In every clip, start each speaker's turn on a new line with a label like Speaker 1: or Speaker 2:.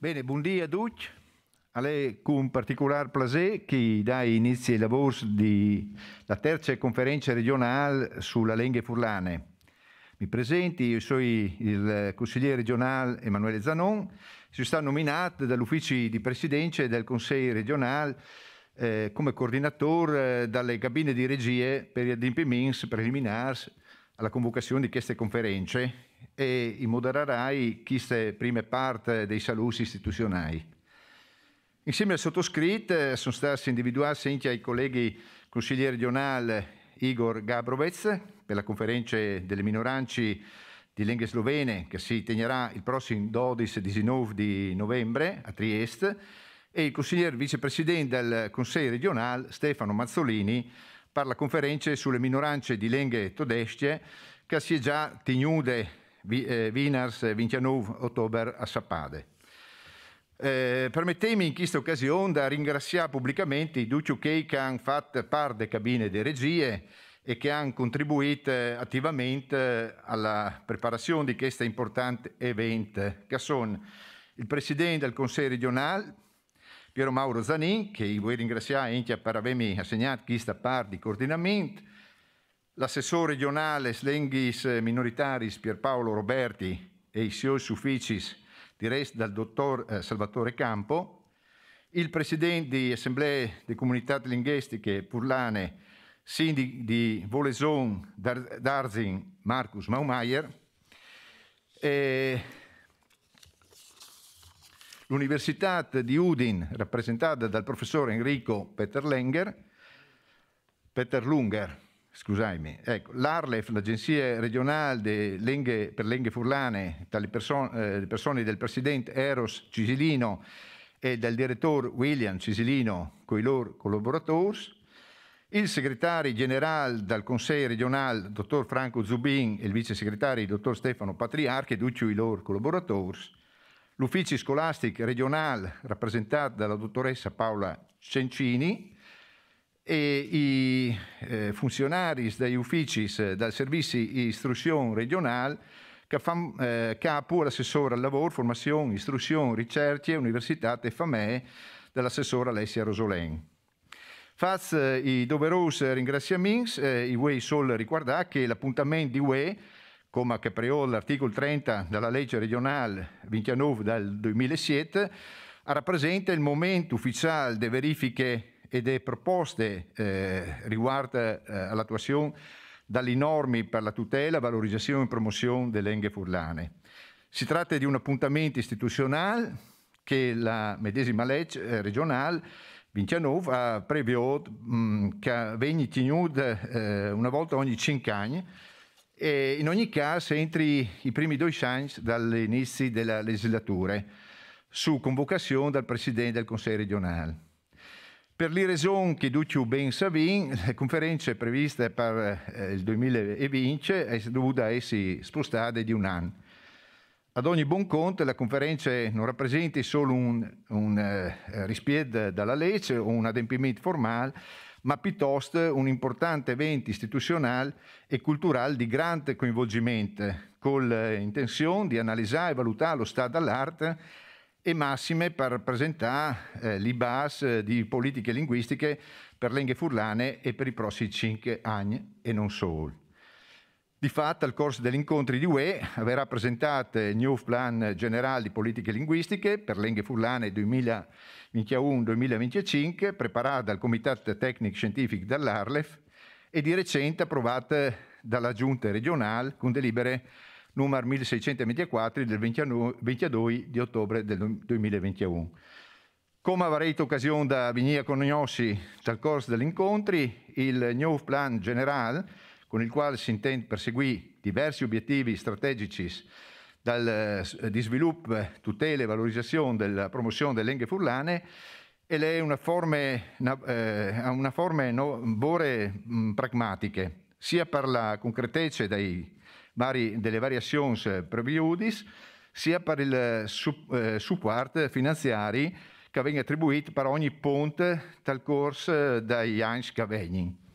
Speaker 1: Bene, buongiorno a tutti. A lei con particolare piacere che dà inizio ai lavori della terza conferenza regionale sulla lingua furlane. Mi presenti, io sono il consigliere regionale Emanuele Zanon, sono stato nominato dall'ufficio di presidenza del Consiglio regionale eh, come coordinatore eh, dalle cabine di regie per gli adempimenti preliminari alla convocazione di queste conferenze e i moderarai queste prime parti dei saluti istituzionali. Insieme al sottoscritto eh, sono stati individuati anche i colleghi consiglieri regionali Igor Gabrovez per la conferenza delle minoranze di lingue slovene che si tenerà il prossimo 12 19 di novembre a Trieste e il consigliere vicepresidente del Consiglio regionale Stefano Mazzolini per la conferenza sulle minoranze di lingue tedesche che si è già tenuta eh, Wieners 29 eh, ottobre a Sapade. Eh, permettemi in questa occasione di ringraziare pubblicamente i duci che hanno fatto parte delle cabine di regie e che hanno contribuito eh, attivamente alla preparazione di questo importante evento, che sono il Presidente del Consiglio regionale, Piero Mauro Zanin, che vuoi ringraziare anche per avermi assegnato questa parte di coordinamento, l'assessore regionale Slenghis eh, Minoritaris Pierpaolo Roberti e i suoi sufficis diretti dal dottor eh, Salvatore Campo, il presidente di Assemblee di Comunità Linguistiche Purlane, Sindi di Voleson Darzin Marcus Maumayer, l'Università di Udin, rappresentata dal professor Enrico Peter Langer, Peter Lunger, Scusami, ecco, l'ARLEF, l'Agenzia regionale Lenghe, per Lenghe Furlane, tra le perso- eh, persone del presidente Eros Cisilino e del direttore William Cisilino con i loro collaboratori, il segretario generale del Consiglio regionale, dottor Franco Zubin, e il vice segretario, dottor Stefano Patriarchi, ed i loro collaboratori, l'ufficio scolastico regionale rappresentato dalla dottoressa Paola Cencini, e i eh, funzionari dei uffici del Servizio Istruzione Regionale che fanno eh, capo all'assessore al lavoro, formazione, istruzione, ricerche, università e FAME dell'assessora Alessia Rosolen. Faz eh, i doverosi ringraziamenti, eh, i UEI sol riguarda che l'appuntamento di UE, come che preò l'articolo 30 della legge regionale 29 del 2007, rappresenta il momento ufficiale delle verifiche e delle proposte eh, riguardo eh, all'attuazione dalle norme per la tutela, valorizzazione e promozione delle lingue furlane. Si tratta di un appuntamento istituzionale che la medesima legge eh, regionale Vincianov ha previsto mm, che venga tenuto eh, una volta ogni cinque anni e in ogni caso entri i primi due anni dall'inizio della legislatura su convocazione dal Presidente del Consiglio regionale. Per le ragioni che Duccio Ben Savin, le conferenze previste per eh, il 2020 è dovuta essere spostate di un anno. Ad ogni buon conto, la conferenza non rappresenta solo un, un eh, rispiedo dalla legge o un adempimento formale, ma piuttosto un importante evento istituzionale e culturale di grande coinvolgimento, con l'intenzione eh, di analizzare e valutare lo stato dell'arte e massime per presentare eh, l'IBAS eh, di politiche linguistiche per l'Enghe Furlane e per i prossimi cinque anni e non solo. Di fatto, al corso degli incontri di UE verrà presentato il New Plan Generale di Politiche Linguistiche per l'Enghe Furlane 2021-2025, preparato dal Comitato Tecnico Scientifico dell'Arlef e di recente approvato dalla Giunta regionale con delibere numero 1624 del 22 di ottobre del 2021. Come avrei occasione da venire a conoscere dal corso degli incontri, il New plan generale, con il quale si intende perseguire diversi obiettivi strategici dal, eh, di sviluppo, tutela e valorizzazione della promozione delle lingue furlane, ed è una forma, una, eh, una forma no, pragmatiche, sia per la concretezza dei vari, delle variazioni previudis, sia per il eh, supporto finanziario che viene attribuito per ogni ponte tal corso dai Hans Cavegni.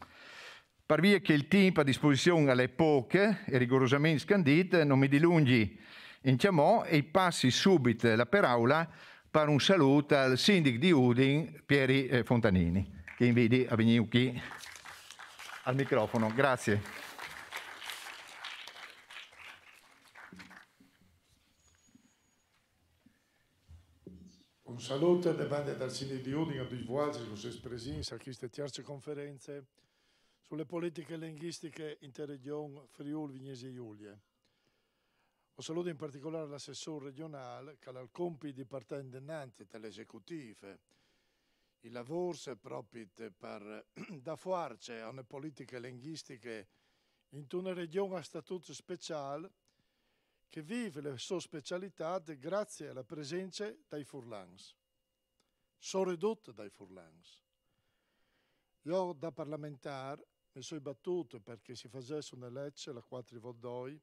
Speaker 1: Per via che il tempo a disposizione alle poche e rigorosamente scandite, non mi dilungi in chiamò e passi subito la peraula per un saluto al sindaco di Udin, Pieri eh, Fontanini, che invidi a venire qui al microfono. Grazie.
Speaker 2: Un saluto davanti dal Sindaco di Udine, a tutti voi, con le presenze, a queste terze conferenze sulle politiche linguistiche interregion Friul, Vignesi e Giulia. Un saluto in particolare all'assessore regionale che ha il compito di partire innanzi dall'esecutivo. I lavori si per da fuarce a una politica linguistica in una regione a statuto speciale che vive le sue specialità grazie alla presenza dei furlans. Sono ridotte dai furlans. Io da parlamentare mi sono battuto perché si facesse una legge, la 4 Voldoi,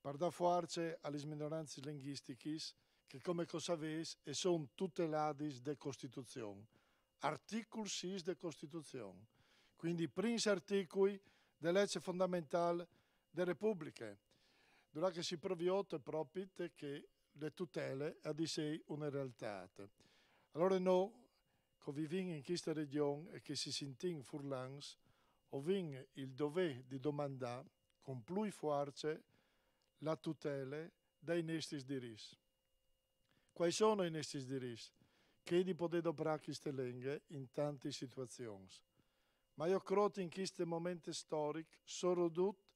Speaker 2: per dar forza alle minoranze linguistiche che, come sapete, sono tutelate da Costituzione. Articolo 6 della Costituzione. Quindi, i primi articoli della legge fondamentale della Repubblica Durante si proviotto proprio che le tutele a di sé una realtà. Allora noi, che viviamo in questa regione e che si sentiamo furlans, abbiamo il dovere di domandare con più forza la tutela dai nostri diritti. Quali sono i nostri diritti? Che di poter operare queste lingue in tante situazioni. Ma io credo in questo momento storico sono tutti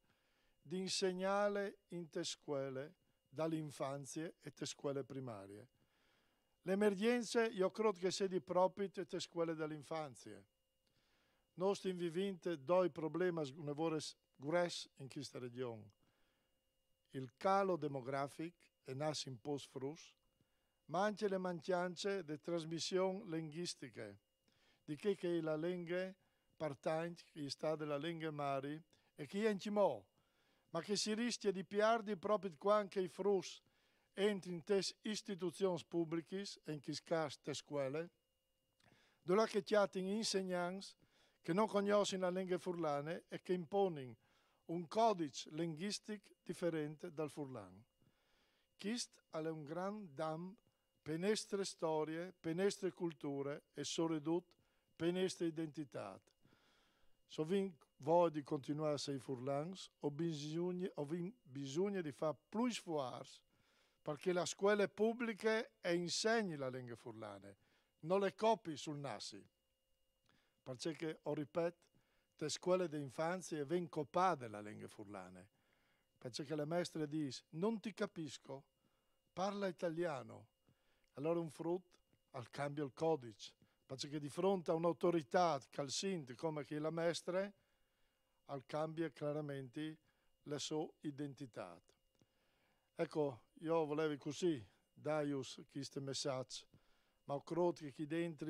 Speaker 2: di insegnare in te scuole, dall'infanzia e te scuole primarie. Le emergenze, io credo che siano di proprio te scuole dall'infanzia. Noi stiamo vivendo due problemi grossi in questa regione. Il calo demografico, e nasce in post frus, ma anche le mancanze di trasmissione linguistica, di che, che la lingua partente, che sta della lingua mari, e che è in cimo, ma che si rischia di piardi proprio qua anche i frus entri in tes istituzioni pubbliche, in chiscas te scuole, dove che chiatin insegnanti che non conoscono la lingua furlane e che imponin un codice linguistico differente dal furlan. Chist è un gran dam per nostre storie, per nostre culture e soprattutto per nostre identità. Sovint Vuoi continuare a essere furlans? o bisogna, ho di fare più sforzi perché le scuole pubbliche insegni la lingua furlane, non le copi sul nasi. Perché, o ripeto, le scuole d'infanzia infanzia vengono copate la lingua furlane. Perché le maestre dicono, non ti capisco, parla italiano. Allora un frutto al cambio il codice, perché di fronte a un'autorità calcinte come che la maestra, al cambia chiaramente la sua identità. Ecco, io volevo così Daius questo messaggio, ma credo che chi dentro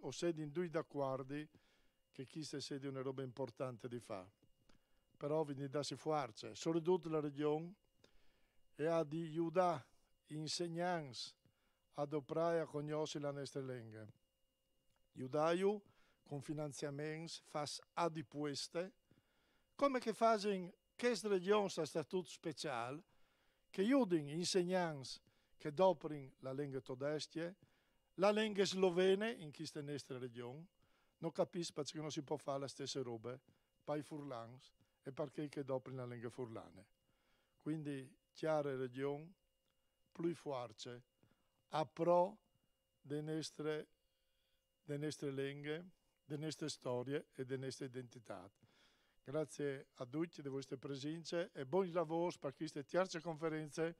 Speaker 2: o sedi in due d'accordo che questa è una roba importante di fare. Però vi ne dasi forza, soprattutto la regione, e ha di aiutare gli insegnanti ad operare a conoscere la nostra lingua. Aiutare con finanziaments, fas adipueste, come che fasen quest regions a statuto speciale, che aiutin insegnants che doprin la lingua tedesca, la lingua slovene in questa nostra regione, non capisco perché non si può fare la stessa roba per i furlans e perché che doprin la lingua furlane. Quindi, chiare regioni, più forte, a pro delle nostre, de nostre lingue, delle nostre storie e delle nostre identità. Grazie a tutti delle vostre presenze e buon lavoro per queste terze conferenze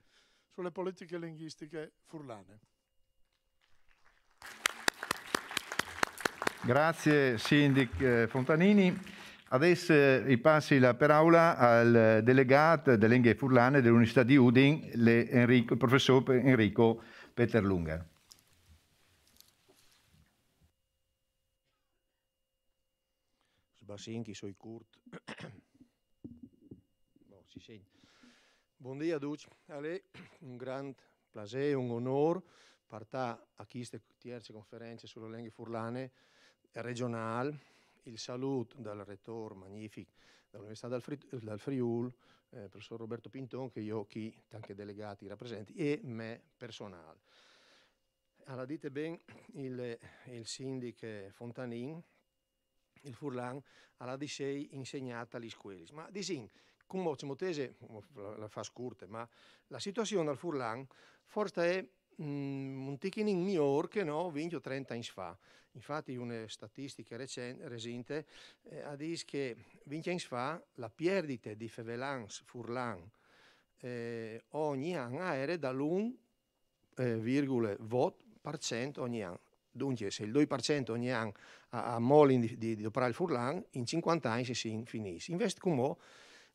Speaker 2: sulle politiche linguistiche furlane.
Speaker 1: Grazie Sindic eh, Fontanini. Adesso ripassi la parola al delegato delle Lenghe Furlane dell'Università di Udin, il professor Enrico Peterlunga.
Speaker 3: Vasinchi, sono i Kurt. bon, si sente. Buon dia a tutti. È un grande piacere, un onore partà a queste terze conferenze sulle lingue furlane regionali. Il saluto dal rettore magnifico dell'Università del, Fri- dal Friul, eh, professor Roberto Pinton, che io qui, anche delegati, rappresenti, e me personale. Alla dite ben il, il sindaco Fontanin, il Furlan alla Disei insegnata agli scuoli. Ma di sin, come ci motese, la fa scurte, ma la situazione al Furlan forse è Mm, un tichinin miglior che no 20 o 30 anni fa. Infatti una statistica recente, recente eh, ha detto che 20 anni fa la perdita di Fevelans Furlan eh, ogni anno era dall'1,8% eh, ogni anno. Dunque, se il 2% ogni anno a, a Molin di, di, di Operal Furlan, in 50 anni si finisce. Invece, come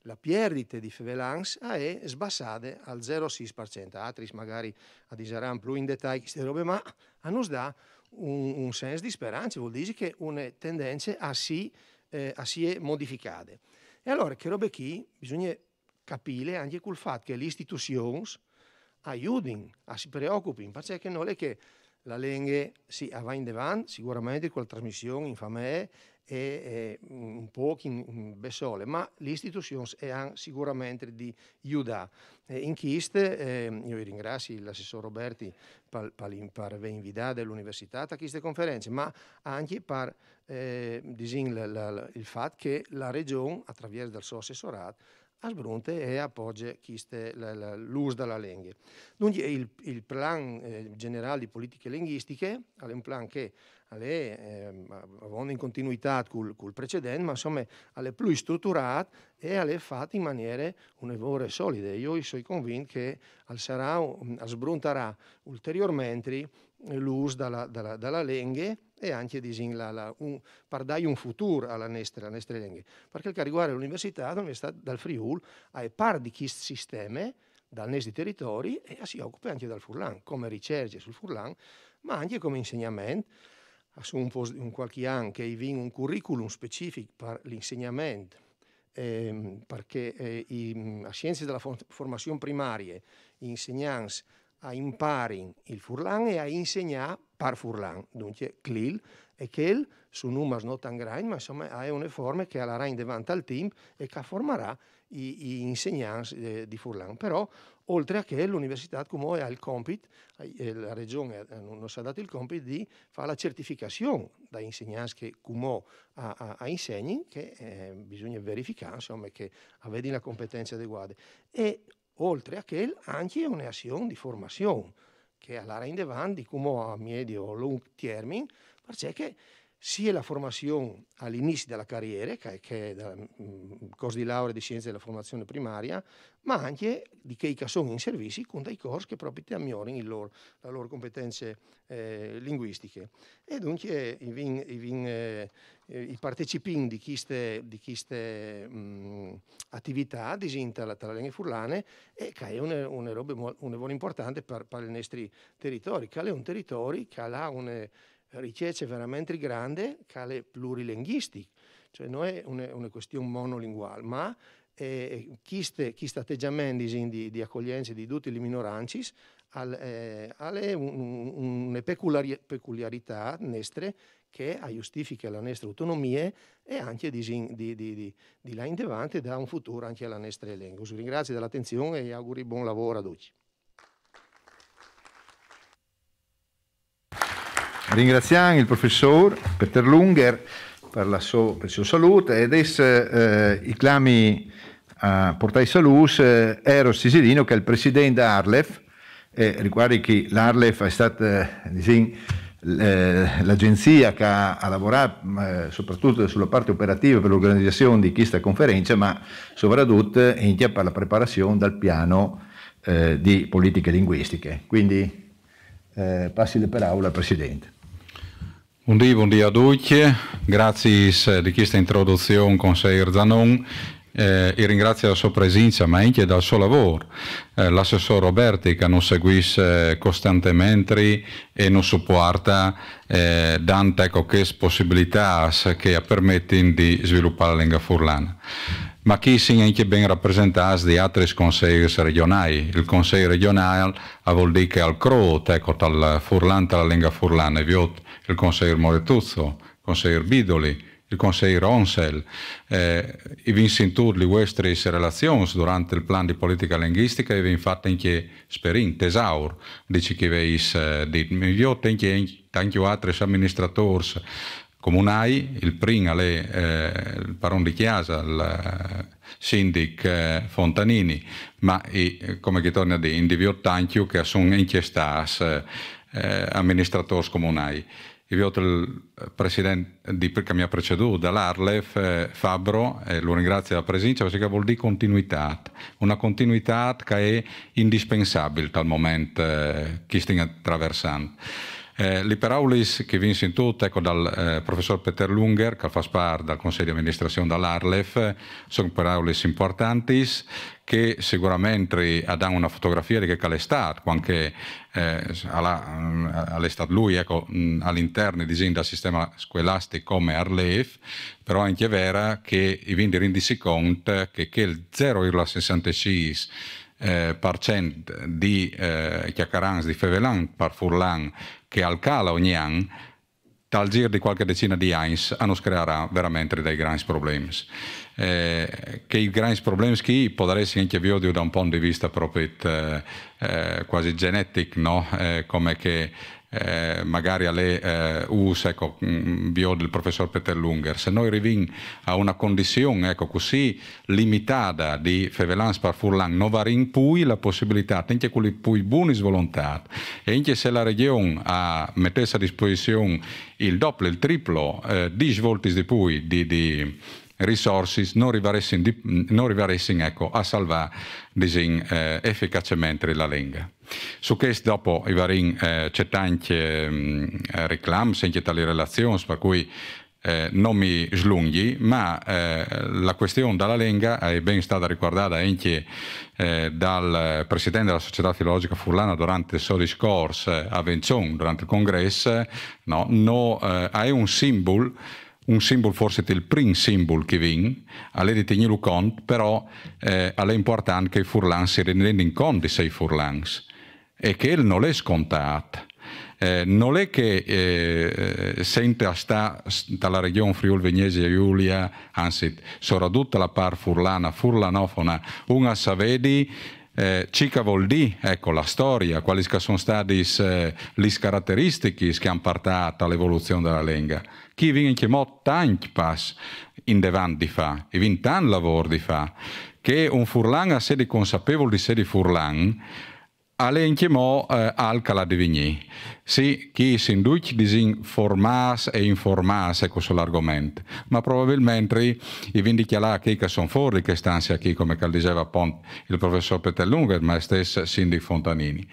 Speaker 3: la perdita di Fevelans è sbassata al 0,6%. Atris magari a disaran più in dettaglio queste robe, ma a noi dà un, un senso di speranza, vuol dire che una tendenza a si, eh, a si è modificata. E allora, che robe qui bisogna capire anche col fatto che le istituzioni aiutino, si preoccupino, perché non è che la Lenghe, sì, va in devant, sicuramente con la trasmissione in famè e, e mm, un po' in, in Besole, ma l'istituzione è sicuramente di aiuta. in Chist, eh, io ringrazio l'assessore Roberti per, per, per dell'università a queste conferenze, ma anche per eh, il fatto che la regione, attraverso il suo assessorato, a sbrunte e appoggia chiste l'us dalla lenghe. Dunque il, il plan eh, generale di politiche linguistiche è un plan che è eh, in continuità col, col, precedente, ma insomma è più strutturato e è fatto in maniera un'evore solida. Io sono convinto che al sarà, mm, al sbrunterà ulteriormente l'us dalla, della, della lingua e anche disin la, la, un, dare un futuro alla nostra, alla nostra lingua. Perché che riguarda l'università, l'università dal Friul ha par di questo sistema dal nostro territorio e si occupa anche del Furlan, come ricerche sul Furlan, ma anche come insegnamento. Su un, post, in qualche anno che ha un curriculum specifico per l'insegnamento eh, perché eh, i, a scienze della formazione primaria, insegnanza a impari il furlan e a insegnare par furlan, dunque clil e chel su numas no tan grain, ma insomma è una forma che alla rain davanti al team e che formerà gli insegnanti di furlan. Però oltre a che l'università come ha il compito, eh, la regione eh, non si è dato il compito di fare la certificazione da insegnanti che come a, a, insegni, che eh, bisogna verificare insomma, che avvedi la competenza adeguata. E oltre a che anche un'azione di formazione che alla rendevant di come a medio o lungo termine, perché sia la formazione all'inizio della carriera, che è dal mm, corso di laurea di scienze della formazione primaria, ma anche di che sono in servizi con dei corsi che proprio ti ammiorano le loro competenze eh, linguistiche. E dunque i, vin, i, vin, eh, i partecipanti di queste, di queste mh, mm, attività disinta tra le furlane e che è una, una roba molto importante per, per, i nostri territori, che è un territorio che ha una ricerca veramente grande cale plurilinguisti, cioè non è una, una questione monolinguale, ma eh, questi atteggiamenti di, di, accoglienza di tutti le minoranze ha eh, un, una peculiarità nostra che giustifica la nostra autonomia e anche di, di, di, di là in avanti dà un futuro anche alla nostra lingua. Vi ringrazio dell'attenzione e auguri buon lavoro a tutti.
Speaker 1: Ringraziamo il professor Peter Lunger per la sua preziosa salute ed adesso eh, i clami a eh, portare Salus eh, Eros Sisilino che è il presidente Arlef e ricordi che l'Arlef è stata diciamo, l'agenzia che ha lavorato mm, soprattutto sulla parte operativa per l'organizzazione di questa conferenza, ma soprattutto in per la preparazione dal piano eh, di politiche linguistiche. Quindi eh, passi per aula al Presidente.
Speaker 4: Bom dia, buon dia a tutti. Grazie eh, di questa introduzione, con consigliere Zanon. Eh, e ringrazio la sua presenza ma anche del suo lavoro. Eh, l'assessore Roberti che non seguisce costantemente e non supporta eh, dante ecco, possibilità che permettono di sviluppare la lingua furlana ma si è anche ben rappresentati di altri consigli regionali. Il consiglio regionale vuol dire che al Croat, ecco, dal Furlante dalla lingua Furlan, e il consiglio Moretuzzo, il consiglio Bidoli, il consiglio Onsel, eh, i vinsin tur li vostri relazioni durante il plan di politica linguistica e infatti anche sperin, tesaur, dice che veis eh, dit, mi viot anche, anche altri amministratori comunali, il primo è eh, il Paron di Chiesa, il eh, sindic eh, Fontanini, ma e, come che torna di Indivio Tanchio che sono inchiestas eh, amministratori comunali. Io ho il presidente di, che mi ha preceduto dall'Arlef, eh, Fabbro, eh, lo ringrazio della presenza perché vuol dire continuità, una continuità che è indispensabile dal momento eh, che stiamo attraversando. Eh, L'Iperaulis che vince in tutto, ecco, dal eh, professor Peter Lunger, che fa spar dal Consiglio di amministrazione dall'Arlef, sono Iperaulis importanti che sicuramente ha eh, dato una fotografia di che è l'estate, anche eh, all'estate mm, lui, ecco, mm, all'interno di del sistema scolastico come Arlef, però anche è vera che i vindi rendisi conto che, che il 0,66 eh, di eh, Chiacarans, di Fevelan, per Furlan, che alcala ogni anno, dal giro di qualche decina di anni hanno creato veramente dei grandi problemi. Eh, che i grandi problemi che potrebbero anche vedere da un punto di vista proprio eh, eh quasi genetico, no? Eh, come che eh, magari alle eh, US, ecco, bio mm, del professor Peter Lunger, se noi arriviamo a una condizione ecco, così limitata di fevelans per furlan, non va in pui la possibilità, anche quelli pui buonis volontà, e anche se la regione ha messo a disposizione il doppio, il triplo eh, di svoltis di pui di, di resources non rivaressero, mm, non rivaressero ecco, a salvare disin, eh, efficacemente la lingua. Su questo dopo Ivarin, eh, c'è tante mm, eh, reclami, anche tali relazioni, per cui eh, non mi slunghi, ma eh, la questione della Lenga è ben stata ricordata anche eh, dal presidente della Società Filologica Furlana durante il suo discorso eh, a Venzon, durante il congresso, no, no eh, è un simbolo un simbol forse il primo simbolo che vin, alle di tenere conto, però eh, è importante che i Furlan si rendano conto di sei Furlans e che non è scontato. Eh, non è che eh, sempre sta dalla regione Friuli Vignesi e Giulia, anzi, soprattutto la par furlana, furlanofona, una savedi eh, cica vol dire, ecco, la storia, quali sono stati eh, le caratteristiche che hanno portato all'evoluzione della lingua. Chi viene chiamato tanti passi in davanti fa, e viene tanto lavoro di fa, che un furlan a sedi consapevole di sedi furlan, alleen chiamò eh, Alcalá de Vigny. Sì, chi si induce disinformas e informas ecco sull'argomento, ma probabilmente i vindichialà che sono fuori che stanzi qui, come diceva il professor Peter Lunger, ma stesso Cindy Fontanini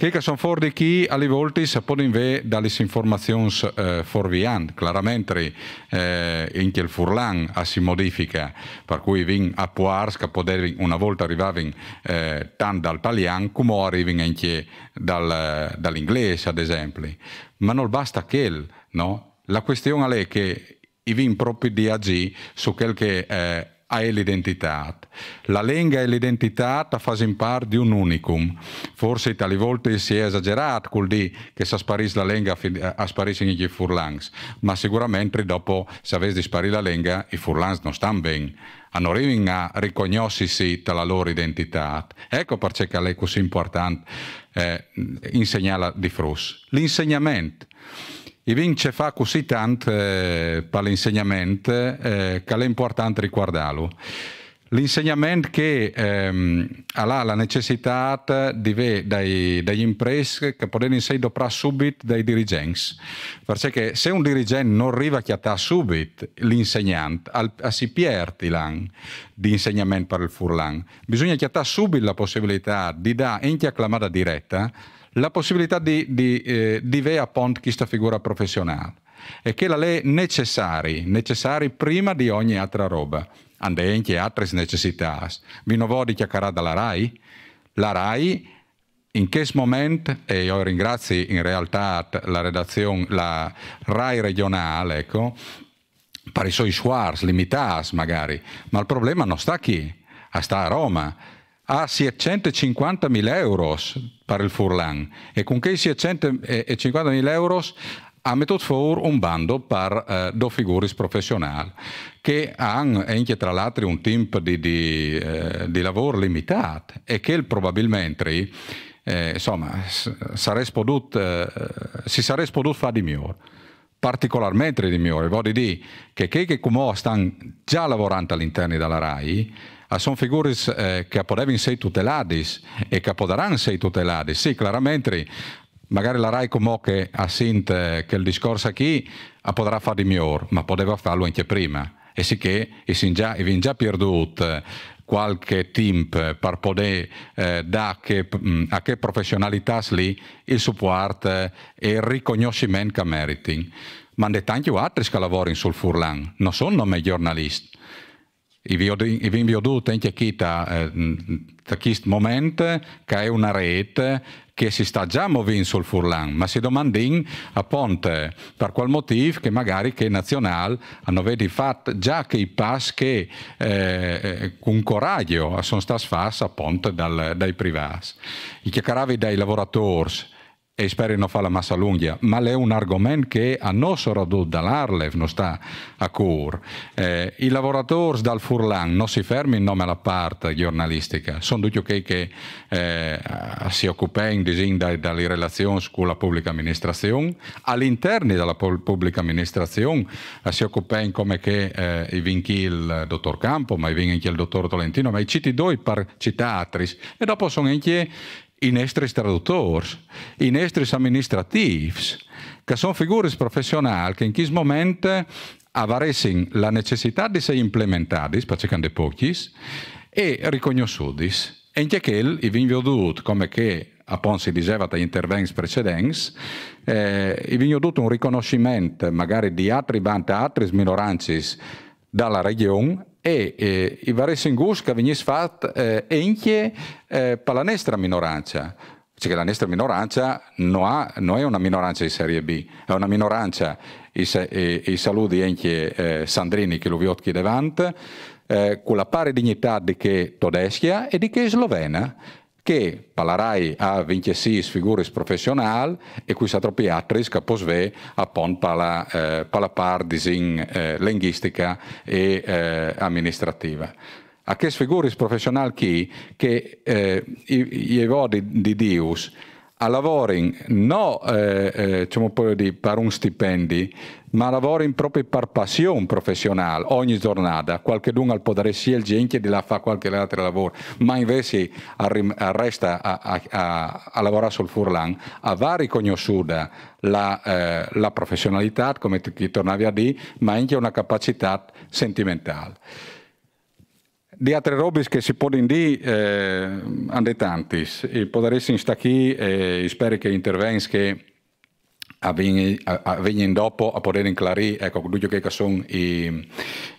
Speaker 4: che che son fuori chi alle volte sappono ve dalle informazioni eh, forvian, chiaramente eh, in che il furlan si modifica, per cui vin a puars che poter una volta arrivavano eh, tanto dal italiano come arrivano anche dal, dall'inglese ad esempio. Ma non basta che, no? La questione è che i vin proprio di AG su quel che... Eh, e l'identità. La lingua e l'identità fanno parte di un unicum. Forse tali volte si è esagerato col di che se sparisce la lingua a i furlans, ma sicuramente dopo se avessi sparito la lingua i furlans non stanno bene hanno arrivato a riconoscersi la loro identità. Ecco perché è così importante eh, insegnare di frus. L'insegnamento. I vince fa così tanto eh, per l'insegnamento eh, che è importante riguardarlo. L'insegnamento che ehm, ha la necessità di avere dai, imprese che possono essere doprati subito dai dirigenti. Perché se un dirigente non arriva a chiattare subito l'insegnante, a si pierti di insegnamento per il furlan, bisogna chiattare subito la possibilità di dare anche a clamata diretta la possibilità di, di, eh, di ve appunto questa figura professionale e che la lei necessari, necessari prima di ogni altra roba. andenti e altre necessità. Vi non voglio chiacchierare dalla RAI? La RAI in questo momento, e io ringrazio in realtà la redazione, la RAI regionale, ecco, per i suoi sguardi limitati magari, ma il problema non sta qui, sta a Roma. Ha 750.000 euro per il Furlan e con che sia 150.000 euro ha messo fuori un bando per eh, due figure professionali che hanno anche tra l'altro un team di, di, eh, di lavoro limitato e che probabilmente eh, insomma, potuto, eh, si sarebbe potuto fare di meglio particolarmente di migliore, voglio dire che quelli che come stanno già lavorando all'interno della RAI a ah, son figuris eh, capodevin sei tuteladis e che capodaran sei tuteladis. Sì, chiaramente magari la RAI comò che ha sint eh, che il discorso a chi ah, potrà fare di miglior, ma poteva farlo anche prima. E sì che e già, e già perduto eh, qualche tempo per poter eh, dare che, mm, a che professionalità lì il supporto eh, e il riconoscimento che meritano. Ma ne tanti altri che lavorano sul Furlan, non sono nomi giornalisti. I vin biodù tentia chita eh, ta chist moment ca è una rete che si sta già muovendo sul Furlan, ma si domandin a Ponte per qual motivo che magari che nazionale hanno vedi fatto già che i pass che eh, eh con coraggio sono stati fatti a Ponte dal, dai privati. I chiacchieravi dai lavoratori e non fa la massa lunga, ma è un argomento che a nostro sarà dall'Arlev, non sta a cuore. Eh, I lavoratori dal Furlan non si fermi in nome alla parte giornalistica, sono tutti ok che eh, si occupano di dalle relazioni con la pubblica amministrazione, all'interno della pubblica amministrazione eh, si occupano come che eh, i vinchi il dottor Campo, ma i vinchi il dottor Tolentino, ma i citi due per citatrici e dopo sono anche in estris traductors, in estris amministrativs, che sono figures professionali che in questo momento avaressin la necessitat de ser implementades, perché hanno pochi, e riconosciuti. E in quel, i vin come che appunto si diceva dagli interventi precedenti, eh, i vin un riconoscimento magari di altri vanti, altri minoranze dalla regione e eh, i vari gus che venisse fatti eh, enche eh, per la nostra minoranza. Cioè la nostra minoranza non, no è una minoranza di serie B, è una minoranza i, i, i saluti anche eh, Sandrini che lo viotchi davanti, eh, con la pari dignità di che Todeschia e di che Slovena che para la RAI ha 26 figuras profesional e cui s'atropia tres que pos ve apont per eh, per eh, linguistica e eh, amministrativa. che figures professionals chi? che eh, i, i vodi di Dius, a lavorare non eh, eh, diciamo per un stipendio, ma lavorano proprio per passione professionale, ogni giornata. Qualche Qualcuno può dare sia il gente di là fa qualche altro lavoro, ma invece resta a, a, a, a lavorare sul Furlan, a va riconosciuta la, eh, la professionalità, come ti tornavi a dire, ma anche una capacità sentimentale di altre robe che si può dire eh, hanno tanti, potresti stare qui e eh, spero che intervenga avvengono dopo a poter inclarire, ecco, tutto quello che sono i,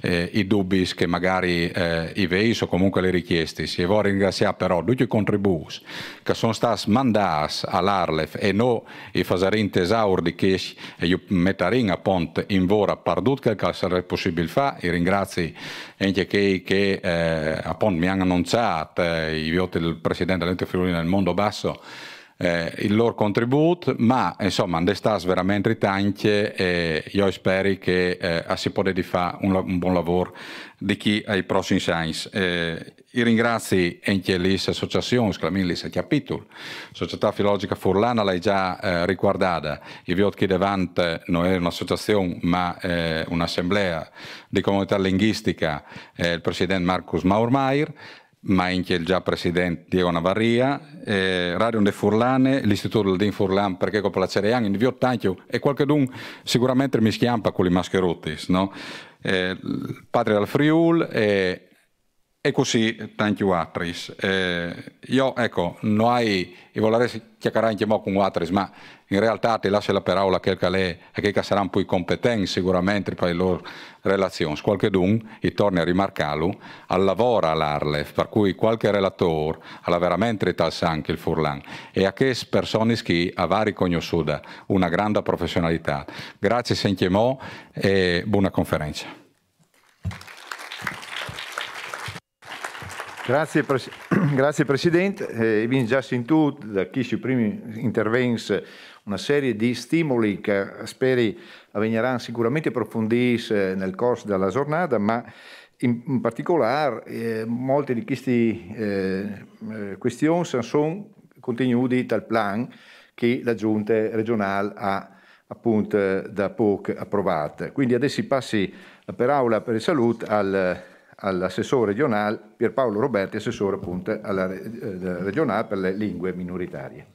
Speaker 4: eh, i dubbi che magari eh, i veis o comunque le richieste. E voglio ringraziare però tutti i contributi che sono stati mandati all'Arlef e non i fasarin tesauri che eh, io metterin a ponte in vora pardut che sarebbe possibile fare. ringrazio anche chi che eh, appunto mi hanno annunciato, eh, io il presidente dell'ente Friuli nel mondo basso, eh, il loro contributo, ma insomma, andestas veramente tante e io spero che eh, si possa fare un, un, buon lavoro di chi ai prossimi science. Eh, io ringrazio anche l'associazione, Sclamillis e Capitul, Società Filologica Furlana l'hai già eh, ricordata, i Viotchi Devant eh, non è un'associazione ma eh, un'assemblea di comunità linguistica, eh, il presidente Marcus Maurmeier, Mainchiel già presidente Diego Navarria, eh, Radio de Furlane, l'Istituto del Furlan perché con Placerean in Vio Tanchio e qualche dun sicuramente mi schiampa con i mascherutis, no? Eh, padre dal Friul e eh, e così, thank you Atris. Eh, io, ecco, non hai, io vorrei chiacchierare anche mo con Atris, ma in realtà ti lascio la parola a quelca lei, a quelca sarà un po' competente sicuramente per le loro relazioni. Qualche dun, e torni a rimarcarlo, al lavoro all'Arlef, per cui qualche relatore ha veramente tal sanche il Furlan, e a che persone che a vari cognosuda una grande professionalità. Grazie sempre mo e buona conferenza.
Speaker 1: Grazie, pres grazie Presidente. Eh, vi già sentito da chi sui primi interventi una serie di stimoli che speri avveniranno sicuramente approfonditi eh, nel corso della giornata, ma in, in particolare eh, molte di queste eh, eh, questioni sono contenute dal plan che la Giunta regionale ha appunto da poco approvato. Quindi adesso passi per aula per salute al all'assessore regionale Pierpaolo Roberti, assessore appunto alla eh, regionale per le lingue minoritarie.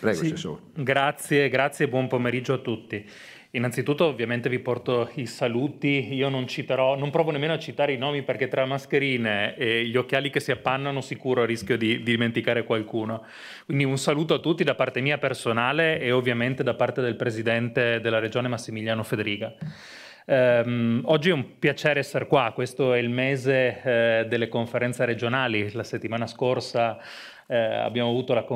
Speaker 3: Prego, sì,
Speaker 5: assessore. Grazie, grazie e buon pomeriggio a tutti. Innanzitutto ovviamente vi porto i saluti, io non citerò, non provo nemmeno a citare i nomi perché tra mascherine e gli occhiali che si appannano sicuro rischio di, di dimenticare qualcuno. Quindi un saluto a tutti da parte mia personale e ovviamente da parte del Presidente della Regione Massimiliano Federica. Um, oggi è un piacere essere qua, questo è il mese eh, delle conferenze regionali. La settimana scorsa eh, abbiamo avuto la,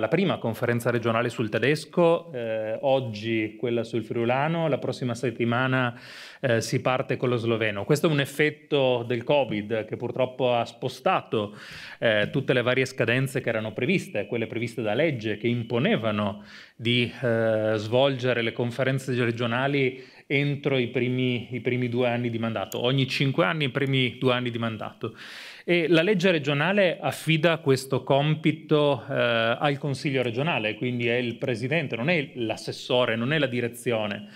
Speaker 5: la, prima conferenza regionale sul tedesco, eh, oggi quella sul friulano, la prossima settimana eh, si parte con lo sloveno. Questo è un effetto del Covid che purtroppo ha spostato eh, tutte le varie scadenze che erano previste, quelle previste da legge che imponevano di eh, svolgere le conferenze regionali entro i primi, i primi due anni di mandato, ogni cinque anni i primi due anni di mandato. E la legge regionale affida questo compito eh, al Consiglio regionale, quindi è il presidente, non è l'assessore, non è la direzione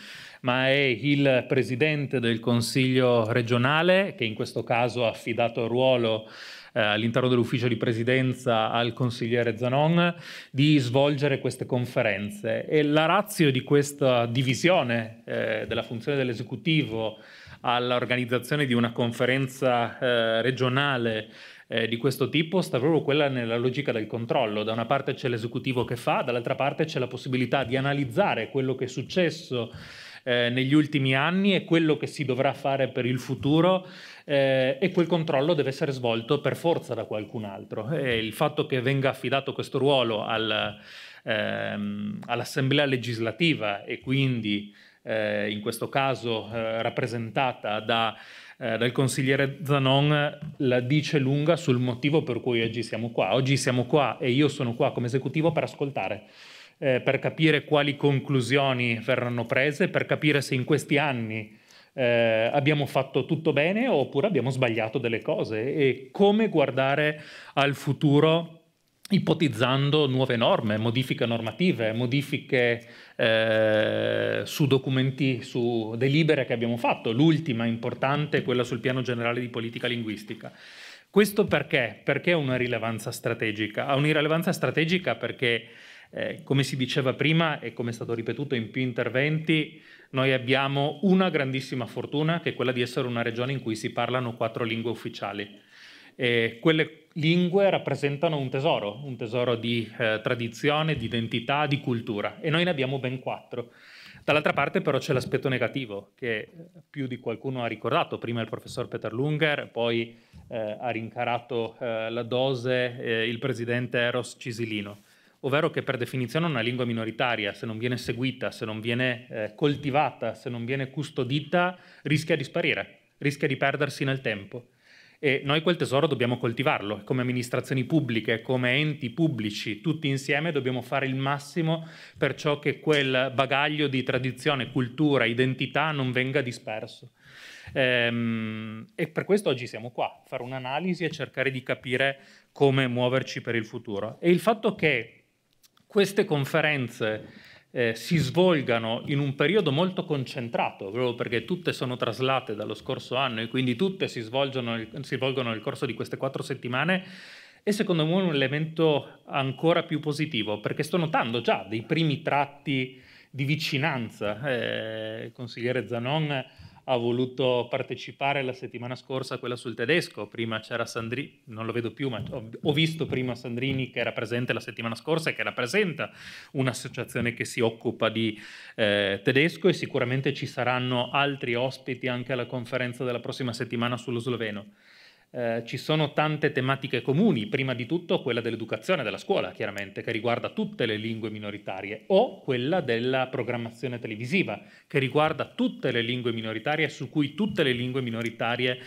Speaker 5: ma è il presidente del Consiglio regionale che in questo caso ha affidato il ruolo eh, all'interno dell'ufficio di presidenza al consigliere Zanon di svolgere queste conferenze. E la razio di questa divisione eh, della funzione dell'esecutivo all'organizzazione di una conferenza eh, regionale eh, di questo tipo sta proprio quella nella logica del controllo. Da una parte c'è l'esecutivo che fa, dall'altra parte c'è la possibilità di analizzare quello che è successo eh, negli ultimi anni e quello che si dovrà fare per il futuro eh, e quel controllo deve essere svolto per forza da qualcun altro. E il fatto che venga affidato questo ruolo al, ehm, all'Assemblea legislativa e quindi eh, in questo caso eh, rappresentata da, eh, dal consigliere Zanon, la dice lunga sul motivo per cui oggi siamo qua. Oggi siamo qua e io sono qua come esecutivo per ascoltare. Eh, per capire quali conclusioni verranno prese, per capire se in questi anni eh, abbiamo fatto tutto bene oppure abbiamo sbagliato delle cose e come guardare al futuro ipotizzando nuove norme, modifiche normative, modifiche eh, su documenti, su delibere che abbiamo fatto, l'ultima importante è quella sul piano generale di politica linguistica. Questo perché? Perché ha una rilevanza strategica? Ha una rilevanza strategica perché, eh, come si diceva prima e come è stato ripetuto in più interventi, noi abbiamo una grandissima fortuna che è quella di essere una regione in cui si parlano quattro lingue ufficiali. E quelle lingue rappresentano un tesoro, un tesoro di eh, tradizione, di identità, di cultura e noi ne abbiamo ben quattro. Dall'altra parte però c'è l'aspetto negativo che eh, più di qualcuno ha ricordato, prima il professor Peter Lunger, poi eh, ha rincarato eh, la dose eh, il presidente Eros Cisilino ovvero che per definizione è una lingua minoritaria, se non viene seguita, se non viene eh, coltivata, se non viene custodita, rischia di sparire, rischia di perdersi nel tempo. E noi quel tesoro dobbiamo coltivarlo, come amministrazioni pubbliche, come enti pubblici, tutti insieme dobbiamo fare il massimo per ciò che quel bagaglio di tradizione, cultura, identità non venga disperso. Ehm, e per questo oggi siamo qua, fare un'analisi e cercare di capire come muoverci per il futuro. E il fatto che queste conferenze eh, si svolgano in un periodo molto concentrato, proprio perché tutte sono traslate dallo scorso anno e quindi tutte si, svolgono, si svolgono nel corso di queste quattro settimane, è secondo me un elemento ancora più positivo, perché sto notando già dei primi tratti di vicinanza. Eh, consigliere Zanon ha voluto partecipare la settimana scorsa a quella sul tedesco, prima c'era Sandrini, non lo vedo più, ma ho visto prima Sandrini che era presente la settimana scorsa e che rappresenta un'associazione che si occupa di eh, tedesco e sicuramente ci saranno altri ospiti anche alla conferenza della prossima settimana sullo sloveno eh, ci sono tante tematiche comuni, prima di tutto quella dell'educazione, della scuola chiaramente, che riguarda tutte le lingue minoritarie, o quella della programmazione televisiva, che riguarda tutte le lingue minoritarie, su cui tutte le lingue minoritarie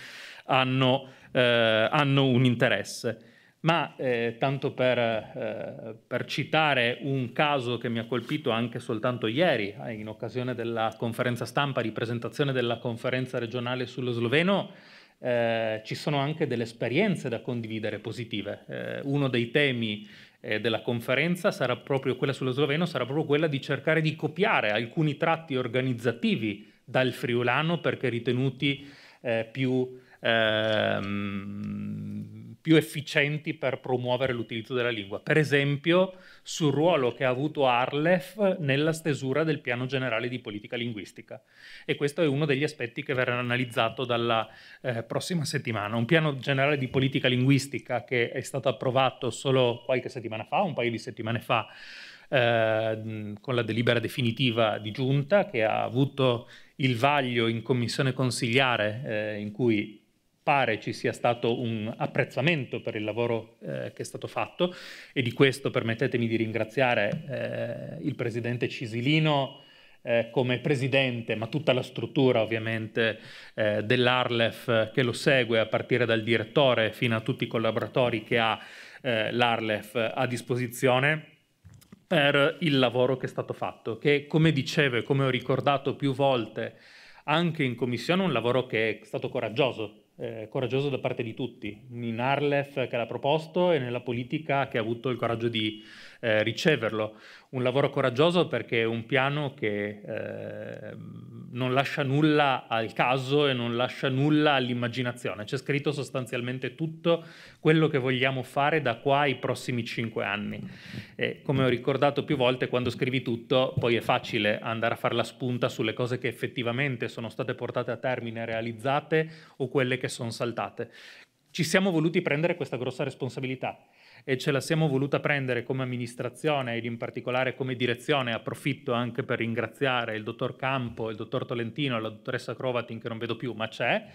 Speaker 5: hanno, eh, hanno un interesse. Ma eh, tanto per, eh, per citare un caso che mi ha colpito anche soltanto ieri, eh, in occasione della conferenza stampa di presentazione della conferenza regionale sullo sloveno, eh, ci sono anche delle esperienze da condividere positive. Eh, uno dei temi eh, della conferenza sarà proprio quella sullo sloveno, sarà proprio quella di cercare di copiare alcuni tratti organizzativi dal friulano perché ritenuti eh, più ehm, più efficienti per promuovere l'utilizzo della lingua. Per esempio, sul ruolo che ha avuto Arlef nella stesura del piano generale di politica linguistica. E questo è uno degli aspetti che verrà analizzato dalla eh, prossima settimana. Un piano generale di politica linguistica che è stato approvato solo qualche settimana fa, un paio di settimane fa, eh, con la delibera definitiva di giunta che ha avuto il vaglio in commissione consigliare eh, in cui pare ci sia stato un apprezzamento per il lavoro eh, che è stato fatto e di questo permettetemi di ringraziare eh, il presidente Cisilino eh, come presidente, ma tutta la struttura ovviamente eh, dell'Arlef che lo segue a partire dal direttore fino a tutti i collaboratori che ha eh, l'Arlef a disposizione per il lavoro che è stato fatto, che come dicevo e come ho ricordato più volte anche in commissione, un lavoro che è stato coraggioso, eh, coraggioso da parte di tutti, in Arlef che l'ha proposto e nella politica che ha avuto il coraggio di eh, riceverlo. Un lavoro coraggioso perché è un piano che eh, non lascia nulla al caso e non lascia nulla all'immaginazione. C'è scritto sostanzialmente tutto quello che vogliamo fare da qua ai prossimi cinque anni. E come ho ricordato più volte, quando scrivi tutto, poi è facile andare a fare la spunta sulle cose che effettivamente sono state portate a termine, realizzate o quelle che sono saltate. Ci siamo voluti prendere questa grossa responsabilità e ce la siamo voluta prendere come amministrazione ed in particolare come direzione. Approfitto anche per ringraziare il dottor Campo, il dottor Tolentino, la dottoressa Crovatin che non vedo più ma c'è,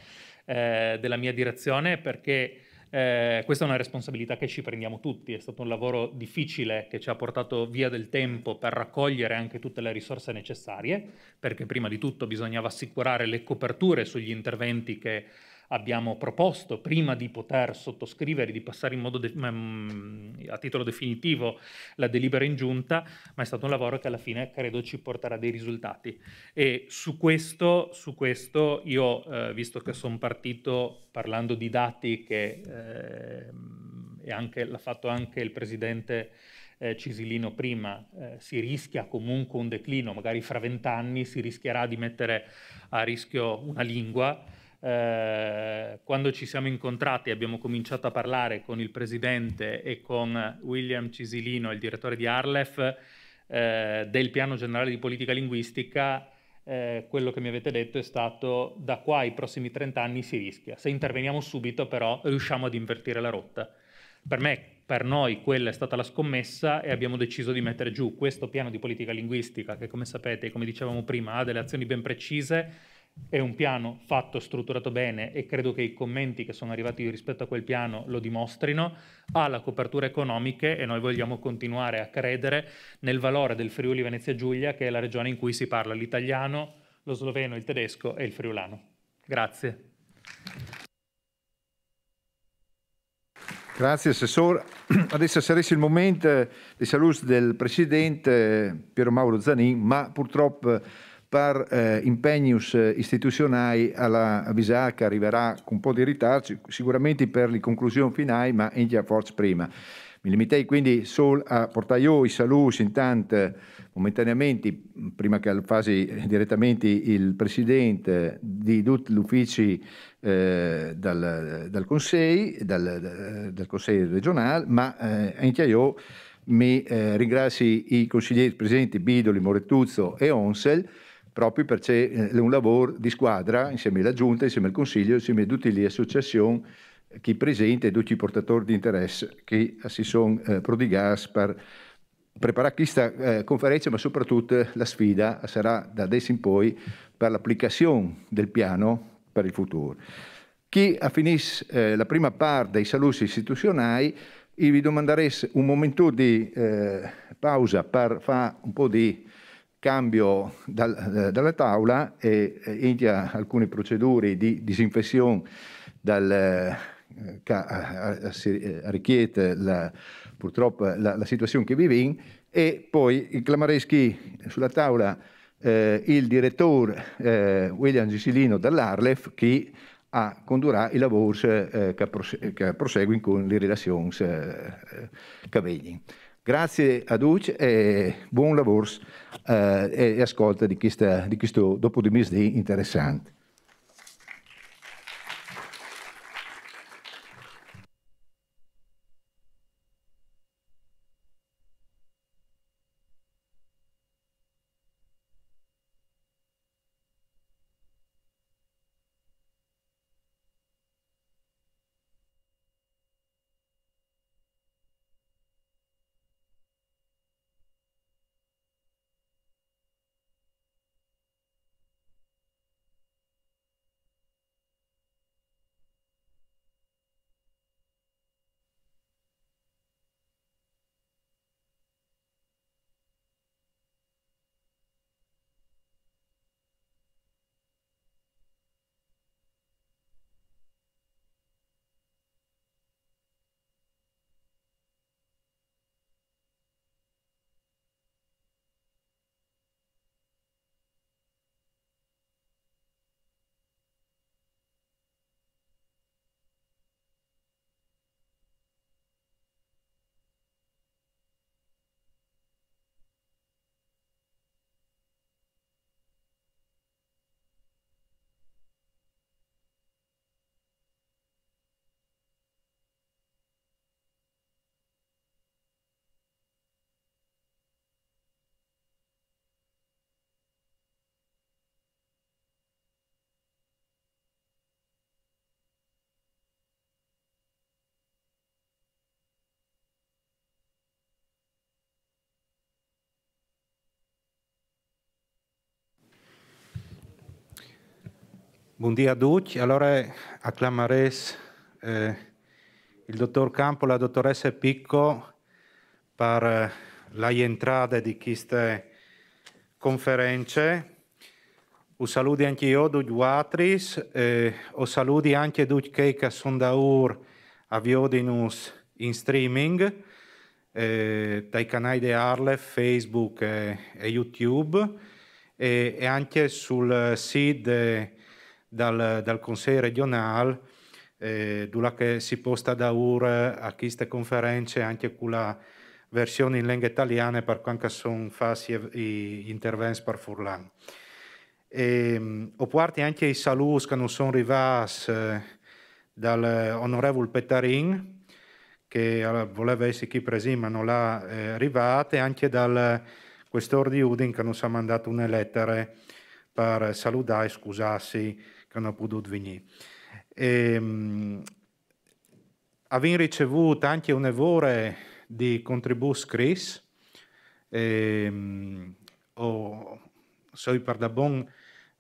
Speaker 5: eh, della mia direzione perché eh, questa è una responsabilità che ci prendiamo tutti, è stato un lavoro difficile che ci ha portato via del tempo per raccogliere anche tutte le risorse necessarie, perché prima di tutto bisognava assicurare le coperture sugli interventi che abbiamo proposto prima di poter sottoscrivere, di passare in modo de- mm, a titolo definitivo la delibera in giunta, ma è stato un lavoro che alla fine credo ci porterà dei risultati. E su questo, su questo io, eh, visto che sono partito parlando di dati che eh, anche, l'ha fatto anche il presidente eh, Cisilino prima, eh, si rischia comunque un declino, magari fra vent'anni si rischierà di mettere a rischio una lingua. Eh, quando ci siamo incontrati abbiamo cominciato a parlare con il presidente e con William Cisilino, il direttore di Arlef, eh, del piano generale di politica linguistica, eh, quello che mi avete detto è stato da qua ai prossimi 30 anni si rischia. Se interveniamo subito però riusciamo ad invertire la rotta. Per me, per noi, quella è stata la scommessa e abbiamo deciso di mettere giù questo piano di politica linguistica che come sapete, come dicevamo prima, ha delle azioni ben precise è un piano fatto, strutturato bene e credo che i commenti che sono arrivati rispetto a quel piano lo dimostrino. Ha la copertura economica e noi vogliamo continuare a credere nel valore del Friuli Venezia Giulia, che è la regione in cui si parla l'italiano, lo sloveno, il tedesco e il friulano. Grazie.
Speaker 1: Grazie Assessore. Adesso sarebbe il momento di salute del Presidente Piero Mauro Zanin, ma purtroppo per eh, impegnius eh, istituzionali alla VISA che arriverà con un po' di ritardo, sicuramente per le conclusioni finali, ma in già forse prima. Mi limitei quindi solo a portare io i saluti intanto momentaneamente, prima che fasi direttamente il Presidente di tutti gli uffici eh, dal, dal, Consiglio, dal, dal Consiglio regionale, ma eh, anche io mi eh, ringrazio i consiglieri presenti Bidoli, Morettuzzo e Onsel proprio perché eh, è un lavoro di squadra insieme alla Giunta, insieme al Consiglio, insieme a tutte le associazioni eh, che presente e tutti i portatori di interesse che eh, si sono eh, prodigati per preparare questa eh, conferenza, ma soprattutto la sfida sarà da adesso in poi per l'applicazione del piano per il futuro. Chi finisce eh, la prima parte dei saluti istituzionali, io vi domanderei un momento di pausa per fare un po' di cambio dal, eh, dalla tavola e eh, inizia alcune procedure di disinfezione dal, eh, arricchite la, purtroppo la, la, situazione che vive in e poi il Clamareschi sulla tavola eh, il direttore eh, William Gisilino dall'Arlef che a condurrà i lavori eh, che, prose- che proseguono con le relazioni eh, che vengono. Grazie a Duc e buon lavoro eh, e ascolta di questo, di questo dopo di mesi interessante.
Speaker 6: Buon dia a tutti. Allora acclameremo eh, il dottor Campo e la dottoressa Picco per eh, la entrata di queste conferenze. Un saluto anche io, tutti gli altri, eh, un saluto anche a tutti quelli che sono da ora a Viodinus in streaming, eh, dai canali di Arle, Facebook e, e YouTube, e, e, anche sul sito dal, dal Consiglio regionale, eh, dove che si posta da UR a queste conferenze anche con la versione in lingua italiana per quanto sono fatti gli interventi per Furlan. E, ehm, ho portato anche i saluti eh, che non sono arrivati eh, dall'onorevole Petarin, che voleva essere qui presente ma non l'ha eh, arrivata, e anche dal questore di Udin che non ci ha mandato una lettera per salutare e scusarsi non ha potuto Двині. Ehm, Abbiamo ricevuto anche un'evore di contributi Chris, ehm, o sono per da buon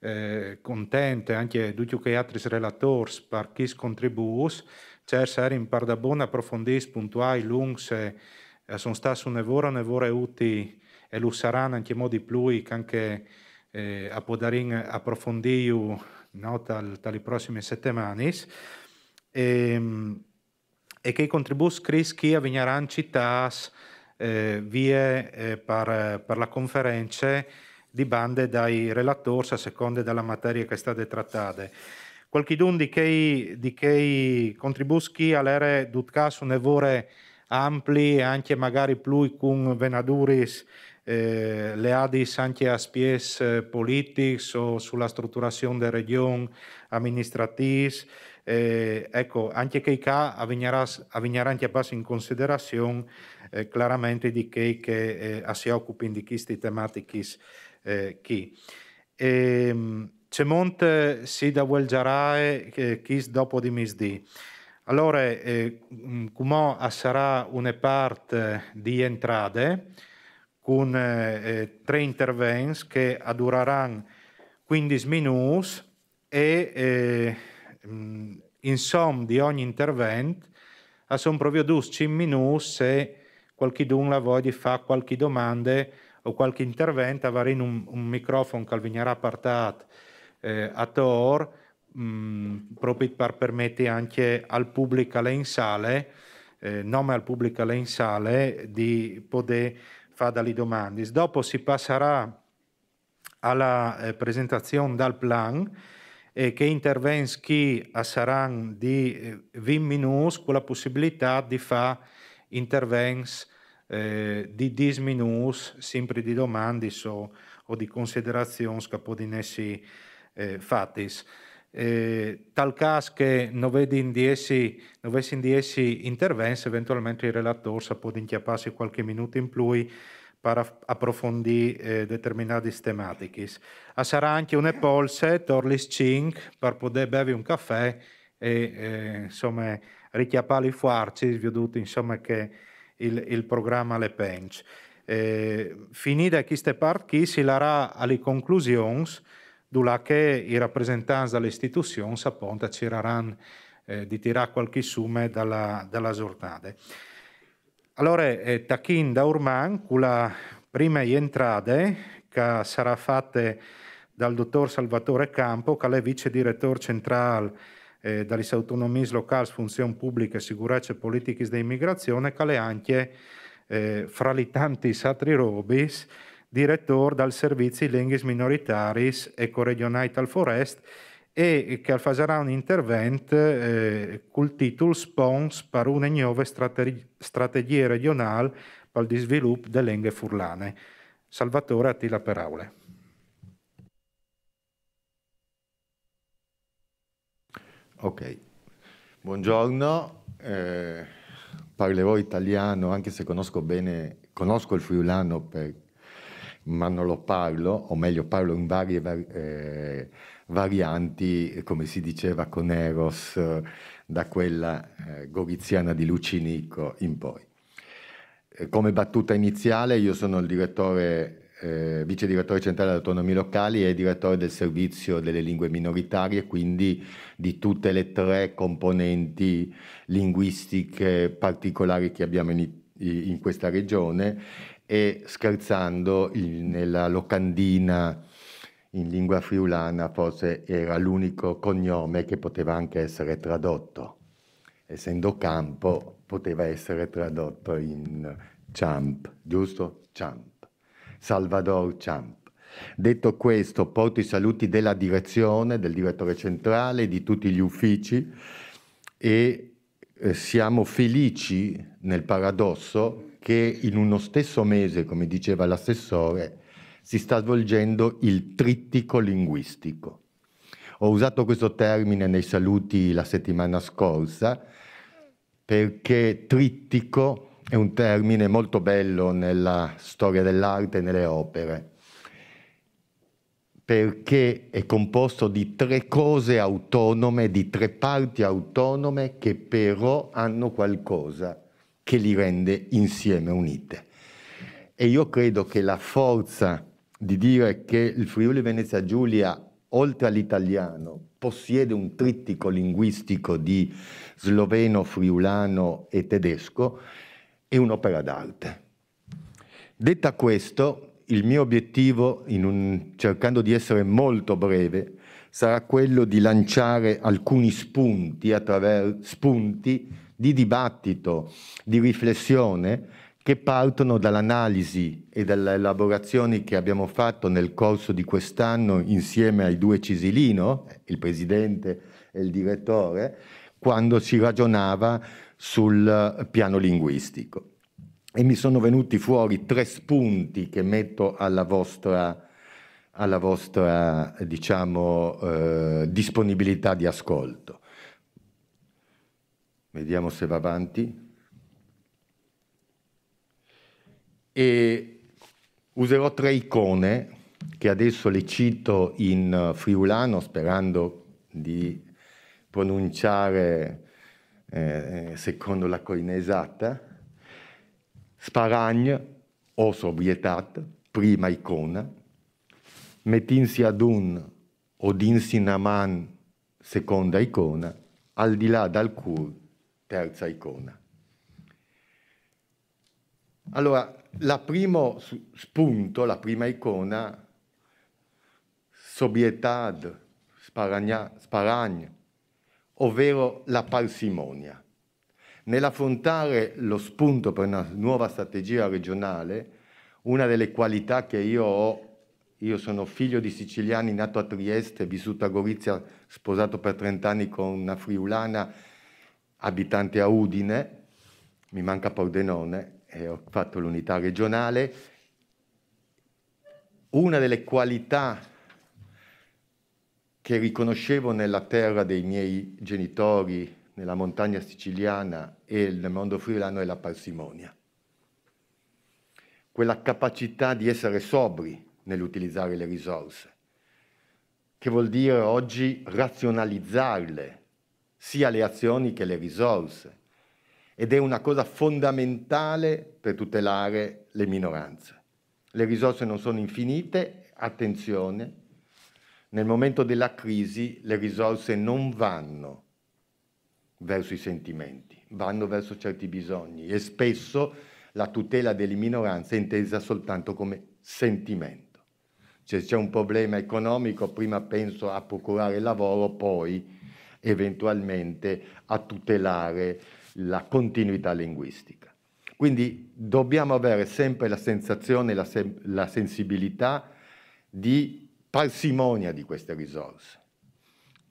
Speaker 6: eh, contento anche tutti gli altri relatori per chi contribus, c'è certo, cioè, in per da approfondire puntuali lunghe, eh, sono stati un'evore, un'evore utile e lo saranno anche modi più che anche eh, a poter approfondire no, tal, tali prossime settimane, e, ehm, e che i contributi scritti a Vignaran città eh, vie eh, per, per, la conferenza di bande dai relatori a seconda della materia che è stata trattata. Qualcuno di quei, di quei contributi all'era d'utcas un evore ampli, anche magari più con venaduris eh, le ADIS anche a pies eh, politics o sulla strutturazione delle regioni amministrative. Eh, ecco, anche che avvignerà anche a basso in considerazione eh, chiaramente di eh, chi che si occupa di queste tematiche. chi. c'è monte si da vuol giarare eh, chi dopo di misdì. Allora, eh, sarà una parte di entrate con eh, eh tre interventi che dureranno 15 minuti e eh, mm, in di ogni intervento sono proprio 12 minuti se qualcuno la voglia fare qualche domanda o qualche intervento, avrà un, un microfono che vi portato eh, a Tor, mh, mm, proprio per permettere anche al pubblico in sale, eh, nome al pubblico in sale, di poter dalle domande. Dopo si passerà alla eh, presentazione dal plan eh, che intervenski saranno di 20 eh, minuti con la possibilità di fare interventi eh, di 10 minuti, sempre di domande so, o di considerazioni che possono essere eh, fatte eh, caso che non vedi in di essi, non eventualmente il relatore può inchiapparsi qualche minuto in più per approfondire eh, determinate tematiche. A ah, sarà anche una polse, torlis 5, per poter bere un caffè e eh, insomma richiappare i fuarci, veduto insomma che il, il programma le pence. Eh, finita queste parti, si larà alle conclusioni d'ulà che i rappresentanti delle istituzioni s'appunto cercheranno eh, di tirare qualche summa dalla, dalla giornata. Allora, eh, Tachin da Urman, con la prima entrate che sarà fatta dal dottor Salvatore Campo, che è vice direttore centrale eh, dalle autonomie locali, funzione pubblica, sicurezza e politiche di immigrazione, che è anche, eh, fra i tanti satri robis, direttore dal servizio Lenghis Minoritaris Ecoregionaital Forest e che farà un intervento eh, col titolo Spons per una nuova strategi strategia regionale per lo sviluppo delle lingue furlane. Salvatore a Attila Peraule.
Speaker 7: Ok, buongiorno, eh, parlerò italiano anche se conosco bene, conosco il friulano per ma non lo parlo, o meglio parlo in varie eh, varianti, come si diceva con Eros, eh, da quella eh, goriziana di Lucinico in poi. Eh, come battuta iniziale io sono il direttore eh, vice direttore centrale delle autonomie locali e direttore del servizio delle lingue minoritarie, quindi di tutte le tre componenti linguistiche particolari che abbiamo in, in questa regione e scherzando in, nella locandina in lingua friulana forse era l'unico cognome che poteva anche essere tradotto. Essendo Campo poteva essere tradotto in Ciamp, giusto? Ciamp. Salvador Ciamp. Detto questo, porto i saluti della direzione, del direttore centrale, di tutti gli uffici e eh, siamo felici nel paradosso che in uno stesso mese, come diceva l'assessore, si sta svolgendo il trittico linguistico. Ho usato questo termine nei saluti la settimana scorsa perché trittico è un termine molto bello nella storia dell'arte e nelle opere, perché è composto di tre cose autonome, di tre parti autonome che però hanno qualcosa che li rende insieme unite. E io credo che la forza di dire che il Friuli Venezia Giulia, oltre all'italiano, possiede un trittico linguistico di sloveno, friulano e tedesco, è un'opera d'arte. Detta questo, il mio obiettivo, un, cercando di essere molto breve, sarà quello di lanciare alcuni spunti, spunti di dibattito, di riflessione che partono dall'analisi e dalle elaborazioni che abbiamo fatto nel corso di quest'anno insieme ai due Cisilino, il presidente e il direttore, quando si ragionava sul piano linguistico. E mi sono venuti fuori tre spunti che metto alla vostra, alla vostra diciamo, eh, disponibilità di ascolto. Vediamo se va avanti. E userò tre icone che adesso le cito in eh, friulano sperando di pronunciare eh, eh secondo la coina esatta. Sparagn o sobrietat, prima icona. Metinsi ad un o dinsi naman, seconda icona. Al di là dal cur, terza icona. Allora, la primo spunto, la prima icona, sobrietad, sparagna, ovvero la parsimonia. Nell'affrontare lo spunto per una nuova strategia regionale, una delle qualità che io ho, io sono figlio di siciliani, nato a Trieste, vissuto a Gorizia, sposato per 30 anni con una friulana, abitante a Udine, mi manca Pordenone e ho fatto l'unità regionale. Una delle qualità che riconoscevo nella terra dei miei genitori, nella montagna siciliana e nel mondo friulano è la parsimonia. Quella capacità di essere sobri nell'utilizzare le risorse, che vuol dire oggi razionalizzarle sia le azioni che le risorse ed è una cosa fondamentale per tutelare le minoranze. Le risorse non sono infinite, attenzione, nel momento della crisi le risorse non vanno verso i sentimenti, vanno verso certi bisogni e spesso la tutela delle minoranze è intesa soltanto come sentimento. Cioè, c'è un problema economico, prima penso a procurare lavoro, poi eventualmente a tutelare la continuità linguistica. Quindi dobbiamo avere sempre la sensazione, la, se la sensibilità di parsimonia di queste risorse,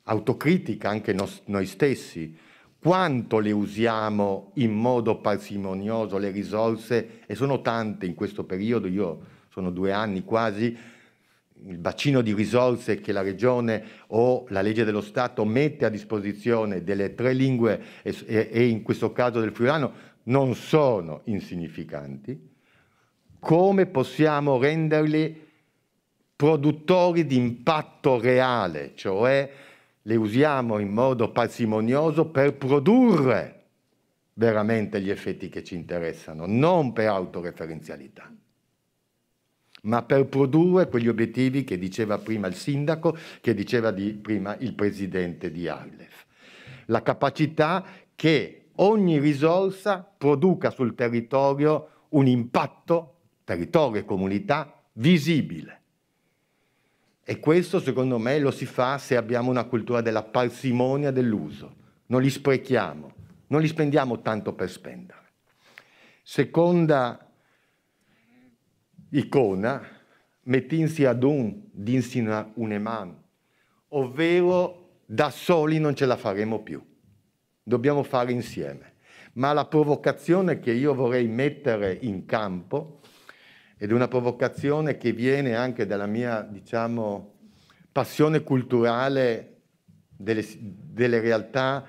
Speaker 7: autocritica anche no noi stessi, quanto le usiamo in modo parsimonioso le risorse, e sono tante in questo periodo, io sono due anni quasi il bacino di risorse che la Regione o la legge dello Stato mette a disposizione delle tre lingue e, e in questo caso del friulano non sono insignificanti, come possiamo renderli produttori di impatto reale, cioè le usiamo in modo parsimonioso per produrre veramente gli effetti che ci interessano, non per autoreferenzialità ma per produrre quegli obiettivi che diceva prima il sindaco, che diceva prima il presidente di Arlef. La capacità che ogni risorsa produca sul territorio un impatto, territorio e comunità, visibile. E questo secondo me lo si fa se abbiamo una cultura della parsimonia dell'uso. Non li sprechiamo, non li spendiamo tanto per spendere. Seconda icona, mettersi ad un, dinsi una mano, ovvero da soli non ce la faremo più, dobbiamo fare insieme. Ma la provocazione che io vorrei mettere in campo, ed è una provocazione che viene anche dalla mia, diciamo, passione culturale delle, delle realtà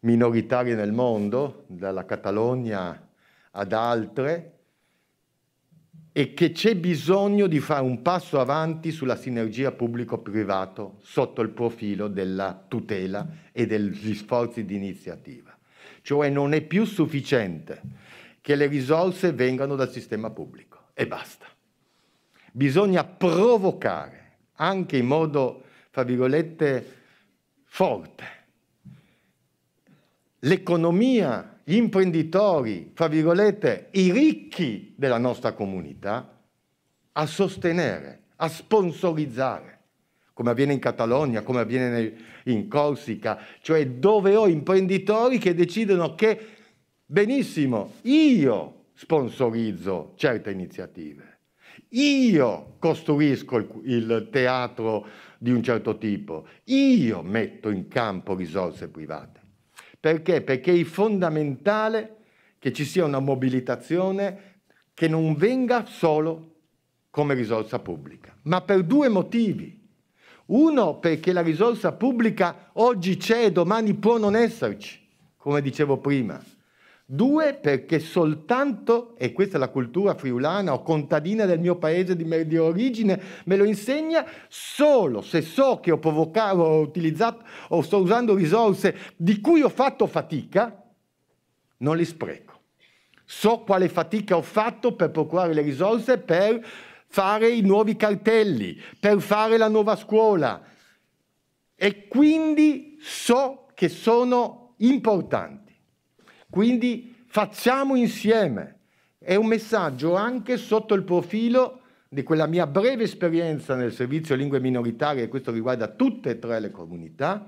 Speaker 7: minoritarie nel mondo, dalla Catalogna ad altre, e che c'è bisogno di fare un passo avanti sulla sinergia pubblico-privato sotto il profilo della tutela e degli sforzi di iniziativa. Cioè non è più sufficiente che le risorse vengano dal sistema pubblico e basta. Bisogna provocare anche in modo, fra virgolette, forte l'economia gli imprenditori, fra virgolette, i ricchi della nostra comunità a sostenere, a sponsorizzare, come avviene in Catalogna, come avviene in Corsica, cioè dove ho imprenditori che decidono che benissimo, io sponsorizzo certe iniziative, io costruisco il, il teatro di un certo tipo, io metto in campo risorse private. Perché? Perché è fondamentale che ci sia una mobilitazione che non venga solo come risorsa pubblica, ma per due motivi. Uno, perché la risorsa pubblica oggi c'è e domani può non esserci, come dicevo prima. Due, perché soltanto, e questa è la cultura friulana o contadina del mio paese di, di origine, me lo insegna, solo se so che ho provocato, ho utilizzato, o sto usando risorse di cui ho fatto fatica, non le spreco. So quale fatica ho fatto per procurare le risorse per fare i nuovi cartelli, per fare la nuova scuola. E quindi so che sono importanti. Quindi facciamo insieme. È un messaggio anche sotto il profilo di quella mia breve esperienza nel servizio lingue minoritarie, e questo riguarda tutte e tre le comunità,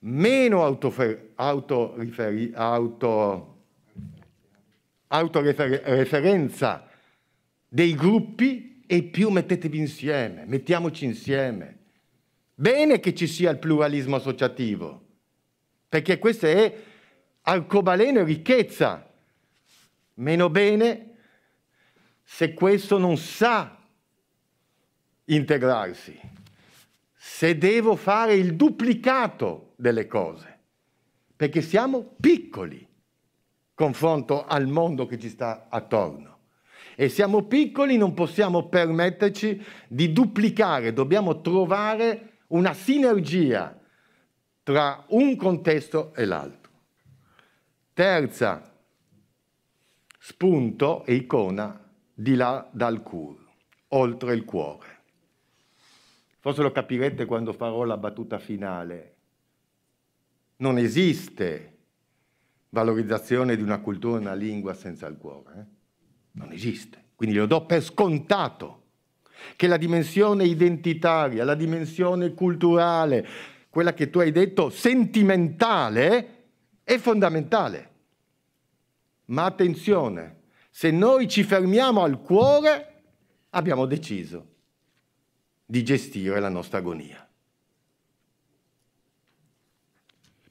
Speaker 7: meno autofer- autoriferi- auto- autoreferenza dei gruppi e più mettetevi insieme, mettiamoci insieme. Bene che ci sia il pluralismo associativo, perché questo è arcobaleno e ricchezza. Meno bene se questo non sa integrarsi, se devo fare il duplicato delle cose, perché siamo piccoli confronto al mondo che ci sta attorno. E siamo piccoli, non possiamo permetterci di duplicare, dobbiamo trovare una sinergia tra un contesto e l'altro. Terza spunto e icona di là dal cur, oltre il cuore. Forse lo capirete quando farò la battuta finale. Non esiste valorizzazione di una cultura e una lingua senza il cuore. Eh? Non esiste. Quindi lo do per scontato che la dimensione identitaria, la dimensione culturale, quella che tu hai detto, sentimentale, è fondamentale. Ma attenzione, se noi ci fermiamo al cuore, abbiamo deciso di gestire la nostra agonia.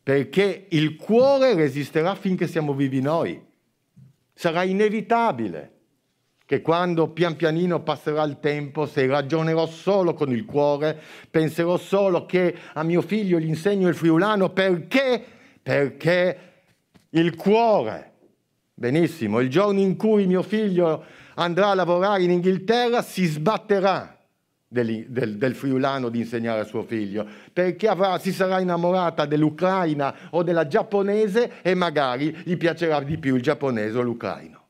Speaker 7: Perché il cuore resisterà finché siamo vivi noi. Sarà inevitabile che quando pian pianino passerà il tempo, se ragionerò solo con il cuore, penserò solo che a mio figlio gli insegno il friulano perché? Perché il cuore. Benissimo, il giorno in cui mio figlio andrà a lavorare in Inghilterra si sbatterà del, del, del, friulano di insegnare a suo figlio, perché avrà, si sarà innamorata dell'ucraina o della giapponese e magari gli piacerà di più il giapponese o l'ucraino.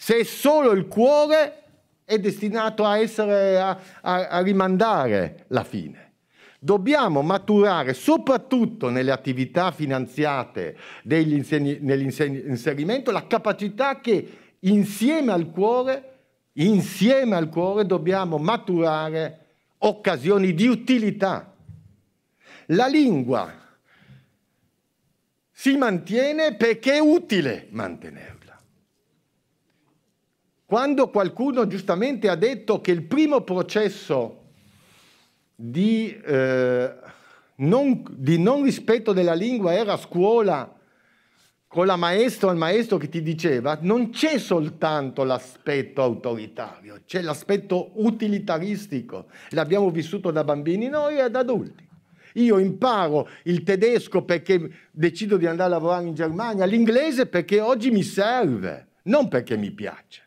Speaker 7: Se è solo il cuore è destinato a, essere, a, a, a rimandare la fine. Dobbiamo maturare soprattutto nelle attività finanziate nell'inserimento la capacità che insieme al cuore, insieme al cuore dobbiamo maturare occasioni di utilità. La lingua si mantiene perché è utile mantenerla. Quando qualcuno giustamente ha detto che il primo processo di, eh, non, di non rispetto della lingua era a scuola, con la maestra o il maestro che ti diceva, non c'è soltanto l'aspetto autoritario, c'è l'aspetto utilitaristico. L'abbiamo vissuto da bambini noi e da adulti. Io imparo il tedesco perché decido di andare a lavorare in Germania, l'inglese perché oggi mi serve, non perché mi piace.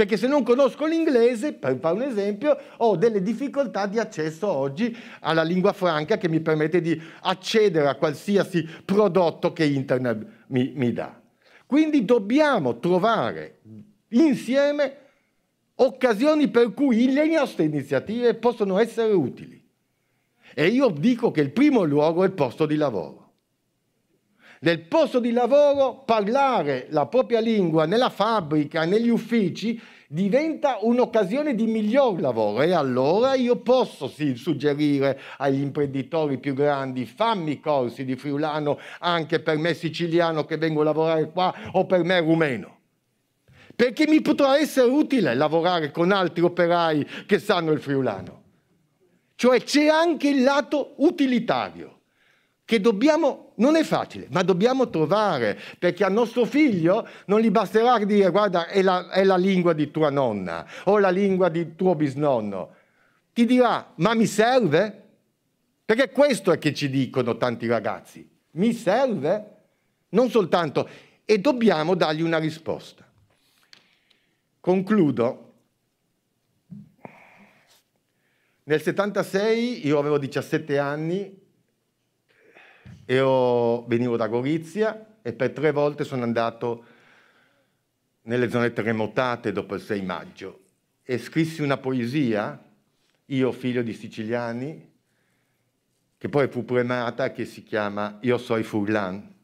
Speaker 7: Perché se non conosco l'inglese, per fare un esempio, ho delle difficoltà di accesso oggi alla lingua franca che mi permette di accedere a qualsiasi prodotto che internet mi, mi dà. Quindi dobbiamo trovare insieme occasioni per cui le nostre iniziative possono essere utili. E io dico che il primo luogo è il posto di lavoro del posto di lavoro, parlare la propria lingua nella fabbrica, negli uffici, diventa un'occasione di miglior lavoro e allora io posso sì, suggerire agli imprenditori più grandi fammi corsi di friulano anche per me siciliano che vengo a lavorare qua o per me rumeno perché mi potrà essere utile lavorare con altri operai che sanno il friulano. Cioè c'è anche il lato utilitario che dobbiamo, non è facile, ma dobbiamo trovare, perché a nostro figlio non gli basterà dire guarda è la, è la lingua di tua nonna o la lingua di tuo bisnonno. Ti dirà ma mi serve? Perché questo è che ci dicono tanti ragazzi, mi serve? Non soltanto, e dobbiamo dargli una risposta. Concludo. Nel 76 io avevo 17 anni io venivo da Gorizia e per tre volte sono andato nelle zone terremotate dopo il 6 maggio e scrissi una poesia, io figlio di siciliani, che poi fu premata, che si chiama Io soy Furlan.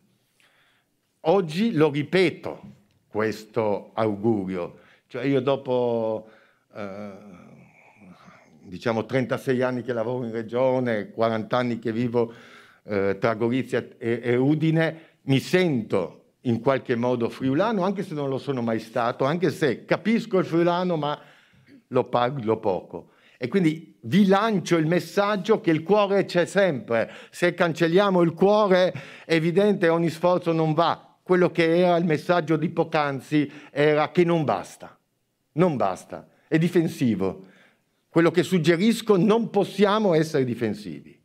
Speaker 7: Oggi lo ripeto questo augurio, cioè io dopo eh, diciamo 36 anni che lavoro in regione, 40 anni che vivo eh, tra Gorizia e, e Udine, mi sento in qualche modo friulano, anche se non lo sono mai stato, anche se capisco il friulano, ma lo parlo poco. E quindi vi lancio il messaggio che il cuore c'è sempre. Se cancelliamo il cuore, è evidente ogni sforzo non va. Quello che era il messaggio di poc'anzi era che non basta. Non basta. È difensivo. Quello che suggerisco, non possiamo essere difensivi.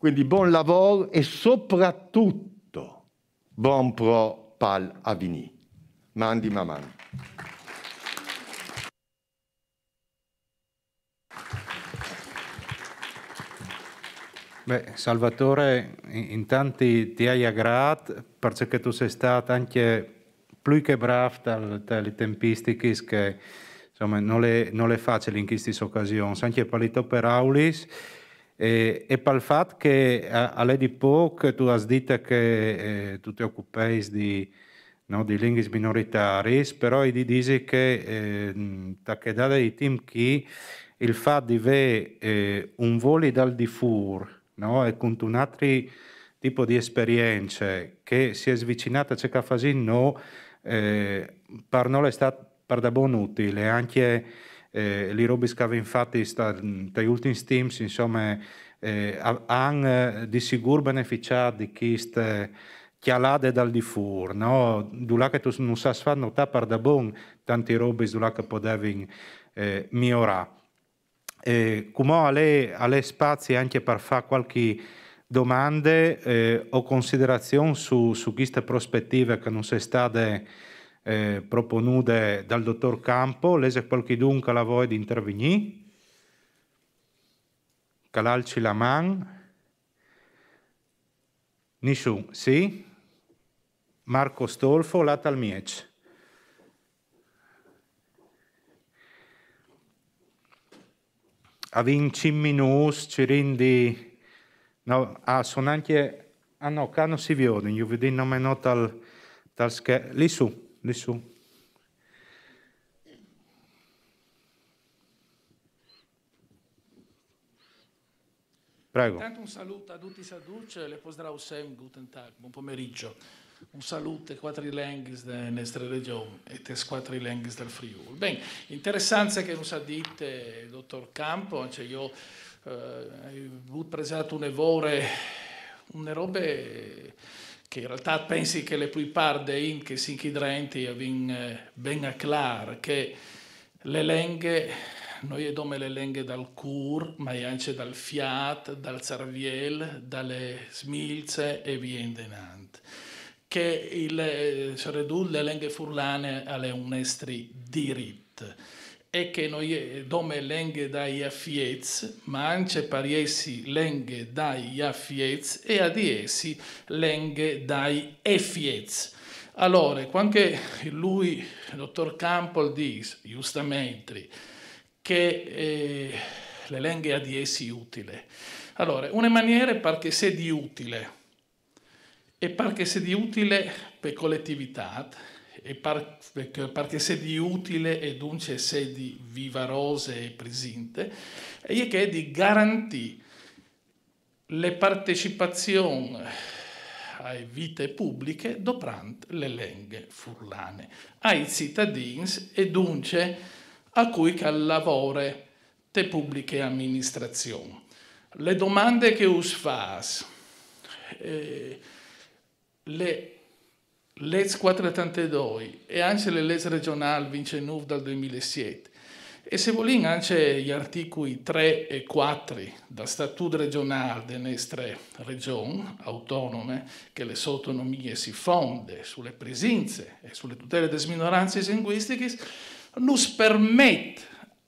Speaker 7: Quindi buon lavoro e soprattutto buon pro pal avini. Mandi maman.
Speaker 6: Beh, Salvatore, tanti ti hai aggradato perché tu sei stato anche più che bravo dalle tempistiche che insomma, non le, non le faccio in queste occasioni, anche per Aulis e, per il fatto che eh, a, Lady Poke tu hai detto che eh, tu ti occupi di, no, di lingue minoritarie, però hai detto che eh, mm, ti di team che il fatto di avere eh, un volo dal di fuori no, e con un altro tipo di esperienze che si è avvicinata a cercare di no, eh, per noi è stato per da buon utile anche eh, L'Irobis che aveva infatti tra gli ultimi teams, insomma, eh, hanno eh, di sicuro beneficiato di queste eh, chialade dal di fuori, no? Dula che tu non sai fare notare per da buon tanti robis dula che potevi eh, migliorare. Eh, come alle, alle spazi anche per fare qualche domande eh, o considerazione su, su queste prospettive che non sono state eh, proponude dal dottor Campo, lese dunque la voi di intervenire, calalci la man, Nisciun, sì. Marco Stolfo, Latal Miec. A vinci minus, ci rindi... No, ah, sono anche... Ah no, cano si vede, io vedo il nome no tal, tal scherzo. Lì su nessuno.
Speaker 8: Prego. Intanto un saluto a tutti i saduce, le pozdrav sem, guten tag, buon pomeriggio. Un saluto ai quattro lenghis della nostra regione e ai quattro lenghis del Friuli. Bene, interessante che non sa dite, dottor Campo, cioè io eh, ho un evore, una robe che in realtà pensi che le più plupart in che si inchidrenti avin eh, ben a clar che le lenghe noi edome le lenghe dal cur, ma anche dal fiat, dal cerviel, dalle smilze e via indenant. Che il, eh, se le lenghe furlane alle unestri estri diritte e che noi dome lenghe dai affiez, ma anche pariesi lenghe dai affiez e a adiesi lenghe dai effiez. Allora, quando lui, il dottor Campbell, dice, giustamente, che eh, le lenghe a adiesi utile. Allora, una maniera è che sia di utile, e che sia di utile per collettività, e perché sei di utile e dunque sei di vivarose e presinte, e che è di garantire le partecipazioni alle vite pubbliche doprant le lingue furlane, ai cittadini e dunque a cui cal lavore te pubbliche amministrazioni. Le domande che us fas, eh, le le squadre e anche le les regionali vince NUV dal 2007. E se volete anche gli articoli 3 e 4 del Statuto regionale delle nostre regioni autonome, che le autonomie si fonde sulle presenze e sulle tutele delle minoranze linguistiche, nos permette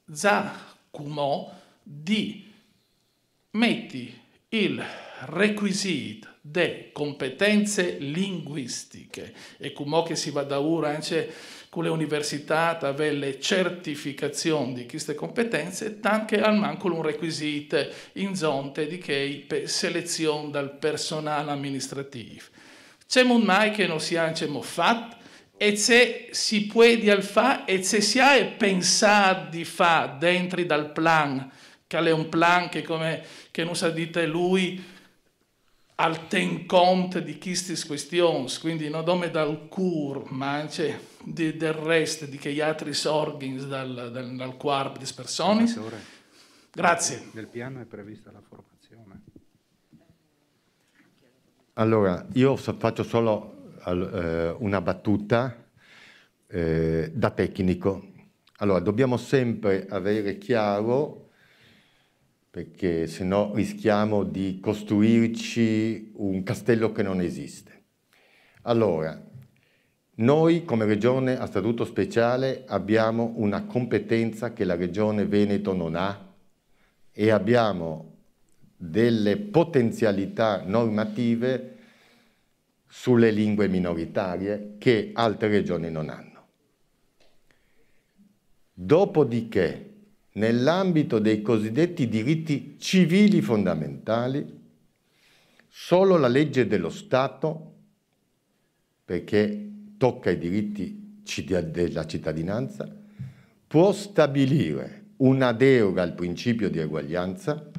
Speaker 8: già come di mettere il requisito de competenze linguistiche e come che si va da ora anche con le università avere le certificazioni di queste competenze, anche al manco un requisito in zonte di che per selezione dal personale amministrativo. C'è un mai che non si ha fatto e se si può di al fa e se si ha pensato di fa dentro dal plan, che è un plan che come che non sa dite lui al ten compte di queste questions, quindi non nome dal cur, ma cioè, di, del resto, di che altri sorghi dal, dal, dal quarp di persone. Grazie. Nel piano è prevista la formazione.
Speaker 7: Allora, io faccio solo eh, una battuta eh, da tecnico. Allora, dobbiamo sempre avere chiaro perché se no rischiamo di costruirci un castello che non esiste. Allora, noi come Regione a Statuto Speciale abbiamo una competenza che la Regione Veneto non ha e abbiamo delle potenzialità normative sulle lingue minoritarie che altre regioni non hanno. Dopodiché nell'ambito dei cosiddetti diritti civili fondamentali, solo la legge dello Stato, perché tocca i diritti della cittadinanza, può stabilire una deroga al principio di eguaglianza,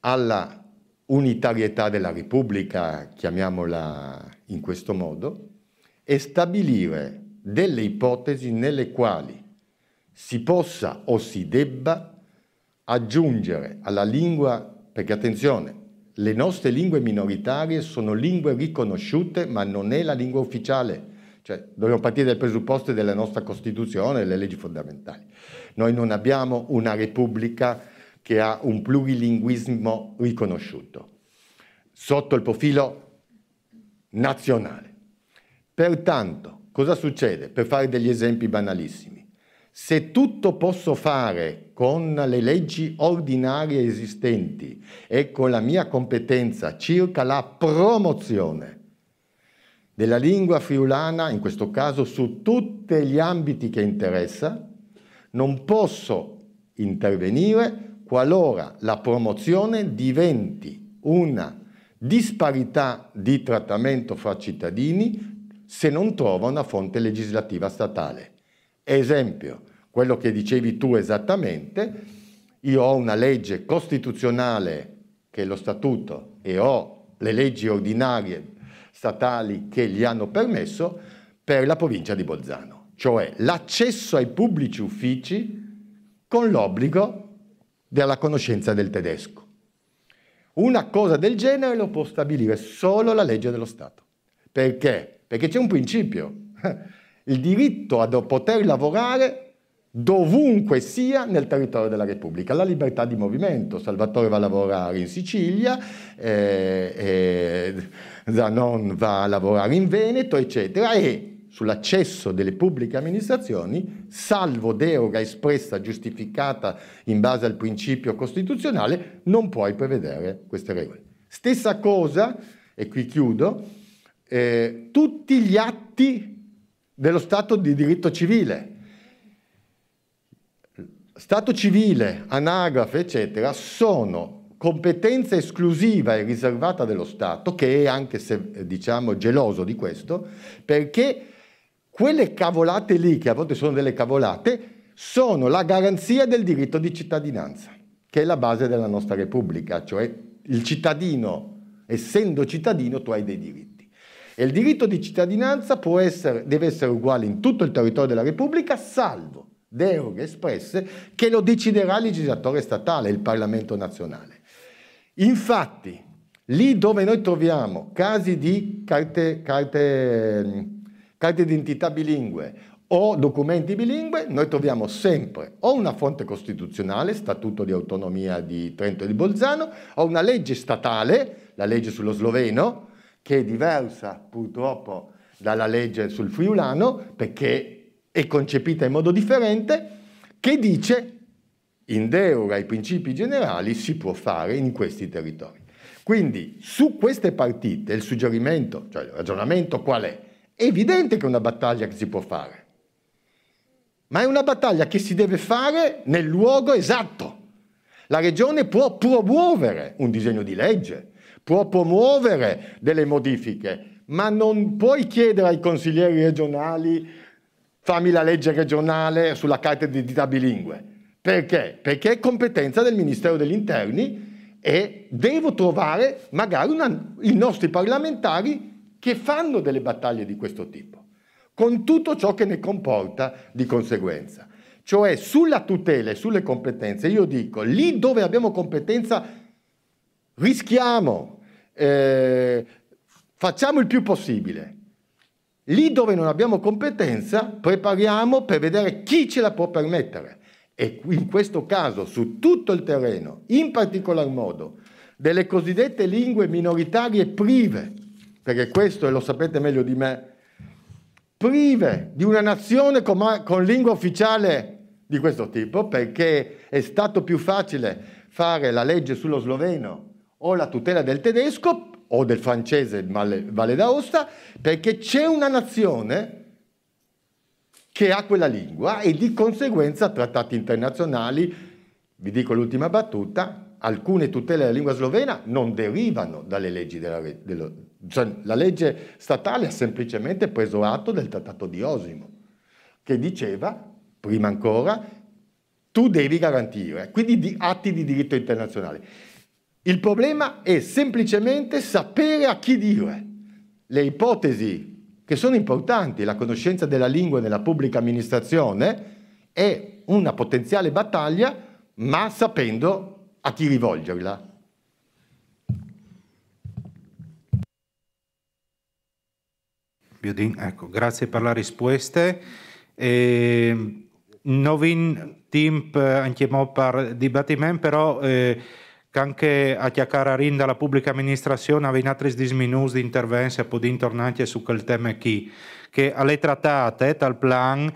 Speaker 7: alla unitarietà della Repubblica, chiamiamola in questo modo, e stabilire delle ipotesi nelle quali si possa o si debba aggiungere alla lingua, perché attenzione, le nostre lingue minoritarie sono lingue riconosciute, ma non è la lingua ufficiale. Cioè, dobbiamo partire dai presupposti della nostra Costituzione e le leggi fondamentali. Noi non abbiamo una repubblica che ha un plurilinguismo riconosciuto sotto il profilo nazionale. Pertanto, cosa succede? Per fare degli esempi banalissimi se tutto posso fare con le leggi ordinarie esistenti e con la mia competenza circa la promozione della lingua friulana, in questo caso su tutti gli ambiti che interessa, non posso intervenire qualora la promozione diventi una disparità di trattamento fra cittadini se non trova una fonte legislativa statale. Esempio, quello che dicevi tu esattamente, io ho una legge costituzionale che è lo statuto e ho le leggi ordinarie statali che gli hanno permesso per la provincia di Bolzano, cioè l'accesso ai pubblici uffici con l'obbligo della conoscenza del tedesco. Una cosa del genere lo può stabilire solo la legge dello Stato. Perché? Perché c'è un principio. Il diritto a poter lavorare dovunque sia nel territorio della Repubblica. La libertà di movimento, Salvatore va a lavorare in Sicilia, eh, eh, Zanon va a lavorare in Veneto, eccetera, e sull'accesso delle pubbliche amministrazioni, salvo deroga espressa, giustificata in base al principio costituzionale, non puoi prevedere queste regole. Stessa cosa, e qui chiudo, eh, tutti gli atti dello Stato di diritto civile, Stato civile, anagrafe, eccetera, sono competenza esclusiva e riservata dello Stato, che è anche se eh, diciamo geloso di questo, perché quelle cavolate lì, che a volte sono delle cavolate, sono la garanzia del diritto di cittadinanza, che è la base della nostra Repubblica, cioè il cittadino, essendo cittadino, tu hai dei diritti. E il diritto di cittadinanza essere, deve essere uguale in tutto il territorio della Repubblica, salvo deroghe espresse che lo deciderà il legislatore statale, il Parlamento nazionale. Infatti, lì dove noi troviamo casi di carte, carte, mm, carte d'identità bilingue o documenti bilingue, noi troviamo sempre o una fonte costituzionale, Statuto di autonomia di Trento e di Bolzano, o una legge statale, la legge sullo sloveno, che è diversa purtroppo dalla legge sul friulano, perché è concepita in modo differente, che dice in deroga ai principi generali si può fare in questi territori. Quindi su queste partite il suggerimento, cioè il ragionamento qual è? È evidente che è una battaglia che si può fare, ma è una battaglia che si deve fare nel luogo esatto. La regione può promuovere un disegno di legge, può promuovere delle modifiche, ma non puoi chiedere ai consiglieri regionali fammi la legge regionale sulla carta di bilingue. Perché? Perché è competenza del Ministero degli Interni e devo trovare magari una, i nostri parlamentari che fanno delle battaglie di questo tipo, con tutto ciò che ne comporta di conseguenza. Cioè sulla tutela e sulle competenze, io dico, lì dove abbiamo competenza rischiamo, eh, facciamo il più possibile Lì dove non abbiamo competenza, prepariamo per vedere chi ce la può permettere. E in questo caso, su tutto il terreno, in particolar modo, delle cosiddette lingue minoritarie prive, perché questo, lo sapete meglio di me, prive di una nazione con, con lingua ufficiale di questo tipo, perché è stato più facile fare la legge sullo sloveno o la tutela del tedesco o del francese Valle d'Aosta, perché c'è una nazione che ha quella lingua e di conseguenza trattati internazionali, vi dico l'ultima battuta, alcune tutele della lingua slovena non derivano dalle leggi della... Dello, cioè la legge statale ha semplicemente preso atto del trattato di Osimo, che diceva, prima ancora, tu devi garantire, quindi di atti di diritto internazionale. Il problema è semplicemente sapere a chi dire. Le ipotesi che sono importanti, la conoscenza della lingua nella pubblica amministrazione è una potenziale battaglia, ma sapendo a chi rivolgerla.
Speaker 6: Biodin, ecco, grazie per la risposta. Eh, novin timp anche mo per dibattimento, però eh, che anche a Chiacararin la pubblica amministrazione aveva altri disminus di interventi e poi di intornanti su quel tema qui, che alle trattate tal plan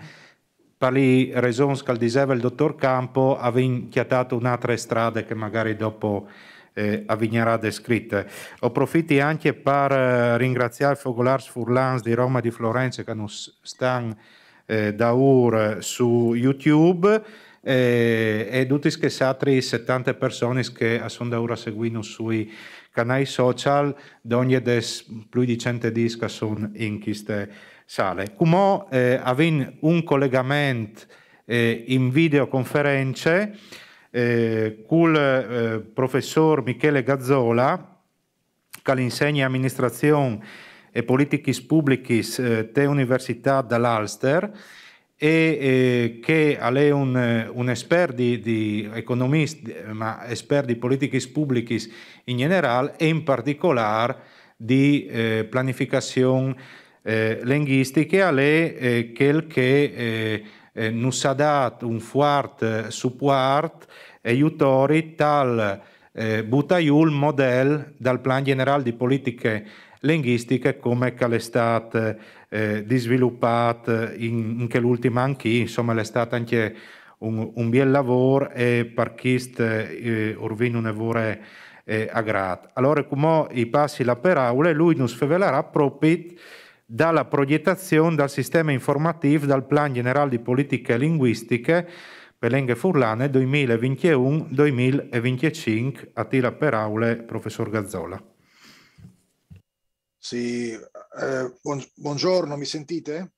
Speaker 6: per le ragioni che diceva il dottor Campo aveva chiatato un'altra strada che magari dopo eh, avvignerà descritte. profitti anche per eh, ringraziare Fogolars Furlans di Roma e di Florenza che hanno stanno eh, da UR eh, su YouTube e, e tutti che satri 70 persone che a sonda ora seguono sui canali social, ogni des più di 100 dischi sono in queste sale. Come eh, avendo un collegamento eh, in videoconferenza eh, il eh, professor Michele Gazzola, che insegna amministrazione e politiche pubbliche eh, dell'Università dall'Alster, e eh, che è un, un esperto di, di economisti, ma esperto di politiche pubbliche in generale e in particolare di eh, pianificazione eh, linguistica, è eh, quel che eh, eh non ha dato un forte supporto e aiutori tal eh, butaiul modello dal Plan Generale di Politiche Linguistiche come che l'estate eh, di sviluppare in, in che l'ultima anche, insomma è stato anche un, un bel lavoro e per chi eh, Urvino ne vuole eh, agrat. Allora come i passi la peraule, lui non svelerà proprio dalla proiettazione dal sistema informativo dal Plan Generale di Politiche Linguistiche per Lenghe Furlane 2021-2025 a Tila Peraule, professor Gazzola.
Speaker 9: Sì, eh, buon, buongiorno, mi sentite?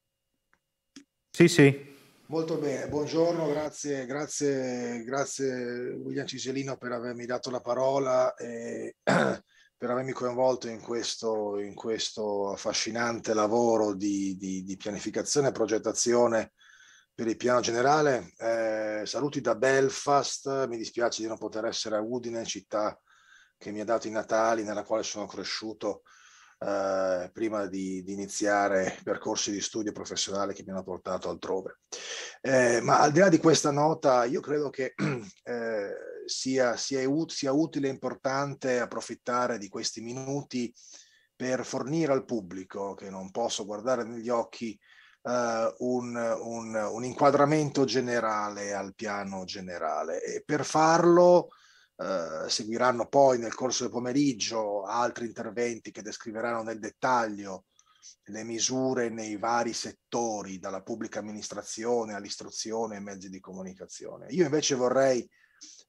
Speaker 6: Sì, sì.
Speaker 9: Molto bene, buongiorno, grazie, grazie, grazie William Ciselino per avermi dato la parola e per avermi coinvolto in questo, in questo affascinante lavoro di, di, di, pianificazione e progettazione per il piano generale. Eh, saluti da Belfast, mi dispiace di non poter essere a Udine, città che mi ha dato i Natali, nella quale sono cresciuto eh, prima di, di, iniziare percorsi di studio professionale che mi hanno portato altrove. Eh, ma al di là di questa nota, io credo che eh, sia, sia, ut- sia utile e importante approfittare di questi minuti per fornire al pubblico, che non posso guardare negli occhi, Uh, un, un, un, inquadramento generale al piano generale e per farlo eh, seguiranno poi nel corso del pomeriggio altri interventi che descriveranno nel dettaglio le misure nei vari settori, dalla pubblica amministrazione all'istruzione e mezzi di comunicazione. Io invece vorrei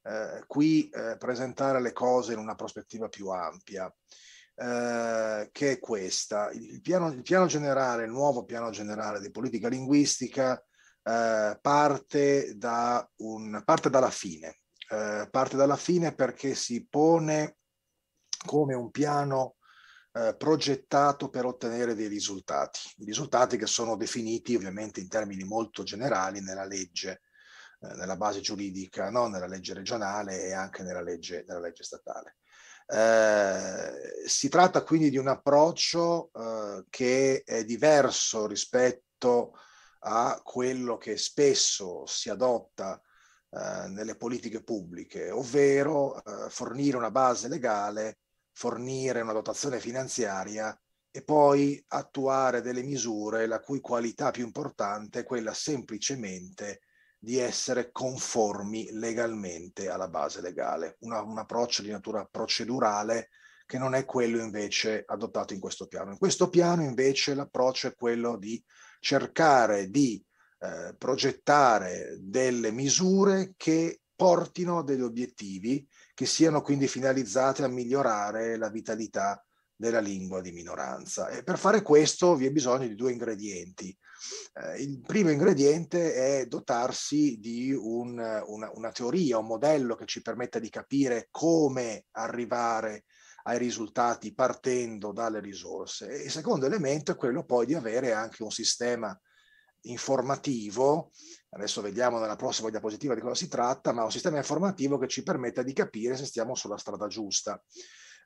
Speaker 9: eh, qui eh, presentare le cose in una prospettiva più ampia, eh, che è questa. Il piano, il piano, generale, il nuovo piano generale di politica linguistica eh, parte, da un, parte dalla fine, eh, parte dalla fine perché si pone come un piano eh, progettato per ottenere dei risultati, I risultati che sono definiti ovviamente in termini molto generali nella legge, eh, nella base giuridica, no? nella legge regionale e anche nella legge, nella legge statale. Eh, si tratta quindi di un approccio eh, che è diverso rispetto a quello che spesso si adotta eh, nelle politiche pubbliche, ovvero eh, fornire una base legale, fornire una dotazione finanziaria e poi attuare delle misure la cui qualità più importante è quella semplicemente di essere conformi legalmente alla base legale, una, un approccio di natura procedurale che non è quello invece adottato in questo piano. In questo piano invece l'approccio è quello di cercare di eh, progettare delle misure che portino degli obiettivi che siano quindi finalizzate a migliorare la vitalità della lingua di minoranza. E per fare questo vi è bisogno di due ingredienti. Eh, il primo ingrediente è dotarsi di un, una, una, teoria, un modello che ci permetta di capire come arrivare ai risultati partendo dalle risorse. E il secondo elemento è quello poi di avere anche un sistema informativo, adesso vediamo nella prossima diapositiva di cosa si tratta, ma un sistema informativo che ci permetta di capire se stiamo sulla strada giusta.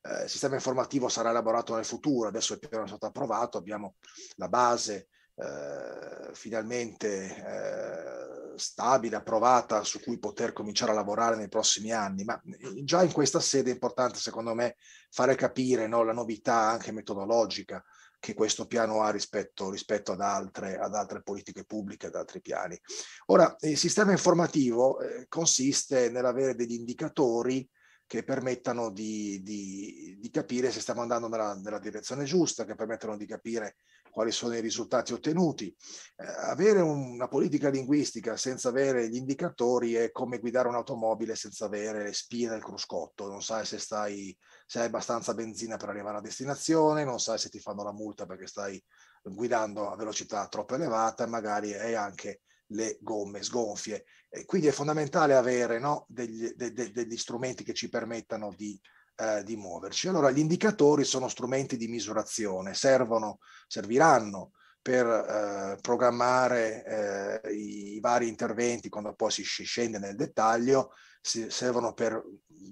Speaker 9: Eh, il sistema informativo sarà elaborato nel futuro, adesso il piano è stato approvato, abbiamo la base eh, finalmente eh, stabile, approvata, su cui poter cominciare a lavorare nei prossimi anni, ma eh, già in questa sede è importante secondo me fare capire no, la novità anche metodologica che questo piano ha rispetto, rispetto ad, altre, ad, altre, politiche pubbliche, ad altri piani. Ora, il sistema informativo eh, consiste nell'avere degli indicatori che permettano di, di, di, capire se stiamo andando nella, nella, direzione giusta, che permettano di capire quali sono i risultati ottenuti. Eh, avere un, una politica linguistica senza avere gli indicatori è come guidare un'automobile senza avere le spine al cruscotto, non sai se stai se hai abbastanza benzina per arrivare a destinazione, non sai se ti fanno la multa perché stai guidando a velocità troppo elevata, magari hai anche le gomme sgonfie. E quindi è fondamentale avere no, degli, de, de, degli, strumenti che ci permettano di, eh, di, muoverci. Allora, gli indicatori sono strumenti di misurazione, servono, serviranno per eh, programmare eh, i, i vari interventi quando poi si scende nel dettaglio servono per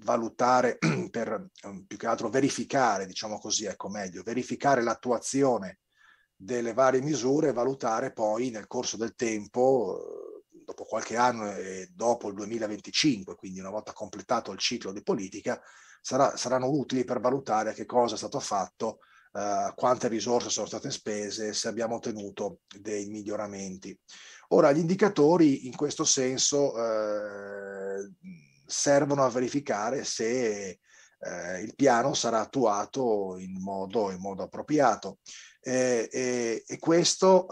Speaker 9: valutare, per ehm, più che altro verificare, diciamo così, ecco meglio, verificare l'attuazione delle varie misure e valutare poi nel corso del tempo, ehm, dopo qualche anno e dopo il 2025, quindi una volta completato il ciclo di politica, sarà, saranno utili per valutare che cosa è stato fatto, eh, quante risorse sono state spese, se abbiamo ottenuto dei miglioramenti. Ora, gli indicatori in questo senso eh, servono a verificare se eh, il piano sarà attuato in modo, in modo appropriato. Eh, eh, e questo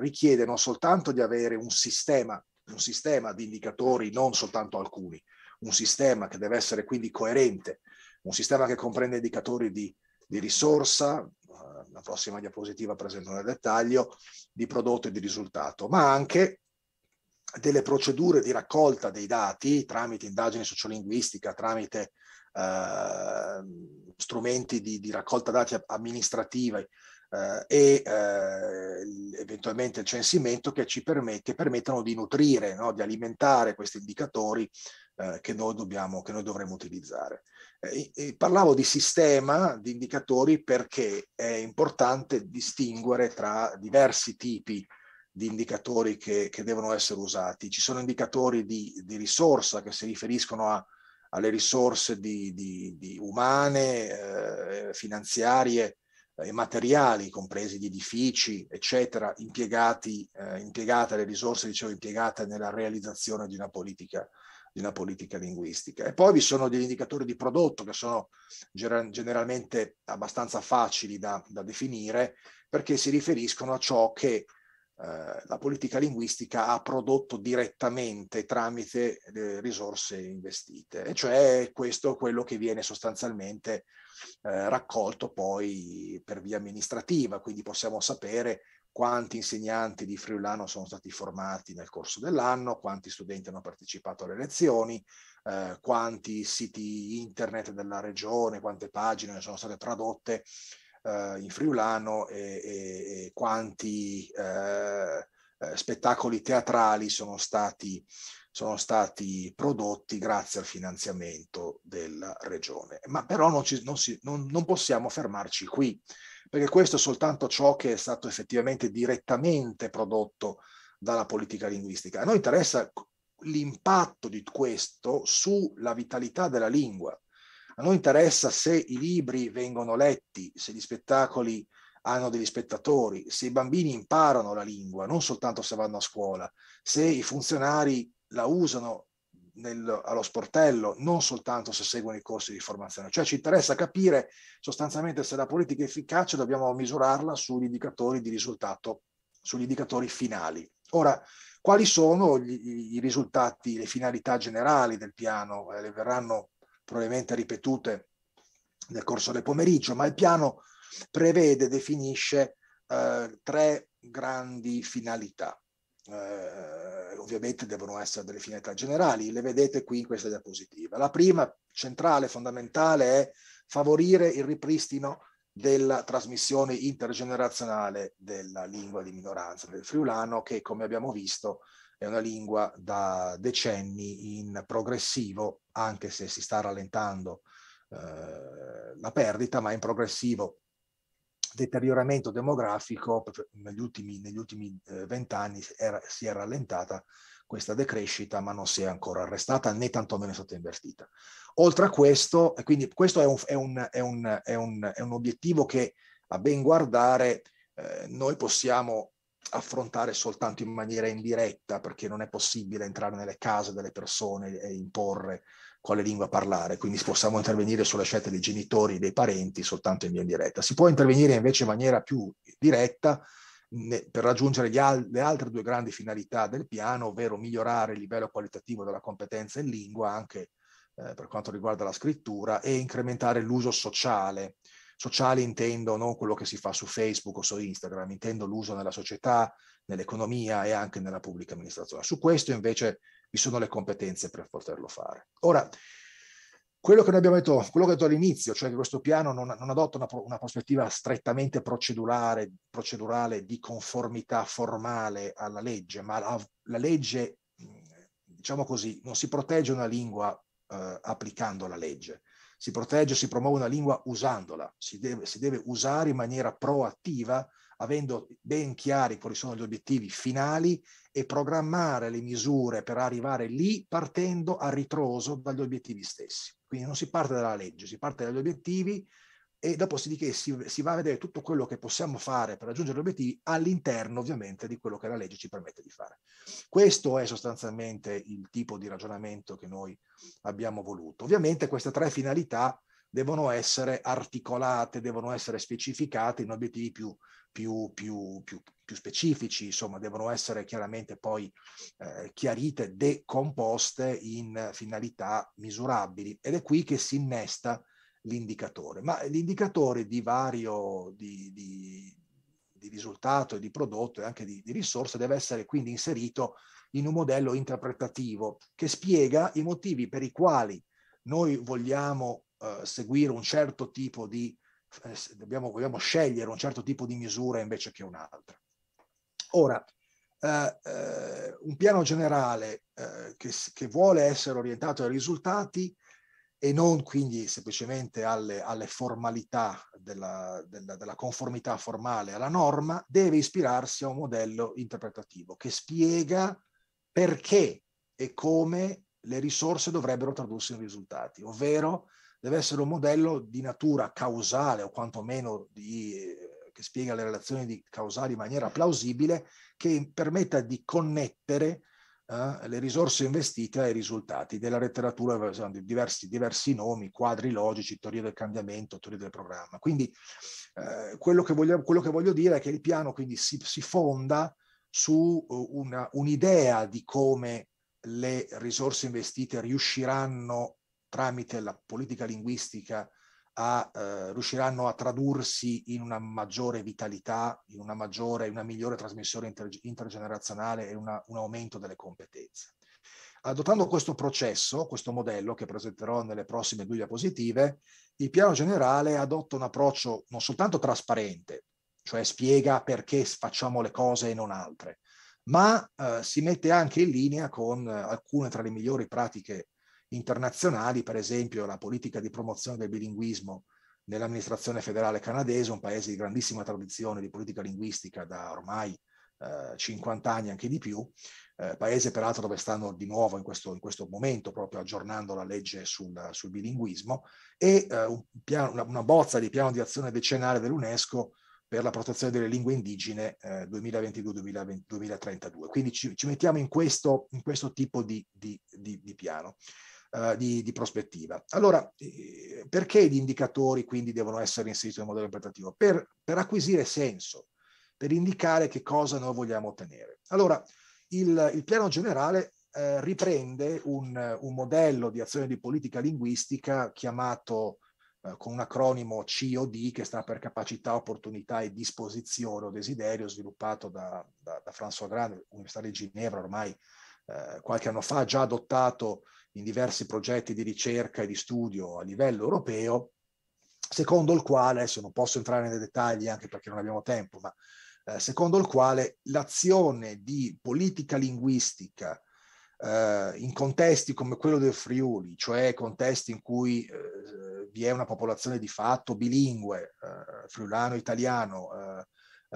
Speaker 9: richiede non soltanto di avere un sistema, un sistema di indicatori, non soltanto alcuni, un sistema che deve essere quindi coerente, un sistema che comprende indicatori di, di risorsa, la prossima diapositiva presento nel dettaglio, di prodotto e di risultato, ma anche delle procedure di raccolta dei dati tramite indagine sociolinguistica, tramite eh, strumenti di, di, raccolta dati amministrativa eh, e eh, eventualmente il censimento che ci permette, permettono di nutrire, no? di alimentare questi indicatori eh, che noi, dobbiamo, che, noi dovremo utilizzare. Eh, parlavo di sistema di indicatori perché è importante distinguere tra diversi tipi di indicatori che, che devono essere usati. Ci sono indicatori di, di risorsa che si riferiscono a, alle risorse di, di, umane, eh, finanziarie eh, e materiali, compresi gli edifici, eccetera, eh, impiegate le risorse, dicevo, impiegate nella realizzazione di una politica di una politica linguistica. E poi vi sono degli indicatori di prodotto che sono generalmente abbastanza facili da, da definire perché si riferiscono a ciò che eh, la politica linguistica ha prodotto direttamente tramite le risorse investite, e cioè questo è quello che viene sostanzialmente eh, raccolto poi per via amministrativa, quindi possiamo sapere quanti insegnanti di Friulano sono stati formati nel corso dell'anno, quanti studenti hanno partecipato alle lezioni, eh, quanti siti internet della regione, quante pagine sono state tradotte eh, in Friulano e, e, e quanti eh, eh spettacoli teatrali sono stati, sono stati, prodotti grazie al finanziamento della regione. Ma però non, ci, non, si, non, non possiamo fermarci qui perché questo è soltanto ciò che è stato effettivamente direttamente prodotto dalla politica linguistica. A noi interessa l'impatto di questo sulla vitalità della lingua. A noi interessa se i libri vengono letti, se gli spettacoli hanno degli spettatori, se i bambini imparano la lingua, non soltanto se vanno a scuola, se i funzionari la usano nel, allo sportello, non soltanto se seguono i corsi di formazione. Cioè ci interessa capire sostanzialmente se la politica è efficace, dobbiamo misurarla sugli indicatori di risultato, sugli indicatori finali. Ora, quali sono gli, i risultati, le finalità generali del piano? Eh, le verranno probabilmente ripetute nel corso del pomeriggio, ma il piano prevede, definisce eh, tre grandi finalità. Eh, ovviamente devono essere delle finalità generali, le vedete qui in questa diapositiva. La prima, centrale, fondamentale, è favorire il ripristino della trasmissione intergenerazionale della lingua di minoranza del friulano, che come abbiamo visto è una lingua da decenni in progressivo, anche se si sta rallentando eh, la perdita, ma in progressivo deterioramento demografico negli ultimi eh, vent'anni eh, si è rallentata questa decrescita, ma non si è ancora arrestata né tantomeno è stata invertita. Oltre a questo, e quindi questo è un, è un, è un, è un, è un obiettivo che a ben guardare eh, noi possiamo affrontare soltanto in maniera indiretta, perché non è possibile entrare nelle case delle persone e imporre quale lingua parlare, quindi possiamo intervenire sulla scelta dei genitori, dei parenti, soltanto in via diretta. Si può intervenire invece in maniera più diretta ne, per raggiungere al, le altre due grandi finalità del piano, ovvero migliorare il livello qualitativo della competenza in lingua, anche eh, per quanto riguarda la scrittura, e incrementare l'uso sociale. Sociale intendo non quello che si fa su Facebook o su Instagram, intendo l'uso nella società, nell'economia e anche nella pubblica amministrazione. Su questo invece vi sono le competenze per poterlo fare. Ora, quello che noi abbiamo detto, quello che ho detto all'inizio, cioè che questo piano non, non adotta una, una, prospettiva strettamente procedurale, procedurale, di conformità formale alla legge, ma la, la, legge, diciamo così, non si protegge una lingua eh, applicando la legge, si protegge, si promuove una lingua usandola, si deve, si deve usare in maniera proattiva avendo ben chiari quali sono gli obiettivi finali e programmare le misure per arrivare lì partendo a ritroso dagli obiettivi stessi. Quindi non si parte dalla legge, si parte dagli obiettivi e dopo si, si, va a vedere tutto quello che possiamo fare per raggiungere gli obiettivi all'interno ovviamente di quello che la legge ci permette di fare. Questo è sostanzialmente il tipo di ragionamento che noi abbiamo voluto. Ovviamente queste tre finalità devono essere articolate, devono essere specificate in obiettivi più più, più, più, più specifici, insomma, devono essere chiaramente poi eh, chiarite, decomposte in finalità misurabili. Ed è qui che si innesta l'indicatore. Ma l'indicatore di vario di, di, di risultato e di prodotto e anche di, di risorse deve essere quindi inserito in un modello interpretativo che spiega i motivi per i quali noi vogliamo eh, seguire un certo tipo di eh, dobbiamo, vogliamo scegliere un certo tipo di misura invece che un'altra. Ora, eh, eh, un piano generale eh, che, che, vuole essere orientato ai risultati e non quindi semplicemente alle, alle formalità della, della, della conformità formale alla norma, deve ispirarsi a un modello interpretativo che spiega perché e come le risorse dovrebbero tradursi in risultati, ovvero deve essere un modello di natura causale o quantomeno di, eh, che spiega le relazioni causali in maniera plausibile, che permetta di connettere eh, le risorse investite ai risultati della letteratura, eh, diversi, diversi nomi, quadri logici, teoria del cambiamento, teoria del programma. Quindi eh, quello, che voglio, quello, che voglio, dire è che il piano quindi si, si fonda su eh, una, un'idea di come le risorse investite riusciranno tramite la politica linguistica a, eh, riusciranno a tradursi in una maggiore vitalità, in una maggiore, una migliore trasmissione inter, intergenerazionale e una, un aumento delle competenze. Adottando questo processo, questo modello che presenterò nelle prossime due diapositive, il piano generale adotta un approccio non soltanto trasparente, cioè spiega perché facciamo le cose e non altre, ma eh, si mette anche in linea con eh, alcune tra le migliori pratiche internazionali, per esempio la politica di promozione del bilinguismo nell'amministrazione federale canadese, un paese di grandissima tradizione di politica linguistica da ormai eh, 50 anni anche di più, eh, paese peraltro dove stanno di nuovo in questo, in questo momento proprio aggiornando la legge sul, sul bilinguismo, e eh, un piano, una, una, bozza di piano di azione decennale dell'UNESCO per la protezione delle lingue indigene 2022-2032. Eh, Quindi ci, ci, mettiamo in questo, in questo tipo di, di, di, di piano. Eh, di, di, prospettiva. Allora, eh, perché gli indicatori quindi devono essere inseriti nel modello interpretativo? Per, per acquisire senso, per indicare che cosa noi vogliamo ottenere. Allora, il, il piano generale eh, riprende un, un, modello di azione di politica linguistica chiamato eh, con un acronimo COD che sta per capacità, opportunità e disposizione o desiderio sviluppato da, da, da François Grande, Università di Ginevra ormai eh, qualche anno fa, già adottato in diversi progetti di ricerca e di studio a livello europeo, secondo il quale, adesso non posso entrare nei dettagli anche perché non abbiamo tempo, ma eh, secondo il quale l'azione di politica linguistica eh, in contesti come quello del Friuli, cioè contesti in cui eh, vi è una popolazione di fatto bilingue, eh, friulano-italiano, eh,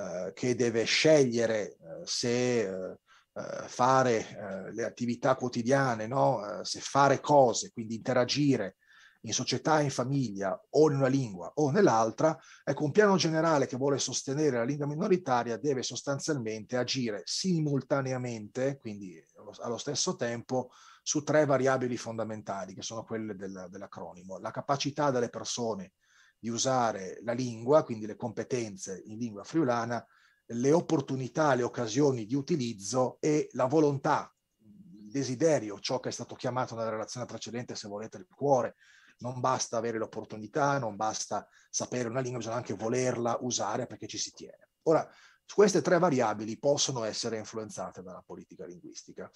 Speaker 9: eh, che deve scegliere se eh, fare eh, le attività quotidiane, no? Eh, se fare cose, quindi interagire in società, in famiglia, o in una lingua o nell'altra, ecco, un piano generale che vuole sostenere la lingua minoritaria deve sostanzialmente agire simultaneamente, quindi allo stesso tempo, su tre variabili fondamentali, che sono quelle del, dell'acronimo. La capacità delle persone di usare la lingua, quindi le competenze in lingua friulana, le opportunità, le occasioni di utilizzo e la volontà, il desiderio, ciò che è stato chiamato nella relazione precedente, se volete, il cuore. Non basta avere l'opportunità, non basta sapere una lingua, bisogna anche volerla usare perché ci si tiene. Ora, queste tre variabili possono essere influenzate dalla politica linguistica.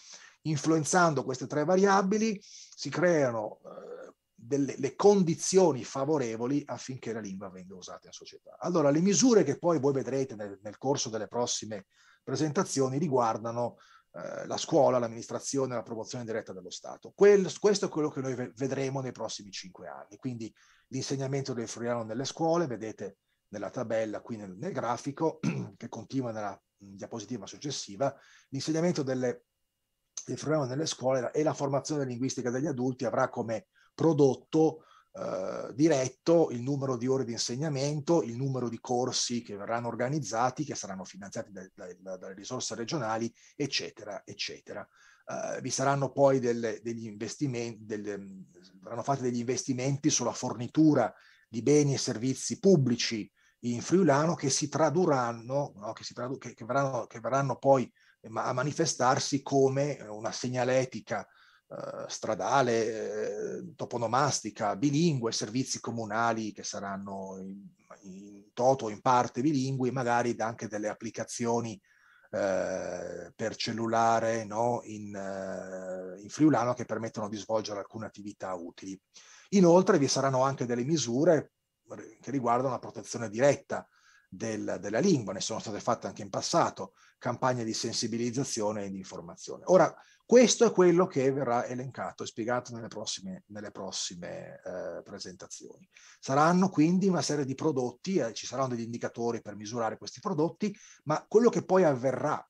Speaker 9: Influenzando queste tre variabili si creano eh, delle condizioni favorevoli affinché la lingua venga usata in società. Allora, le misure che poi voi vedrete nel, nel corso delle prossime presentazioni riguardano eh, la scuola, l'amministrazione, la promozione diretta dello Stato. Quel, questo è quello che noi vedremo nei prossimi cinque anni. Quindi l'insegnamento del friano nelle scuole, vedete nella tabella qui nel, nel grafico, che continua nella mm, diapositiva successiva, l'insegnamento del friano nelle scuole e la formazione linguistica degli adulti avrà come prodotto eh, diretto, il numero di ore di insegnamento, il numero di corsi che verranno organizzati, che saranno finanziati da, da, dalle risorse regionali, eccetera, eccetera. Uh, vi saranno poi delle, degli investimenti, delle, saranno fatti degli investimenti sulla fornitura di beni e servizi pubblici in Friulano che si tradurranno, no, che, si tradu- che, che, verranno, che, verranno, poi a manifestarsi come eh, una segnaletica eh, stradale, eh, toponomastica, bilingue, servizi comunali che saranno in, in toto, in parte bilingui, magari anche delle applicazioni eh, per cellulare no? in, eh, in friulano che permettono di svolgere alcune attività utili. Inoltre vi saranno anche delle misure che riguardano la protezione diretta del, della lingua, ne sono state fatte anche in passato, campagne di sensibilizzazione e di informazione. Ora, questo è quello che verrà elencato e spiegato nelle prossime, nelle prossime eh, presentazioni. Saranno quindi una serie di prodotti, eh, ci saranno degli indicatori per misurare questi prodotti, ma quello che poi avverrà,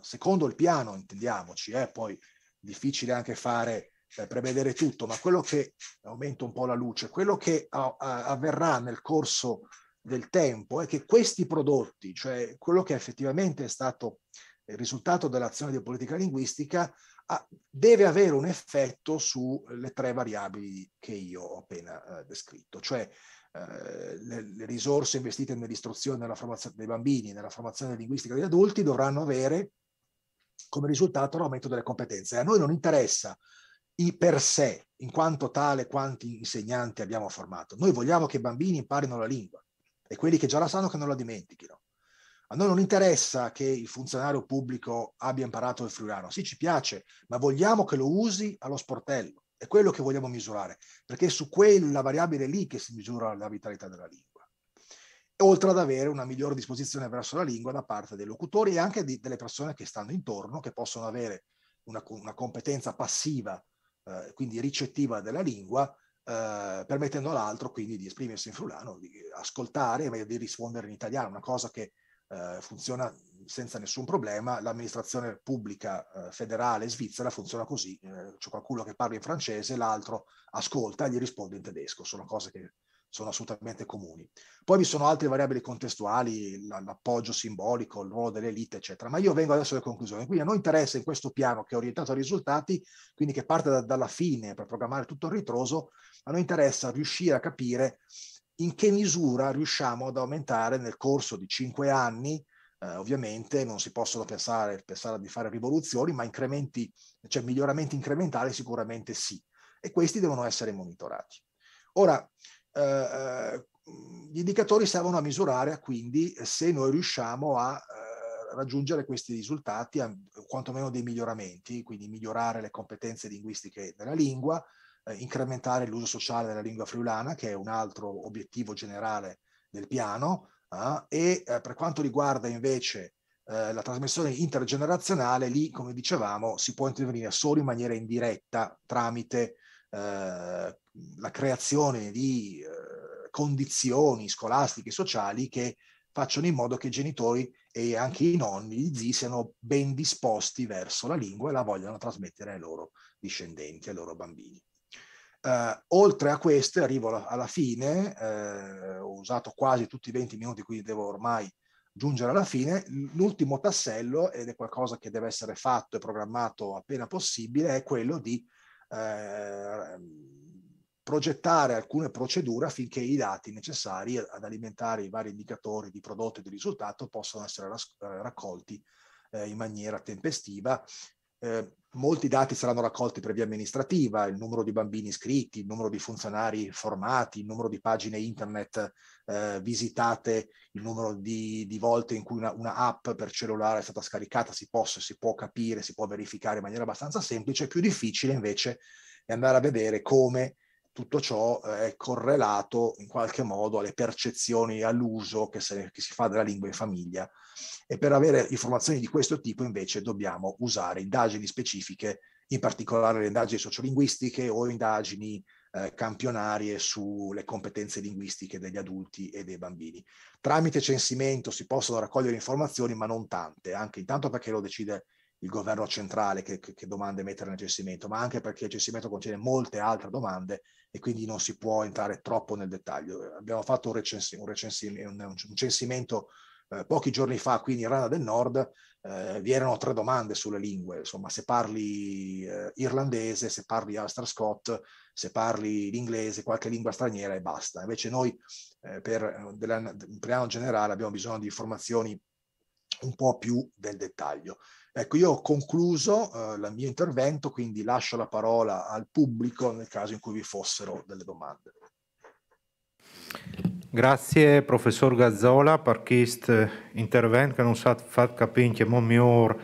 Speaker 9: secondo il piano, intendiamoci, è eh, poi difficile anche fare eh, prevedere tutto, ma quello che aumento un po' la luce, quello che a, a, avverrà nel corso del tempo è che questi prodotti, cioè quello che effettivamente è stato il risultato dell'azione di politica linguistica, Ah, deve avere un effetto sulle eh, tre variabili che io ho appena eh, descritto, cioè eh, le, le, risorse investite nell'istruzione nella formazione dei bambini, nella formazione linguistica degli adulti dovranno avere come risultato l'aumento delle competenze. A noi non interessa i per sé, in quanto tale, quanti insegnanti abbiamo formato. Noi vogliamo che i bambini imparino la lingua e quelli che già la sanno che non la dimentichino. A noi non interessa che il funzionario pubblico abbia imparato il friulano, sì ci piace, ma vogliamo che lo usi allo sportello, è quello che vogliamo misurare, perché è su quella variabile lì che si misura la vitalità della lingua, oltre ad avere una migliore disposizione verso la lingua da parte dei locutori e anche di, delle persone che stanno intorno, che possono avere una, una competenza passiva, eh, quindi ricettiva della lingua, eh, permettendo all'altro quindi di esprimersi in frulano, di ascoltare e di rispondere in italiano, una cosa che eh, funziona senza nessun problema, l'amministrazione pubblica eh, federale svizzera funziona così, eh, c'è qualcuno che parla in francese, l'altro ascolta e gli risponde in tedesco, sono cose che sono assolutamente comuni. Poi vi sono altre variabili contestuali, l'appoggio simbolico, il ruolo dell'elite, eccetera, ma io vengo adesso alle conclusioni. Quindi a noi interessa in questo piano che è orientato ai risultati, quindi che parte da, dalla fine per programmare tutto il ritroso, a noi interessa riuscire a capire in che misura riusciamo ad aumentare nel corso di cinque anni Uh, ovviamente non si possono pensare, pensare, di fare rivoluzioni, ma incrementi, cioè miglioramenti incrementali sicuramente sì. E questi devono essere monitorati. Ora, uh, uh, gli indicatori servono a misurare quindi se noi riusciamo a raggiungere questi risultati, a, quantomeno dei miglioramenti, quindi migliorare le competenze linguistiche della lingua, eh, incrementare l'uso sociale della lingua friulana, che è un altro obiettivo generale del piano, eh, e eh, per quanto riguarda invece eh, la trasmissione intergenerazionale, lì, come dicevamo, si può intervenire solo in maniera indiretta tramite eh, la creazione di eh, condizioni scolastiche e sociali che facciano in modo che i genitori e anche i nonni, gli zii, siano ben disposti verso la lingua e la vogliano trasmettere ai loro discendenti, ai loro bambini. Eh, oltre a queste arrivo alla, alla fine, eh, ho usato quasi tutti i 20 minuti, quindi devo ormai giungere alla fine. L'ultimo tassello, ed è qualcosa che deve essere fatto e programmato appena possibile, è quello di eh, progettare alcune procedure affinché i dati necessari ad alimentare i vari indicatori di prodotto e di risultato possano essere eh, raccolti eh, in maniera tempestiva. Eh, Molti dati saranno raccolti per via amministrativa, il numero di bambini iscritti, il numero di funzionari formati, il numero di pagine internet eh, visitate, il numero di, di volte in cui una, una, app per cellulare è stata scaricata, si, posso, si può capire, si può verificare in maniera abbastanza semplice. Più difficile invece è andare a vedere come tutto ciò eh, è correlato in qualche modo alle percezioni, e all'uso che, se, che, si fa della lingua in famiglia e per avere informazioni di questo tipo invece dobbiamo usare indagini specifiche, in particolare le indagini sociolinguistiche o indagini eh, campionarie sulle competenze linguistiche degli adulti e dei bambini. Tramite censimento si possono raccogliere informazioni, ma non tante, anche intanto perché lo decide il governo centrale che, che domande mettere nel censimento, ma anche perché il censimento contiene molte altre domande e quindi non si può entrare troppo nel dettaglio. Abbiamo fatto un, recensi- un, recensi- un, censimento eh, pochi giorni fa qui in Irlanda del Nord, eh, vi erano tre domande sulle lingue, insomma se parli eh, irlandese, se parli Ulster Scott, se parli l'inglese, qualche lingua straniera e basta. Invece noi eh, per della, un piano generale abbiamo bisogno di informazioni un po' più del dettaglio. Ecco, io ho concluso eh, il mio intervento, quindi lascio la parola al pubblico nel caso in cui vi fossero delle domande.
Speaker 6: Grazie professor Gazzola per questo eh, intervento che non sa far capire migliore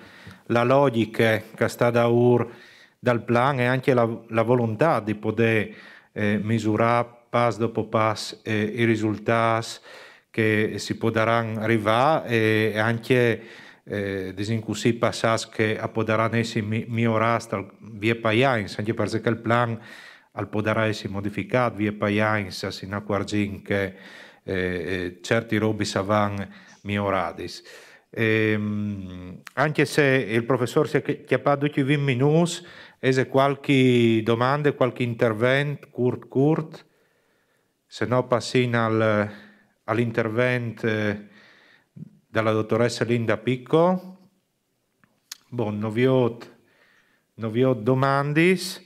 Speaker 6: la logica che sta da ur dal plan e anche la, la volontà di poter eh, misurare passo dopo passo eh, i risultati che si potranno arrivare e anche eh, desinkusi pasas che apodaranesi miorastal via paiains, anche perché il plan al podaresi modificat via paiains sin acquargin che eh, eh, certi robi savan mioradis. Ehm, anche se il professor si è chiappato di 20 minus ese qualche domanda, qualche intervento, curt curt, se no passin al, all'intervento eh, dalla dottoressa Linda Picco. Bon, noviot, noviot domandis.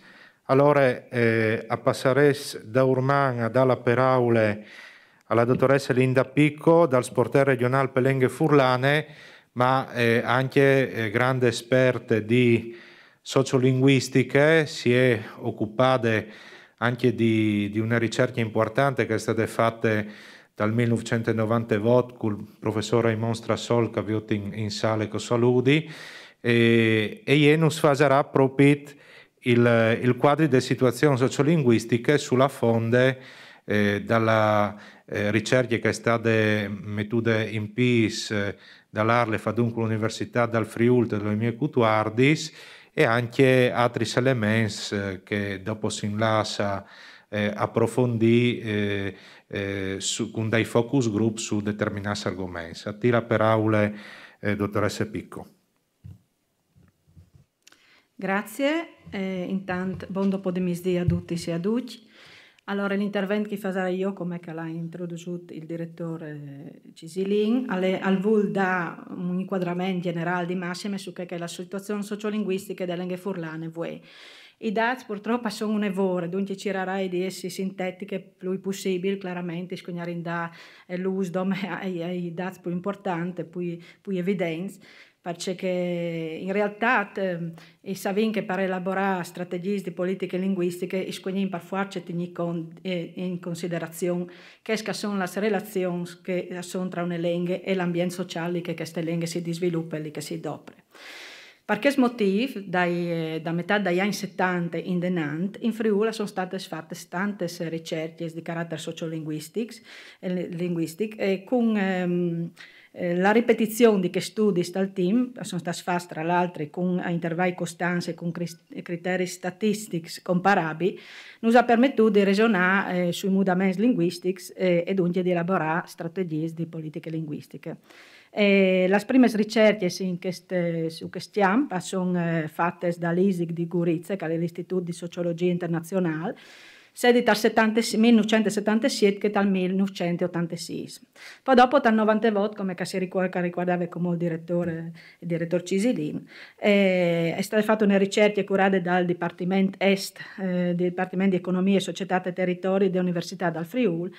Speaker 6: Allora, eh, a passare da Urman a dalla Peraule alla dottoressa Linda Picco, dal sportello regionale Pelenghe Furlane, ma eh, anche eh, grande esperta di sociolinguistiche, si è occupata anche di, di una ricerca importante che è stata fatta dal 1990 vot col professor Raymond Strassol che aveva in, in sale con saluti e, e Jenus farà proprio il, il quadro delle situazioni sociolinguistiche sulla fonte eh, dalla eh, ricerca che è stata mettuta in PIS eh, dall'Arlefa, dunque l'Università dal Friuli delle mie Cutuardis e anche altri elementi che dopo si inlassa approfondì eh, su, con dei focus group su determinati argomenti. Attira per aule, eh, dottoressa Picco.
Speaker 10: Grazie, eh, intanto buon dopodomesdì a tutti e a tutti. Allora, l'intervento che farò io, come l'ha introdotto il direttore eh, Cisilin, al VUL da un inquadramento generale di massime su che è la situazione sociolinguistica delle lingue furlane. Voi. I dati purtroppo sono un'evore, dunque ci saranno di essi sintetiche più possibili, chiaramente, scognare in da eh, l'uso eh, ai dati più importanti, più, evidenti, evidente, perché in realtà ehm, i savin che per elaborare strategie di politiche linguistiche, i scognini per farci tenere eh, in considerazione che sono le relazioni che sono tra una lingua e l'ambiente sociale che queste lingue si sviluppano e che si adopera. Per Parchesmotiv, dai, eh, da metà degli anni 70 in Denant, in Friuli sono state fatte tante ricerche di carattere sociolinguistico eh, e con ehm, eh, la ripetizione di questi studi sta team, sono state fatte tra l'altro con intervalli costanti e con criteri statistici comparabili, ci ha permesso di ragionare eh, sui mutamenti linguistici eh, e dunque di elaborare strategie di politiche linguistiche. E eh, le prime ricerche queste, su questo campo ah, sono eh, fatte dall'ISIG di Gurizia, che è l'Istituto di Sociologia Internazionale, sedi dal 1977 che dal 1986. Poi dopo dal 90 volte, come si ricorda, ricordava come il direttore, il direttore Cisilin, eh, è stata fatta una ricerca curata dal Dipartimento Est, eh, Dipartimento di Economia, Società e Territori dell'Università del Friuli,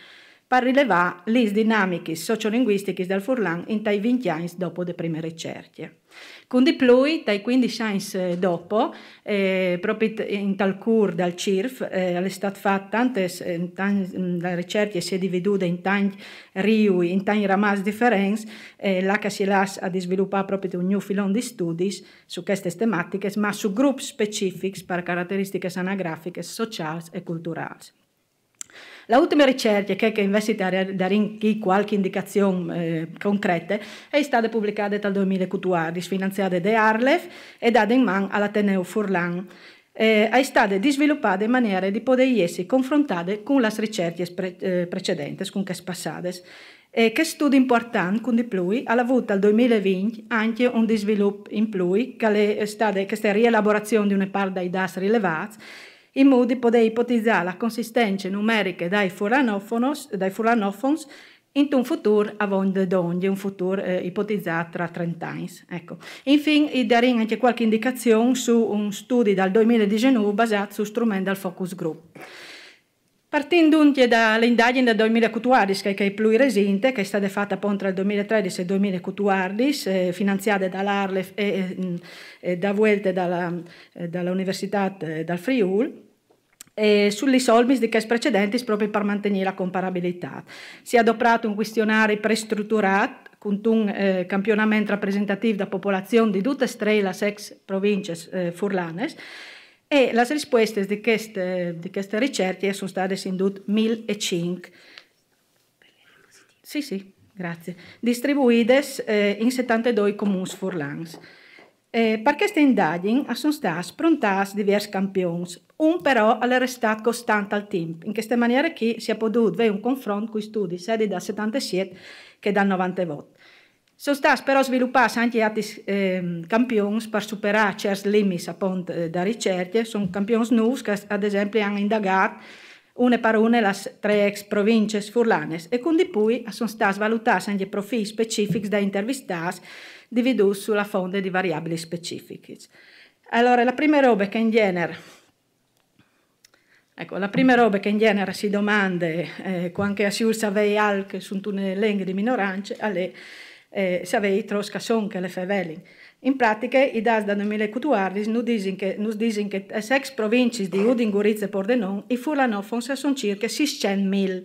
Speaker 10: per rilevare le dinamiche sociolinguistiche del furlan in tai 20 anni dopo le prime ricerche. Con di più, dai 15 anni dopo, eh, proprio in tal cur dal CIRF, eh, è stata fatta tante, eh, tante, la ricerca si è dividuta in tanti riui, in tanti ramas differenti, eh, là che si lascia a sviluppare proprio un new filone di studi su queste tematiche, ma su gruppi specifici per caratteristiche anagrafiche, sociali e culturali. La última ricerca che, a universitária dará aqui qualche indicazione eh, concreta è stata pubblicata dal 2004, finanziata da Arlef e data in mano all'Ateneo Furlan. Eh, è stata sviluppata in maniera di poter essere confrontata con le ricerche pre eh, precedenti, con le passate. E che studi importante con di più ha avuto dal 2020 anche un sviluppo in più, che è stata questa rielaborazione di una parte dei dati rilevati in Moody poté ipotizzare la consistenza numerica dei furanofons, in un futuro avonde d'ogni, un futuro eh, ipotizzato tra 30 anni. Ecco. Infine, i darin anche qualche indicazione su un studio dal 2019 basato su strumenti al focus group. Partendo dalle indagini del 2014 che è più recente, che è stata fatta tra il 2013 e il 2014, eh, finanziata dall'Arlef e, eh, e, eh, eh, da Vuelte dalla, eh, dall'Università eh, dal Friul, eh, sulle solmis di case precedenti proprio per mantenere la comparabilità. Si è adoperato un questionario prestrutturato con un eh, campionamento rappresentativo da popolazione di tutte le tre le province eh, furlanes e le risposte di queste, di queste ricerche sono state in tutto 1005. Sì, sì, grazie. Distribuite eh, in 72 comuni furlans. Eh, per queste indagini sono state sprontate diverse campioni, un però è restato costante al tempo, in questa maniera che si è potuto avere un confronto con i studi sia dal 77 che da 98. Sono stati però sviluppati anche altri eh, campioni per superare certi limiti appunto, eh, da ricerca. Sono campioni nuovi che ad esempio hanno indagato una per una le tre ex province furlane e quindi poi sono stati valutati anche profili specifici da intervistare dividuti sulla fonte di variabili specifiche. Allora, la prima roba che in genere Ecco, la prima roba che in genere si domanda, eh, quando si usa VEI ALC su tutte le di minoranze, è eh, savei troskasson che le fevelin. In pratica, i DAS da 2014 nu che, nu disin che le ex province di Udin, Gurizia e Pordenon i furlanofons sono circa 600.000.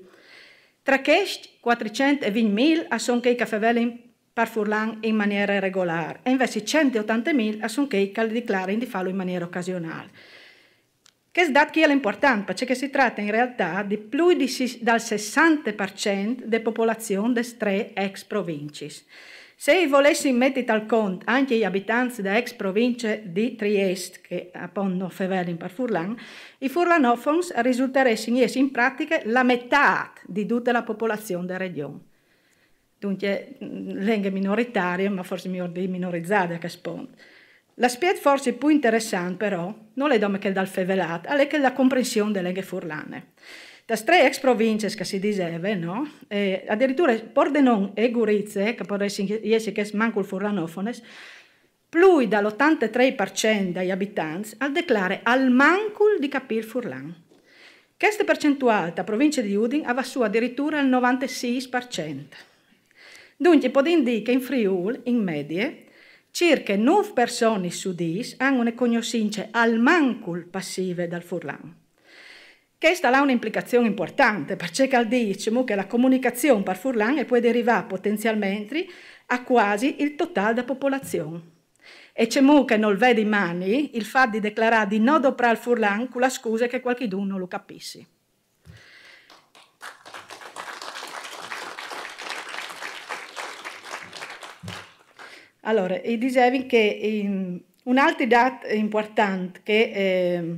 Speaker 10: Tra questi, 420.000 sono che i caffevelin per furlan in maniera regolare e invece 180.000 sono che i che declarano di farlo in maniera occasionale. Questo dato è importante perché si tratta in realtà di più di, dal 60% della popolazione delle tre ex province. Se volessi mettere al conto anche gli abitanti delle ex province di Trieste, che appunto Fevelin per Furlan, i furlanofons risulterebbero in pratica la metà di tutta la popolazione della regione. Dunque, mm, lingue minoritarie, ma forse miglior di minorizzate che sponde. L'aspetto forse più interessante però non è dome che dal fevelat, ma che la comprensione delle leghe furlane. Da tre ex province che si diceva, no? E addirittura Pordenon e Gurizze, che potrebbero essere che manco il furlanofones, più dall'83% degli abitanti al declare al mancul di capire il furlan. Questa percentuale la provincia di Udin aveva su addirittura il 96%. Dunque, possiamo dire che in Friuli, in medie, Circa 9 persone su 10 hanno una conoscenza al mancul passive dal furlan. Questa ha un'implicazione importante perché al diciamo che la comunicazione per furlan può derivare potenzialmente a quasi il totale della popolazione. E c'è mu che non vede in mani il fatto di declarare di no dopra al furlan con la scusa che qualcuno non lo capisse. Allora, dicevi che un altro dato importante che, eh,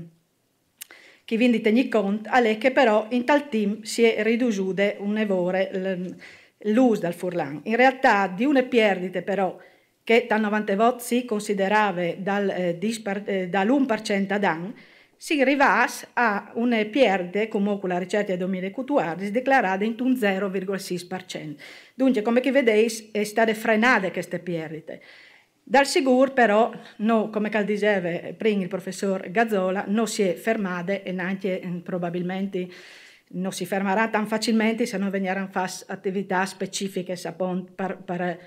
Speaker 10: che viene di tenere conto è che però in tal team si è ridotto un ore l'uso del furlan. In realtà di una perdita però che dal 90 volte si considerava dal, eh, dall'1% ad anno, si arriva a una perdita, comunque la ricerca del 2014 dichiarata in un 0,6%. Dunque, come vedete, è stata frenata questa perdita. Dal sicuro però, no, come diceva prima il professor Gazzola, non si è fermata e neanche mm, probabilmente non si fermerà tan facilmente se non veniranno fatte attività specifiche per, per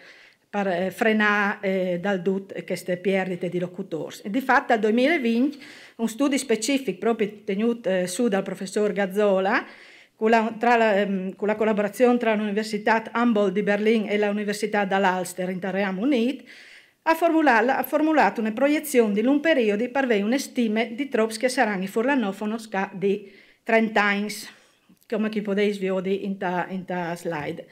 Speaker 10: per eh, frenare eh, dal DUT eh, queste perdite di locutors. E di fatto, nel 2020, un studio specifico proprio tenuto su dal professor Gazzola, con la, la, ehm, con la collaborazione tra l'Università Humboldt di Berlino e l'Università dall'Alster in Reino Unito, ha, ha, formulato una proiezione di lungo periodo per avere una di troppi che saranno i furlanofono di 30 anni, come chi potete vedere in questa slide.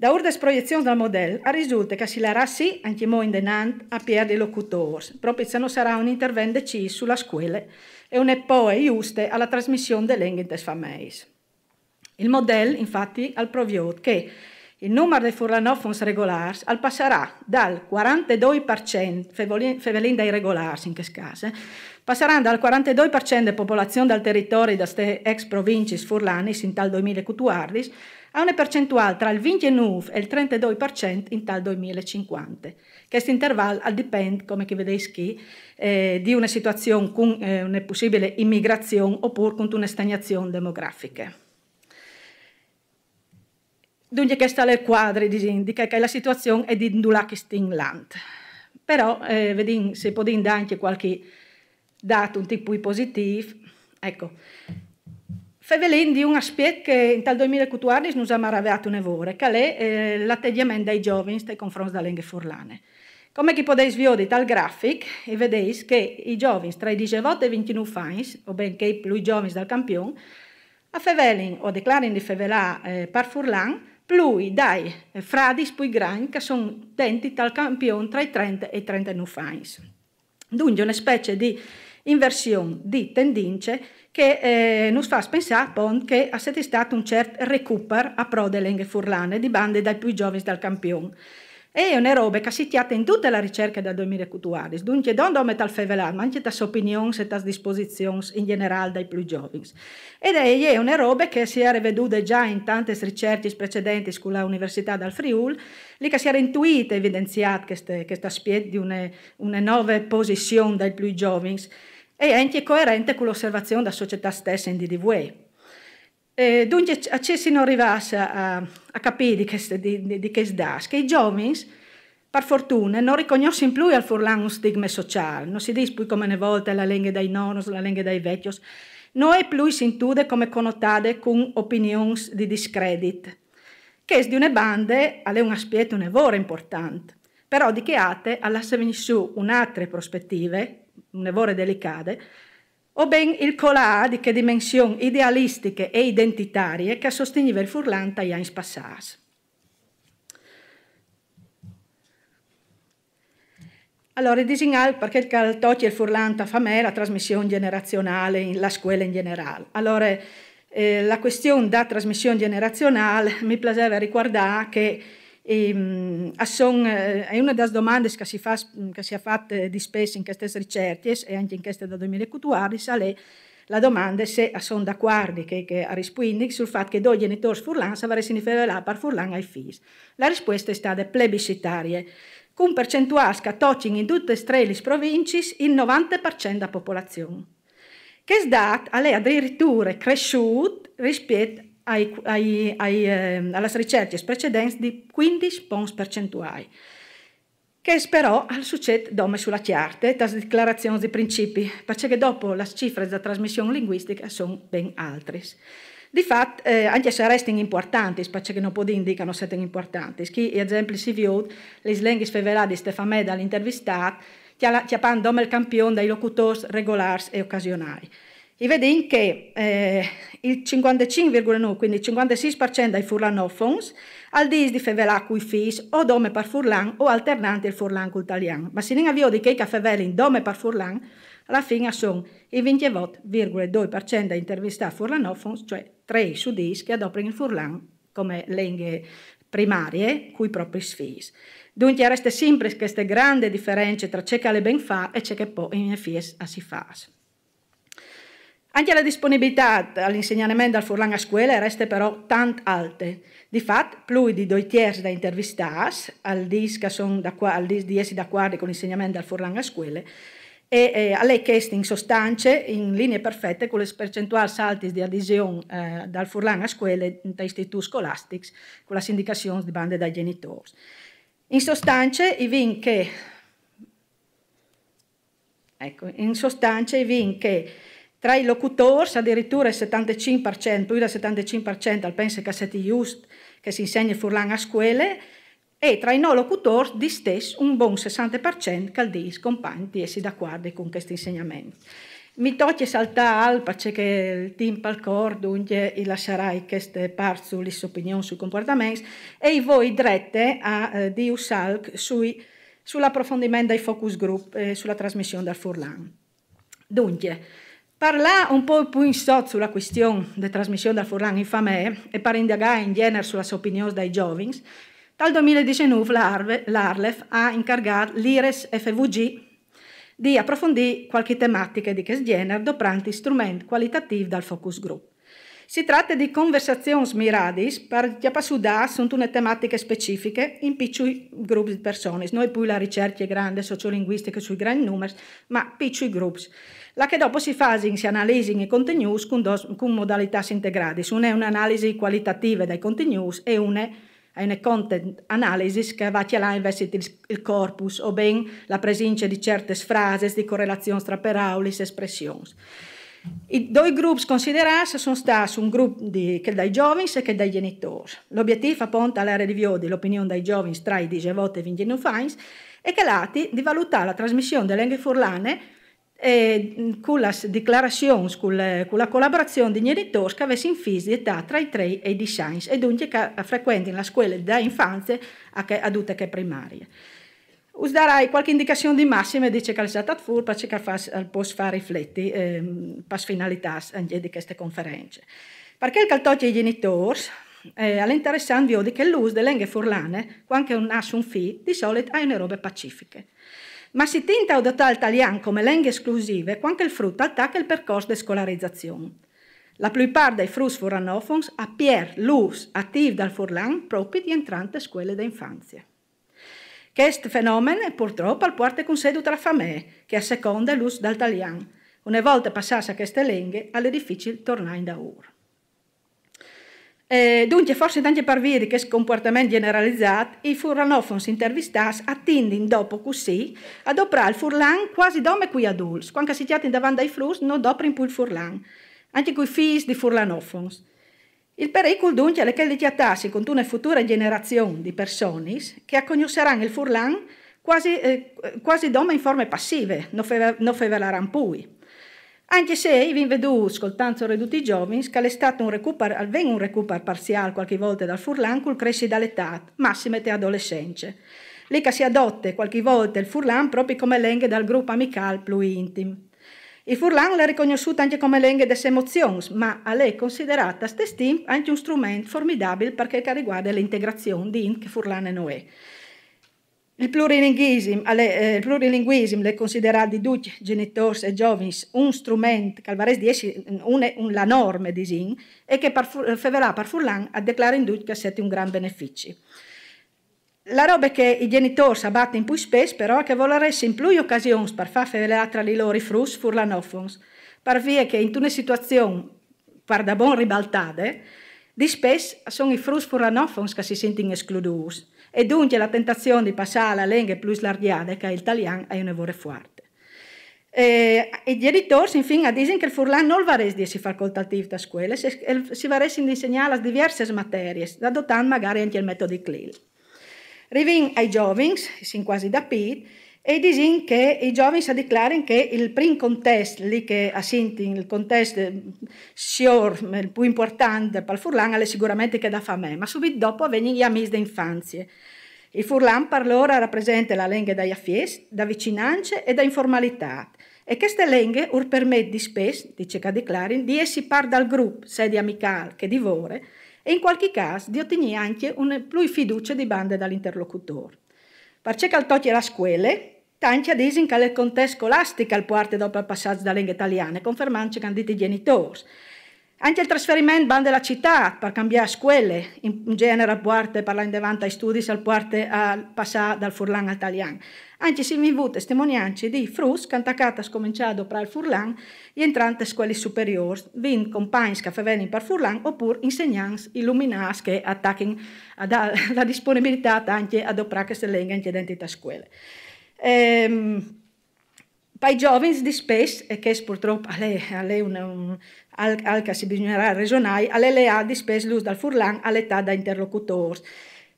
Speaker 10: Da urdes proiezioni dal modello, risulta che si l'arà sì anche mo in denant, a Pierre dei locutors, proprio se non sarà un intervento deciso sulla scuola e un epoe giuste alla trasmissione delle lingue des fameis. Il modello, infatti, al proviot che il numero dei furlanofons regolars al passerà dal 42%, fevelin dei regolars in che case, eh, passerà dal 42% della popolazione del territorio da ste ex province furlanis in tal 2000 cutuardis a una percentuale tra il 29 e il 32% in tal 2050. Questo intervallo dipende, come vedete qui, eh, di una situazione con eh, una possibile immigrazione oppure con una stagnazione demografica. Dunque questo è il quadro che indica che la situazione è di Ndulakistinland. Però eh, vediamo, se può dare anche qualche dato un tipo positivo. Ecco, Fai di un aspetto che in tal 2014 non siamo arrivati a un'evore, che è eh, l'atteggiamento dei giovani nei confronti delle lingue furlane. Come che potete vedere dal grafico, e vedete che i giovani tra i 18 e i 29 anni, o benché i più giovani dal campione, a fevelin o declarano di fevelà eh, par furlan, plui dai eh, fradis pui gran che sono denti dal campione tra i 30 e i 39 anni. Dunque una specie di inversione di tendenze che eh, non fa pensare pon, che a stato un certo recupero a Prodeling e Furlane di bande dai più giovani dal campione. E è una roba che si tiate in tutta la ricerca del 2014, dunque non dome tal fevelare, ma anche tas opinioni e tas disposizioni in generale dai più giovani. Ed è una roba che si era veduta già in tante ricerche precedenti con l'Università del Friul, lì che si era intuita e evidenziata questa, questa di una, una nuova posizione dai più giovani, enti è coerente con l'osservazione della società stessa in DDVE. dunque, a ci si non arrivasse a, a capire di che, di, di che sdas, che i giovani, per fortuna, non riconoscono più al Furlan un stigma sociale, non si dice più come ne volte la lingua dei nonos, la lingua dei vecchi, non è più sintude come connotate con opinioni di discredit, che di una bande ha un aspetto un lavoro importante, però di che ate alla su un'altra prospettiva un un'evore delicato, o ben il colà di che dimensioni idealistiche e identitarie che sosteneva il furlante in passato. Allora, disegnare perché il Caltocci e il Furlanta fa me la trasmissione generazionale, la scuola in generale. Allora, eh, la questione da trasmissione generazionale mi piaceva ricordare che e, ehm, mh, ah, son, eh, è una delle domande che si, fa, che si è fatta di spesso in queste ricerche e anche in queste da 2014, è la domanda se ah, sono d'accordo che, che a rispondere sul fatto che due genitori furlan savresti rivelare per furlan ai figli. La risposta è stata plebiscitaria, con percentuale che tocca in tutte e tre le province il 90% della popolazione. Che è stata addirittura cresciuta rispetto ai, ai, ai, eh, alla ricerca precedente di 15 punti percentuali, che però al succede dome sulla chiarte, la dichiarazione di principi, perché dopo le cifre della trasmissione linguistica sono ben altre. Di fatto, eh, anche se restano importanti, perché non può indicare se sono importanti, chi ad esempio si vede le slang sfevelate di Stefan Meda all'intervistato, chiamando il campione dai locutori regolari e occasionali. I vedi che eh, il 55,9, quindi il 56% dei furlanofons, al dis di fevelà cui fis o dome par furlan o alternante il furlan col italiano. Ma se ne avvio di che i fevelin dome par furlan, alla fine sono il 28,2% di intervistati furlanofons, cioè 3 su 10 che adoperano il furlan come lingue primarie, cui proprio sfis. Dunque, resta sempre questa grande differenza tra ciò che le ben fa e ciò che poi in FIES si fa. Anche la disponibilità all'insegnamento al Furlan a scuola resta però tant alte. Di fatto, più di due tiers da intervistati, al dis che sono da qua, al dis di essi d'accordo con l'insegnamento al Furlan a scuola, e eh, a lei chieste in sostanze, in linee perfette, con le percentuali salti di adesione eh, dal Furlan a scuole da istituti scolastici, con la sindicazione di bande dai genitori. In sostanza, i vin che... Ecco, in sostanza, i vin che tra i locutors, addirittura il 75%, più del 75% al pensa che siete just, che si insegna furlan a scuole, e tra i no locutors, di stesso, un buon 60% che di compagni di essi d'accordo con questo insegnamento. Mi tocca saltare al perché il team al cordo e lascerai queste parti sulle opinioni sui comportamenti e voi direte a eh, di USALC sui, sull'approfondimento dei focus group eh, sulla trasmissione del Furlan. Dunque, Parlà un po' più in sotto sulla questione della trasmissione del Furlan in Famè e per indagare in genere sulla sua opinione dai giovani, dal 2019 l'Arlef ha incaricato l'IRES FVG di approfondire qualche tematica di questo genere doprante strumenti qualitativi dal focus group. Si tratta di conversazioni miradis per chiapasudà su tematiche specifiche in piccoli gruppi di persone. Noi poi la ricerca è grande, sociolinguistica sui grandi numeri, ma piccoli gruppi la che dopo si fa in analisi in contenuti con, dos, con modalità integrate. Una è un'analisi qualitativa dei contenuti e una è una content analysis che va a invece il corpus o ben la presenza di certe frasi, di correlazione tra parole e espressioni. I due gruppi considerati sono stati un gruppo di, che dai giovani e dai genitori. L'obiettivo appunto all'area di Vio dell'opinione dei giovani tra i 18 e i 21 anni e che l'ati di valutare la trasmissione delle lingue furlane e mm, con la dichiarazione sulla, con la collaborazione di genitori che avessero figli di età tra i 3 e i 16 e dunque che frequentino la scuola da infanzia a che, adulte che primarie. Us darai qualche indicazione di massima e dice che è stata furba, che può fare rifletti ehm, eh, per finalità di queste conferenze. Perché il caltocci ai genitori eh, all'interessante vedi che l'uso delle lingue furlane, quando nasce un figlio, di solito ha una roba pacifiche ma si tenta a adottare l'italiano come lingua esclusiva quando il frutto attacca il percorso di scolarizzazione. La plupart dei frutti furanofons a Pierre Luz attiv dal Furlan proprio di entrante scuole d'infanzia. Questo fenomeno purtroppo al porta con sé tutta la che a seconda l'us dal talian. Una volta passata a queste lingue, è difficile tornare in daur. Eh, dunque, forse anche per vedere che comportamento generalizzato, i furlanofoni intervistati attendono dopo così ad operare il furlan quasi come qui adulti. Quando si chiama davanti ai flus, non doprano più il furlan, anche con i figli di furlanofons. Il pericolo dunque è che le chiattassi con una futura generazione di persone che conosceranno il furlan quasi, eh, quasi in forme passive, non, fe, non più anche se i vin vedù, ascoltando reduti giovani, che è stato un recupero, almeno un recupero parziale qualche volta dal furlancul, cresce dall'età, massime te adolescenze. Lì che si adotte qualche volta il furlan proprio come lenghe dal gruppo amical più intimo. Il furlan l'ha riconosciuta anche come lenghe delle emozioni, ma a lei è considerata stestim anche un strumento formidabile perché riguarda l'integrazione di int che furlan e noè. Il plurilinguismo, le considera di tutti genitori e giovani un strumento che varese di essi la norma di sin e che per, feverà per Furlan a dichiarare in tutti che siete un gran beneficio. La roba che i genitori abbatte in più spesso però è che voleresse in più occasioni per far fevelare tra di loro i frus furlanofons, per via che in una situazione per da buon ribaltade, di spesso sono i frus furlanofons che si sentono escluduti e dunque la tentazione di passare alla lingua più slardiata che è l'italiano è un evore forte. Eh, I genitori infine dicono che il furlan non varesse di essere facoltativo da scuola, si varesse di insegnare diverse materie, adottando magari anche il metodo di CLIL. Rivin ai giovani, sin quasi da Pete, e disin che i giovani si dichiarano che il primo contesto lì che assinti, il contesto eh, scior, il più importante per il Furlan è sicuramente che da fame, ma subito dopo vengono gli amici d'infanzia. Il Furlan per loro rappresenta la lingua da affies, da vicinanze e da informalità. E queste lingue ur permette spesso, dice Cadiclarin, di essi par dal gruppo, sedi amicale che divore, e in qualche caso di ottenere anche una più fiducia di bande dall'interlocutore. Per cercare di togliere la scuola, Tanti ad esempio il contesto scolastico al il quarto dopo il passaggio dalla lingua italiana, confermando che hanno detto i genitori. Anche il trasferimento della città per cambiare scuole, in genere a parte parlando davanti ai studi, al parte a passare dal furlan al italiano. Anche se mi avuto testimonianze di frus che hanno cominciato per il furlan e entrante a scuole superiori, vin compagni che facevano per furlan oppure insegnanti illuminati che attacchino la disponibilità anche ad operare queste lingue anche dentro le scuole. Ehm, i giovani di e eh, che purtroppo a lei, a lei un, un, al, al si bisognerà ragionare, all'LA di Space l'uso dal Furlan all'età da interlocutors.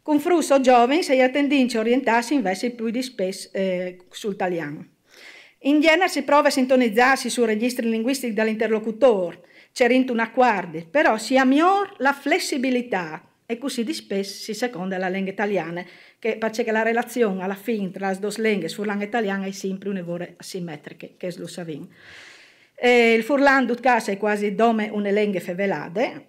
Speaker 10: Con frusso giovani e a tendenza a orientarsi invece più di Space eh, sul italiano. In genere si prova a sintonizzarsi sui registri linguistici dall'interlocutore, c'è rinto una quarde, però si ha miglior la flessibilità, e così di spesso seconda la lingua italiana, che perché la relazione alla fine tra le due lingue furlan italiana è sempre un'evore asimmetrica, che lo sappiamo. E il furlan d'Utcas è quasi dome una lingua fevelade.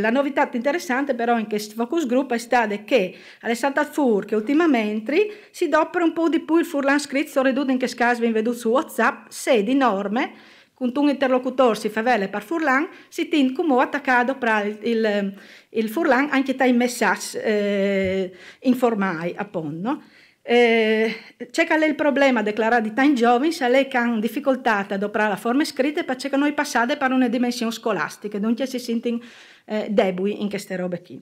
Speaker 10: La novità interessante però in questo focus group è stata che Alessandra Fur che ultimamente si doppia un po' di più il furlan scritto, ridotto in che caso viene veduto su WhatsApp, se di norme con un interlocutore si fa favela per Furlan, si tiene come attaccato per il, il Furlan anche dai messaggi eh, informali, No? Eh, c'è il problema declarato di tanti giovani, se lei ha difficoltà ad operare la forma scritta, perché noi passate per una dimensione scolastica, dunque si sentono eh, deboli in queste robe qui.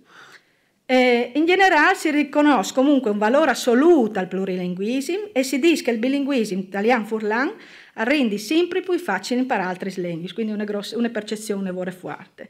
Speaker 10: Eh, in generale si riconosce comunque un valore assoluto al plurilinguismo e si dice che il bilinguismo italiano-furlan rendi sempre più facile imparare altri lingue, quindi una, grossa, una percezione vuole forte.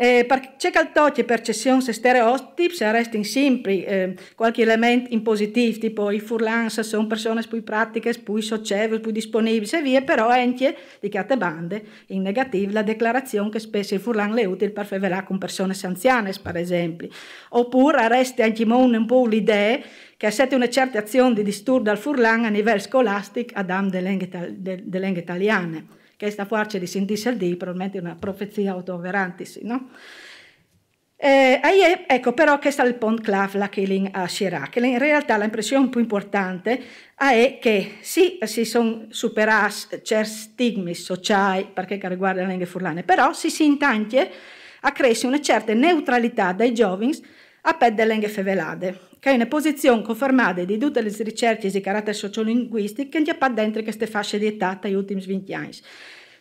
Speaker 10: Eh, per c'è caltoce percezioni stereotipi, resten sempre eh, qualche elemento in positivo, tipo i furlans sono persone più pratiche, più socievoli, più disponibili e via, però anche di cate bande in negativo la declarazione che spesso il furlan le utile per fevelare con persone anziane, per esempio. Oppure resta anche un po' l'idea che siete una certa azione di disturbo al furlan a livello scolastico ad am delle de, de, de italiane che questa fuarce di sindisse al dì, probabilmente una profezia autoverantisi, no? Eh, ecco però che sta il pont Pontclave, la Killing a Chirac. In realtà l'impressione più importante è che sì, si sono superati certi stigmi sociali perché riguardano le lingue furlane, però si sente anche a crescere una certa neutralità dai giovani a peddeleng e fevelade, che è una posizione confermata di tutte le ricerche di carattere sociolinguistico che hanno dentro queste fasce di età negli ultimi 20 anni.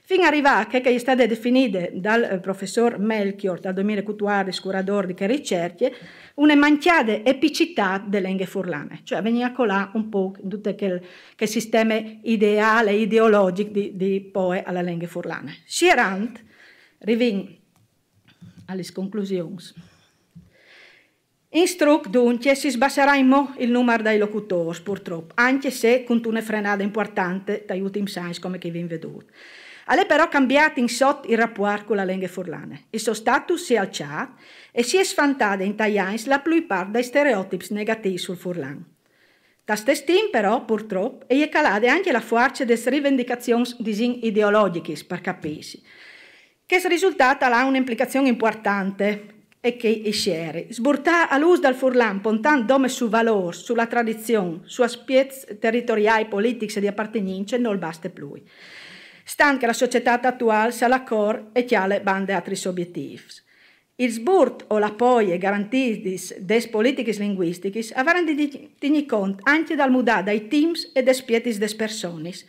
Speaker 10: Fino a arrivare a che è stata definita dal eh, professor Melchior, dal 2014 curador di che ricerche, una manchiata epicità delle lingue furlane, cioè veniva colà un po' tutto quel, quel sistema ideale, ideologico di, di Poe alla lingua furlane. Sierant, rivin alle conclusioni. In stroop, dunque, si sbasserà in mo il numero dei locutori, purtroppo, anche se con una frenata importante da ultimi science come che vi veduto. Alle però cambiato in sotto il rapporto con la lingua furlane. Il suo status si è alciato e si è sfantata in Taians la più parte dei stereotipi negativi sul furlan. Da stestin però, purtroppo, è calata anche la forza delle rivendicazioni disin ideologiche, per capirsi, che risultata ha un'implicazione importante e che esciere. Sburtà a luz dal Furlan, pontant d'home su valor, sulla tradizione, sua spiez territoriale, politica e di appartenenza non basta più. Stan la società attuale sa la cor e chiale bande altri obiettivi. Il sburt o la poie garantisdis des politicis linguisticis avranno di tenere conto anche dal mudà dai teams e des pietis des personis,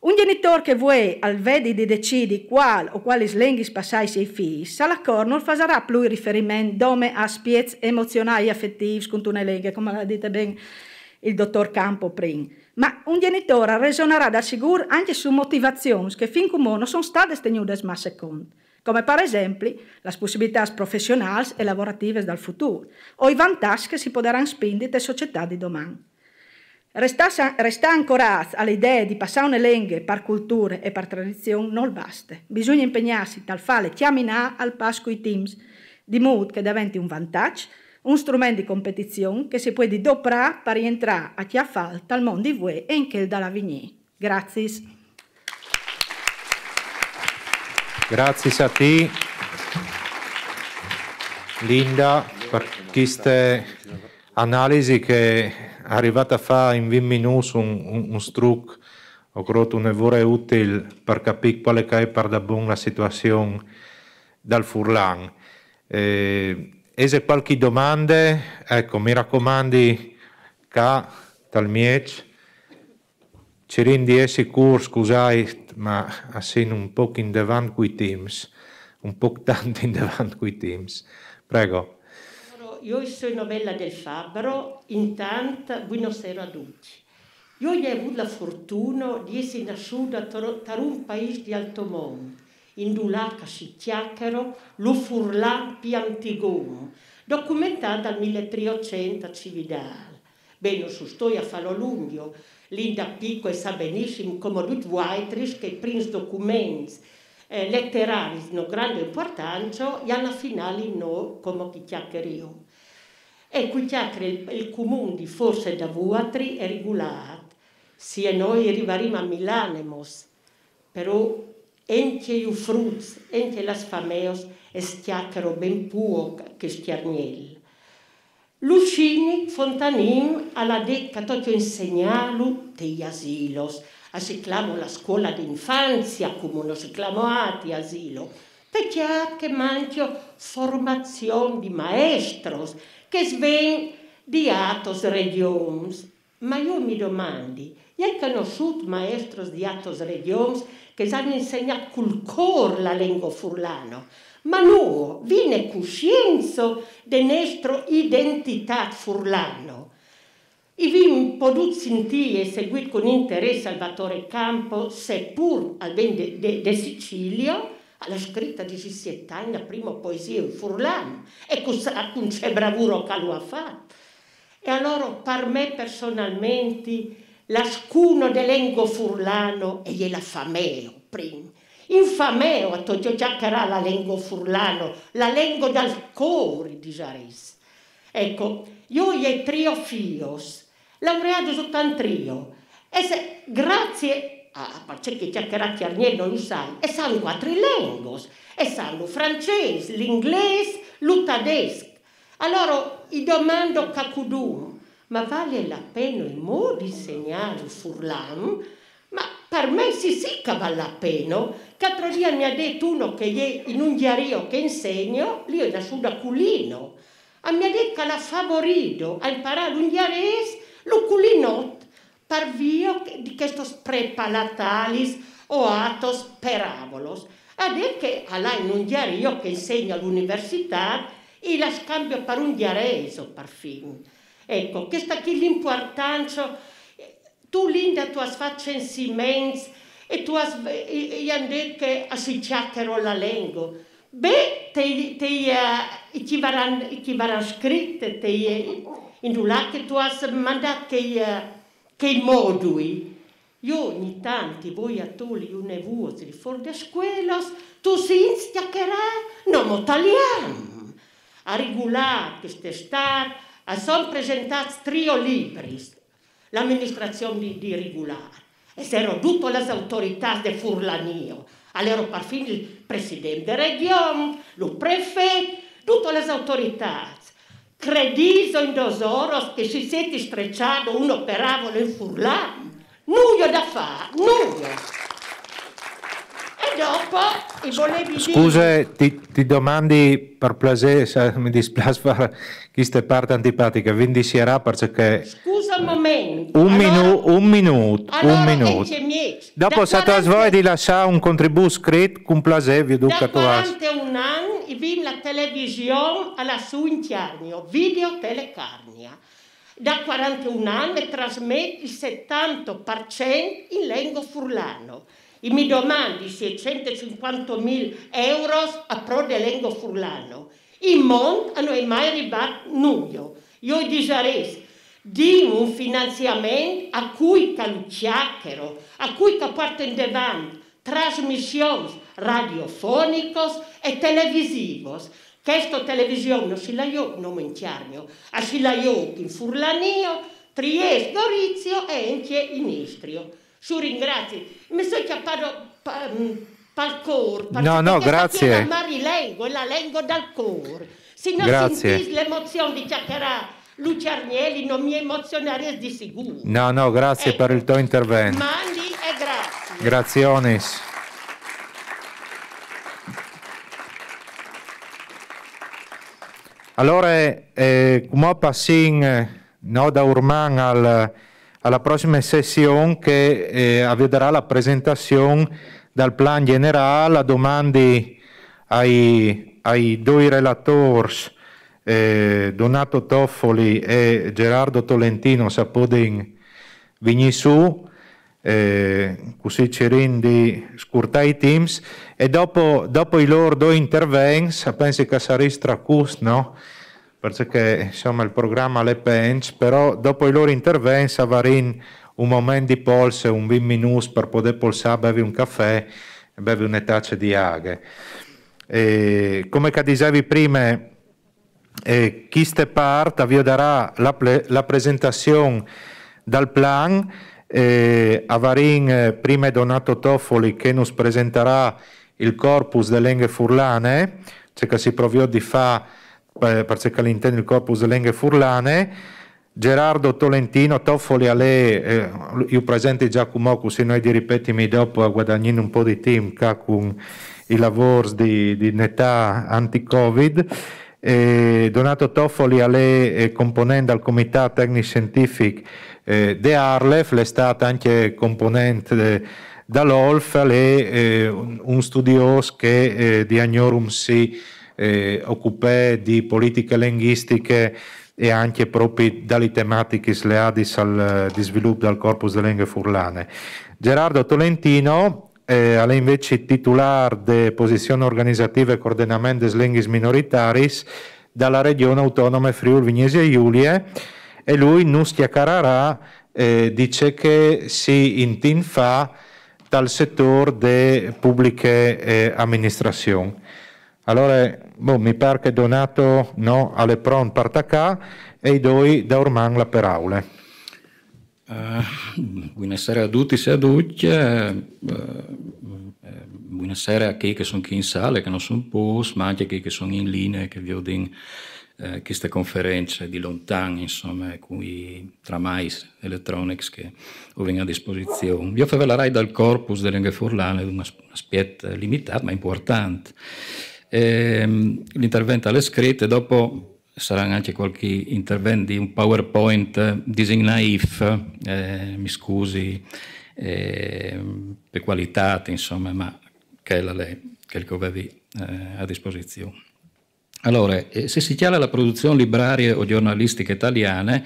Speaker 10: un genitore che vuole al vedi di decidi qual o quali slenghis passai sei figli, sarà non farà più riferimento dome a spiez emozionali affettivi con tune leghe, come l'ha detto ben il dottor Campo prima. Ma un genitore resonerà da sicuro anche su motivazioni che fin come non sono state tenute smasse conto, come per esempio le possibilità professionali e lavorative dal futuro, o i vantaggi che si potranno spendere le società di domani. Restare ancora alle idee di passare lenghe per culture e per tradizione non basta. Bisogna impegnarsi dal fare chiamina al pasco i teams, di modo che diventi un vantaggio, un strumento di competizione che si può adoperare per rientrare a chi ha fatto dal mondo di voi e anche dalla vigna. Grazie.
Speaker 6: Grazie a te, Linda, per queste analisi che arrivata fa in 20 minuti un, un, un truc ho crot un evore útil per capire quale è per dabon la situazione dal furlan. Eh, se qualche domande, ecco, mi raccomandi ca tal miec ci rendi sicuro, scusai, ma assin un po' in davanti qui Teams, un po' tanto in davanti qui Teams. Prego
Speaker 11: io sono novella del Fabbro, intanto buonasera a tutti. Io ho avuto la fortuna di essere nasciuta in un paese di alto mondo, in Dulaca si chiacchiero, lo furlà piantigomo, documentato dal 1300 a Cividale. Bene, su sto a farlo lungo, Linda Picco sa benissimo come tutti gli che i primi documenti eh, letterari di grande importanza e alla finale no, come chi chiacchierio e qui chiacchiere il, il comune di forse da vuatri è regolato, se noi arriveremo a Milanemos, però ente i frutti, ente las fameos, e stiacchero ben puo che stiarniel. Lucini Fontanin alla decca tocchio insegnalu degli asilos, a si clamo la scuola d'infanzia, come uno si clamo ati asilo, perché anche mancio formazione di maestros, che sven di Atos Regions. Ma io mi domandi, hai conosciuto maestri di Atos Regions che hanno insegnato col cor la lingua furlano? Ma no, viene coscienza della nostra identità furlano. E vi potuto sentire e seguire con interesse Salvatore Campo, seppur al ben de, Sicilia, alla scritta di Gissietta la prima poesia in Furlan e non c'è bravura che lo ha fatto. E allora per me personalmente l'ascuno dell'engo furlano e gliela fameo prima. Infameo, a Toggio Giaccarà la lingua furlano, la lingua dal cuore di Jaris. Ecco, io e trio fios, laureato soltanto trio, e se, grazie a parte perché cercherà Chiarnier non sai, e sanno quattro lingue, e sanno il francese, l'inglese, il tedesco. Allora io domando a qualcuno, ma vale la pena il modo di insegnare il Furlan? Ma per me sì sì che vale la pena. Quattro giorni mi ha detto uno che è in Ungheria che insegno, lì è da sud culino. E mi ha detto che l'ha favorito a imparare l'ungherese, lo culinotto parvio di questos prepalatalis atos peravolos. Ad è che alla in un unghierio che insegno all'università e la scambio per un unghiareso parfin. Ecco, questa qui l'importanza, tu linda as faccia in simens e tu as e, e andè che si la lingua. Beh, te, te, uh, ti varanno scritte, te, in tu là che tu as mandato che... Uh, che modui. Io ogni tanto, voi attoli una voce di fuori da scuola, tu si instiaccherà, non tagliamo. A regolare queste a sono presentati trio libri, l'amministrazione di, di regolare. E c'erano tutte le autorità di Furlanio. All'ero perfino il presidente della regione, il prefetto, tutte le autorità. Crediso in dosoros che si siete strecciato un operavolo in furla, Nulla da fare, nulla! dopo volevi dire. Scusa,
Speaker 6: ti, ti, domandi per piacere, mi dispiace fare questa parte antipatica, quindi si era perché
Speaker 11: al momento.
Speaker 6: Un, allora, minu- un minuto, allora un minuto.
Speaker 11: Eh, Dopo è stato 40...
Speaker 6: svoi di lasciare un contributo scritto, con piacere vi educa a trovare.
Speaker 11: 41 anni vi la televisione alla Suintiarnio, video telecarnia. Da 41 anni trasmette il 70% in lingua furlano. E mi domandi se 150.000 euro a pro del lingua furlano. In mondo non è mai arrivato nulla. Io direi di un finanziamento a cui calciacero, a cui appartenevano trasmissioni radiofoniche e televisive. Questa televisione non si la non mentiarmio, a si la io in Furlanio, Trieste, Gorizio e anche in Istrio. Su ringrazio, mi so che parlo... Pa, mm, pal cor, no, no, grazie. La e la lengo dal cor. Se non grazie. sentite l'emozione di chiacchierare Lucio Agnelli, non mi emozionare di sicuro.
Speaker 6: No, no, grazie ecco. per il tuo intervento.
Speaker 11: Mandi e grazie.
Speaker 6: Grazionis. Allora, eh, come eh, passiamo eh, no, da Urman al, alla prossima sessione che eh, avvederà la presentazione dal plan generale a domande ai, ai due relatori eh, Donato Toffoli e Gerardo Tolentino Sapodin Vignisù, eh, così ci rendi scurtai teams e dopo, dopo i loro due interventi, pensi che sarà stracus, no? Perché insomma il programma le pensi, però dopo i loro interventi avarin un momento di polso, un 20 minuti per poter polsare, bevi un caffè e bevi una taccia di aghe. E, come dicevi prima, eh, queste parti vi darà la, la, presentazione del plan eh, a Varin eh, prima Donato Toffoli che nos presenterà il corpus delle lingue furlane cioè che si proviò di fare eh, per cercare l'interno il corpus delle lingue furlane Gerardo Tolentino, Toffoli a lei, eh, io presente Giacomo, così noi di ripetimi dopo a guadagnare un po' di team con i lavori di, di netà anti-Covid, eh, Donato Toffoli è componente del Comitato Tecnico Scientifico eh, de Arlef, è stato anche componente dall'OLF, è eh, un studioso che eh, di Agnorum si eh, occupa di politiche linguistiche e anche proprio dalle tematiche sleadis al di sviluppo del corpus delle lingue furlane. Gerardo Tolentino eh, ale invece titolare di posizione organizzativa e coordinamento des linguis minoritaris dalla regione autonoma Friul Vignesia Giulie e lui, Nustia Cararà, eh, dice che si fa dal settore delle pubbliche eh, amministrazioni. Allora, boh, mi pare che donato no, alle pron partacà e i due da orman
Speaker 12: la per aule. Eh, buonasera a tutti e a tutti. Eh, eh, buonasera a chi che sono qui in sala, che non sono post, ma anche a chi che sono in linea e che vedono uh, queste conferenze di lontano, insomma, qui tra mais electronics che ho a disposizione. Io faverai dal corpus delle lingue furlane un aspetto limitato ma importante. Ehm, l'intervento alle scritte, dopo saranno anche qualche intervento di un PowerPoint eh, design naif, eh, mi scusi eh, per qualità, insomma, ma che è, la, lei, che, è che avevi eh, a disposizione. Allora, se eh, si chiama la produzione libraria o giornalistica italiana,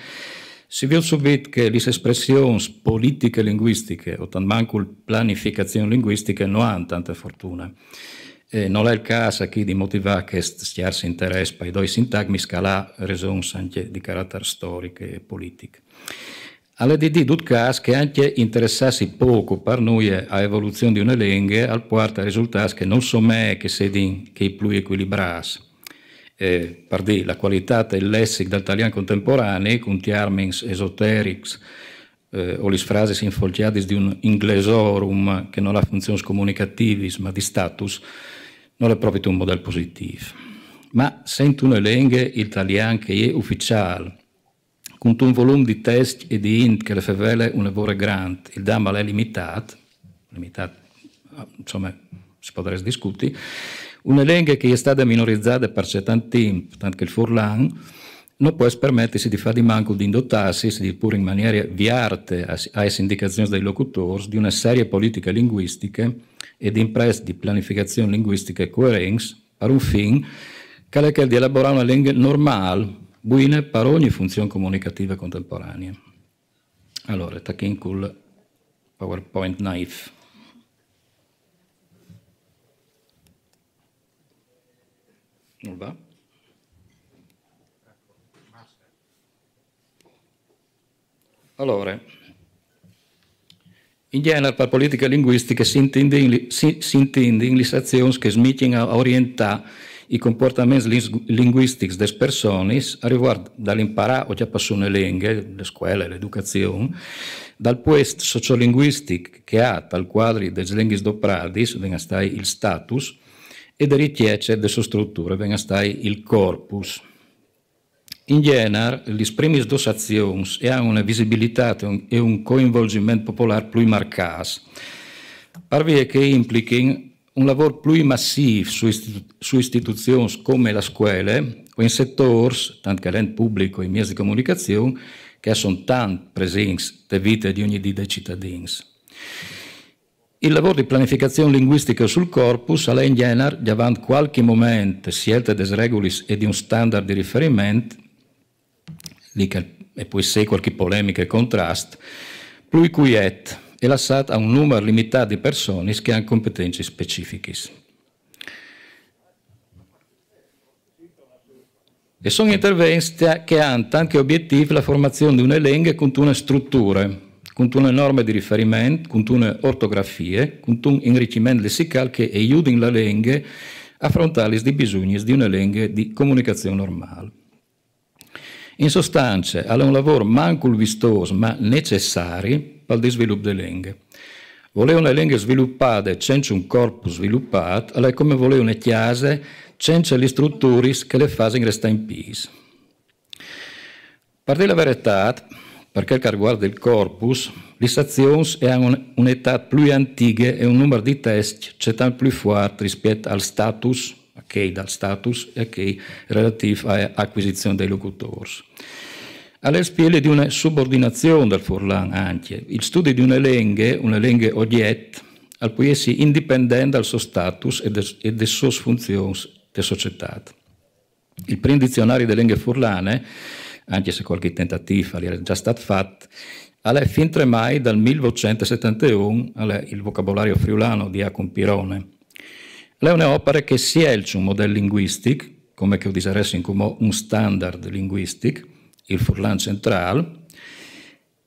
Speaker 12: si vede subito che le espressioni politiche e linguistiche, o tanto planificazione linguistica, non hanno tanta fortuna non è il caso aqui di motivare questo este interesse per i due sintagmi scala resons anche di carattere storico e politico. Alle di Dutkas che anche interessassi poco per noi a di una lingua, al quarto risultato che non so me che si di che più equilibras. Eh, per dire la qualità del lessico dell'italiano contemporaneo, con termins esoterics, eh, o le frasi infolgiate di un inglesorum che non ha funzioni comunicativis ma di status, non è proprio un modello positivo. Ma sento una lingua italiana che è ufficiale, con un volume di testi e di int che le favele un lavoro grande, il damma è limitato, limitato, insomma, si potrebbe discutere, un elenco che è stato minorizzato per certo tempo, tanto che il furlan, non può permettersi di fare di manco di indottarsi, pure in maniera di arte, alle indicazioni dei locutori, di una serie politica linguistica e di imprese di pianificazione linguistica e coerenza per un fin, che è di elaborare una lingua normale, buona per ogni funzione comunicativa contemporanea. Allora, tacchino col PowerPoint Knife. Non va? Allora, in genere per politica linguistica si intende, in, si, si che smitien a orientare i comportamenti linguistici delle persone riguardo dall'imparare o già passare le lingue, le scuole, l'educazione, dal puesto sociolinguistico che ha tal quadro delle lingue dopradis, venga stai il status, e da ritiece della sua strutture, venga stai il corpus. In genere, les primes dos accions hi ha una visibilità e un coinvolgimento popolare più marcats, per che impliquin un lavoro più massivo su, istitu su istituzioni come la scuola o in settori, tanto che l'ente pubblico e i mezzi di comunicazione, che sono tanto presenti nella vita di ogni dì dei cittadini. Il lavoro di pianificazione linguistica sul corpus ha in genere avanti qualche momento scelte delle regole e di un standard di riferimento e poi se qualche polemica e contrasto, plui cui et, e lasciata a un numero limitato di persone che hanno competenze specifiche. E sono interventi che hanno anche obiettivi la formazione di una lingua con una struttura, con una norma di riferimento, con una ortografia, con un enrichimento lessicale che aiuti la lingua a affrontare i bisogni di una lingua di comunicazione normale. In sostanza, è un lavoro manco vistoso, ma necessario per il sviluppo delle lingue. Volere una lingua sviluppata senza un corpo sviluppato è come volere una chiesa senza le strutture che le fanno restare in peace. Per dire la verità, per quel che riguarda il corpus, le stazioni hanno un'età più antica e un numero di test c'è tanto più forte rispetto al status che dal status e che relativ all'acquisizione dei locutors. All'espiele di una subordinazione del Forlan anche, il studio di una lingua, una lingua obietto, al cui essi indipendente dal suo status e delle sue funzioni di società. Il primo dizionario delle lingue furlane, anche se qualche tentativo era già stato fatto, alla fin tre mai dal 1871, il vocabolario friulano di A. Compirone Leone opere che un modello linguistico, come che disaressen come un standard linguistico, il Furlan central,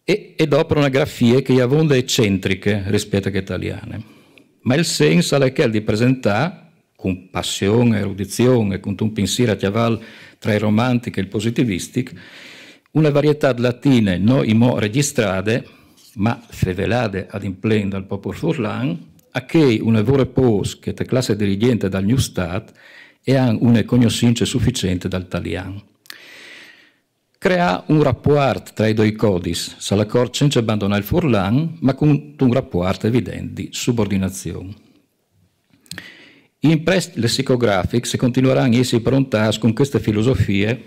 Speaker 12: e, ed operano grafie che avonde eccentriche rispetto alle italiane. Ma il senso è che di presentare, con passione, erudizione, con un pensiero a chiaval tra il romantico e il positivistico, una varietà di latine non imo registrate, ma fevelate ad implendere dal popolo furlan, a che un lavoro pos che te classe dirigente dal New Start e ha una conoscenza sufficiente dal dall'italiano. Crea un rapporto tra i due codis, Salacor senza abbandonare il Forlan, ma con un rapporto evidente di subordinazione. In prest lessicographic si continueranno a essere prontas con queste filosofie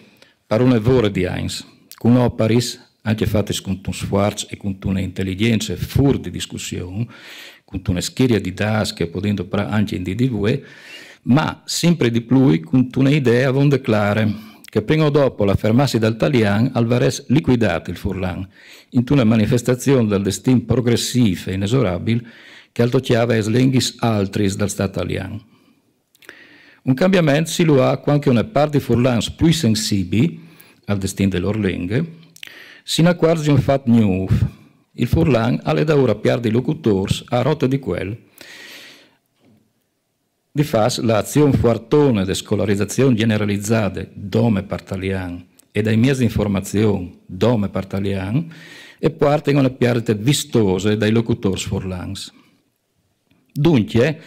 Speaker 12: per un lavoro di Heinz, con Oparis, anche con un sforzo e con un'intelligenza fuori di discussione, con una scheda di DAS che potendo parlare anche in DDV, ma sempre di più con un'idea von declare che prima o dopo l'affermarsi dal Talian Alvarez liquidato il Furlan in una manifestazione del destino progressivo e inesorabile che altocchiava es lenghis altris dal Stato Talian. Un cambiamento si lo ha anche una parte di Furlans più sensibili al destino delle a quasi un fat gnuf. Il Furlan alle da ora piardi locutors a rotta di quel. Di fas l'azione fuartone de scolarizzazione generalizzate dome partalian e dai mezzi di informazione dome partalian e partono le piarte vistose dai locutors furlans. Dunque,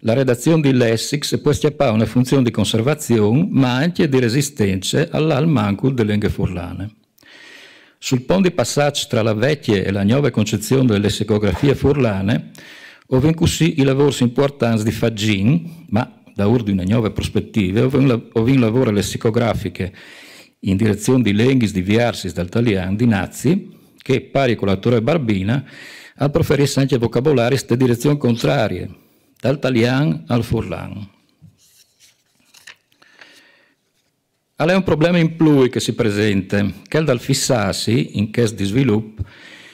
Speaker 12: la redazione di Lessix può schiappare una funzione di conservazione ma anche di resistenza all'almancu delle lingue furlane. Sul pont di passaggio tra la vecchia e la nuova concezione delle secografie furlane, ove in cui i lavori importanza di Faggin, ma da ordine di una nuova ove in lavoro le secografiche in direzione di Lenghis, di Viarsis, dal Talian, di Nazi, che pari con l'attore Barbina, ha proferito anche vocabolari in direzione contraria, dal Talian al Furlan. Allora è un problema in più che si presenta, che è dal fissarsi, in caso di sviluppo,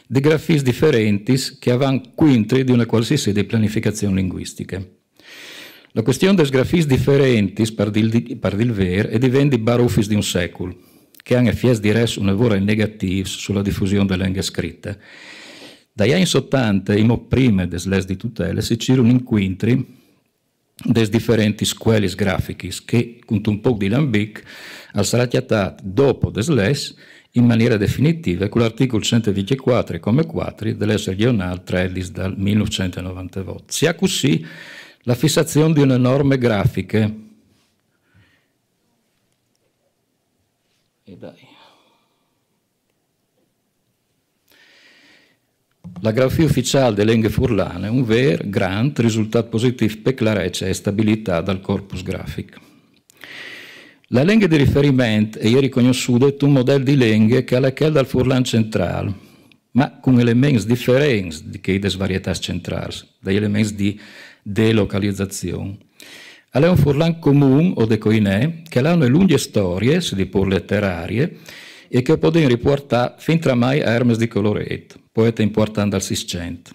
Speaker 12: di grafis differenti che avranno quintri di una qualsiasi pianificazione linguistica. La questione dei grafis differenti, per il, ver, è diventata barufis di un secolo, che hanno fies di res un lavoro negativo sulla diffusione delle lingua scritte. Dagli anni 70, in prima delle di tutele, si c'era un inquintri des differenti scueles grafiche che, con un po' di lambic, sarà chiattata dopo des les in maniera definitiva con l'articolo 124, come 4 dell'essere regionale 13 dal 1998. Si ha così la fissazione di una norma grafica. E dai. La grafia ufficiale delle Lenghe Furlane, un vero, grant, risultato positivo per clarezza e stabilità dal corpus grafico. La lingua di riferimento è riconosciuta un modello di lingua che è quella del Furlan centrale, ma con elementi differenti di quelle varietà centrali, degli elementi di delocalizzazione. È un Furlan comune o decoinè che ha lunghe storie, se si può letterarie, e che può riportare fin tramai a Hermes di Coloreto poeta importante dal 600.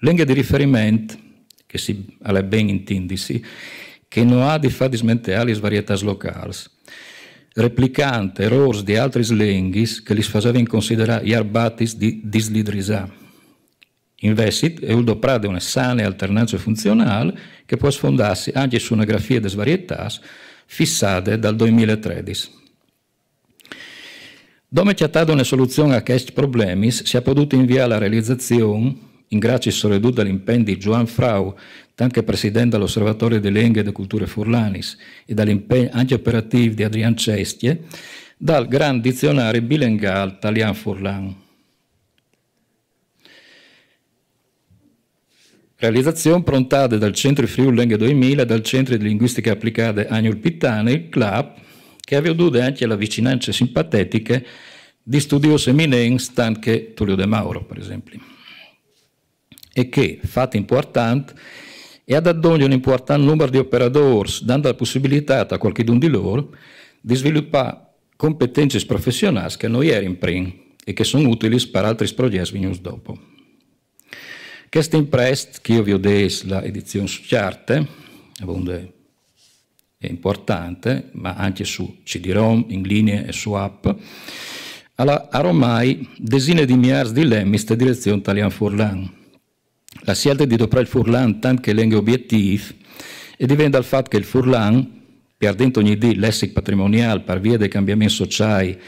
Speaker 12: Lenghe di riferimento, che si è ben intendisi, che non ha di fatto di smenteare le varietà locali, replicante errori di altri slenghis che li facevano considerare gli arbatis di dislidrisà. Invece, è un doprade una sana alternanza funzionale che può sfondarsi anche su una grafia des varietas fissate dal 2013. Dome ci ha dato una soluzione a questi problemi, si è potuto inviare la realizzazione, in grazie soprattutto all'impegno di Joan Frau, anche presidente dell'Osservatorio delle Lingue e delle Culture Furlanis, e dall'impegno anche operativo di Adrian Cestie, dal Gran Dizionario Bilingual Italian Furlan. Realizzazione prontata dal Centro Friuli Lengue 2000 e dal Centro di Linguistica Applicata Agnol Pittani, il CLAP, che ha avuto anche la vicinanze simpatetica di studiosi eminenti, anche Tullio De Mauro, per esempio. E che, fatto importante, e ad addogno un importante numero di operatori, dando la possibilità a qualcuno di loro di sviluppare competenze professionali che non erano in prima e che sono utili per altri progetti venuti dopo. Questo imprest, che io vi ho detto, l'edizione edizione su carte, eh, dove importante, ma anche su CD-ROM, in linea e su app. Allora, ha ormai decine di miliardi di lemmi in direzione Italian Furlan. La scelta di adoperare il Furlan tant che l'enghe obiettivo e diventa il fatto che il Furlan, perdendo ogni di l'essic patrimoniale per via dei cambiamenti sociali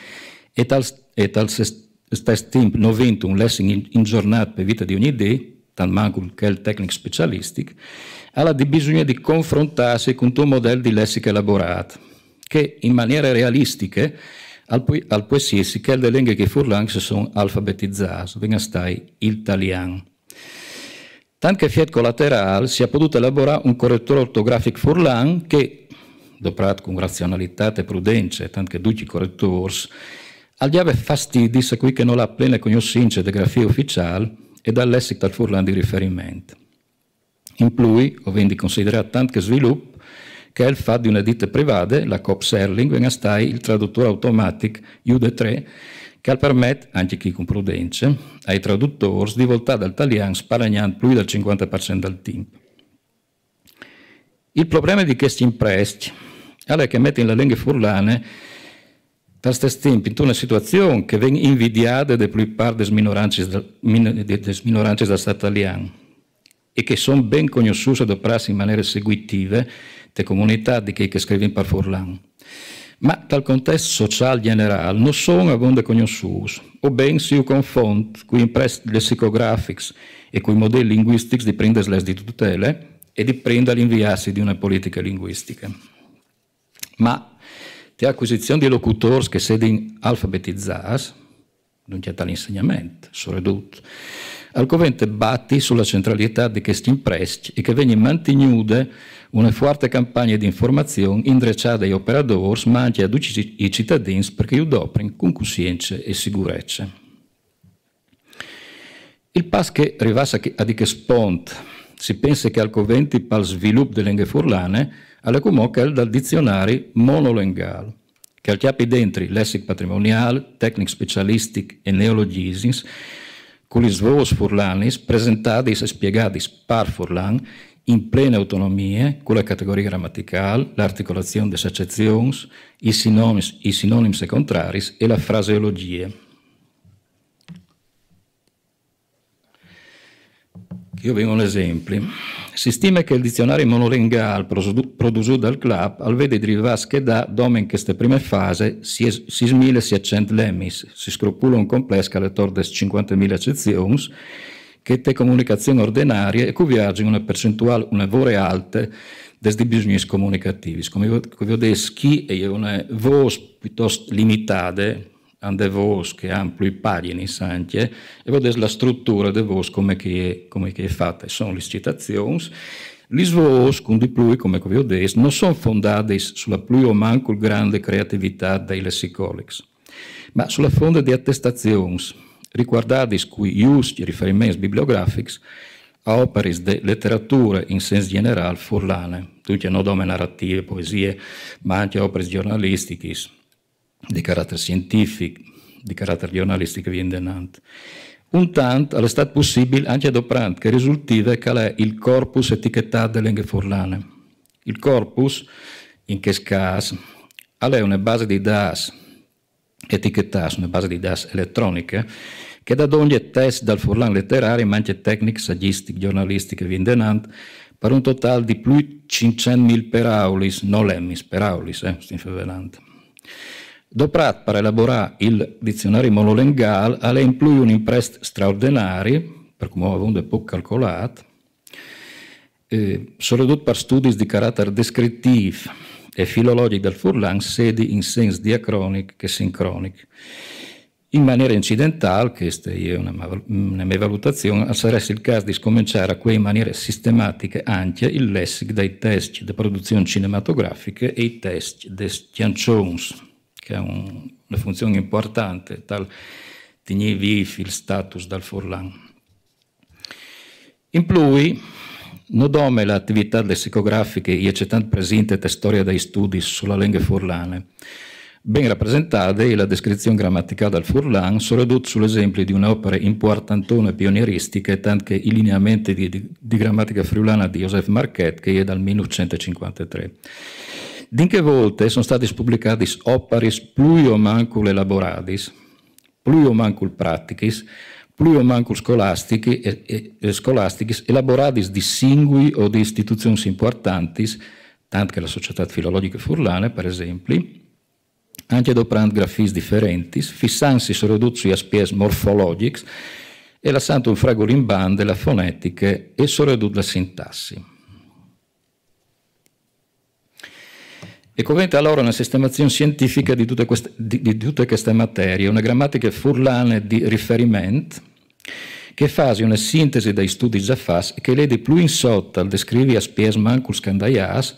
Speaker 12: e tal, e tal stimp un l'essing in, in giornata per vita di ogni di, tan manco che il tecnico specialistico, ha bisogno di confrontarsi con un modello di lessica elaborata, che in maniera realistica al, al qualsiasi che le lingue che Furlan si sono alfabetizzate, venga stai italiano. Tanto che fiat collaterale si è potuto elaborare un correttore ortografico Furlan che, doprato con razionalità e prudenza, tanto che tutti i correttori, al diave fastidi se qui che non ha plena conoscenza di grafia ufficiale e dal lessico del Furlan di riferimento. In più, avendo considerato tanto che sviluppo, che è il fatto di una ditta privata, la Coop Serling, venga stai il traduttore automatico UD3, che permette, anche chi con prudenza, ai traduttori di voltare dal italiano sparagnando più del 50% del tempo. Il problema di questi impresti è che mette in la lingua furlane per questo tempo in una situazione che viene invidiata da più parte delle minoranze del Stato italiano e che sono ben conosciute ad operarsi in maniera seguitiva da comunità di chi che scrive in parforlan. Ma dal contesto sociale generale non sono abbondi conosciuti, o ben si confondono con i presti lessicografici e con i modelli linguistici di prendere di tutele e di prendere l'inviarsi di una politica linguistica. Ma l'acquisizione di locutori che sedin alfabetizzati, non c'è tale insegnamento, soprattutto, al Alcovente batti sulla centralità di questi impresti e che vengono mantenute una forte campagna di informazione indrecciata agli operatori, ma anche a tutti i cittadini perché adoprino con coscienza e sicurezza. Il passo che rivasa a di che spont si pensa che al Alcovente per lo sviluppo delle lingue furlane alla comoca dal dizionario monolengal che al chiapi dentro lessic patrimoniale, tecnic specialistic e neologisms Culis vos furlanis presentadis e spiegadis par furlan in plena autonomia, con la categoria grammatical, l'articolazione des accezions, i sinonis, i sinonims e contraris e la fraseologia. Io vengo gli esempi. Si stima che il dizionario monolinguale prodotto dal club al vede derivare che da, domen in queste prime fasi, si, es, si smile si accent lemmis, si scrupula un complesso che alle torde 50.000 eccezioni, che te comunicazioni ordinarie e cui viaggi una percentuale, una vore alte des di bisogni comunicativi. Come vi ho detto, chi è una voce piuttosto limitata, aan de Voos che ha in Sanche, e vedete la struttura de vos come che, come che è fatta. Sono le citazioni. Le con di plui, come vi ho detto, non sono fondate sulla più o manco grande creatività dei lessicolics, ma sulla fonte di attestazioni, riguardate cui giusti riferimenti bibliografici a opere di letteratura in senso generale furlane, tutte non dome narrative, poesie, ma anche opere giornalistiche di carattere scientifico, di carattere giornalistico viene denante. Un tanto è stato possibile anche adoperare che risultive qual è il corpus etichettato delle lingue furlane. Il corpus, in che caso, è una base di DAS etichettata, una base di DAS elettronica, che da ogni test dal furlan letterario, ma anche tecniche, saggistiche, giornalistiche e vindenant, per un totale di più di 500.000 per aulis, non lemmis, peraulis, eh, stiamo Doprat, per elaborare il dizionario monolinguale, ha incluso un impresto straordinario, per come avevo un po' calcolato, eh, soprattutto per studi di carattere descrittivo e filologico del furlan, sedi in senso diacronico e sincronico. In maniera incidentale, questa è una, una mia valutazione, sarebbe il caso di scominciare a in maniera sistematica anche il lessico dei test di produzioni cinematografiche e i test di canzoni che ha un, una funzione importante, tal TNV, il status dal Forlan. In più, non dome attività lessicografiche è tanto presente la storia dei studi sulla lingua furlane. Ben rappresentate e la descrizione grammaticale del furlan, soprattutto sull'esempio di un'opera importantona pionieristica e tanto che i lineamenti di, di, di, grammatica friulana di Joseph Marquette, che è dal 1953. Dinche volte sono stati pubblicati opparis pluio mancul elaboradis, pluio mancul praticis, pluio mancul scolastici, e, e, scolasticis elaboradis di singui o di istituzioni importantis, tanto che la Società Filologica Furlane, per esempio, anche adoperant grafis differentis, fissansi su reduzi aspies morfologics e lasciando un fragol in bande la fonetiche e soredut la sintassi. E corrente allora una sistemazione scientifica di tutte queste, di, di tutte queste materie, una grammatica furlane di riferimento che fa una sintesi dei studi già fatti e che vede più in sotto al descrivi as pies mancus candaias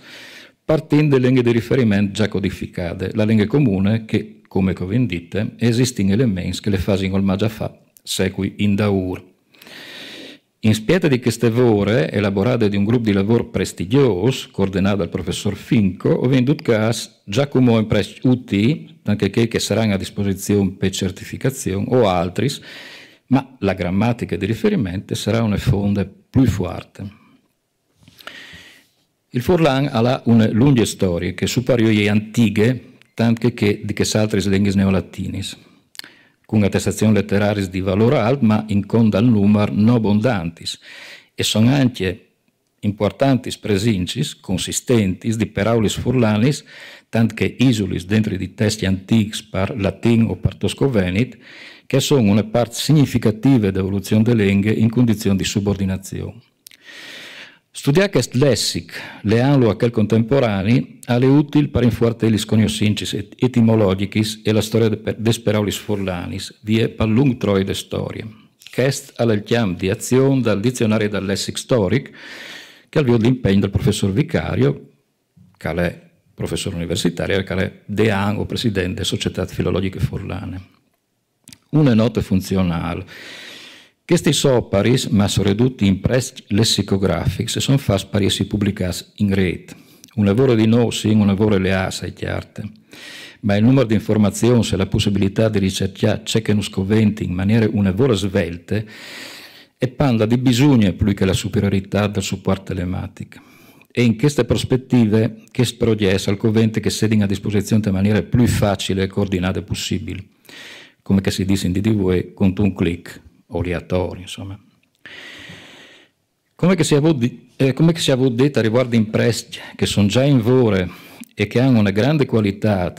Speaker 12: partendo dalle lingue di riferimento già codificate, la lingua comune che, come convendite, esiste in elementi che le fasi in olma già fa, sequi in daur. In spieto di queste ore, elaborate di un gruppo di lavoro prestigioso, coordinato dal professor Finco, ho venduto cas Giacomo Impress UT, anche che, che saranno a disposizione per certificazione o altri, ma la grammatica di riferimento sarà una fonte più forte. Il Furlan ha una lunga storia che superiore antiche, tanto che di che altre lingue neolatinis cunha taxación literaris di valore alto, ma in conda al numero non abbondantis e sono anche importanti presincis, consistenti, di peraulis furlanis, tant che isulis dentro di testi antichi par latin o par tosco-venit, che sono una parte significativa dell'evoluzione delle lingue in condizioni di subordinazione. Studià quest lessic, leanlo a quel contemporani, alle util per infuartelis coniosincis et etimologicis e la storia d'esperolis de forlanis, vie pallung troide storie. Quest all'alchiam di azion dal dizionario dal lessic storic, che alviò l'impegno del professor vicario, calè professore universitario, che è dean o presidente Società Filologiche Forlane. Una nota funzionale questi soppari, ma sono ridotti in press lessicographics, sono fatti apparire pubblicati in rete. Un lavoro di noi, sì, un lavoro le ha, sai chiarte. Ma il numero di informazioni e la possibilità di ricercare c'è che non scoventi in maniera un lavoro svelte e panda di bisogno più che la superiorità del supporto telematico. E in queste prospettive, che sprogliessa al covente che sedino a disposizione in maniera più facile e coordinata possibile, come si dice in DDV, con un clic. Oriatori, insomma. Come che si è avuto eh, detto riguardo impresti che sono già in vore e che hanno una grande qualità,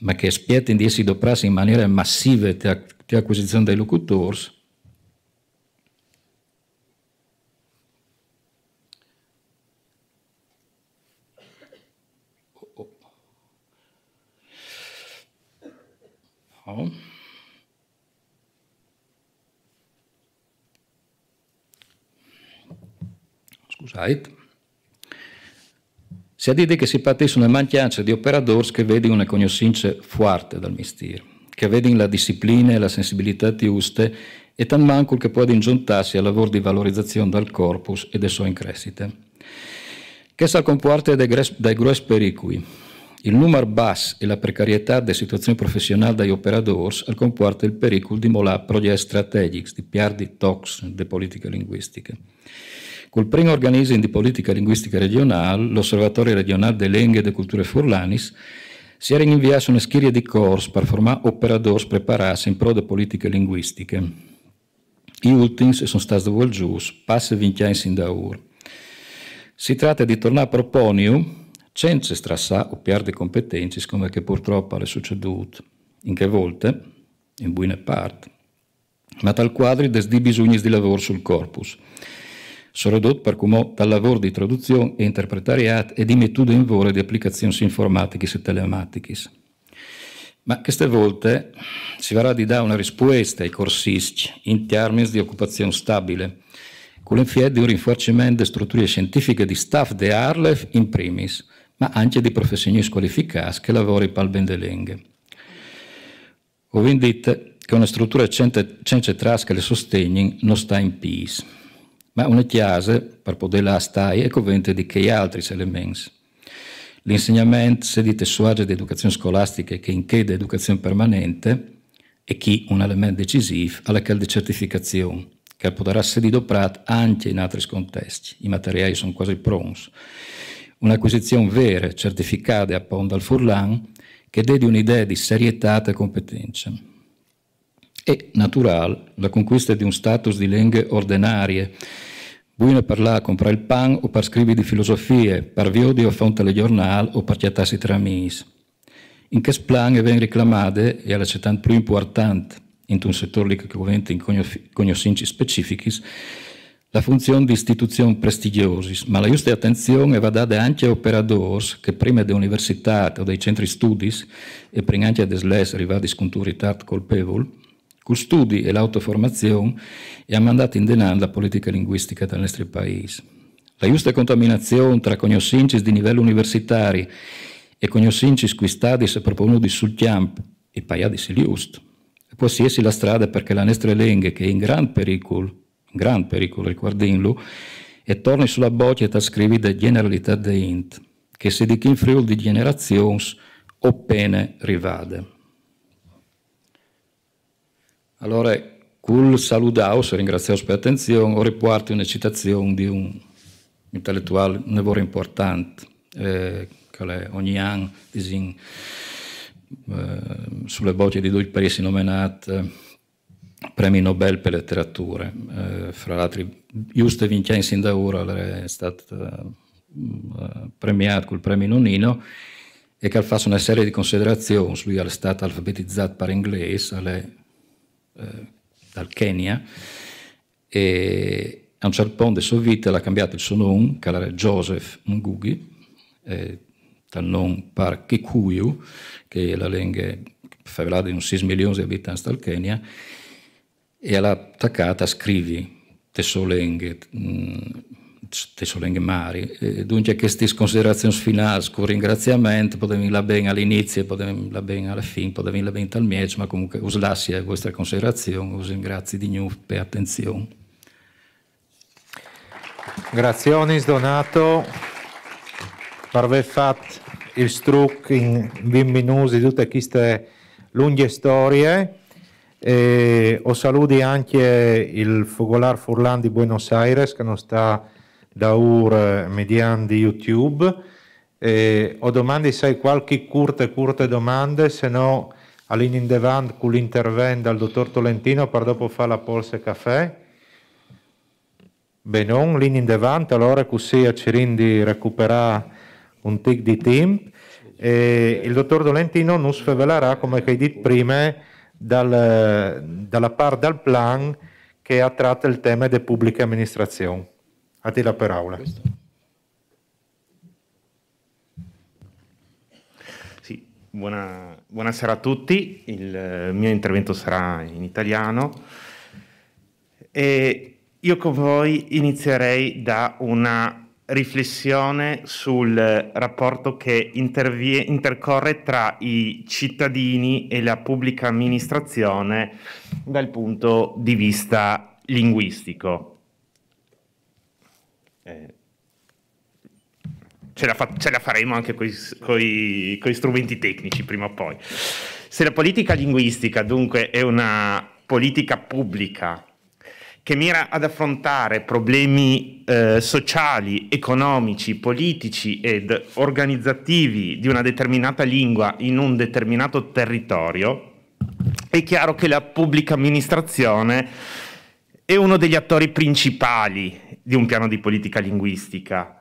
Speaker 12: ma che spietano di essere doprati in maniera massiva di acquisizione dei locutori, Oh. oh. oh. Spite. Si ha dire che si partisse una mancianza di operatori che vedono una conoscenza forte dal mestiere, che vedono la disciplina e la sensibilità giuste e tan manco che può ingiuntarsi al lavoro di valorizzazione del corpus e del suo in crescita. Che sa comportare dai grossi pericoli. Il numero basso e la precarietà delle situazioni professionali degli operatori al comporta il pericolo di molare progetti strategici, di piardi tox di politica linguistica. Col primo organismo di politica linguistica regionale, l'Osservatorio regionale delle Lengue e delle Culture Furlanis, si era inviato una schiria di corsi per formare operatori preparati in pro de politiche linguistiche. I ultimi sono stati svolgiuti, passe vincenzi in daur. Si tratta di tornare a proponere, senza strassare o perdere competenze come che purtroppo è succeduto, in che volte, in buona parte, ma tal quadri desdi bisogni di lavoro sul corpus sobretot per comò tal lavoro di traduzione e interpretariat e di metodo in volo di applicazioni informatiche e telematiche. Ma queste volte si verrà di dare una risposta ai corsisti in termini di occupazione stabile, con l'effetto di un rinforzamento delle strutture scientifiche di staff de Arlef in primis, ma anche di professionisti qualificati che lavorano per il ben delle lingue. Ho che una struttura senza che le sostegni non sta in peace ma una chiesa, per poterla stare, è covente di che altri elementi. L'insegnamento di tessuaggio di educazione scolastica che include educazione permanente è chi un elemento decisivo alla che è certificazione, che potrà essere adoperata anche in altri contesti. I materiali sono quasi pronti. Un'acquisizione vera, certificata e appunto al Furlan, che dedica un'idea di serietà e competenza e naturale, la conquista di un status di lingue ordinarie. Buine per là, compra il pan o per scrivere di filosofie, per viodi o fare un telegiornale o per chiattasi tra mis. In che splan e ven reclamate è la più importante, in un settore che covente in conoscenze specifiche, la funzione di istituzione prestigiosa, ma la giusta attenzione va data anche a operatori che prima delle università o dei centri studi e prima anche a desles arrivati con un ritardo colpevole, con studi e l'autoformazione e ha mandato in denaro la politica linguistica del nostro paese. La giusta contaminazione tra conoscenze di livello universitario e qui acquistate se proponuti sul campo e pagate giusto può essere la strada perché la nostra lingua, che è in gran pericolo, in gran pericolo riguardinlo, e torni sulla bocchetta scrivita generalità de Int, che si dice in friul di generazioni, appena rivade. Allora, cul saludaus, ringraziaus per l'attenzione, ho riportato una citazione di un intellettuale, un lavoro importante, eh, che ogni anno disin, eh, sulle bocce di due paesi nominati eh, premi Nobel per letteratura. Eh, fra l'altro, Juste Vincenzi da ora è stato eh, eh, premiato col premio Nonino e che ha fatto una serie di considerazioni. Lui è stato alfabetizzato per inglese, eh, dal Kenya e a un certo punto della sua vita l'ha cambiato il suo nome, che era Joseph Ngugi, eh, dal nome par Kikuyu, che è la lingua favela di un 6 milioni di abitanti dal Kenya, e l'ha attaccata a scrivere le sue lingue, mm, stesso Lengmari. E dunque queste considerazioni finali, con ringraziamento, potete venire bene all'inizio, potete venire bene alla fine, potete venire bene al mezzo, ma comunque us lascio a vostra considerazione, us ringrazio di nuovo per attenzione. Grazie Donato per aver fatto il struc in
Speaker 6: 20 minuti tutte queste lunghe storie. E o saluti anche il fogolar Furlan di Buenos Aires che non sta Daur eh, di YouTube. Eh, ho domande, se hai qualche curte, curte domande, se no all'inindevant con l'intervento al dottor Tolentino per dopo fare la polse caffè. Benon, l'inindevant, allora così a Cirindi recupera un tic di tempo. Eh, il dottor Tolentino non svelerà, come hai detto prima, dal, dalla parte del plan che ha tratto il tema delle pubbliche amministrazioni. A te la parola.
Speaker 13: Sì, buona, buonasera a tutti, il eh, mio intervento sarà in italiano e io con voi inizierei da una riflessione sul rapporto che intervie- intercorre tra i cittadini e la pubblica amministrazione dal punto di vista linguistico. ce la, fa- ce la faremo anche con i strumenti tecnici prima o poi. Se la politica linguistica dunque è una politica pubblica che mira ad affrontare problemi eh, sociali, economici, politici ed organizzativi di una determinata lingua in un determinato territorio, è chiaro che la pubblica amministrazione è uno degli attori principali di un piano di politica linguistica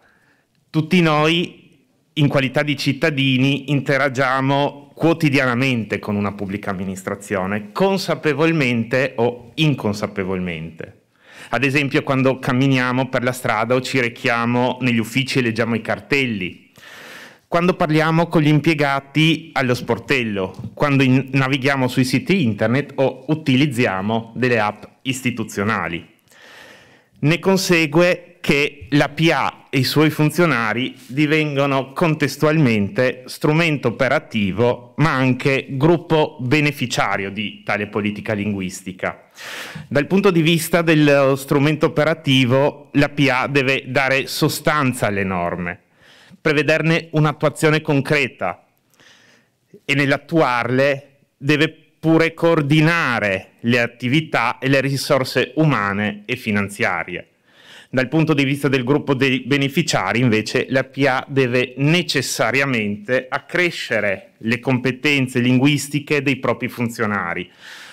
Speaker 13: tutti noi in qualità di cittadini interagiamo quotidianamente con una pubblica amministrazione, consapevolmente o inconsapevolmente. Ad esempio quando camminiamo per la strada o ci rechiamo negli uffici e leggiamo i cartelli, quando parliamo con gli impiegati allo sportello, quando in- navighiamo sui siti internet o utilizziamo delle app istituzionali. Ne consegue che la PA e i suoi funzionari divengono contestualmente strumento operativo ma anche gruppo beneficiario di tale politica linguistica. Dal punto di vista dello strumento operativo la PA deve dare sostanza alle norme, prevederne un'attuazione concreta e nell'attuarle deve pure coordinare le attività e le risorse umane e finanziarie. Dal punto di vista del gruppo dei beneficiari, invece, la PA deve necessariamente accrescere le competenze linguistiche dei propri funzionari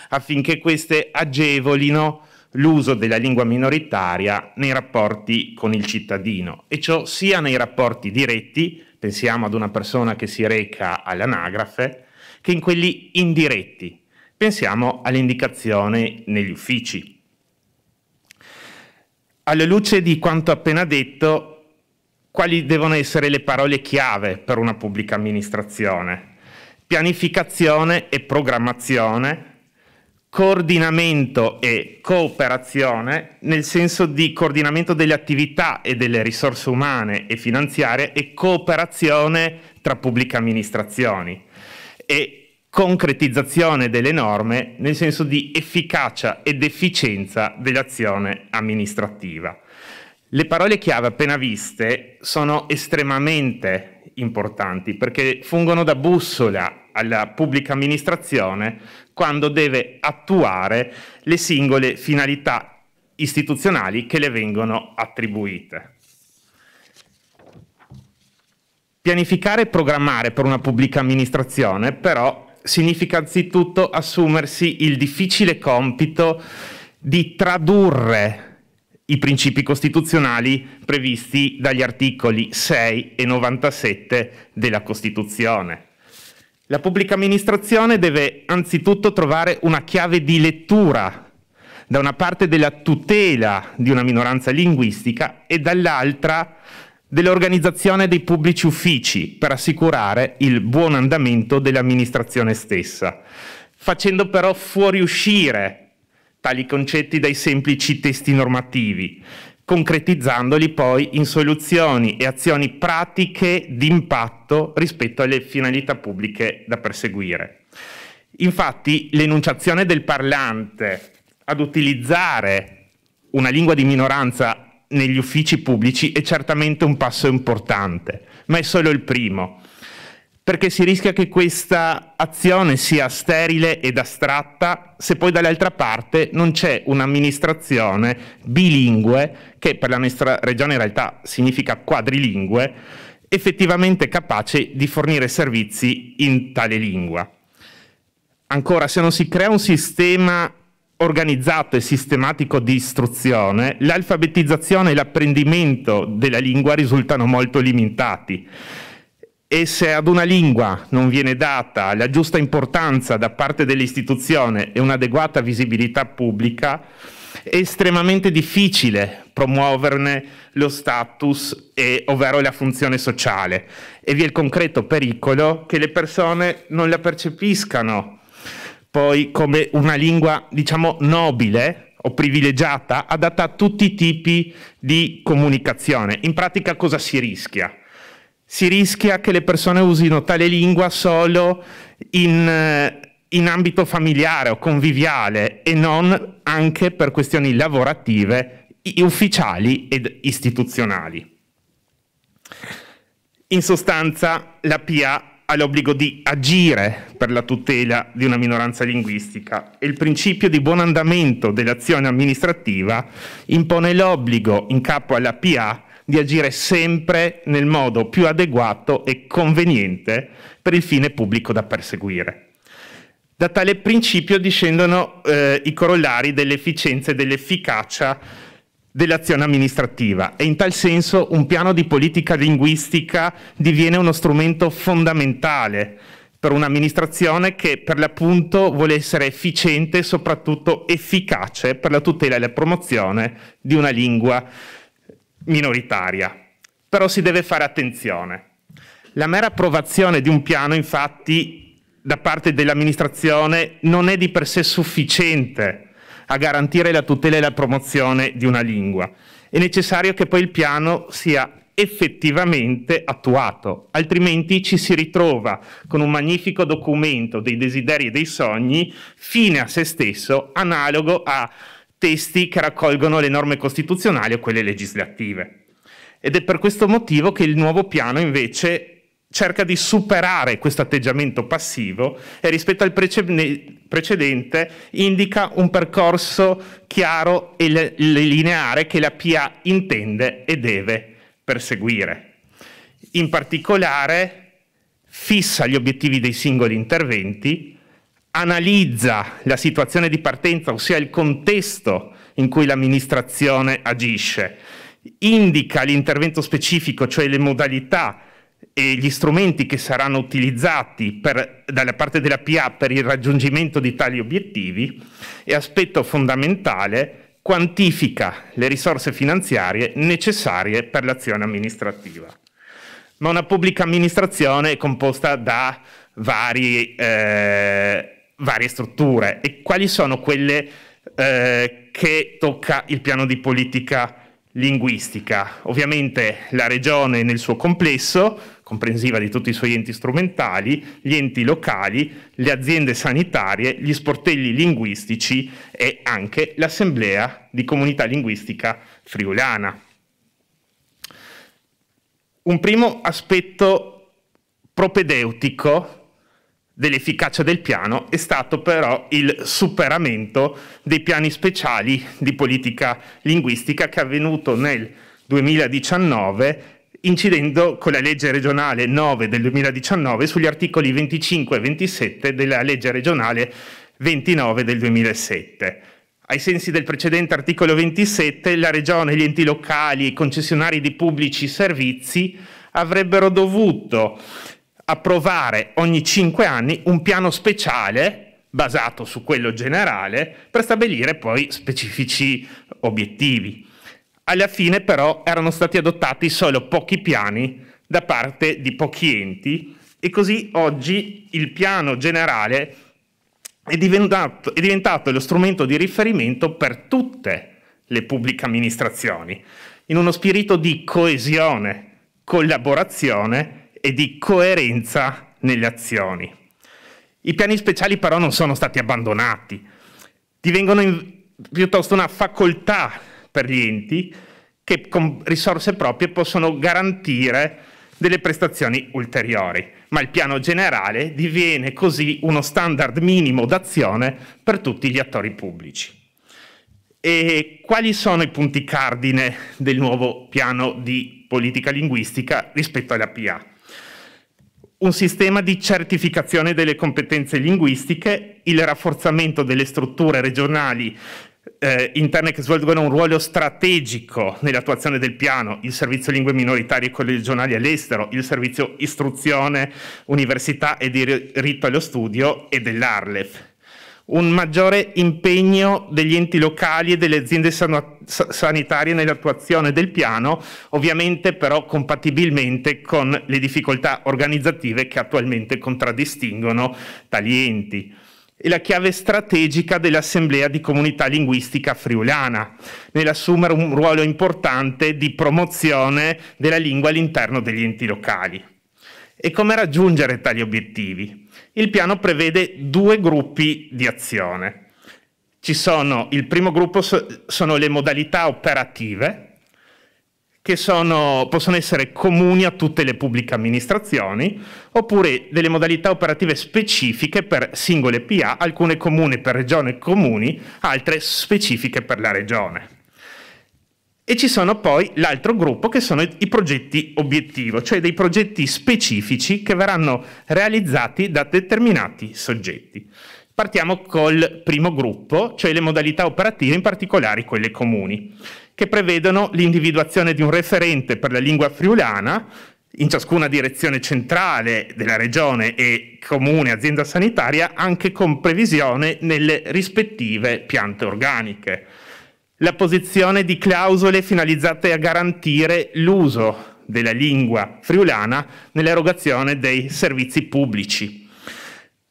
Speaker 13: affinché queste agevolino l'uso della lingua minoritaria nei rapporti con il cittadino e ciò sia nei rapporti diretti, pensiamo ad una persona che si reca all'anagrafe, che in quelli indiretti, pensiamo all'indicazione negli uffici alla luce di quanto appena detto, quali devono essere le parole chiave per una pubblica amministrazione? Pianificazione e programmazione, coordinamento e cooperazione nel senso di coordinamento delle attività e delle risorse umane e finanziarie e cooperazione tra pubbliche amministrazioni. E concretizzazione delle norme nel senso di efficacia ed efficienza dell'azione amministrativa. Le parole chiave appena viste sono estremamente importanti perché fungono da bussola alla pubblica amministrazione quando deve attuare le singole finalità istituzionali che le vengono attribuite. Pianificare e programmare per una pubblica amministrazione però significa anzitutto assumersi il difficile compito di tradurre i principi costituzionali previsti dagli articoli 6 e 97 della Costituzione. La pubblica amministrazione deve anzitutto trovare una chiave di lettura da una parte della tutela di una minoranza linguistica e dall'altra dell'organizzazione dei pubblici uffici per assicurare il buon andamento dell'amministrazione stessa, facendo però fuoriuscire tali concetti dai semplici testi normativi, concretizzandoli poi in soluzioni e azioni pratiche di impatto rispetto alle finalità pubbliche da perseguire. Infatti l'enunciazione del parlante ad utilizzare una lingua di minoranza negli uffici pubblici è certamente un passo importante, ma è solo il primo, perché si rischia che questa azione sia sterile ed astratta se poi dall'altra parte non c'è un'amministrazione bilingue, che per la nostra regione in realtà significa quadrilingue, effettivamente capace di fornire servizi in tale lingua. Ancora, se non si crea un sistema organizzato e sistematico di istruzione, l'alfabetizzazione e l'apprendimento della lingua risultano molto limitati. E se ad una lingua non viene data la giusta importanza da parte dell'istituzione e un'adeguata visibilità pubblica, è estremamente difficile promuoverne lo status, e, ovvero la funzione sociale. E vi è il concreto pericolo che le persone non la percepiscano poi come una lingua, diciamo, nobile o privilegiata, adatta a tutti i tipi di comunicazione. In pratica cosa si rischia? Si rischia che le persone usino tale lingua solo in, eh, in ambito familiare o conviviale e non anche per questioni lavorative, ufficiali ed istituzionali. In sostanza, la PIA ha l'obbligo di agire per la tutela di una minoranza linguistica e il principio di buon andamento dell'azione amministrativa impone l'obbligo in capo alla PA di agire sempre nel modo più adeguato e conveniente per il fine pubblico da perseguire. Da tale principio discendono eh, i corollari dell'efficienza e dell'efficacia dell'azione amministrativa e in tal senso un piano di politica linguistica diviene uno strumento fondamentale per un'amministrazione che per l'appunto vuole essere efficiente e soprattutto efficace per la tutela e la promozione di una lingua minoritaria. Però si deve fare attenzione. La mera approvazione di un piano infatti da parte dell'amministrazione non è di per sé sufficiente a garantire la tutela e la promozione di una lingua. È necessario che poi il piano sia effettivamente attuato, altrimenti ci si ritrova con un magnifico documento dei desideri e dei sogni fine a se stesso, analogo a testi che raccolgono le norme costituzionali o quelle legislative. Ed è per questo motivo che il nuovo piano invece cerca di superare questo atteggiamento passivo e rispetto al precedente indica un percorso chiaro e lineare che la PIA intende e deve perseguire. In particolare fissa gli obiettivi dei singoli interventi, analizza la situazione di partenza, ossia il contesto in cui l'amministrazione agisce, indica l'intervento specifico, cioè le modalità e gli strumenti che saranno utilizzati per, dalla parte della PA per il raggiungimento di tali obiettivi e aspetto fondamentale quantifica le risorse finanziarie necessarie per l'azione amministrativa. Ma una pubblica amministrazione è composta da vari, eh, varie strutture e quali sono quelle eh, che tocca il piano di politica linguistica. Ovviamente la regione nel suo complesso, comprensiva di tutti i suoi enti strumentali, gli enti locali, le aziende sanitarie, gli sportelli linguistici e anche l'assemblea di comunità linguistica friulana. Un primo aspetto propedeutico dell'efficacia del piano è stato però il superamento dei piani speciali di politica linguistica che è avvenuto nel 2019 incidendo con la legge regionale 9 del 2019 sugli articoli 25 e 27 della legge regionale 29 del 2007. Ai sensi del precedente articolo 27, la Regione, gli enti locali e i concessionari di pubblici servizi avrebbero dovuto approvare ogni cinque anni un piano speciale basato su quello generale per stabilire poi specifici obiettivi. Alla fine però erano stati adottati solo pochi piani da parte di pochi enti e così oggi il piano generale è diventato, è diventato lo strumento di riferimento per tutte le pubbliche amministrazioni, in uno spirito di coesione, collaborazione e di coerenza nelle azioni. I piani speciali però non sono stati abbandonati, divengono piuttosto una facoltà per gli enti che con risorse proprie possono garantire delle prestazioni ulteriori, ma il piano generale diviene così uno standard minimo d'azione per tutti gli attori pubblici. E quali sono i punti cardine del nuovo piano di politica linguistica rispetto alla PA? un sistema di certificazione delle competenze linguistiche, il rafforzamento delle strutture regionali eh, interne che svolgono un ruolo strategico nell'attuazione del piano, il servizio lingue minoritarie e collegionali all'estero, il servizio istruzione, università e diritto allo studio e dell'ARLEF un maggiore impegno degli enti locali e delle aziende san sanitarie nell'attuazione del piano, ovviamente però compatibilmente con le difficoltà organizzative che attualmente contraddistinguono tali enti e la chiave strategica dell'Assemblea di Comunità Linguistica Friulana, nell'assumere un ruolo importante di promozione della lingua all'interno degli enti locali. E come raggiungere tali obiettivi? Il piano prevede due gruppi di azione. Sono, il primo gruppo sono le modalità operative, che sono, possono essere comuni a tutte le pubbliche amministrazioni, oppure delle modalità operative specifiche per singole PA, alcune comuni per regione e comuni, altre specifiche per la regione e ci sono poi l'altro gruppo che sono i progetti obiettivo, cioè dei progetti specifici che verranno realizzati da determinati soggetti. Partiamo col primo gruppo, cioè le modalità operative, in particolare quelle comuni, che prevedono l'individuazione di un referente per la lingua friulana in ciascuna direzione centrale della regione e comune azienda sanitaria, anche con previsione nelle rispettive piante organiche la posizione di clausole finalizzate a garantire l'uso della lingua friulana nell'erogazione dei servizi pubblici.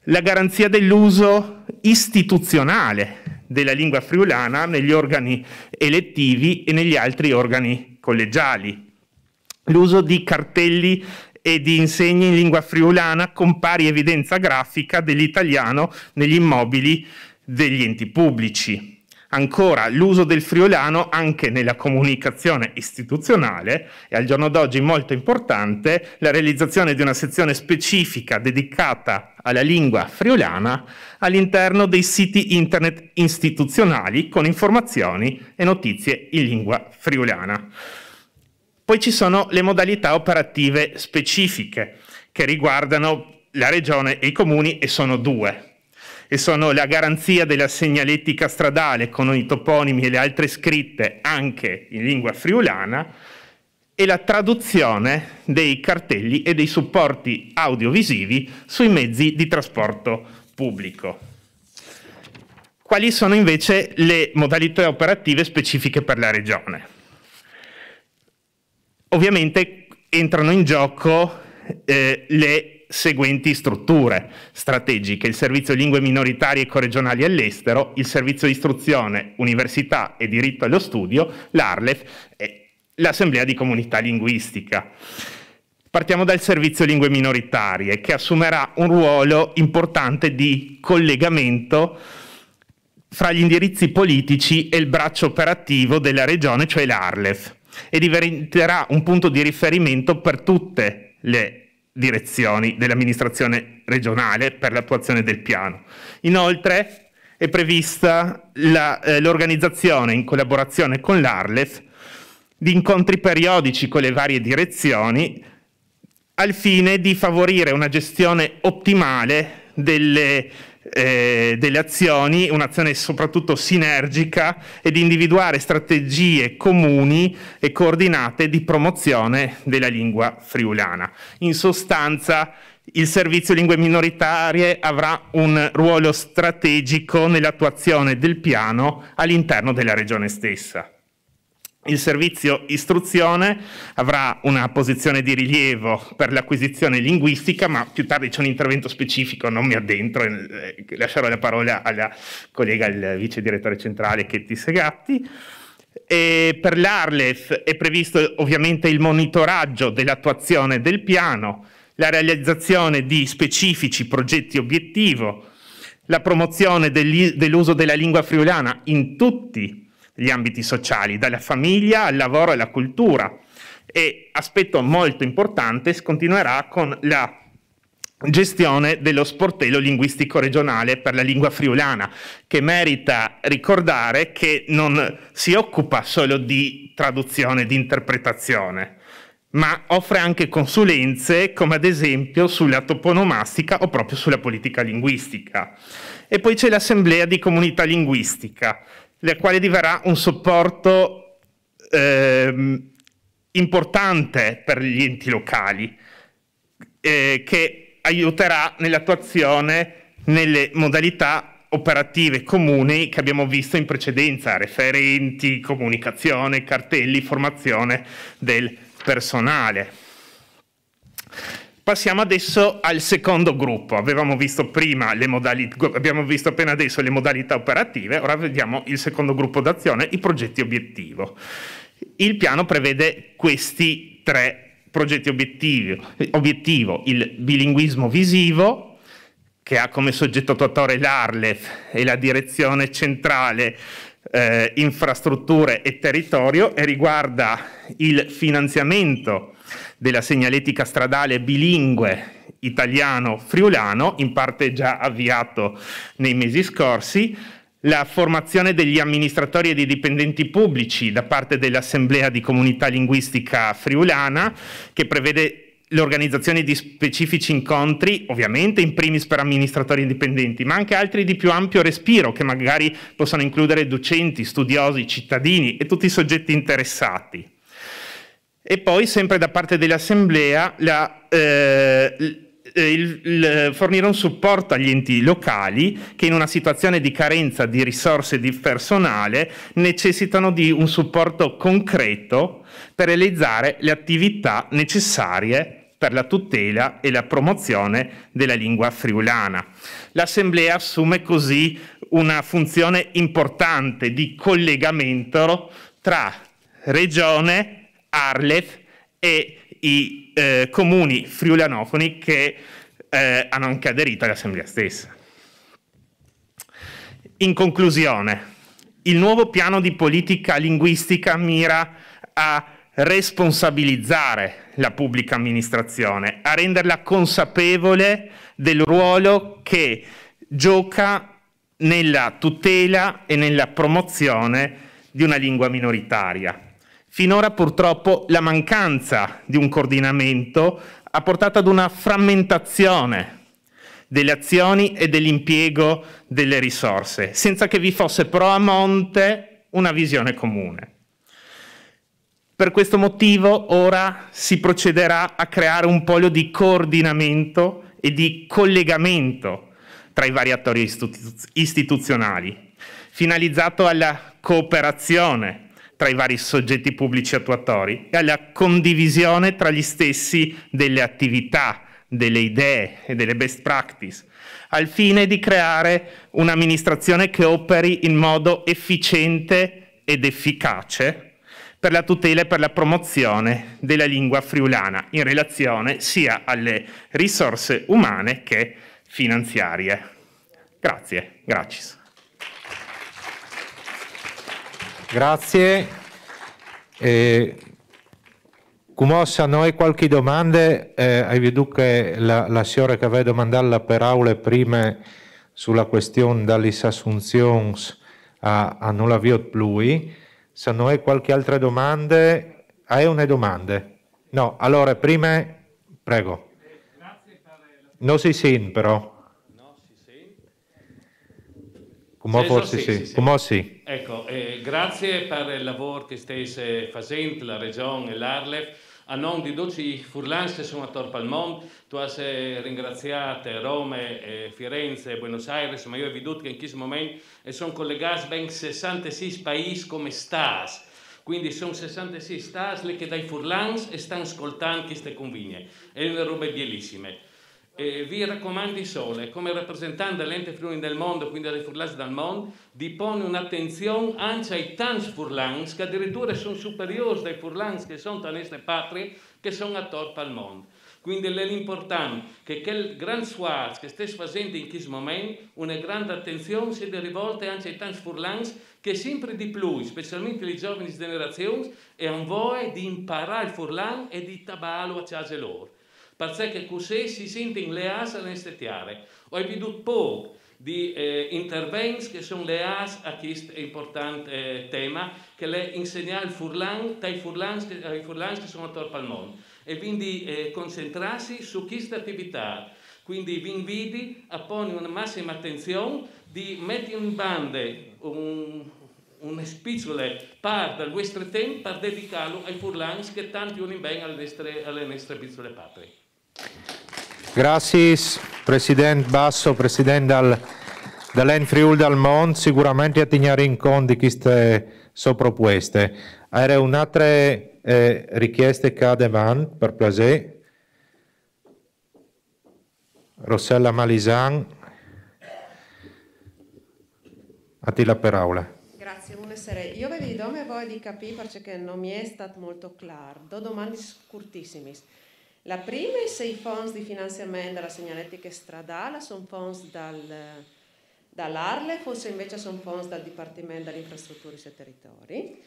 Speaker 13: La garanzia dell'uso istituzionale della lingua friulana negli organi elettivi e negli altri organi collegiali. L'uso di cartelli e di insegni in lingua friulana con pari evidenza grafica dell'italiano negli immobili degli enti pubblici ancora l'uso del friulano anche nella comunicazione istituzionale e al giorno d'oggi molto importante la realizzazione di una sezione specifica dedicata alla lingua friulana all'interno dei siti internet istituzionali con informazioni e notizie in lingua friulana. Poi ci sono le modalità operative specifiche che riguardano la regione e i comuni e sono due e sono la garanzia della segnaletica stradale con i toponimi e le altre scritte anche in lingua friulana e la traduzione dei cartelli e dei supporti audiovisivi sui mezzi di trasporto pubblico. Quali sono invece le modalità operative specifiche per la regione? Ovviamente entrano in gioco eh, le seguenti strutture strategiche, il servizio lingue minoritarie e coregionali all'estero, il servizio di istruzione, università e diritto allo studio, l'ARLEF e l'assemblea di comunità linguistica. Partiamo dal servizio lingue minoritarie che assumerà un ruolo importante di collegamento fra gli indirizzi politici e il braccio operativo della regione, cioè l'ARLEF, e diventerà un punto di riferimento per tutte le direzioni dell'amministrazione regionale per l'attuazione del piano. Inoltre è prevista eh, l'organizzazione eh, in collaborazione con l'Arlef di incontri periodici con le varie direzioni al fine di favorire una gestione ottimale delle eh, delle azioni, un'azione soprattutto sinergica ed individuare strategie comuni e coordinate di promozione della lingua friulana. In sostanza, il servizio lingue minoritarie avrà un ruolo strategico nell'attuazione del piano all'interno della regione stessa. Il servizio istruzione avrà una posizione di rilievo per l'acquisizione linguistica, ma più tardi c'è un intervento specifico, non mi addentro, eh, lascerò la parola alla collega, al vice direttore centrale Chetti Segatti. E per l'ARLEF è previsto ovviamente il monitoraggio dell'attuazione del piano, la realizzazione di specifici progetti obiettivo, la promozione dell'uso della lingua friulana in tutti gli ambiti sociali, dalla famiglia al lavoro e alla cultura. E aspetto molto importante, continuerà con la gestione dello sportello linguistico regionale per la lingua friulana, che merita ricordare che non si occupa solo di traduzione, di interpretazione, ma offre anche consulenze come ad esempio sulla toponomastica o proprio sulla politica linguistica. E poi c'è l'Assemblea di Comunità Linguistica, la quale diverrà un supporto eh, importante per gli enti locali, eh, che aiuterà nell'attuazione nelle modalità operative comuni che abbiamo visto in precedenza, referenti, comunicazione, cartelli, formazione del personale. Passiamo adesso al secondo gruppo. Avevamo visto prima le modalità, abbiamo visto appena adesso le modalità operative, ora vediamo il secondo gruppo d'azione, i progetti obiettivo. Il piano prevede questi tre progetti obiettivi, obiettivo, il bilinguismo visivo, che ha come soggetto attuatore l'ARLEF e la direzione centrale eh, infrastrutture e territorio e riguarda il finanziamento della segnaletica stradale bilingue italiano-friulano, in parte già avviato nei mesi scorsi, la formazione degli amministratori e dei dipendenti pubblici da parte dell'Assemblea di Comunità Linguistica Friulana, che prevede l'organizzazione di specifici incontri, ovviamente in primis per amministratori indipendenti, ma anche altri di più ampio respiro che magari possono includere docenti, studiosi, cittadini e tutti i soggetti interessati e poi sempre da parte dell'Assemblea la, eh, eh, il, il, fornire un supporto agli enti locali che in una situazione di carenza di risorse e di personale necessitano di un supporto concreto per realizzare le attività necessarie per la tutela e la promozione della lingua friulana. L'Assemblea assume così una funzione importante di collegamento tra regione, Arles e i eh, comuni friulanofoni che eh, hanno anche aderito all'assemblea stessa. In conclusione, il nuovo piano di politica linguistica mira a responsabilizzare la pubblica amministrazione, a renderla consapevole del ruolo che gioca nella tutela e nella promozione di una lingua minoritaria. Finora purtroppo la mancanza di un coordinamento ha portato ad una frammentazione delle azioni e dell'impiego delle risorse, senza che vi fosse pro a monte una visione comune. Per questo motivo ora si procederà a creare un polo di coordinamento e di collegamento tra i vari attori istituzionali, finalizzato alla cooperazione tra i vari soggetti pubblici attuatori e alla condivisione tra gli stessi delle attività, delle idee e delle best practice, al fine di creare un'amministrazione che operi in modo efficiente ed efficace per la tutela e per la promozione della lingua friulana in relazione sia alle risorse umane che finanziarie. Grazie, grazie.
Speaker 6: Grazie. Eh, Cumossa, noi qualche domanda, eh, hai che la, la signora che aveva domandato per aule prima sulla questione delle assunzioni a, a non l'avvio lui, se non hai qualche altra domanda, hai una domanda? No, allora prima, prego. Non si sente però. Comò forse sì, sì. sì. Comò sì.
Speaker 14: Ecco, eh, grazie per il lavoro che state facendo la Regione e l'Arlef. A nome di tutti i furlans che sono attorno al mondo, tu hai ringraziato Roma, eh, Firenze, Buenos Aires, ma io ho veduto che in questo momento eh, sono collegati ben 66 paesi come stas. Quindi sono 66 stas che dai furlans stanno ascoltando queste convigne. È una roba bellissima eh, vi raccomando sole, come rappresentante dell'ente Friuli del mondo, quindi delle Furlans del mondo, di pone un'attenzione anche ai tanti Furlans, che addirittura sono superiori ai Furlans che sono da queste patrie, che sono attorno al mondo. Quindi è l'importante che quel grande sforzo che stai facendo in questo momento, una grande attenzione sia rivolta anche ai tanti furlans che sempre di più, specialmente le giovani generazioni, è hanno voglia di imparare il furlan e di tabarlo a casa loro perché così si sentono le AS chiare. Ho avuto poco di eh, interventi che sono le AS a questo importante eh, tema, che le insegna il furlan, ai eh, furlans che sono attorno al mondo. E quindi eh, concentrarsi su questa attività. Quindi vi invito a porre una massima attenzione di mettere in bande un, una spiccola parte del vostro tempo per dedicarlo ai furlans che tanti uniscono alle nostre, alle nostre piccole patrie.
Speaker 6: Grazie Presidente Basso, Presidente dell'Enfriul del Friul Mont, sicuramente a tenere in conto queste sue proposte. Era un'altra eh, richiesta che ha avevamo, per piacere. Rossella Malisan,
Speaker 11: a te la parola.
Speaker 15: Grazie, buonasera.
Speaker 11: Io vi do, ma voi di capire perché non mi è stato molto chiaro. Do domande curtissime. La prima è se i fondi di finanziamento della segnaletica stradale sono fondi dal, dall'Arlef o se invece sono fondi dal Dipartimento delle Infrastrutture e Territori.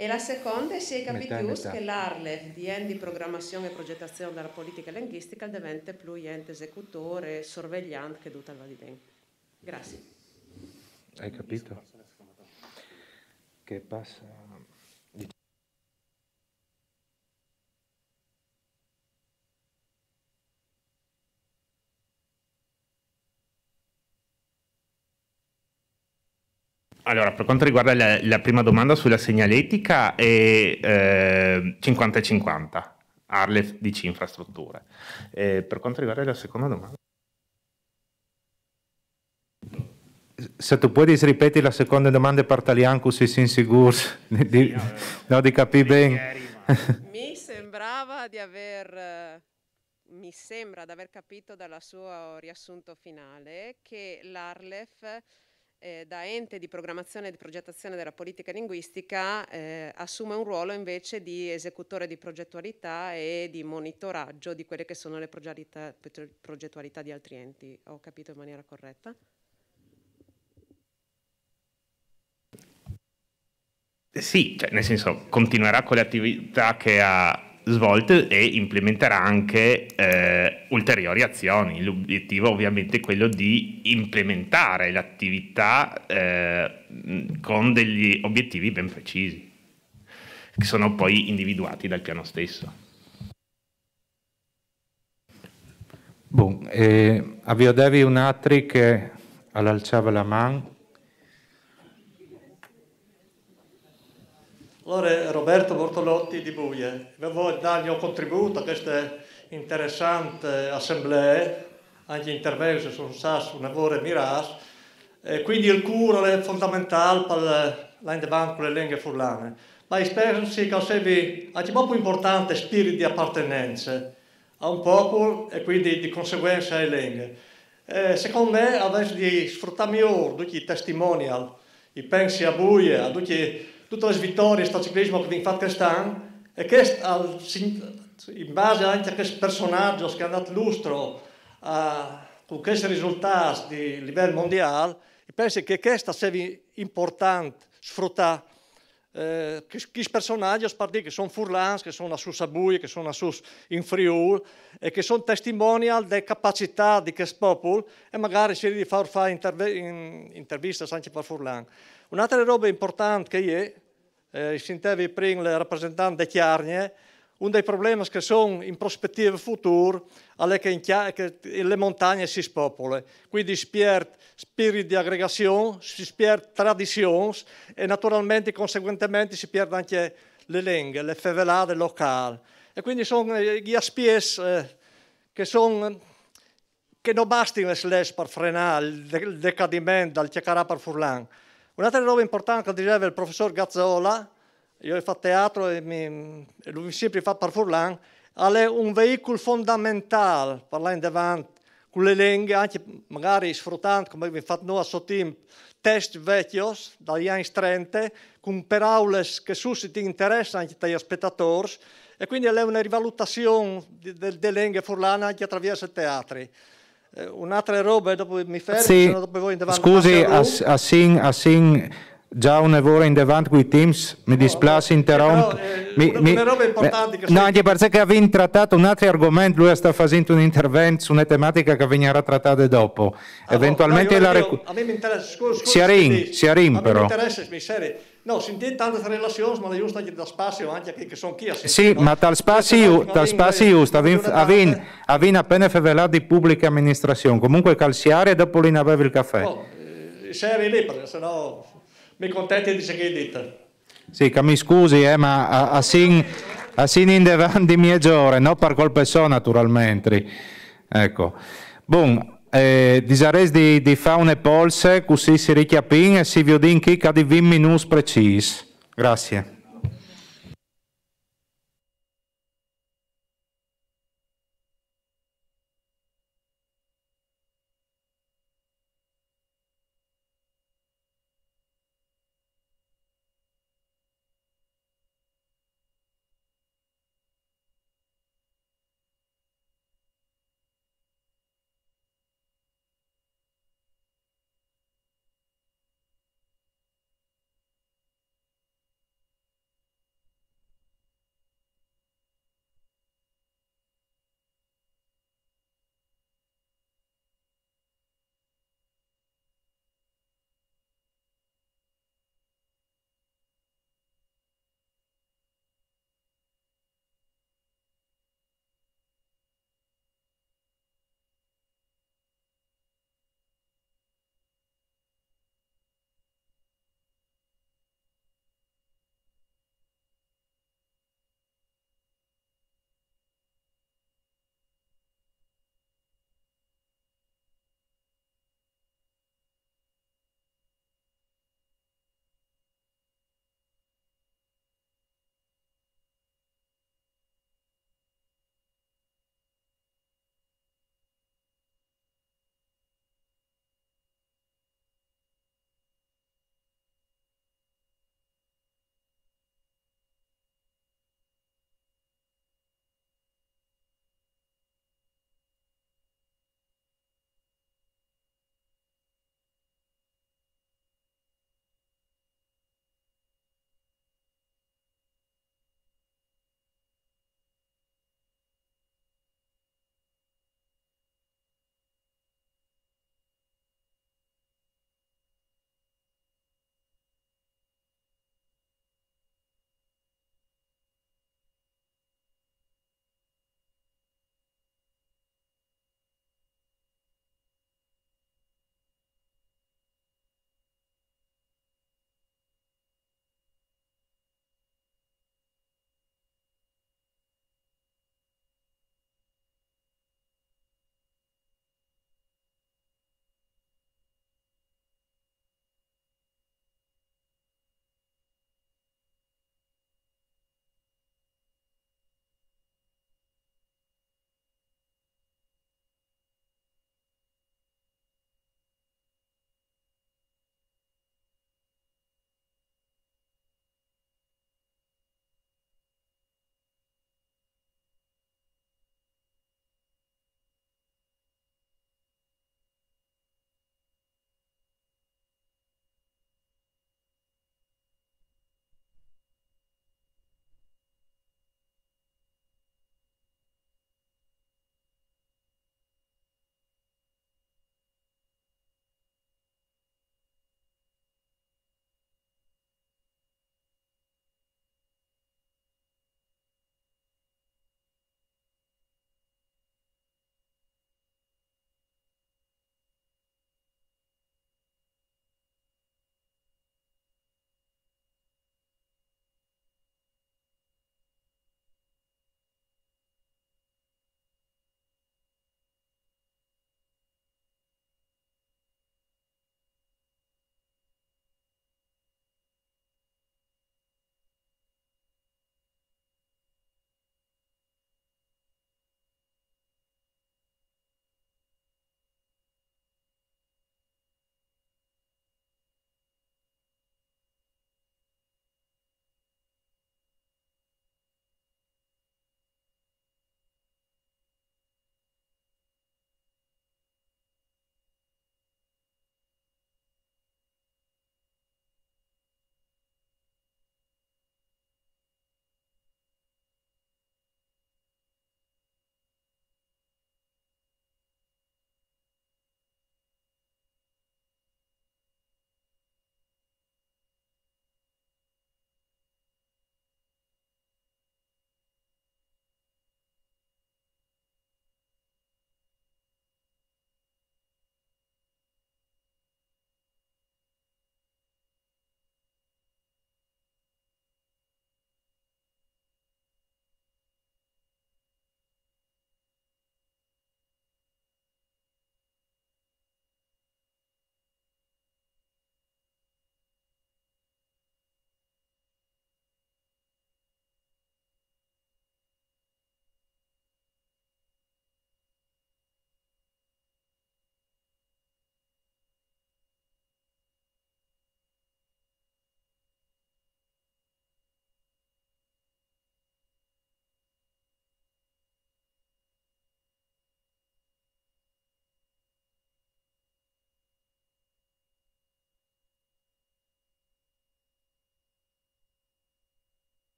Speaker 11: E la seconda è se è capito che l'ARLE, di enti di programmazione e progettazione della politica linguistica, diventa più ente esecutore, sorvegliante che tutta la Validen. Grazie.
Speaker 6: Hai capito? Che passa?
Speaker 13: Allora, per quanto riguarda la, la prima domanda sulla segnaletica, è eh, 50 50, Arlef DC Infrastrutture. Eh, per quanto riguarda la seconda domanda...
Speaker 6: Se tu puoi ripetere la seconda domanda per Talianco, se sei insicuro di, no, di capire bene. Mi sembrava di aver
Speaker 11: mi sembra di aver capito dalla sua riassunto finale che l'Arlef eh, da ente di programmazione e di progettazione della politica linguistica eh, assume un ruolo invece di esecutore di progettualità e di monitoraggio di quelle che sono le progettualità di altri enti. Ho capito in maniera corretta?
Speaker 13: Sì, cioè, nel senso continuerà con le attività che ha svolte e implementerà anche eh, ulteriori azioni. L'obiettivo ovviamente è quello di implementare l'attività eh, con degli obiettivi ben precisi, che sono poi individuati dal piano stesso.
Speaker 6: Bon, eh, avevo dato un altro che all'alzava la mano
Speaker 16: Allora Roberto Bortolotti di Buie, volevo dare il mio contributo a queste interessanti assemblee, anche interventi su SAS, un lavoro miras, e quindi il curo è fondamentale per l'indeband delle le lingue furlane. Ma esperienze che osservi anche molto importante spirito di appartenenza a un popolo e quindi di conseguenza alle lingue. E secondo me, invece di sfruttare meglio tutti i testimonial, i pensi a buie, a tutti i tutte le vittorie del ciclisme que ha triomfat aquest any, aquest, el, en base a aquests personatges che han dat lustro a, con questi risultati di livello mondiale, penso che questa sia importante sfruttare eh, questi eh, personaggi per che sono furlans, che sono a sus Sabui, che sono a sus in Friul e eh, che sono testimonial delle capacità di questo popolo e magari si di far fare interve- in, interviste anche per furlan. Un'altra roba importante che è, eh, sintevi prima il rappresentante di Chiarnie, eh, uno dei problemi che sono in prospettiva futura è che, che, le montagne si spopolano. Quindi si perde spirito di aggregazione, si perde tradizioni e naturalmente, conseguentemente, si perde anche le lingue, le fevelade locali. E quindi sono eh, gli aspies eh, che, son, che non bastano per frenare il decadimento dal Chiacarà per furlano. Un'altra roba importante che diceva il professor Gazzola, io ho fatto teatro e mi, lui mi sempre fa per Furlan, è un veicolo fondamentale parlando davanti, con le lingue, anche magari sfruttando, come vi fatto noi a suo tempo, test vecchi dagli anni 30, con parole che suscitano interesse anche tra spettatori, e quindi è una rivalutazione delle lingue furlane anche attraverso i teatri. Eh, un'altra roba dopo mi fermo, sì. voi in davanti. Scusi, a
Speaker 6: Singh, a Singh già un lavoro in davanti con i teams, mi no, dispiace eh, interrompo Eh, mi, una, mi, una roba importante. Eh, che no, anche perché avevi trattato un altro argomento, lui sta facendo un intervento su una tematica che venirà trattata dopo. Ah, Eventualmente no, la... Io, a
Speaker 16: me mi interessa, scusa, scusa. Siarin, Siarin però. Mi interessa, mi serve No, s'entén tante relazioni, ma just anche da spazio anche a chi che sono chi. Sì, no? ma
Speaker 6: tal spazio, tal spazio giusto, aveva appena favelato di pubblica amministrazione, comunque calciare e dopo lì ne aveva il caffè. No, oh,
Speaker 16: eh, se eri lì, perché sennò mi contenti di ciò che hai detto.
Speaker 6: Sì, che mi scusi, eh, ma a, a sin, a sin in davanti mie giore, non per colpa sua naturalmente. Ecco. Bon, eh, disares di, di fa polse, così si richiapin e si viodin chi cadi 20 minuti precisi. Grazie.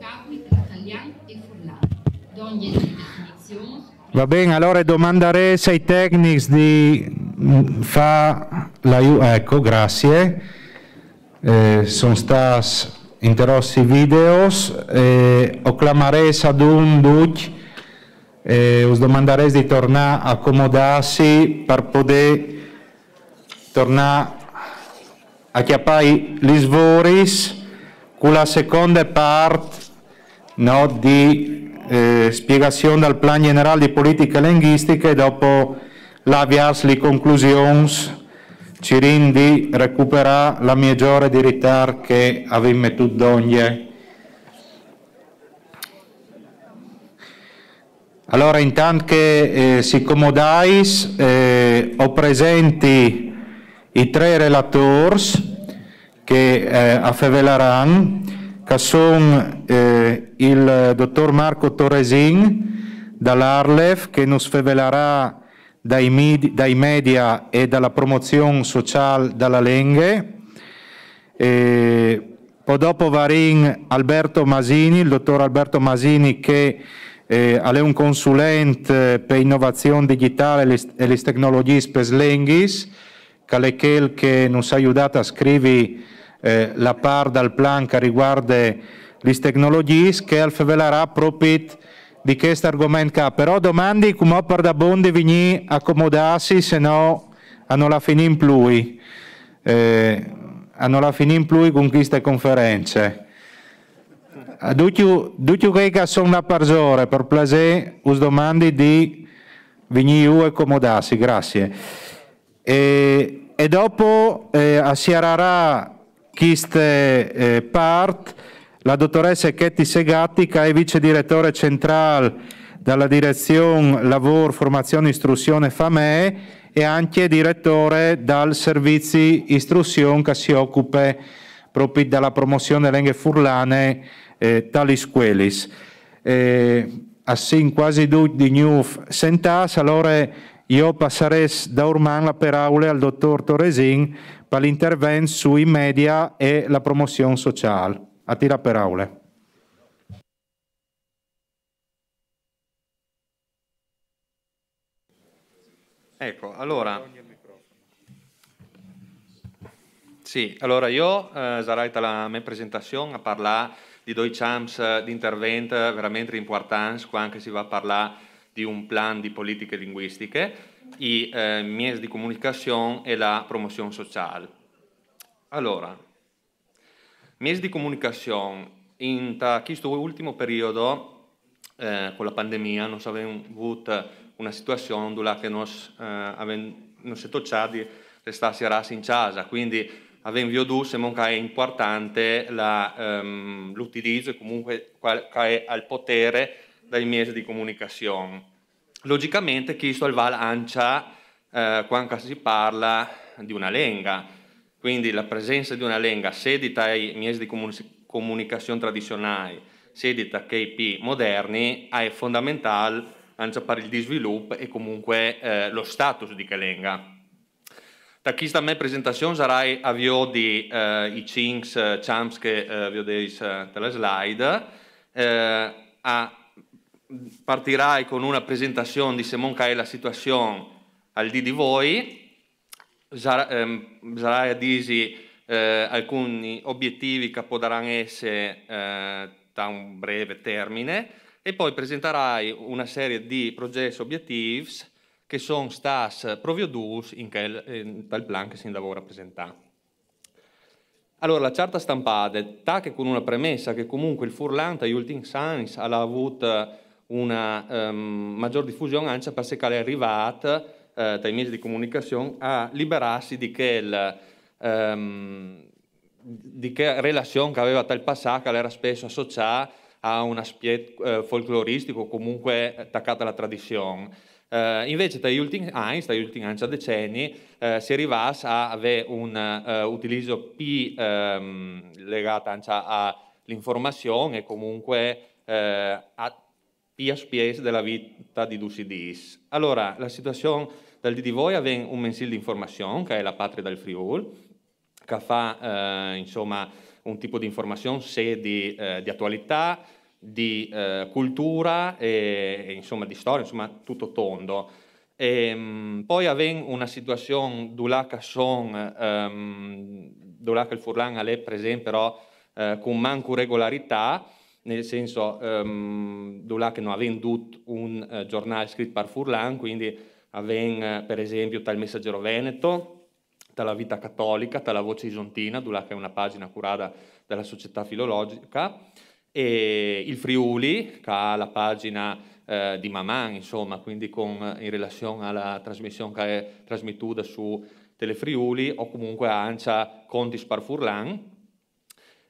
Speaker 15: Capri tra Taglian e
Speaker 7: Furlan.
Speaker 6: Va bene, allora domandare ai tecnici di mm, fa la ecco, grazie. Eh, sono stas interossi videos eh, o clamares ad un duc e eh, us domandares di tornare a accomodarsi per poter tornare a chiappare gli svoris con la seconda parte no, di eh, spiegazione del Plan Generale di Politica Linguistica e dopo l'avvias le conclusioni ci rindi recupera la maggiore di ritardo che avevo messo d'ogni. Allora, intanto che eh, si comodais, eh, ho presenti i tre relatori che eh, affeveleranno Casson eh, il dottor Marco Torresin dall'Arlef che nos svelerà dai, midi, dai media e dalla promozione sociale dalla Lenghe. poi dopo Varin Alberto Masini, il dottor Alberto Masini che eh, è un consulente eh, per innovazione digitale e le tecnologie per Slenghis, che è quel che ci ha aiutato a scrivere eh, la part del plan che riguarda le tecnologie che el favelarà propit d'aquest argument que però domandi com per da bondi venir accomodarsi se no hanno la in plui eh, hanno la in plui con queste conferenze Dutiu che sono la parzore per piacere us domandi di venire a accomodarsi grazie e, e dopo eh, si Chiste eh, Part, la dottoressa Ketty Segattica è vice direttore centrale della direzione Lavoro, Formazione, e Istruzione FAME e anche direttore dal servizi istruzione che si occupa proprio della promozione delle lingue furlane eh, tali squelis. Eh, assin quasi tutti di new sentas, allora io passerei da Urman la paraula al dottor Toresin per l'intervento sui media e la promozione sociale. A tira per aule.
Speaker 17: Ecco, allora... Sì, allora io eh, sarà la mia presentazione a parlare di due champs eh, di intervento veramente importanti quando si va a parlare di un plan di politiche linguistiche i eh, medios de comunicación y la promozione sociale. Allora, medios di comunicazione, In questo ultimo periodo, eh, con la pandemia, non abbiamo avuto una situazione dove non eh, si è toccato di restare a in casa, quindi abbiamo visto se che è importante ehm, l'utilizzo ehm, e comunque qual, è al potere dai mezzi di comunicazione logicamente questo al Val ancia eh, quando si parla di una lenga, quindi la presenza di una lenga sedita ai mesi di comunicazione comunicazione tradizionali, sedita KP moderni, è fondamentale anche per il sviluppo e comunque eh, lo status di Kelenga. Da questa mia presentazione sarà avvio di eh, i Cinks, Champs che eh, eh vi ho detto eh, nelle slide, eh, a partirai con una presentazione di Simon che è la situazione al di di voi, ehm, sarai a disi eh, alcuni obiettivi che potranno essere eh, da un breve termine e poi presenterai una serie di progetti obiettivi che sono stati provveduti in, quel, tal plan che si andava a rappresentare. Allora, la carta stampata, ta che con una premessa che comunque il Furlanta, gli ultimi anni, ha avuto una um, maggior diffusione anche perché è arrivata eh, dai mezzi di comunicazione a liberarsi di quel um, ehm, di che relazione che aveva tal passato, che era spesso associata a un aspetto eh, folcloristico comunque attaccata alla tradizione. Eh, invece, dagli ultimi anni, dagli ultimi anni, cioè decenni, eh, si arriva a avere un eh, utilizzo più ehm, legato all'informazione e comunque eh, a IASPS della vita di Lucidis. Allora, la situazione dal di voi avem un mensile di informazione, che è la patria del Friul, che fa eh, insomma, un tipo di informazione se di, eh, di attualità, di eh, cultura e, e, insomma di storia, insomma tutto tondo. E, ehm, mh, poi avem una situazione dove son, ehm, d'ulaca il Furlan è presente però eh, con manco regolarità, nel senso um, ehm, Dulac non ha venduto un uh, giornale scritto per Furlan, quindi ha uh, per esempio dal Messaggero Veneto, dalla Vita Cattolica, dalla Voce Isontina, Dulac è una pagina curata dalla Società Filologica, e il Friuli, che ha la pagina uh, di Maman, insomma, quindi con, in relazione alla trasmissione che è trasmittuta su Telefriuli, o comunque Ancia Conti Furlan,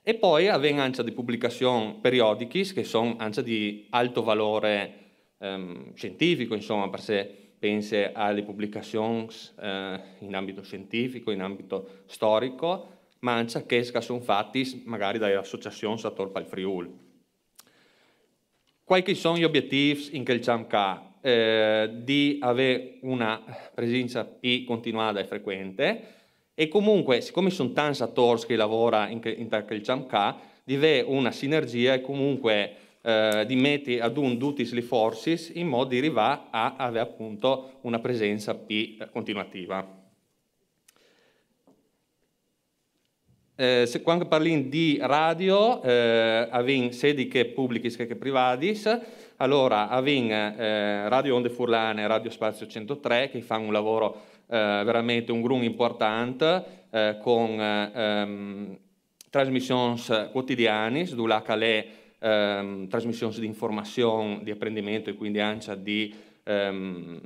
Speaker 17: e poi avem ansia di pubblicazioni periodiche, che sono ansia di alto valore ehm, scientifico, insomma, per se pense alle pubblicazioni eh, in ambito scientifico, in ambito storico, ma anche che sono fatti magari dalle associazioni a al Friul. Quali sono gli obiettivi in quel CAMCA? Eh, di avere una presenza più continuata e frequente, e comunque, siccome sono tanti attori che lavorano in, in quel ciamca, avere una sinergia e comunque eh, di metti ad un tutti le forces in modo di arrivare a avere appunto una presenza più eh, continuativa. Eh, se, quando parliamo di radio, eh, abbiamo sedi che pubblici che privati, allora abbiamo eh, Radio Onde Furlane e Radio Spazio 103 che fanno un lavoro eh, veramente un grum importante eh, con ehm, trasmissioni quotidiane, d'ulà calè ehm, trasmissioni di informazione, di apprendimento e quindi anche di ehm,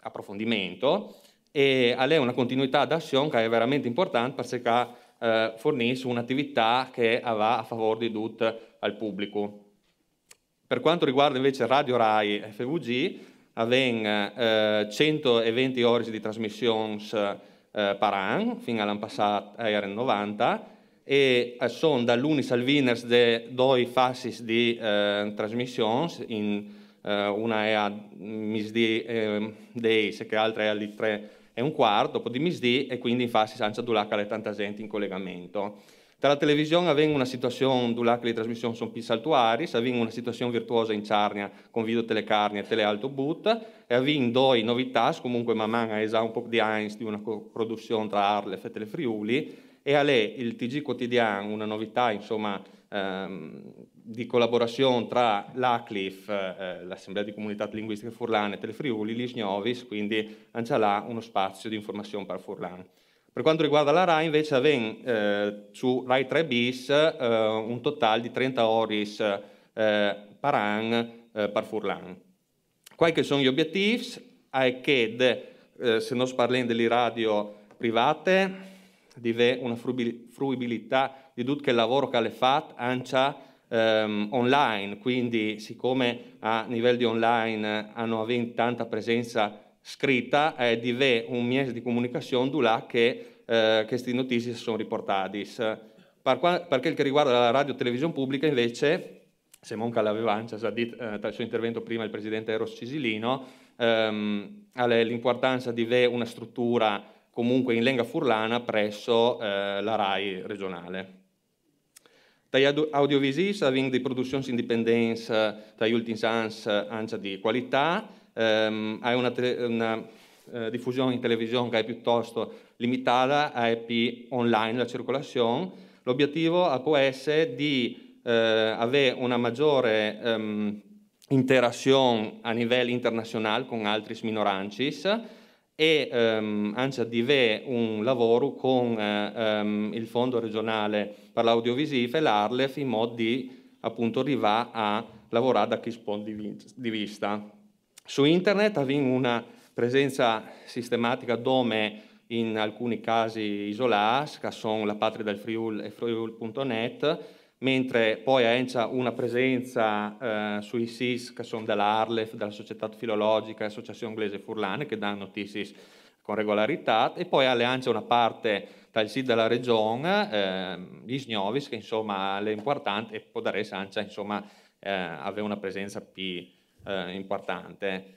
Speaker 17: approfondimento e è una continuità d'azione che è veramente importante perché eh, fornisce un'attività che va a favore di tutto il pubblico. Per quanto riguarda invece Radio RAI FVG, avvenga eh, 120 ore di trasmissioni eh, per anno, fino all'anno passato erano 90, e eh, sono dall'unis al winners de due fasi di eh, trasmissioni, eh, una è a misdì eh, deis e l'altra è alle 3 e un quarto, dopo di misdì, e quindi in fase sancia dulaca alle tanta gente in collegamento. Tra la televisione avem una situazione dove le trasmissioni sono più saltuari, avem una situazione virtuosa in Ciarnia con video telecarnia e telealtobut, e avem due novità, comunque man mano è già un po' di Heinz di una produzione tra Arlef e Telefriuli, e a il TG Quotidiano, una novità insomma, ehm, di collaborazione tra l'ACLIF, eh, l'Assemblea di Comunità Linguistiche Furlane e Telefriuli, Lisnovis, quindi anche là uno spazio di informazione per Furlane. Per quanto riguarda la RAI invece avem eh, su RAI 3 bis eh, un totale di 30 oris eh, per anno eh, per Furlan. Quali sono gli obiettivi? È che, de, eh, se non parliamo delle radio private, di una fruibilità di tutto il lavoro che le fatto ancia ehm, online, quindi siccome a livello di online hanno avuto tanta presenza scritta eh, di ve un mese di comunicazione di là che eh, queste notizie sono riportate. Per, quel che riguarda la radio e televisione pubblica invece, se Monca l'aveva già detto eh, dal suo intervento prima il presidente Eros Cisilino, ehm, l'importanza di ve una struttura comunque in lenga furlana presso eh, la RAI regionale. Dai audiovisivi, avendo di produzioni indipendenti, gli ultimi anni, ancia di qualità, ehm, hai una, tele, una eh, diffusione in televisione che è piuttosto limitata, hai più online la circolazione, l'obiettivo può essere di eh, avere una maggiore ehm, interazione a livello internazionale con altri minorancis e ehm, anche di avere un lavoro con ehm, il Fondo regionale per l'audiovisivo e l'ARLEF in modo di appunto arrivare a lavorare da questo punto di vista. Su internet abbiamo una presenza sistematica dove in alcuni casi isolati, che sono la patria del Friul e friul.net, mentre poi ha una presenza eh, sui SIS che sono dell'Arlef, della Società Filologica e Associazione Inglese Furlane che danno notizie con regolarità e poi alleanza una parte dal SID della regione, eh, gli Snovis che insomma è importante e può dare sancia insomma eh, avere una presenza più eh, importante.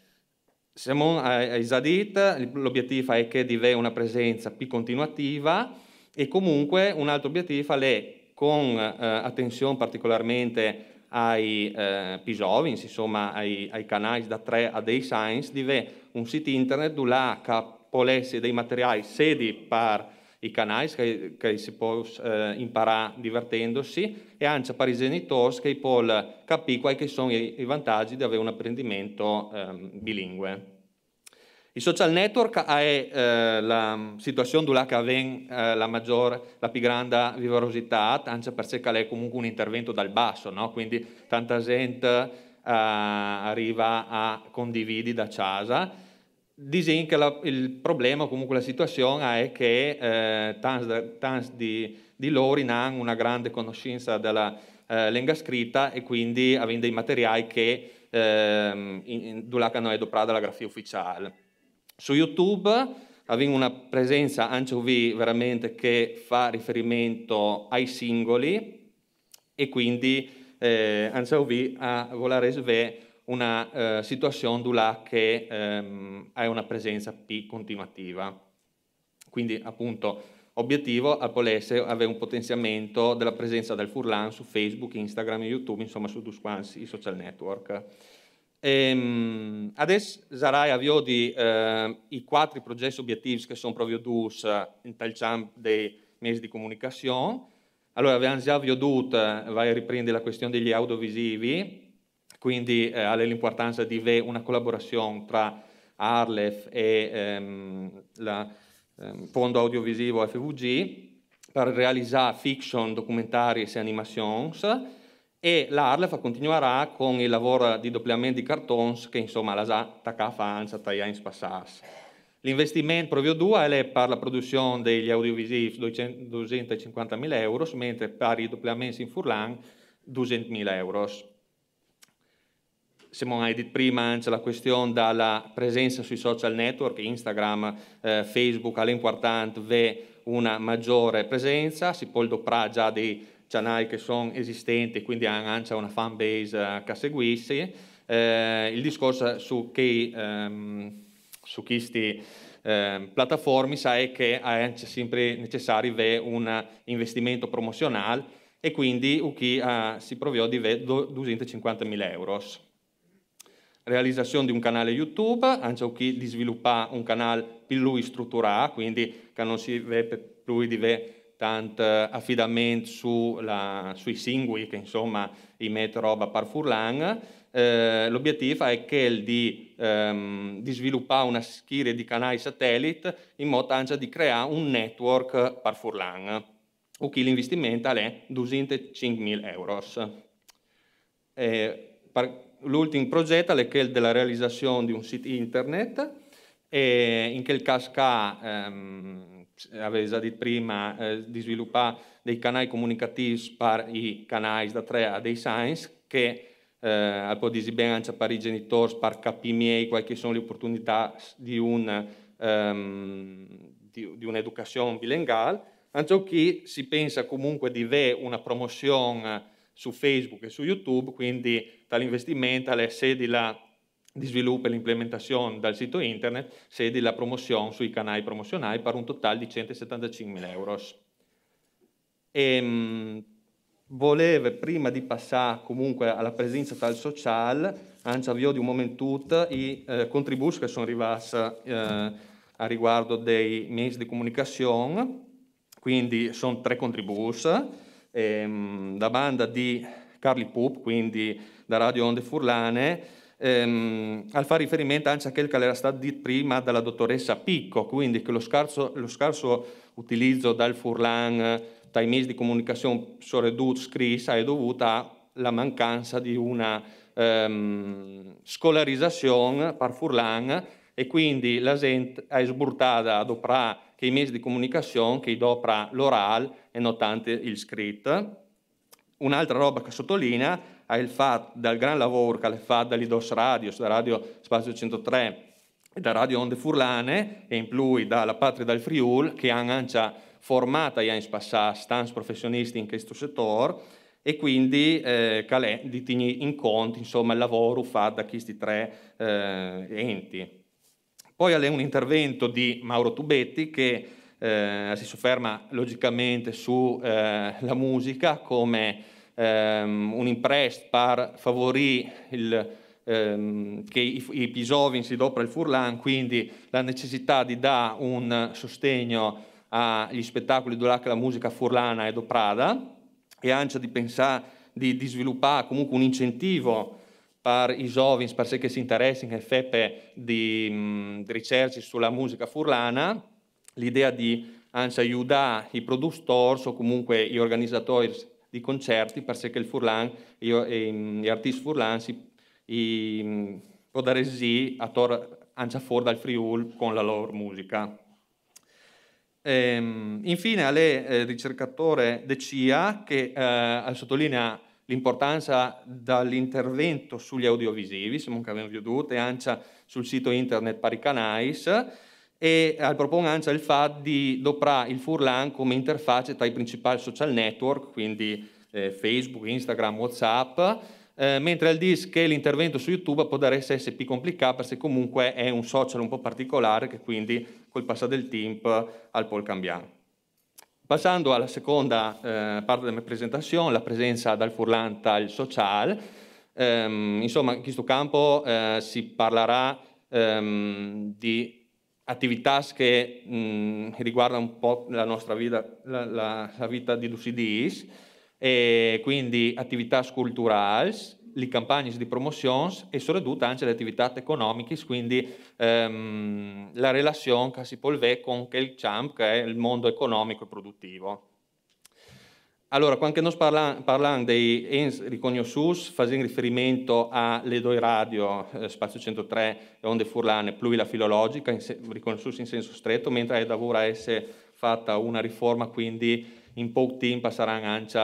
Speaker 17: Siamo ai Isadit, l'obiettivo è che diventi una presenza più continuativa e comunque un altro obiettivo è con eh, attenzione particolarmente ai eh, pisovi, insomma ai, ai canali da 3 a dei science, diventa un sito internet dove la capolessi dei materiali sedi per i canali che, que si può eh, imparare divertendosi e anche per i genitori che possono capire quali sono i, vantaggi di avere un apprendimento eh, bilingue. I social network è eh, la situazione dove avviene eh, la, maggior, la più grande vivorosità, anche perché è comunque un intervento dal basso, no? quindi tanta gente eh, arriva a condividere da casa Disin che la, il problema, comunque la situazione, è che eh, tans, tans di, di, Lorin hanno una grande conoscenza della eh, lingua scritta e quindi hanno dei materiali che eh, in, in è doprata dalla grafia ufficiale. Su YouTube abbiamo una presenza, anche qui veramente, che fa riferimento ai singoli e quindi eh, anche qui a Volares V una eh, situazione dove che ehm, ha una presenza P continuativa. Quindi appunto obiettivo a polesse avere un potenziamento della presenza del Furlan su Facebook, Instagram, YouTube, insomma su tutti i social network. Ehm, adesso sarai avvio di eh, i quattro progetti obiettivi che sono proprio dus eh, in tal camp dei mezzi di comunicazione. Allora, abbiamo già veduto, eh, vai a riprendere la questione degli audiovisivi, quindi eh, l'importanza di avere una collaborazione tra Arlef e ehm, il ehm, Fondo Audiovisivo FVG per realizzare fiction, documentari e animazioni e l'Arlef continuerà con il lavoro di doppiamento di cartons che insomma la già TK fa già in passato. L'investimento proprio 2 è per la produzione degli audiovisivi 250.000 euro, mentre per i doppiamenti in Furlan 200.000 euro. Simone a detto prima, c'è la questione della presenza sui social network, Instagram, eh, Facebook, all'importante ve una maggiore presenza, si può doprare già dei canali che sono esistenti, quindi anche una fan base eh, che seguissi. Eh, il discorso su chi, ehm, su chi sti, ehm, eh, piattaforme sai che è sempre necessario avere un investimento promozionale e quindi chi eh, si provò di 250.000 euro realizzazione di un canale YouTube, anche qui di sviluppare un canale più lui strutturato, quindi che non si vede più di ve tanto eh, affidamento sulla, sui singoli che insomma i met roba par furlan. Eh, l'obiettivo è che di, ehm, di, sviluppare una schiera di canali satellite in modo anche di creare un network par furlan, o l'investimento è 205.000 euro. Eh, l'últim projecte, l'aquell de realizzazione di un sito internet, e in quel caso ehm, avevo già detto prima eh, di sviluppare dei canali comunicativi per i canali da 3 a dei science che eh, può dire bene anche per i genitori per capire quali sono le opportunità di, un, ehm, di, di un'educazione bilinguale anche chi si pensa comunque di avere una promozione su Facebook e su YouTube quindi Tale investimento è sedi la di sviluppo e l'implementazione dal sito internet, sedi la promozione sui canali promozionali per un totale di 175.000 euro. E, ehm, mh, volevo, prima di passare comunque alla presenza tal sociale, anzi avvio di un momento i eh, contributi che sono arrivati eh, a riguardo dei mezzi di comunicazione, quindi sono tre contributi, ehm, da banda di Carli Pup, quindi da Radio Onde Furlane, ehm, al fare riferimento anche a quel che era stato detto prima dalla dottoressa Picco, quindi che lo scarso, lo scarso utilizzo del Furlan dai mezzi di comunicazione soredut scrissa è dovuta alla mancanza di una ehm, scolarizzazione per Furlan e quindi la gente ha sburtata ad operare che i mezzi di comunicazione che i dopra l'oral e non tanto il scritto. Un'altra roba che sottolinea è il fatto del gran lavoro che ha fatto dall'IDOS Radio, da Radio Spazio 103 e da Radio Onde Furlane, e in più dalla Patria del Friul, che hanno già formata in passà stanze professionisti in questo settore, e quindi eh, calè, di tenere in conto insomma, il lavoro fatto da questi tre eh, enti. Poi è un intervento di Mauro Tubetti che eh, si sofferma logicamente sulla eh, musica come ehm, un imprest per favorire il, ehm, che i, i pisovin si dopo il furlan, quindi la necessità di dare un sostegno agli spettacoli durante la musica furlana e doprada e anche di pensare di, di, sviluppare comunque un incentivo per i giovani, per se che si interessano in feppe di, di ricerche sulla musica furlana, l'idea di anzi aiutare i produttori o comunque gli organizzatori di concerti perché il Furlan, e, mm, gli artisti Furlan si i, mm, podaresi a Tor fuori dal Friul con la loro musica. Ehm, infine alle eh, ricercatore De Cia che eh, sottolinea l'importanza dell'intervento sugli audiovisivi, se non che abbiamo veduto, e ancia sul sito internet Paricanais, e al proponenza il fatto di doprà il Furlan come interfaccia tra i principali social network, quindi eh, Facebook, Instagram, Whatsapp, eh, mentre al DIS che l'intervento su YouTube può dare essere più complicato perché comunque è un social un po' particolare che quindi col passare del tempo al pol cambiare. Passando alla seconda eh, parte della mia presentazione, la presenza dal Furlan al social, ehm, insomma in questo campo eh, si parlerà ehm, di attività che mh, riguardano un po' la nostra vita, la, la, la vita di Lucidis, e quindi attività culturali, le campagne di promozione e soprattutto anche le attività economiche, quindi ehm, la relazione che si può avere con il CHAMP, che è il mondo economico e produttivo. Allora, quando noi parliamo, parliamo dei ENS riconosciuti, facciamo riferimento alle due radio, eh, Spazio 103 e Onde Furlane, più la plurilafilologica, riconosciuti in senso stretto, mentre è davvero essere fatta una riforma, quindi in poco tempo saranno anche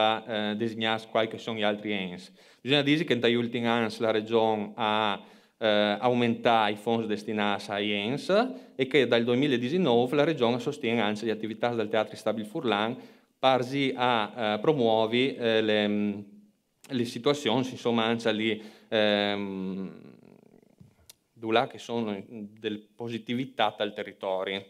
Speaker 17: eh, designati quali sono gli altri ENS. Bisogna dire che negli ultimi anni la Regione ha eh, aumentato i fondi destinati ai ENS e che dal 2019 la Regione sostiene anche le attività del Teatro Stabile Furlane parsi a eh, promuovi eh, le, mm, le situazioni, insomma, lì, ehm, che sono del positività al territorio.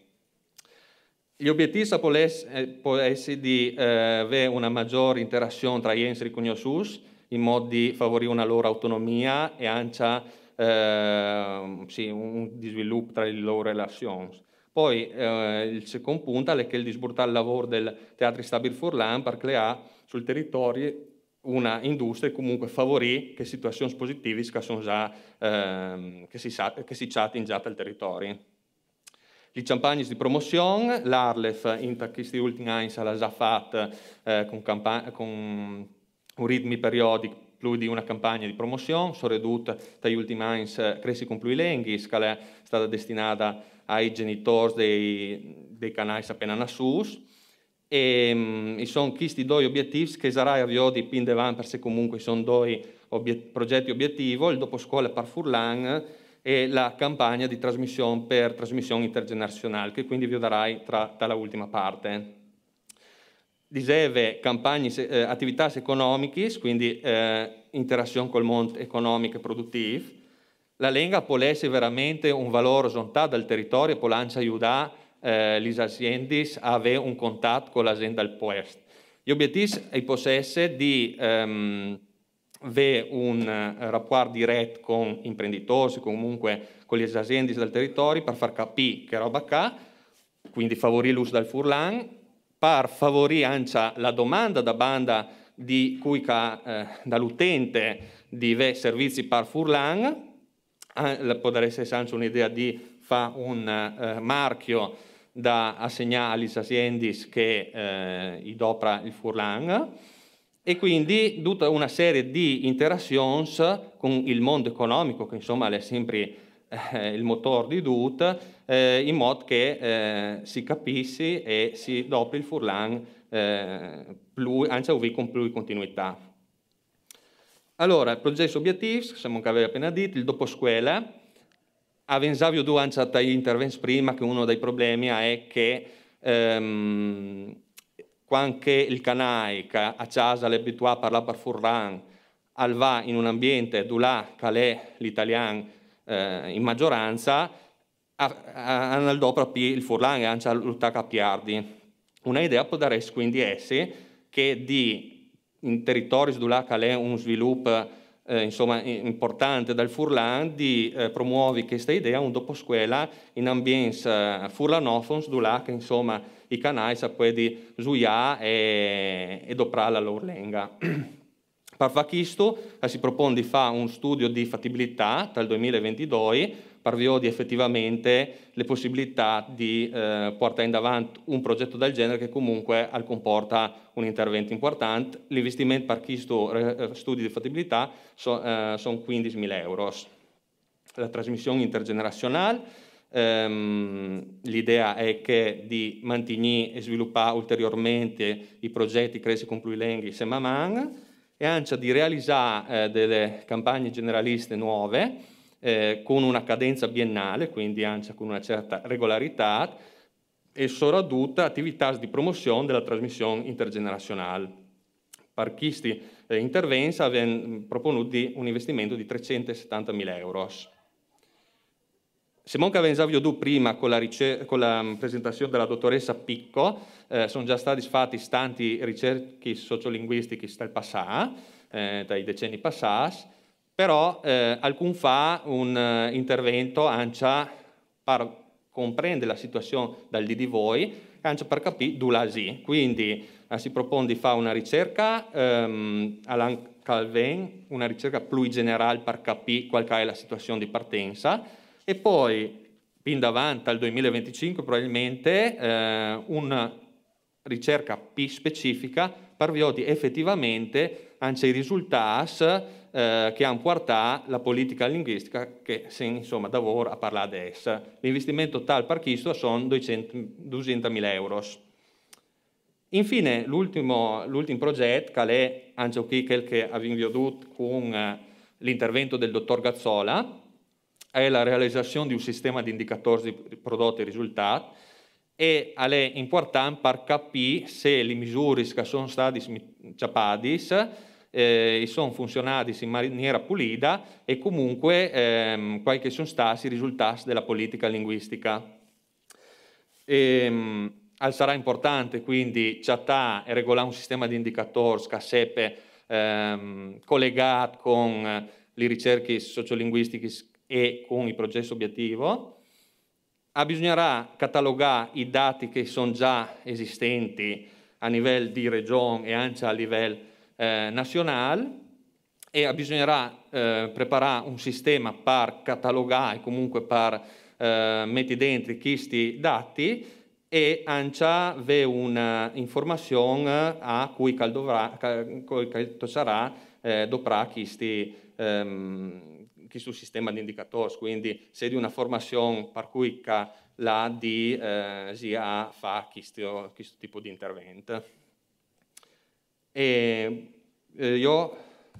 Speaker 17: Gli obiettivi possono eh, essere di eh, avere una maggiore interazione tra gli enti conosciuti in modo di favorire una loro autonomia e anche eh, sì, un sviluppo tra le loro relazioni. Poi eh, il secondo punto è che il disbrutale lavoro del Teatro Stabil Furlan per creare sul territorio una industria comunque favorì che situazioni positive già, eh, che si, che si in già al territorio. Le campagne di promozione, l'Arlef in questi ultimi anni l'ha già fatta eh, con, con, un ritmo periodico più di una campagna di promozione, sono ridotte dagli ultimi anni cresci con più lenghi, scala è stata destinata ai genitors dei, dei canals appena nassuts e um, mm, hi són quins i doi objectius que avviò di pin davant per se comunque sono due obiet progetti obiettivo, il dopo scuola par Furlan e la campagna di trasmissione per trasmissione intergenerazionale che quindi vi darai tra, dalla ultima parte. Diseve campagne, eh, attività economiche, quindi eh, interazione col mondo economico e produttivo, la Lega può essere veramente un valore orizzontale eh, del territorio e può aiutare eh, le aziende a avere un contatto con l'azienda del puesto. Gli obiettivi possono essere di ehm, avere un eh, rapporto diretto con gli imprenditori, comunque con le aziende del territorio, per far capire che roba c'è, quindi favorire l'uso del furlan, per favorire anche la domanda da banda di cui eh, dall'utente di servizi per furlan, eh, può dare essere anche un'idea di fa un eh, marchio da assegnare agli aziendis che eh, i dopra il furlan e quindi tutta una serie di interazioni con il mondo economico che insomma è sempre eh, il motore di DUT eh, in modo che eh, si capissi e si dopri il furlan eh, più, anzi con più continuità. Allora, progetti obiettivi, siamo che avevi appena detto, il dopo scuola, avevamo due lanciati interventi prima che uno dei problemi è che ehm, quando il canale che a casa è abituato a parlare per Furlan, al va in un ambiente dove là è l'italiano eh, in maggioranza, hanno dopo il Furlan e hanno luttato a piardi. Una idea può dare quindi essere che di in territorio sdulacale un sviluppo eh, insomma, importante dal Furlan di eh, promuovi questa idea un dopo scuola in ambiente furlanofons sdulac insomma i canali sa di Zuia e, e doprà la Lorlenga. per fare questo si propone di fare un studio di fattibilità dal 2022 Parviodi effettivamente le possibilità di eh, portare in avanti un progetto del genere che comunque al comporta un intervento importante. L'investimento per chi eh, studi di fattibilità eh, sono eh, son 15.000 euro. La trasmissione intergenerazionale ehm, l'idea è che di mantenere e sviluppare ulteriormente i progetti cresi con plurilenghi e a man e anche di realizzare eh, delle campagne generaliste nuove eh, con una cadenza biennale, quindi anche con una certa regolarità, e soprattutto attività di promozione della trasmissione intergenerazionale. Parchisti questi eh, interventi abbiamo proponuto un investimento di 370.000 euro. Simone che avevamo già prima con la, con la, mm, presentazione della dottoressa Picco, eh, sono già stati fatti tanti ricerchi sociolinguistici dal passato, eh, dai decenni passati, però eh, Alcun fa un eh, intervento ancia per comprendere la situazione dal di di voi, ancia per capire d'ulasi. Quindi eh, si propone di fare una ricerca ehm, Alain Calvin, una ricerca più generale per capire qual è la situazione di partenza e poi in davanti al 2025 probabilmente eh, una ricerca più specifica per vedere effettivamente anche i risultati eh, che ha hanno portato la politica linguistica che se, insomma, lavora a parlare adesso. L'investimento tal per questo sono 200.000 euro. Infine, l'ultimo, progetto, che è Angelo Kickel, che abbiamo veduto con eh, l'intervento del dottor Gazzola, è la realizzazione di un sistema di indicatori di prodotti e risultati e è importante per capire se le misure che sono state ciapadis eh, sono funzionati in maniera pulita e comunque ehm, quali sono stati i risultati della politica linguistica. E, ehm, sarà importante quindi chattà e regolare un sistema di indicatori, scasseppe, ehm, collegato con le ricerche sociolinguistiche e con il processo obiettivo. Ah, bisognerà catalogare i dati che sono già esistenti a livello di regione e anche a livello eh, nazionale e bisognerà eh, preparare un sistema per catalogare comunque per eh, mettere dentro questi dati e ancia ve un'informazione a cui dovrà, sarà eh, dovrà questi, ehm, questo sistema di indicatori, quindi se di una formazione per cui la di eh, si fa questo, questo tipo di intervento. E eh, io,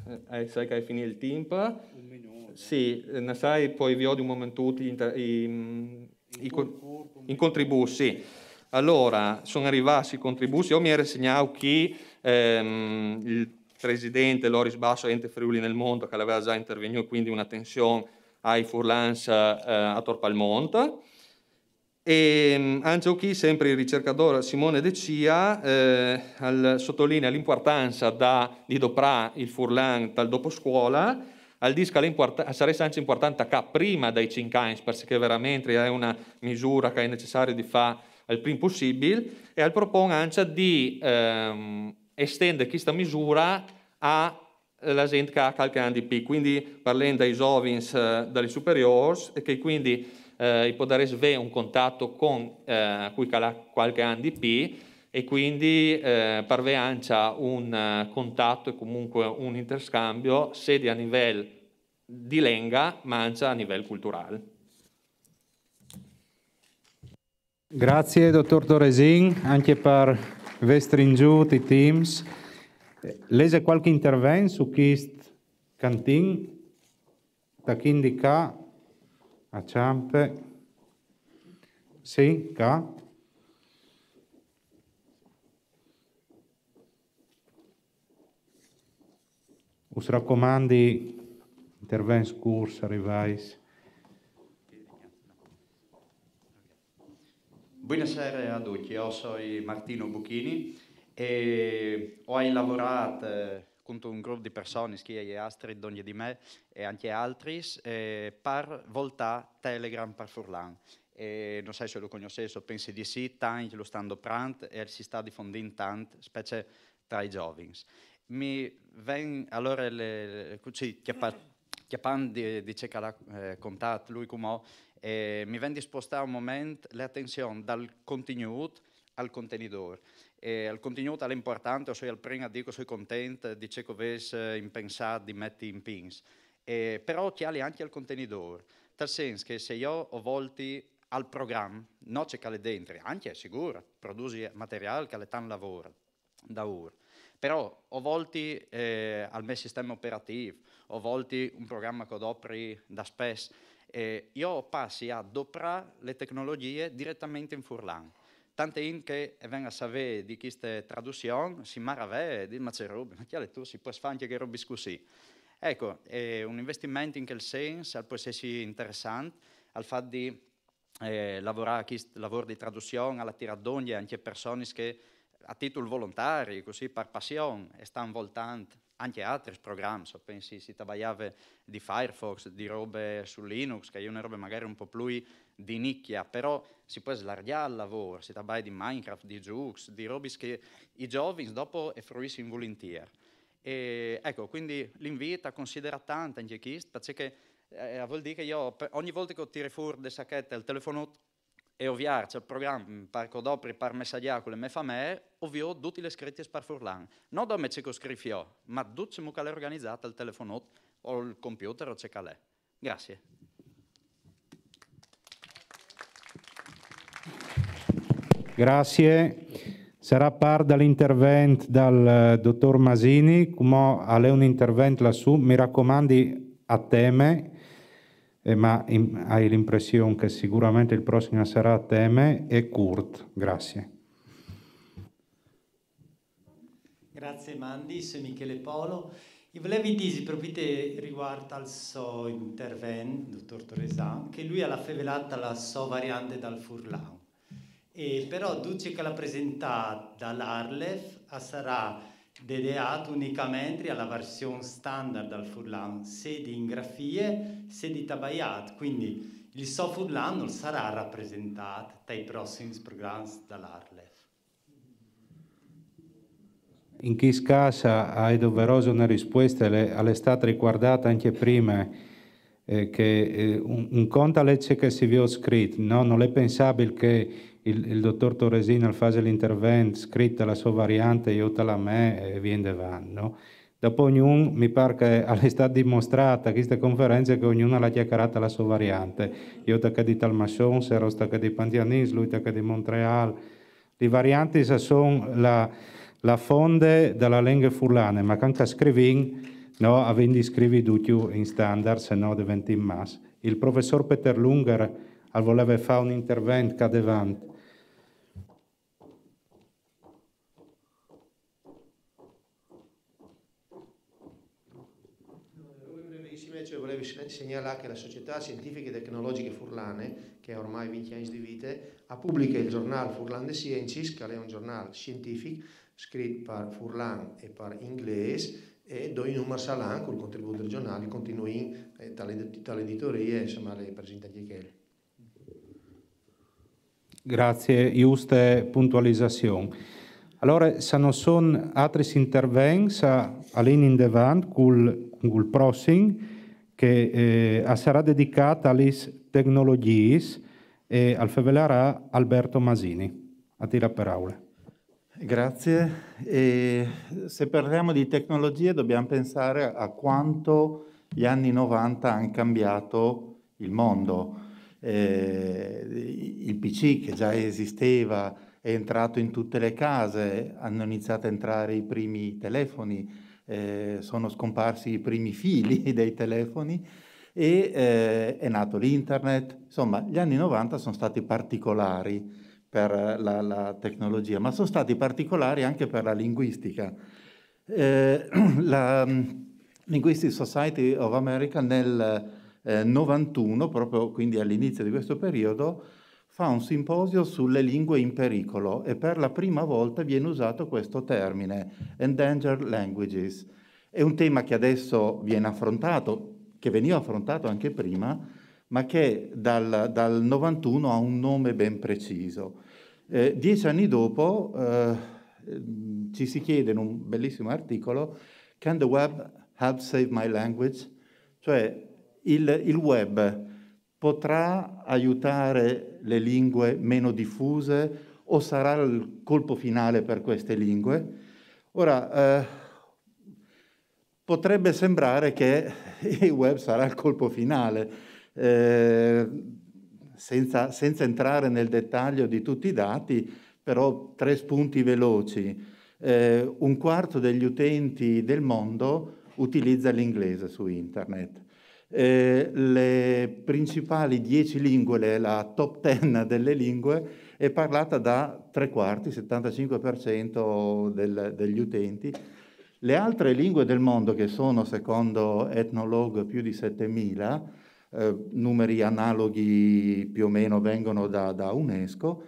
Speaker 17: eh, eh, sai che hai finito il tempo? Un minuto. Sì, eh, ne sai, poi vi ho di un momento i, in, in, contributi. Allora, sono arrivati i contributi, io mi ero segnato chi ehm, il presidente Loris Basso, ente Friuli nel mondo, che l'aveva già intervenuto, quindi una tensione ai Furlans eh, a Torpalmonte. E mm, Chi, sempre il ricercatore Simone De Cia, eh, al, sottolinea l'importanza di Dopra il Furlan dal dopo scuola, al disco sarà sempre importante che prima dai 5 anni, perché veramente è una misura che è necessaria di fare il prima possibile, e al propone anche di ehm, estendere questa misura alla eh, gente che ha qualche anno di più, quindi parlando dai giovani, eh, dalle superiori, e che quindi eh, il Podare Sve un contatto con eh, cui cala qualche anno di P e quindi eh, parve ancia un eh, contatto e comunque un interscambio sedi a livello di lenga ma anche a livello culturale.
Speaker 6: Grazie dottor Toresin anche per vestringiuti i teams. Lese qualche intervento su questo cantin, da chi indica a ciampe, sì, ca. Us raccomandi, intervens curs, arrivais.
Speaker 18: Buonasera a tutti, io sono Martino Buchini e ho lavorato appunto un gruppo di persone, e Astrid, Donnie di me e anche altri, eh, per volta Telegram per Furlan. E non so se lo conoscete, pensi di sì, tanti lo stanno prant e si sta diffondendo tanto, specie tra i giovani. Mi ven, allora, le, così, chiappando di, di cercare eh, contatto lui come ho, eh, mi viene di spostare un momento l'attenzione dal contenuto al contenitore. E il contenuto è importante, sono il primo a dire che sono contento di ciò che eh, in pensato di mettere in pins. E, però chiali anche al contenitore, nel senso che se io ho volti al programma, non c'è cale dentro, anche è sicuro, produci materiale che le tan lavora da ora. Però ho volti eh, al mio sistema operativo, ho volti un programma che adopri da spesso, eh, io passi a doprare le tecnologie direttamente in Furlan tante in che vengono a sapere di queste traduzioni, si maravè, dicono ma c'è roba, ma chi è tu, si può fare anche che roba così. Ecco, è un investimento in quel senso, può essere interessante, al fatto di eh, lavorare a questo lavoro di traduzione, alla tiradogna, anche persone che a titolo volontario, così per passione, stanno voltando anche altri programmi, so pensi si travagliava di Firefox, di robe su Linux, che è una roba magari un po' più di nicchia, però si può slargare il lavoro, si travaglia di Minecraft, di Jux, di robe che i giovani dopo fruiscono volentieri. E, ecco, quindi l'invito a considerare tanto anche questo, perché eh, vuol dire che io ogni volta che tiro fuori le sacchette al telefono e ovviar c'è cioè il programma mm, par codopri, par messaggiacole, me fa me, ovvio tutti gli iscritti spar furlan. Non da me c'è scritto, ma tutti siamo che organizzata al telefono o al computer o ce calè. Grazie.
Speaker 6: Grazie. Sarà par dall'intervento dal eh, dottor Masini, come ha un intervento lassù, mi raccomandi a teme eh, ma in, hai l'impressione che sicuramente il prossimo sarà Teme e Kurt. Grazie.
Speaker 16: Grazie sono Michele Polo. Io volevo dire proprio riguardo al suo intervento, dottor Torresan, che lui ha fevelata la sua variante dal Furlan. E però dice che l'ha presentata dall'Arlef sarà dedicato unicamente alla versione standard al Furlan, se di ingrafie, se di tabaiat, quindi il suo Furlan non sarà rappresentato dai prossimi programmi dall'Arlef.
Speaker 6: In chi scassa è doverosa una risposta, l'è stata ricordata anche prima, eh, che eh, un, un conto a che si vi scritto, no? non è pensabile che il, il dottor Torresino al fase dell'intervento scritta la sua variante, io te la me e viene davanti. No? Dopo ognuno, mi pare che è stata dimostrata a queste conferenze che ognuno l'ha chiacchierato la sua variante. Io tacca di Talmachon, Sero tacca di Pantianis, lui tacca di Montreal. Le varianti sono la, la fonte della lingua fulana, ma anche scrivin No, avendo iscritto in standard, se no diventa in mass. Il professor Peter Lunger voleva fare un intervento cadevante.
Speaker 3: volevo segnalare che la Società Scientifica e Tecnologica Furlane, che è ormai 20 anni di vita, ha pubblicato il giornale Furlan Sciences, che è un giornale scientifico scritto per Furlan e per inglese, e do in un Marsalan, il contributo regionale, continuì eh, tale, tale editoria insomma, le presentazioni che
Speaker 6: Grazie, giuste puntualizzazione. Allora, se non sono altri interventi, all'in in devant, con il prossing, che eh, sarà dedicata alle tecnologie e al fevelarà Alberto Masini. A tira per aula.
Speaker 19: Grazie. E se parliamo di tecnologie dobbiamo pensare a quanto gli anni 90 hanno cambiato il mondo. Eh, il PC che già esisteva è entrato in tutte le case, hanno iniziato a entrare i primi telefoni, eh, sono scomparsi i primi fili dei telefoni e eh, è nato l'internet. Insomma, gli anni 90 sono stati particolari per la, la tecnologia, ma sono stati particolari anche per la linguistica. Eh, la mm, Linguistic Society of America nel eh, 91, proprio quindi all'inizio di questo periodo, fa un simposio sulle lingue in pericolo e per la prima volta viene usato questo termine, endangered languages. È un tema che adesso viene affrontato, che veniva affrontato anche prima, ma che dal, dal 91 ha un nome ben preciso. Eh, dieci anni dopo eh, ci si chiede in un bellissimo articolo Can the web help save my language? Cioè il, il web potrà aiutare le lingue meno diffuse o sarà il colpo finale per queste lingue? Ora, eh, potrebbe sembrare che il web sarà il colpo finale, eh, senza, senza, entrare nel dettaglio di tutti i dati, però tre spunti veloci. Eh, un quarto degli utenti del mondo utilizza l'inglese su internet. Eh, le principali dieci lingue, la top ten delle lingue, è parlata da tre quarti, 75% del, degli utenti. Le altre lingue del mondo, che sono secondo Ethnologue più di 7000, eh, numeri analoghi più o meno vengono da, da UNESCO,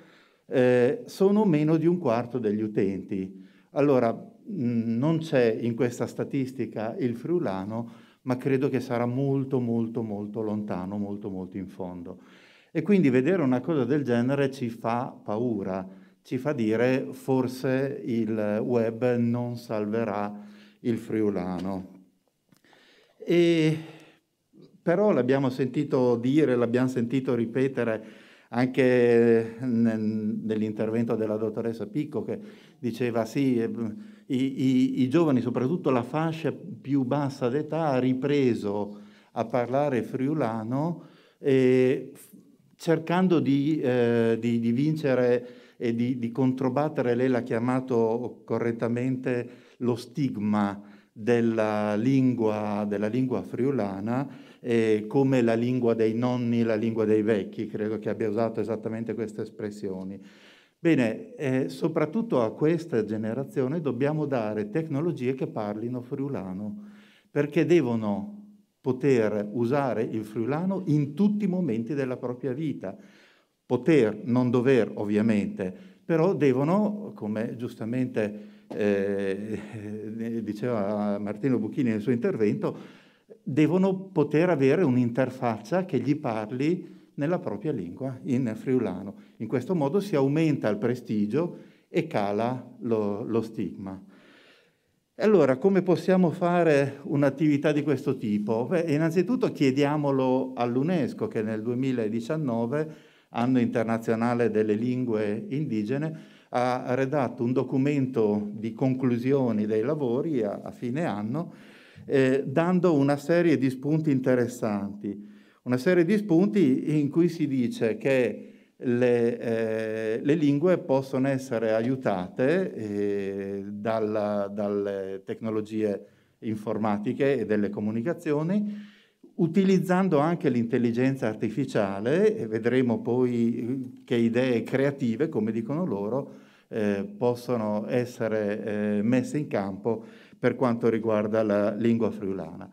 Speaker 19: eh, sono meno di un quarto degli utenti. Allora, mh, mm, non c'è in questa statistica il friulano, ma credo che sarà molto, molto, molto lontano, molto, molto in fondo. E quindi vedere una cosa del genere ci fa paura, ci fa dire forse il web non salverà il friulano. E però l'abbiamo sentito dire, l'abbiamo sentito ripetere anche nell'intervento della dottoressa Picco che diceva sì, eh, i, i, i, giovani, soprattutto la fascia più bassa d'età, ha ripreso a parlare friulano e cercando di, eh, di, di, vincere e di, di controbattere, lei l'ha chiamato correttamente, lo stigma della lingua, della lingua friulana eh, come la lingua dei nonni, la lingua dei vecchi, credo che abbia usato esattamente queste espressioni. Bene, eh, soprattutto a questa generazione dobbiamo dare tecnologie che parlino friulano, perché devono poter usare il friulano in tutti i momenti della propria vita. Poter, non dover ovviamente, però devono, come giustamente eh, diceva Martino Buchini nel suo intervento, devono poter avere un'interfaccia che gli parli nella propria lingua, in friulano. In questo modo si aumenta il prestigio e cala lo, lo stigma. Allora, come possiamo fare un'attività di questo tipo? Beh, innanzitutto chiediamolo all'UNESCO che nel 2019, anno internazionale delle lingue indigene, ha redatto un documento di conclusioni dei lavori a, a fine anno eh, dando una serie di spunti interessanti. Una serie di spunti in cui si dice che le, eh, le lingue possono essere aiutate eh, dalla, dalle tecnologie informatiche e delle comunicazioni, utilizzando anche l'intelligenza artificiale, e vedremo poi eh, che idee creative, come dicono loro, eh, possono essere eh, messe in campo per quanto riguarda la lingua friulana.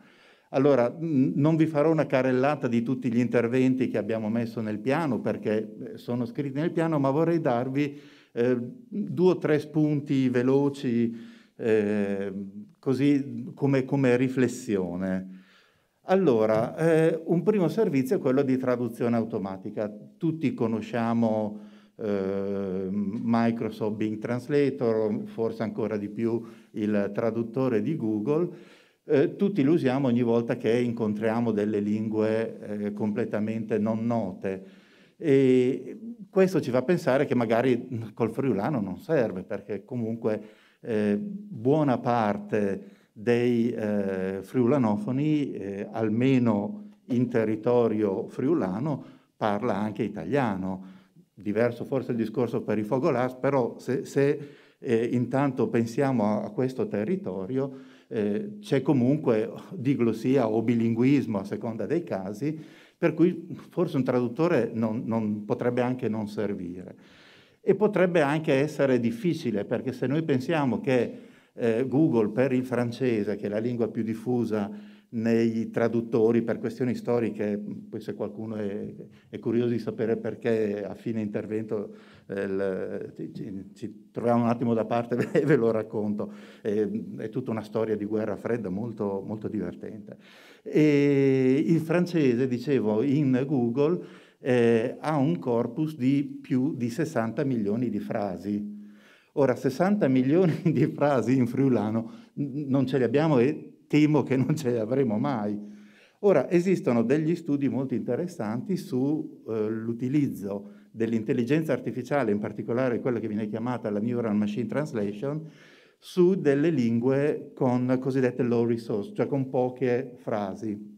Speaker 19: Allora, non vi farò una carellata di tutti gli interventi che abbiamo messo nel piano perché eh, sono scritti nel piano, ma vorrei darvi eh, due o tre spunti veloci eh, così come, come, riflessione. Allora, eh, un primo servizio è quello di traduzione automatica. Tutti conosciamo eh, Microsoft Bing Translator, forse ancora di più il traduttore di Google, eh, tutti lo usiamo ogni volta che incontriamo delle lingue eh, completamente non note. E questo ci fa pensare che magari col friulano non serve, perché comunque eh, buona parte dei eh, friulanofoni, eh, almeno in territorio friulano, parla anche italiano diverso forse il discorso per i fogolas, però se, se eh, intanto pensiamo a, questo territorio, eh, c'è comunque diglossia o bilinguismo a seconda dei casi, per cui forse un traduttore non, non potrebbe anche non servire. E potrebbe anche essere difficile, perché se noi pensiamo che eh, Google per il francese, che è la lingua più diffusa nei traduttori per questioni storiche, poi se qualcuno è, è curioso di sapere perché a fine intervento eh, il, ci, ci, troviamo un attimo da parte e ve lo racconto. È, è, tutta una storia di guerra fredda molto, molto divertente. E il francese, dicevo, in Google eh, ha un corpus di più di 60 milioni di frasi. Ora, 60 milioni di frasi in friulano non ce le abbiamo e temo che non ce le avremo mai. Ora, esistono degli studi molto interessanti sull'utilizzo eh, dell'intelligenza artificiale, in particolare quella che viene chiamata la Neural Machine Translation, su delle lingue con cosiddette low resource, cioè con poche frasi.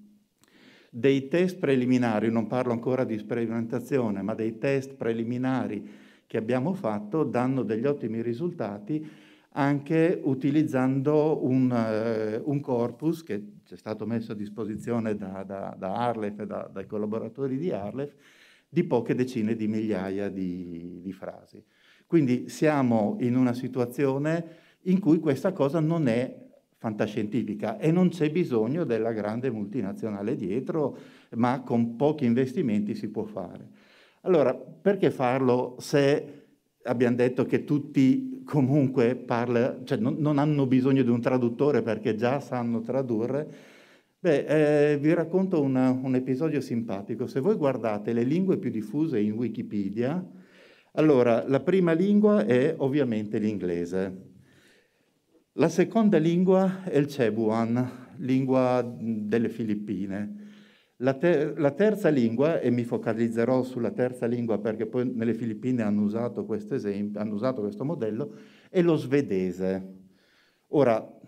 Speaker 19: Dei test preliminari, non parlo ancora di sperimentazione, ma dei test preliminari che abbiamo fatto danno degli ottimi risultati anche utilizzando un, eh, un corpus che ci è stato messo a disposizione da, da, da Arlef e da, dai collaboratori di Arlef, di poche decine di migliaia di, di frasi. Quindi siamo in una situazione in cui questa cosa non è fantascientifica e non c'è bisogno della grande multinazionale dietro, ma con pochi investimenti si può fare. Allora, perché farlo se abbiamo detto che tutti comunque parla, cioè non, non hanno bisogno di un traduttore perché già sanno tradurre? Beh, eh, vi racconto una, un episodio simpatico. Se voi guardate le lingue più diffuse in Wikipedia, allora la prima lingua è ovviamente l'inglese. La seconda lingua è il Cebuan, lingua delle Filippine. La, ter- la, terza lingua, e mi focalizzerò sulla terza lingua perché poi nelle Filippine hanno usato questo, esempio, hanno usato questo modello, è lo svedese. Ora,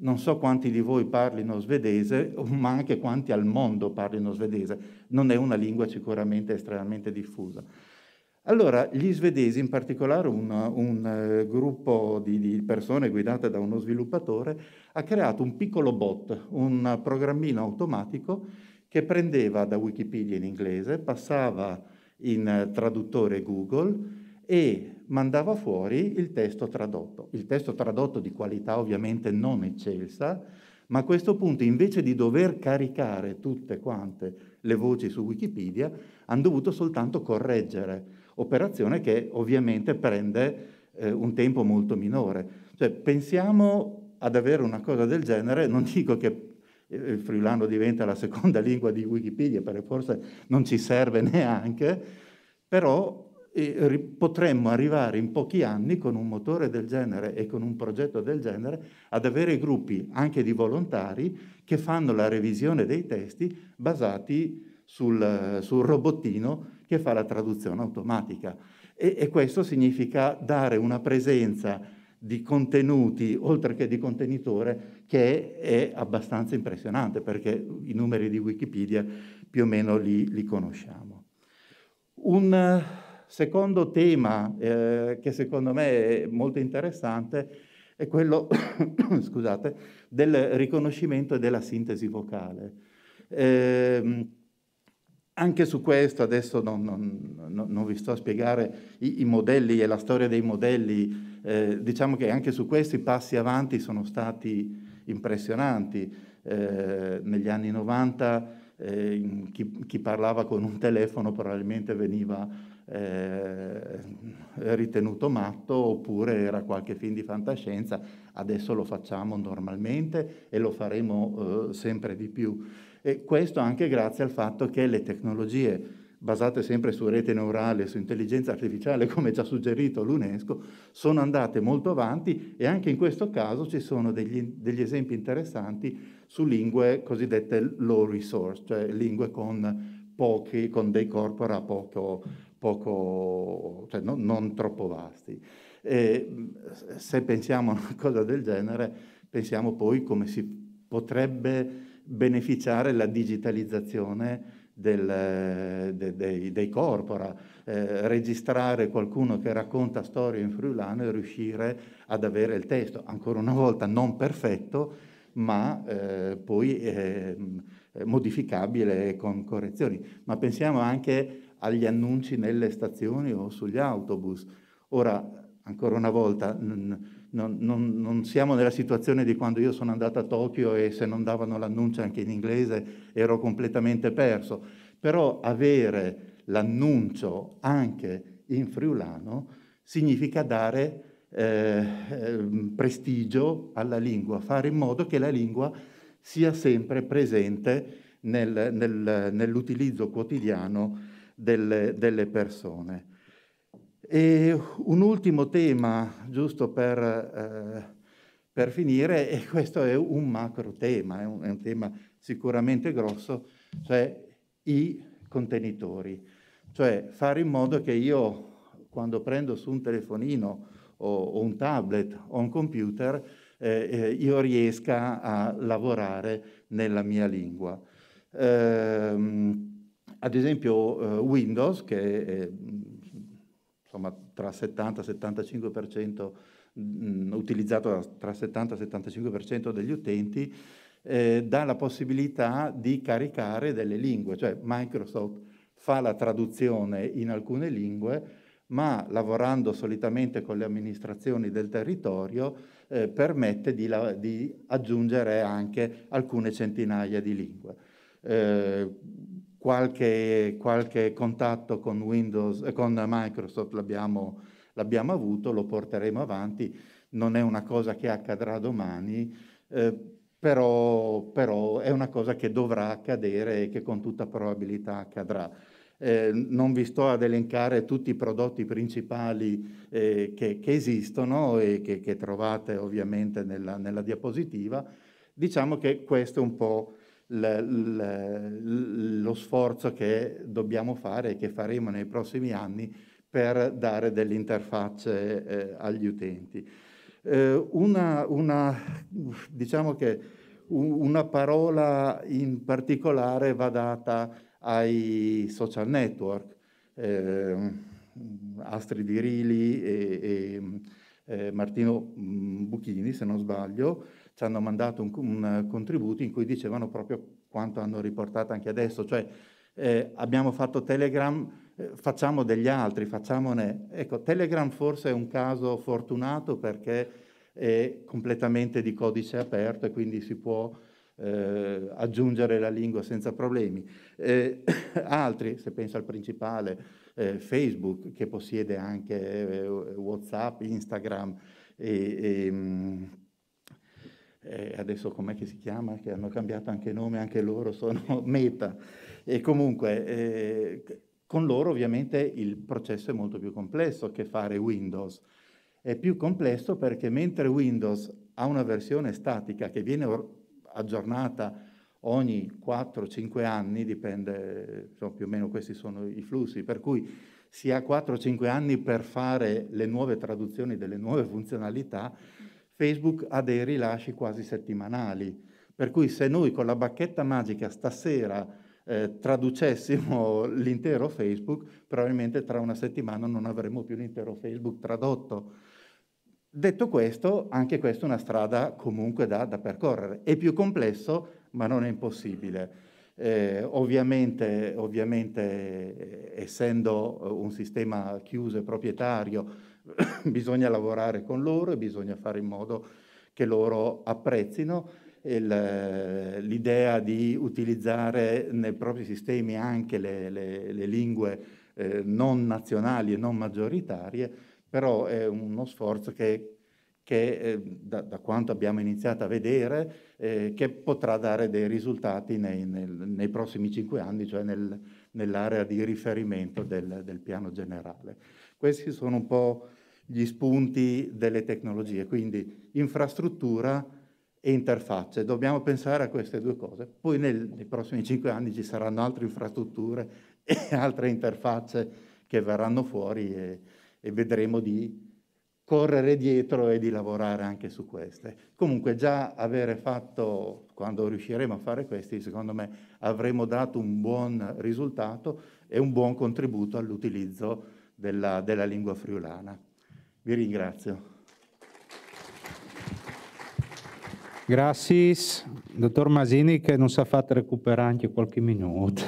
Speaker 19: non so quanti di voi parlino svedese, ma anche quanti al mondo parlino svedese, non è una lingua sicuramente estremamente diffusa. Allora, gli svedesi, in particolare un, un uh, gruppo di, di, persone guidate da uno sviluppatore, ha creato un piccolo bot, un programmino automatico che prendeva da Wikipedia in inglese, passava in uh, traduttore Google e mandava fuori il testo tradotto. Il testo tradotto di qualità ovviamente non eccelsa, ma a questo punto invece di dover caricare tutte quante le voci su Wikipedia, hanno dovuto soltanto correggere, operazione che ovviamente prende eh, un tempo molto minore. Cioè, pensiamo ad avere una cosa del genere, non dico che il eh, friulano diventa la seconda lingua di Wikipedia, perché forse non ci serve neanche, però e potremmo arrivare in pochi anni con un motore del genere e con un progetto del genere ad avere gruppi anche di volontari che fanno la revisione dei testi basati sul, sul robottino che fa la traduzione automatica. E, e questo significa dare una presenza di contenuti, oltre che di contenitore, che è abbastanza impressionante, perché i numeri di Wikipedia più o meno li, li conosciamo. Un, Secondo tema eh, che secondo me è molto interessante è quello scusate, del riconoscimento e della sintesi vocale. Eh, anche su questo adesso non, non, non, vi sto a spiegare i, i modelli e la storia dei modelli, eh, diciamo che anche su questo i passi avanti sono stati impressionanti. Eh, negli anni 90 eh, chi, chi, parlava con un telefono probabilmente veniva eh, ritenuto matto oppure era qualche film di fantascienza, adesso lo facciamo normalmente e lo faremo eh, sempre di più. E questo anche grazie al fatto che le tecnologie basate sempre su rete neurale, su intelligenza artificiale, come ci ha suggerito l'UNESCO, sono andate molto avanti e anche in questo caso ci sono degli, degli esempi interessanti su lingue cosiddette low resource, cioè lingue con, pochi, con dei corpora poco poco, cioè non, non troppo vasti. E se pensiamo a una cosa del genere, pensiamo poi come si potrebbe beneficiare la digitalizzazione del, de, dei, dei, corpora, eh, registrare qualcuno che racconta storie in friulano e riuscire ad avere il testo, ancora una volta non perfetto, ma eh, poi eh, modificabile con correzioni. Ma pensiamo anche agli annunci nelle stazioni o sugli autobus. Ora, ancora una volta, non, non, non, siamo nella situazione di quando io sono andato a Tokyo e se non davano l'annuncio anche in inglese ero completamente perso, però avere l'annuncio anche in friulano significa dare eh, ehm, prestigio alla lingua, fare in modo che la lingua sia sempre presente nel, nel, nell'utilizzo quotidiano delle, delle persone. E un ultimo tema, giusto per, eh, per, finire, e questo è un macro tema, è un, è un tema sicuramente grosso, cioè i contenitori. Cioè fare in modo che io, quando prendo su un telefonino o, o un tablet o un computer, eh, eh io riesca a lavorare nella mia lingua. Ehm, ad esempio eh, Windows, che è, mm, insomma, tra 70 e 75% utilizzato tra 70 e 75% degli utenti, eh, dà la possibilità di caricare delle lingue, cioè Microsoft fa la traduzione in alcune lingue, ma lavorando solitamente con le amministrazioni del territorio eh, permette di, di, aggiungere anche alcune centinaia di lingue. Eh, qualche, qualche contatto con, Windows, eh, con Microsoft l'abbiamo, l'abbiamo avuto, lo porteremo avanti, non è una cosa che accadrà domani, eh, però, però, è una cosa che dovrà accadere e che con tutta probabilità accadrà. Eh, non vi sto ad elencare tutti i prodotti principali eh, che, che, esistono e che, che trovate ovviamente nella, nella, diapositiva, diciamo che questo è un po' lo sforzo che dobbiamo fare e che faremo nei prossimi anni per dare delle interfacce eh, agli utenti. Eh, una, una, diciamo che una parola in particolare va data ai social network. Eh, Astrid Virili e, e eh, Martino Buchini, se non sbaglio, ci hanno mandato un, un, contributo in cui dicevano proprio quanto hanno riportato anche adesso, cioè eh, abbiamo fatto Telegram, eh, facciamo degli altri, facciamone... Ecco, Telegram forse è un caso fortunato perché è completamente di codice aperto e quindi si può eh, aggiungere la lingua senza problemi. Eh, altri, se penso al principale, eh, Facebook che possiede anche eh, WhatsApp, Instagram e, e mm, eh, adesso com'è che si chiama, che hanno cambiato anche nome, anche loro sono Meta. E comunque eh, con loro ovviamente il processo è molto più complesso che fare Windows. È più complesso perché mentre Windows ha una versione statica che viene aggiornata ogni 4-5 anni, dipende, insomma, più o meno questi sono i flussi, per cui si ha 4-5 anni per fare le nuove traduzioni delle nuove funzionalità, Facebook ha dei rilasci quasi settimanali, per cui se noi con la bacchetta magica stasera eh, traducessimo l'intero Facebook, probabilmente tra una settimana non avremmo più l'intero Facebook tradotto. Detto questo, anche questa è una strada comunque da, da percorrere. È più complesso, ma non è impossibile. Eh, ovviamente, ovviamente eh, essendo un sistema chiuso e proprietario, bisogna lavorare con loro e bisogna fare in modo che loro apprezzino l'idea di utilizzare nei propri sistemi anche le, le, le lingue eh, non nazionali e non maggioritarie, però è uno sforzo che, che eh, da, da, quanto abbiamo iniziato a vedere, eh, che potrà dare dei risultati nei, nel, nei prossimi cinque anni, cioè nel, nell'area di riferimento del, del piano generale. Questi sono un po' gli spunti delle tecnologie, quindi infrastruttura e interfacce. Dobbiamo pensare a queste due cose. Poi nel, nei prossimi cinque anni ci saranno altre infrastrutture e altre interfacce che verranno fuori e, e vedremo di correre dietro e di lavorare anche su queste. Comunque già avere fatto, quando riusciremo a fare questi, secondo me avremo dato un buon risultato e un buon contributo all'utilizzo della, della lingua friulana. Vi ringrazio.
Speaker 6: Grazie, dottor Masini, che non si è fatto recuperare anche qualche minuto.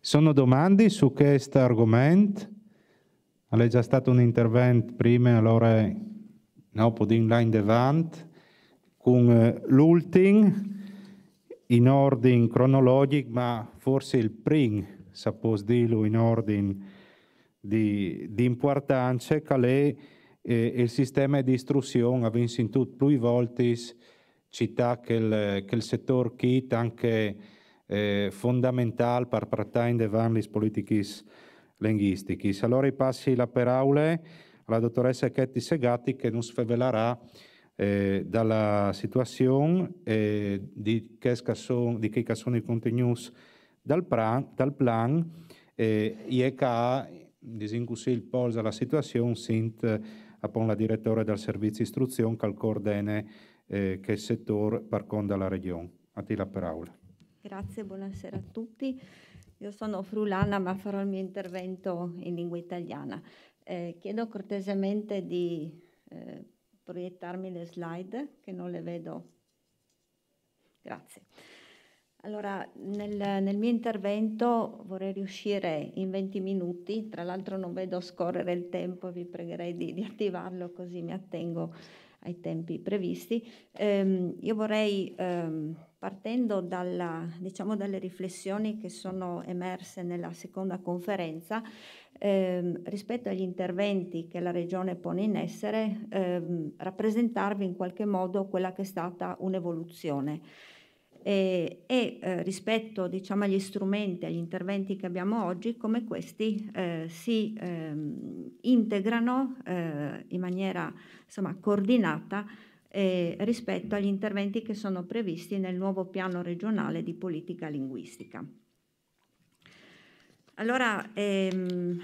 Speaker 6: Sono domande su questo argomento? È già stato un intervento prima, allora no, podim line in devant, con eh, l'ultimo in ordine cronologico, ma forse il primo, se posso dirlo in ordine di, di importanza che eh, il sistema di istruzione ha visto le volte città che il, che il settore KIT anche eh, fondamentale per portare in avanti le politiche linguistiche. Allora passi la parola alla dottoressa Ketty Segati che ci svelerà eh, dalla situazione eh, di, che sono, di che sono i contenuti dal, plan, dal plan eh, e che ha disingussil polsa la situazione sint appon la direttore del servizio istruzione calcor dene eh, che il settore parconda la regione. A te la parola.
Speaker 15: Grazie, buonasera a tutti. Io sono frulana ma farò il mio intervento in lingua italiana. Eh, chiedo cortesemente di eh, proiettarmi le slide che non le vedo. Grazie. Allora, nel, nel, mio intervento vorrei riuscire in 20 minuti, tra l'altro non vedo scorrere il tempo, vi pregherei di, di attivarlo così mi attengo ai tempi previsti. Ehm, io vorrei, ehm, partendo dalla, diciamo, dalle riflessioni che sono emerse nella seconda conferenza, ehm, rispetto agli interventi che la Regione pone in essere, ehm, rappresentarvi in qualche modo quella che è stata un'evoluzione eh, e eh, rispetto diciamo, agli strumenti, agli interventi che abbiamo oggi, come questi eh, si ehm, integrano eh, in maniera insomma, coordinata eh, rispetto agli interventi che sono previsti nel nuovo piano regionale di politica linguistica. Allora, ehm,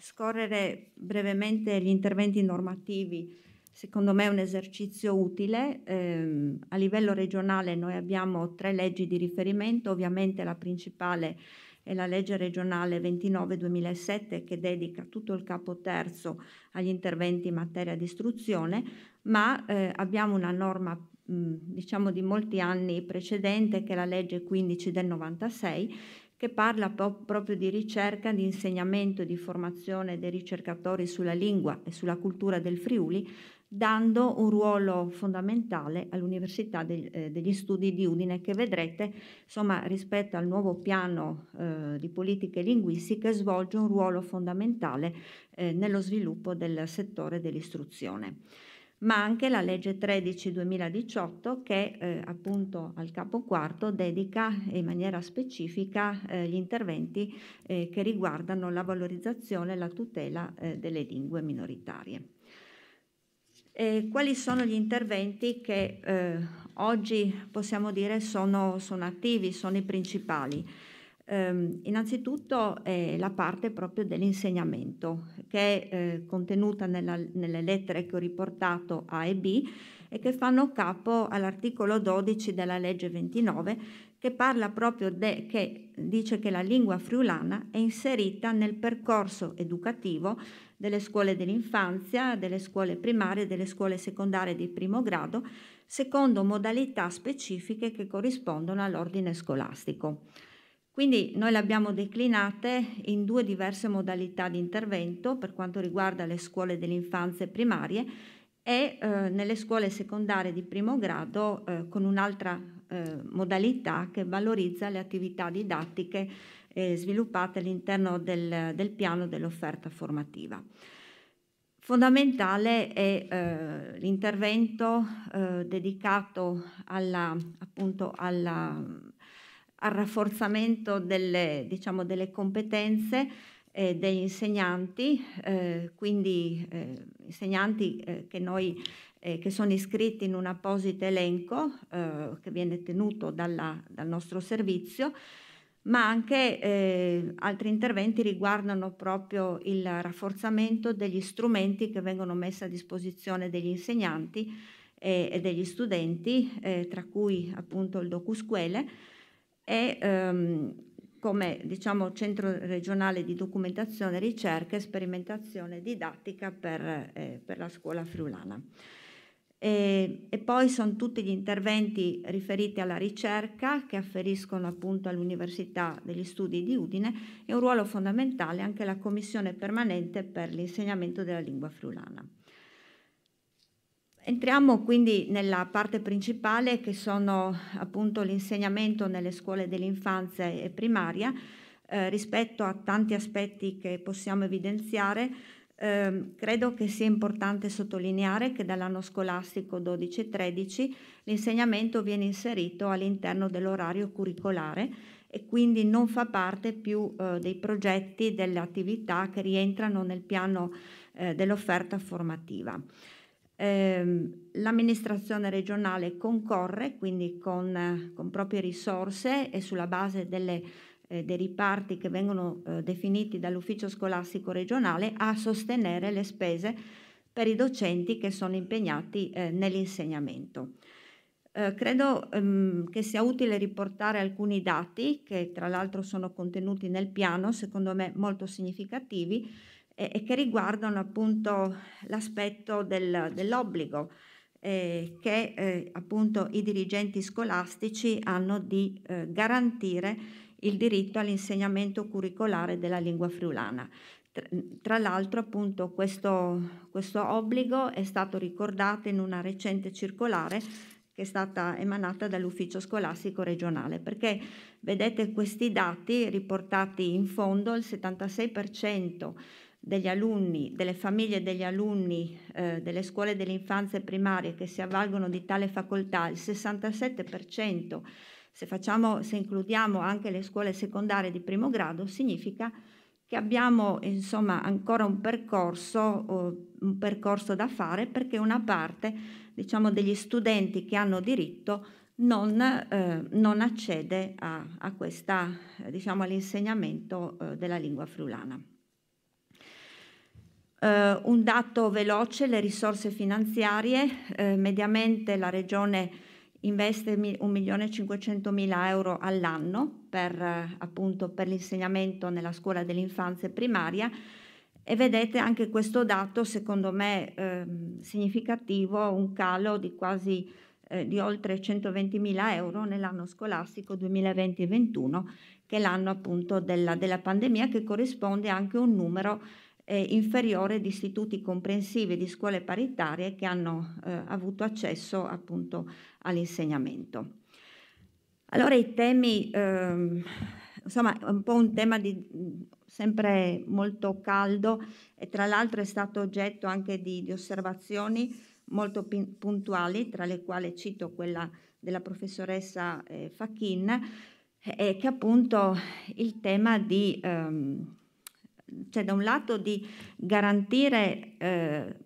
Speaker 15: scorrere brevemente gli interventi normativi secondo me è un esercizio utile. Eh, a livello regionale noi abbiamo tre leggi di riferimento, ovviamente la principale è la legge regionale 29-2007 che dedica tutto il capo terzo agli interventi in materia di istruzione, ma eh, abbiamo una norma diciamo di molti anni precedente che è la legge 15 del 96 che parla po- proprio di ricerca, di insegnamento e di formazione dei ricercatori sulla lingua e sulla cultura del Friuli, dando un ruolo fondamentale all'Università eh, degli Studi di Udine che vedrete, insomma, rispetto al nuovo piano eh, di politiche linguistiche, svolge un ruolo fondamentale eh, nello sviluppo del settore dell'istruzione ma anche la legge 13 2018 che eh, appunto al capo quarto dedica in maniera specifica eh, gli interventi eh, che riguardano la valorizzazione e la tutela eh, delle lingue minoritarie eh, quali sono gli interventi che eh, oggi possiamo dire sono, sono, attivi, sono i principali. Eh, innanzitutto la parte proprio dell'insegnamento che è eh, contenuta nella, nelle lettere che ho riportato A e B e che fanno capo all'articolo 12 della legge 29 che parla proprio de, che dice che la lingua friulana è inserita nel percorso educativo delle scuole dell'infanzia, delle scuole primarie, e delle scuole secondarie di primo grado, secondo modalità specifiche che corrispondono all'ordine scolastico. Quindi noi le abbiamo declinate in due diverse modalità di intervento per quanto riguarda le scuole dell'infanzia primarie e eh, nelle scuole secondarie di primo grado eh, con un'altra eh, modalità che valorizza le attività didattiche eh, sviluppate all'interno del, del piano dell'offerta formativa. Fondamentale è eh, l'intervento eh, dedicato alla, appunto alla, al rafforzamento delle, diciamo, delle competenze eh, degli insegnanti, eh, quindi eh, insegnanti eh, che, noi, che, sono iscritti in un apposito elenco che viene tenuto dalla, dal nostro servizio ma anche eh, altri interventi riguardano proprio il rafforzamento degli strumenti che vengono messi a disposizione degli insegnanti e, eh, e degli studenti, eh, tra cui appunto il DocuScuele e ehm, come diciamo centro regionale di documentazione, ricerca e sperimentazione didattica per, eh, per la scuola friulana. E, e poi sono tutti gli interventi riferiti alla ricerca che afferiscono appunto all'Università degli Studi di Udine e un ruolo fondamentale anche la Commissione permanente per l'insegnamento della lingua friulana. Entriamo quindi nella parte principale che sono appunto l'insegnamento nelle scuole dell'infanzia e primaria eh, rispetto a tanti aspetti che possiamo evidenziare. Eh, credo che sia importante sottolineare che dall'anno scolastico 12-13 l'insegnamento viene inserito all'interno dell'orario curricolare e quindi non fa parte più eh, dei progetti, delle attività che rientrano nel piano eh, dell'offerta formativa. Ehm, l'amministrazione regionale concorre quindi con, con proprie risorse e sulla base delle eh, dei riparti che vengono eh, definiti dall'ufficio scolastico regionale a sostenere le spese per i docenti che sono impegnati eh, nell'insegnamento. Eh, credo ehm, che sia utile riportare alcuni dati che tra l'altro sono contenuti nel piano, secondo me molto significativi, e che riguardano appunto l'aspetto del, dell'obbligo eh, che eh, appunto i dirigenti scolastici hanno di eh, garantire il diritto all'insegnamento curricolare della lingua friulana. Tra l'altro appunto questo, questo obbligo è stato ricordato in una recente circolare che è stata emanata dall'ufficio scolastico regionale, perché vedete questi dati riportati in fondo, il 76% degli alunni, delle famiglie degli alunni eh, delle scuole dell'infanzia e primaria che si avvalgono di tale facoltà, il 67% se, facciamo, se includiamo anche le scuole secondarie di primo grado, significa che abbiamo insomma ancora un percorso, un percorso da fare perché una parte diciamo, degli studenti che hanno diritto non, eh, non accede a, a questa, diciamo, all'insegnamento eh, della lingua friulana. Eh, un dato veloce, le risorse finanziarie, eh, mediamente la regione investe 1.500.000 euro all'anno per, eh, appunto, per l'insegnamento nella scuola dell'infanzia e primaria e vedete anche questo dato secondo me eh, significativo, un calo di quasi eh, di oltre 120.000 euro nell'anno scolastico 2020 2021 che è l'anno appunto della, della pandemia che corrisponde anche a un numero eh, inferiore di istituti comprensivi di scuole paritarie che hanno eh, avuto accesso appunto all'insegnamento. Allora i temi, ehm, insomma, è un po' un tema di, sempre molto caldo e tra l'altro è stato oggetto anche di, di osservazioni molto pin- puntuali, tra le quali cito quella della professoressa eh, Fachin, eh, eh che appunto il tema di, ehm, cioè da un lato di garantire eh,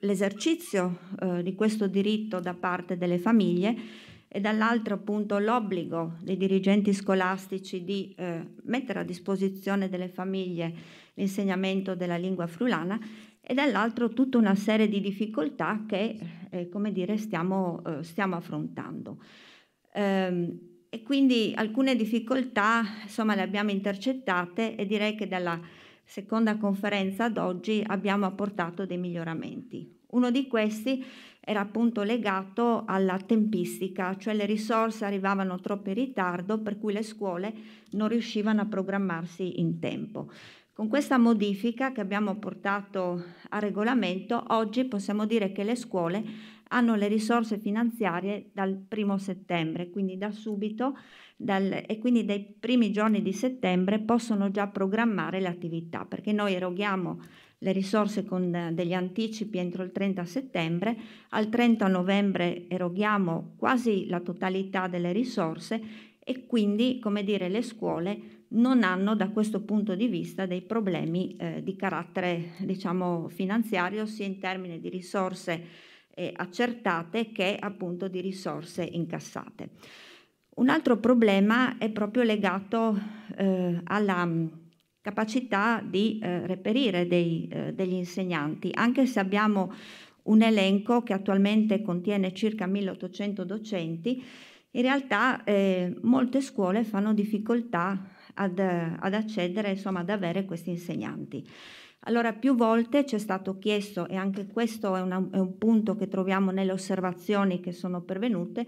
Speaker 15: l'esercizio eh, di questo diritto da parte delle famiglie e dall'altro appunto l'obbligo dei dirigenti scolastici di eh, mettere a disposizione delle famiglie l'insegnamento della lingua frulana e dall'altro tutta una serie di difficoltà che eh, eh come dire stiamo, eh, stiamo affrontando. Ehm, e quindi alcune difficoltà insomma le abbiamo intercettate e direi che dalla seconda conferenza ad oggi abbiamo apportato dei miglioramenti. Uno di questi era appunto legato alla tempistica, cioè le risorse arrivavano troppo in ritardo per cui le scuole non riuscivano a programmarsi in tempo. Con questa modifica che abbiamo portato a regolamento, oggi possiamo dire che le scuole hanno le risorse finanziarie dal primo settembre, quindi da subito dal, e quindi dai primi giorni di settembre possono già programmare l'attività perché noi eroghiamo le risorse con eh, degli anticipi entro il 30 settembre, al 30 novembre eroghiamo quasi la totalità delle risorse e quindi, come dire, le scuole non hanno da questo punto di vista dei problemi eh, di carattere diciamo finanziario sia in termini di risorse eh, accertate che appunto di risorse incassate. Un altro problema è proprio legato eh, alla mm, capacità di eh, reperire dei, eh, degli insegnanti, anche se abbiamo un elenco che attualmente contiene circa 1800 docenti, in realtà eh, molte scuole fanno difficoltà ad, ad accedere, insomma ad avere questi insegnanti. Allora, più volte ci è stato chiesto, e anche questo è, una, è un punto che troviamo nelle osservazioni che sono pervenute,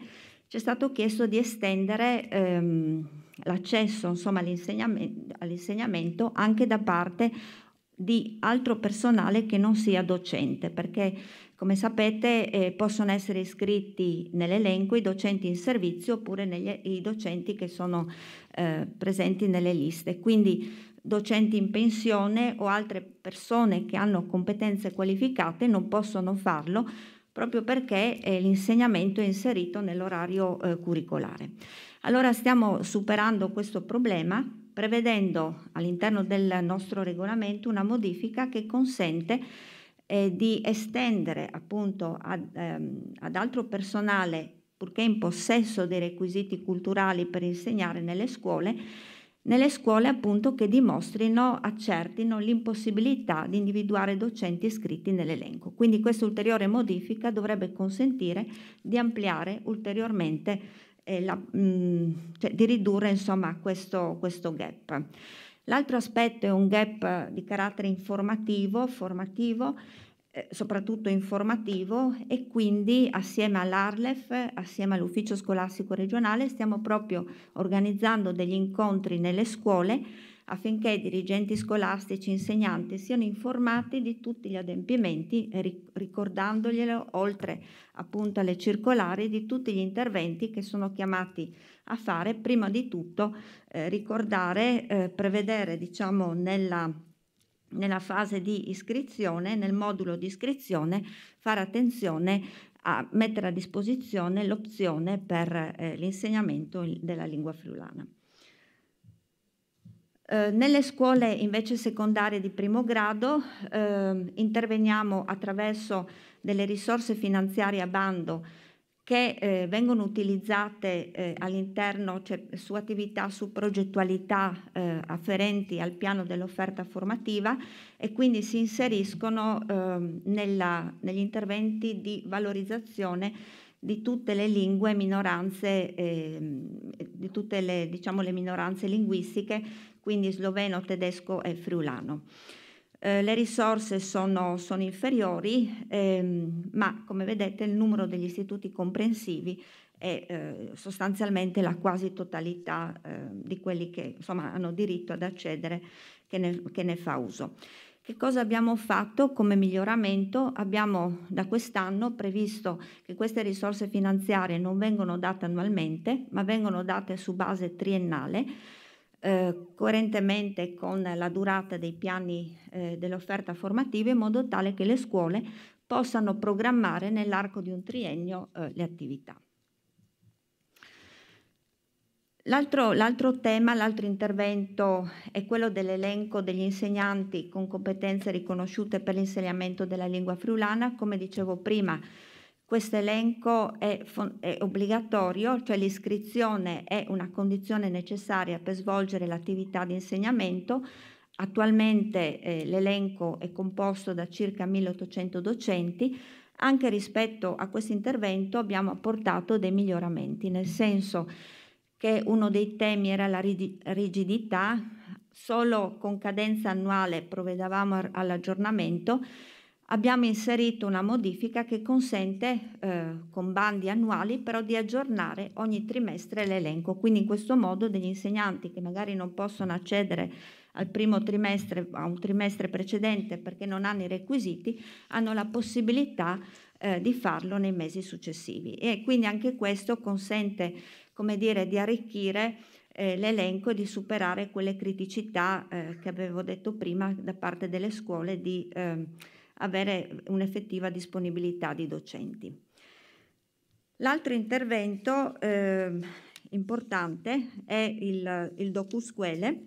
Speaker 15: ci è stato chiesto di estendere ehm, l'accesso insomma, all'insegnamento, all'insegnamento anche da parte di altro personale che non sia docente, perché come sapete eh, possono essere iscritti nell'elenco i docenti in servizio oppure negli, i docenti che sono eh, presenti nelle liste. Quindi docenti in pensione o altre persone che hanno competenze qualificate non possono farlo proprio perché eh, l'insegnamento è inserito nell'orario eh, curricolare. Allora stiamo superando questo problema prevedendo all'interno del nostro regolamento una modifica che consente eh, di estendere appunto ad, ehm, ad altro personale purché in possesso dei requisiti culturali per insegnare nelle scuole nelle scuole appunto che dimostrino, accertino l'impossibilità di individuare docenti iscritti nell'elenco. Quindi questa ulteriore modifica dovrebbe consentire di ampliare ulteriormente, eh, la, mh, mm, cioè di ridurre insomma questo, questo gap. L'altro aspetto è un gap di carattere informativo, formativo, eh, soprattutto informativo e quindi assieme all'ARLEF, assieme all'Ufficio Scolastico Regionale stiamo proprio organizzando degli incontri nelle scuole affinché i dirigenti scolastici e insegnanti siano informati di tutti gli adempimenti, ricordandoglielo, oltre appunto alle circolari, di tutti gli interventi che sono chiamati a fare. Prima di tutto eh, ricordare, eh, prevedere diciamo nella nella fase di iscrizione, nel modulo di iscrizione, fare attenzione a mettere a disposizione l'opzione per eh, l'insegnamento della lingua friulana. Eh, nelle scuole invece secondarie di primo grado eh, interveniamo attraverso delle risorse finanziarie a bando che eh, vengono utilizzate eh, all'interno cioè, su attività, su progettualità eh, afferenti al piano dell'offerta formativa e quindi si inseriscono ehm, nella, negli interventi di valorizzazione di tutte le lingue minoranze, ehm, di tutte le, diciamo, le minoranze linguistiche, quindi sloveno, tedesco e friulano. Eh, le risorse sono, sono inferiori, ehm, ma come vedete il numero degli istituti comprensivi è eh, sostanzialmente la quasi totalità eh, di quelli che insomma, hanno diritto ad accedere, che ne, che ne fa uso. Che cosa abbiamo fatto come miglioramento? Abbiamo da quest'anno previsto che queste risorse finanziarie non vengono date annualmente, ma vengono date su base triennale eh, coerentemente con la durata dei piani eh, dell'offerta formativa in modo tale che le scuole possano programmare nell'arco di un triennio eh, le attività. L'altro, tema, l'altro intervento è quello dell'elenco degli insegnanti con competenze riconosciute per l'insegnamento della lingua friulana. Come dicevo prima, questo elenco è, è, obbligatorio, cioè l'iscrizione è una condizione necessaria per svolgere l'attività di insegnamento. Attualmente eh, l'elenco è composto da circa 1800 docenti. Anche rispetto a questo intervento abbiamo apportato dei miglioramenti, nel senso che uno dei temi era la rigidità, solo con cadenza annuale provvedevamo all'aggiornamento abbiamo inserito una modifica che consente eh, con bandi annuali però di aggiornare ogni trimestre l'elenco, quindi in questo modo degli insegnanti che magari non possono accedere al primo trimestre, a un trimestre precedente perché non hanno i requisiti, hanno la possibilità eh, di farlo nei mesi successivi e quindi anche questo consente come dire, di arricchire eh, l'elenco e di superare quelle criticità eh, che avevo detto prima da parte delle scuole di ehm, avere un'effettiva disponibilità di docenti. L'altro intervento eh, importante è il, il DocuSquele,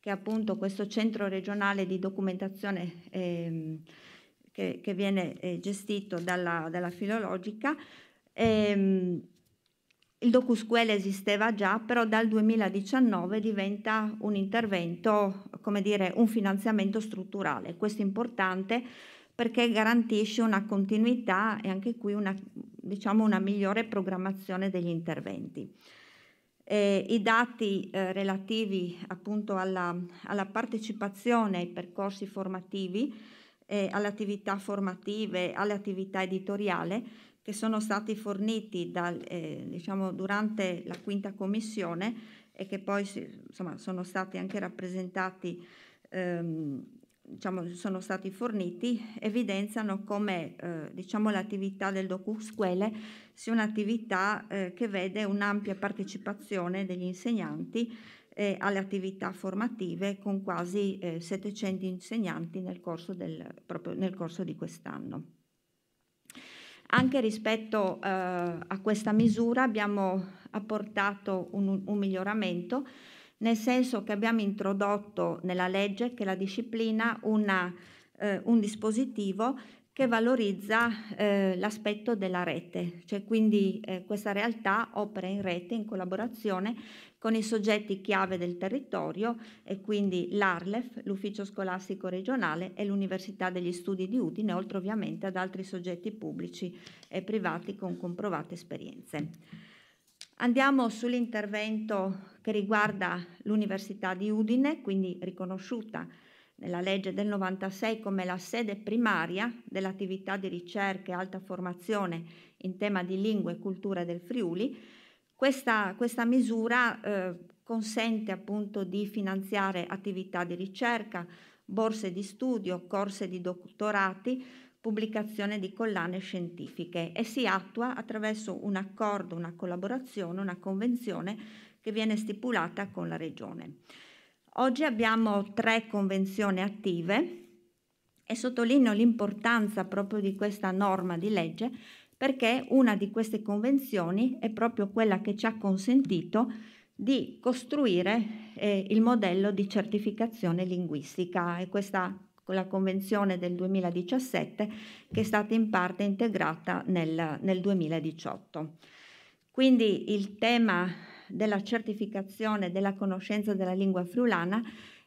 Speaker 15: che è appunto questo centro regionale di documentazione eh, che, che, viene eh, gestito dalla, dalla filologica. Ehm, il DocuSquel esisteva già, però dal 2019 diventa un intervento, come dire, un finanziamento strutturale. Questo è importante perché garantisce una continuità e anche qui una, diciamo, una migliore programmazione degli interventi. Eh, I dati eh, relativi appunto alla, alla, partecipazione ai percorsi formativi, eh, alle attività formative, alle attività editoriale che sono stati forniti dal, eh, diciamo, durante la quinta commissione e che poi insomma, sono stati anche rappresentati, ehm, diciamo, sono stati forniti, evidenziano come eh, diciamo, l'attività del DocuSquele sia un'attività eh, che vede un'ampia partecipazione degli insegnanti eh, alle attività formative con quasi 700 eh, insegnanti nel corso, del, nel corso di quest'anno. Anche rispetto eh, a questa misura abbiamo apportato un, un miglioramento, nel senso che abbiamo introdotto nella legge che la disciplina una, eh, un dispositivo che valorizza eh, l'aspetto della rete, cioè quindi eh, questa realtà opera in rete in collaborazione con i soggetti chiave del territorio e quindi l'ARLEF, l'Ufficio Scolastico Regionale e l'Università degli Studi di Udine, oltre ovviamente ad altri soggetti pubblici e privati con comprovate esperienze. Andiamo sull'intervento che riguarda l'Università di Udine, quindi riconosciuta nella legge del 96 come la sede primaria dell'attività di ricerca e alta formazione in tema di lingue, e cultura del Friuli, questa, questa misura eh, consente appunto di finanziare attività di ricerca, borse di studio, corse di dottorati, pubblicazione di collane scientifiche e si attua attraverso un accordo, una collaborazione, una convenzione che viene stipulata con la Regione. Oggi abbiamo tre convenzioni attive e sottolineo l'importanza proprio di questa norma di legge perché una di queste convenzioni è proprio quella che ci ha consentito di costruire eh, il modello di certificazione linguistica e questa la convenzione del 2017 che è stata in parte integrata nel, nel 2018. Quindi il tema della certificazione della conoscenza della lingua friulana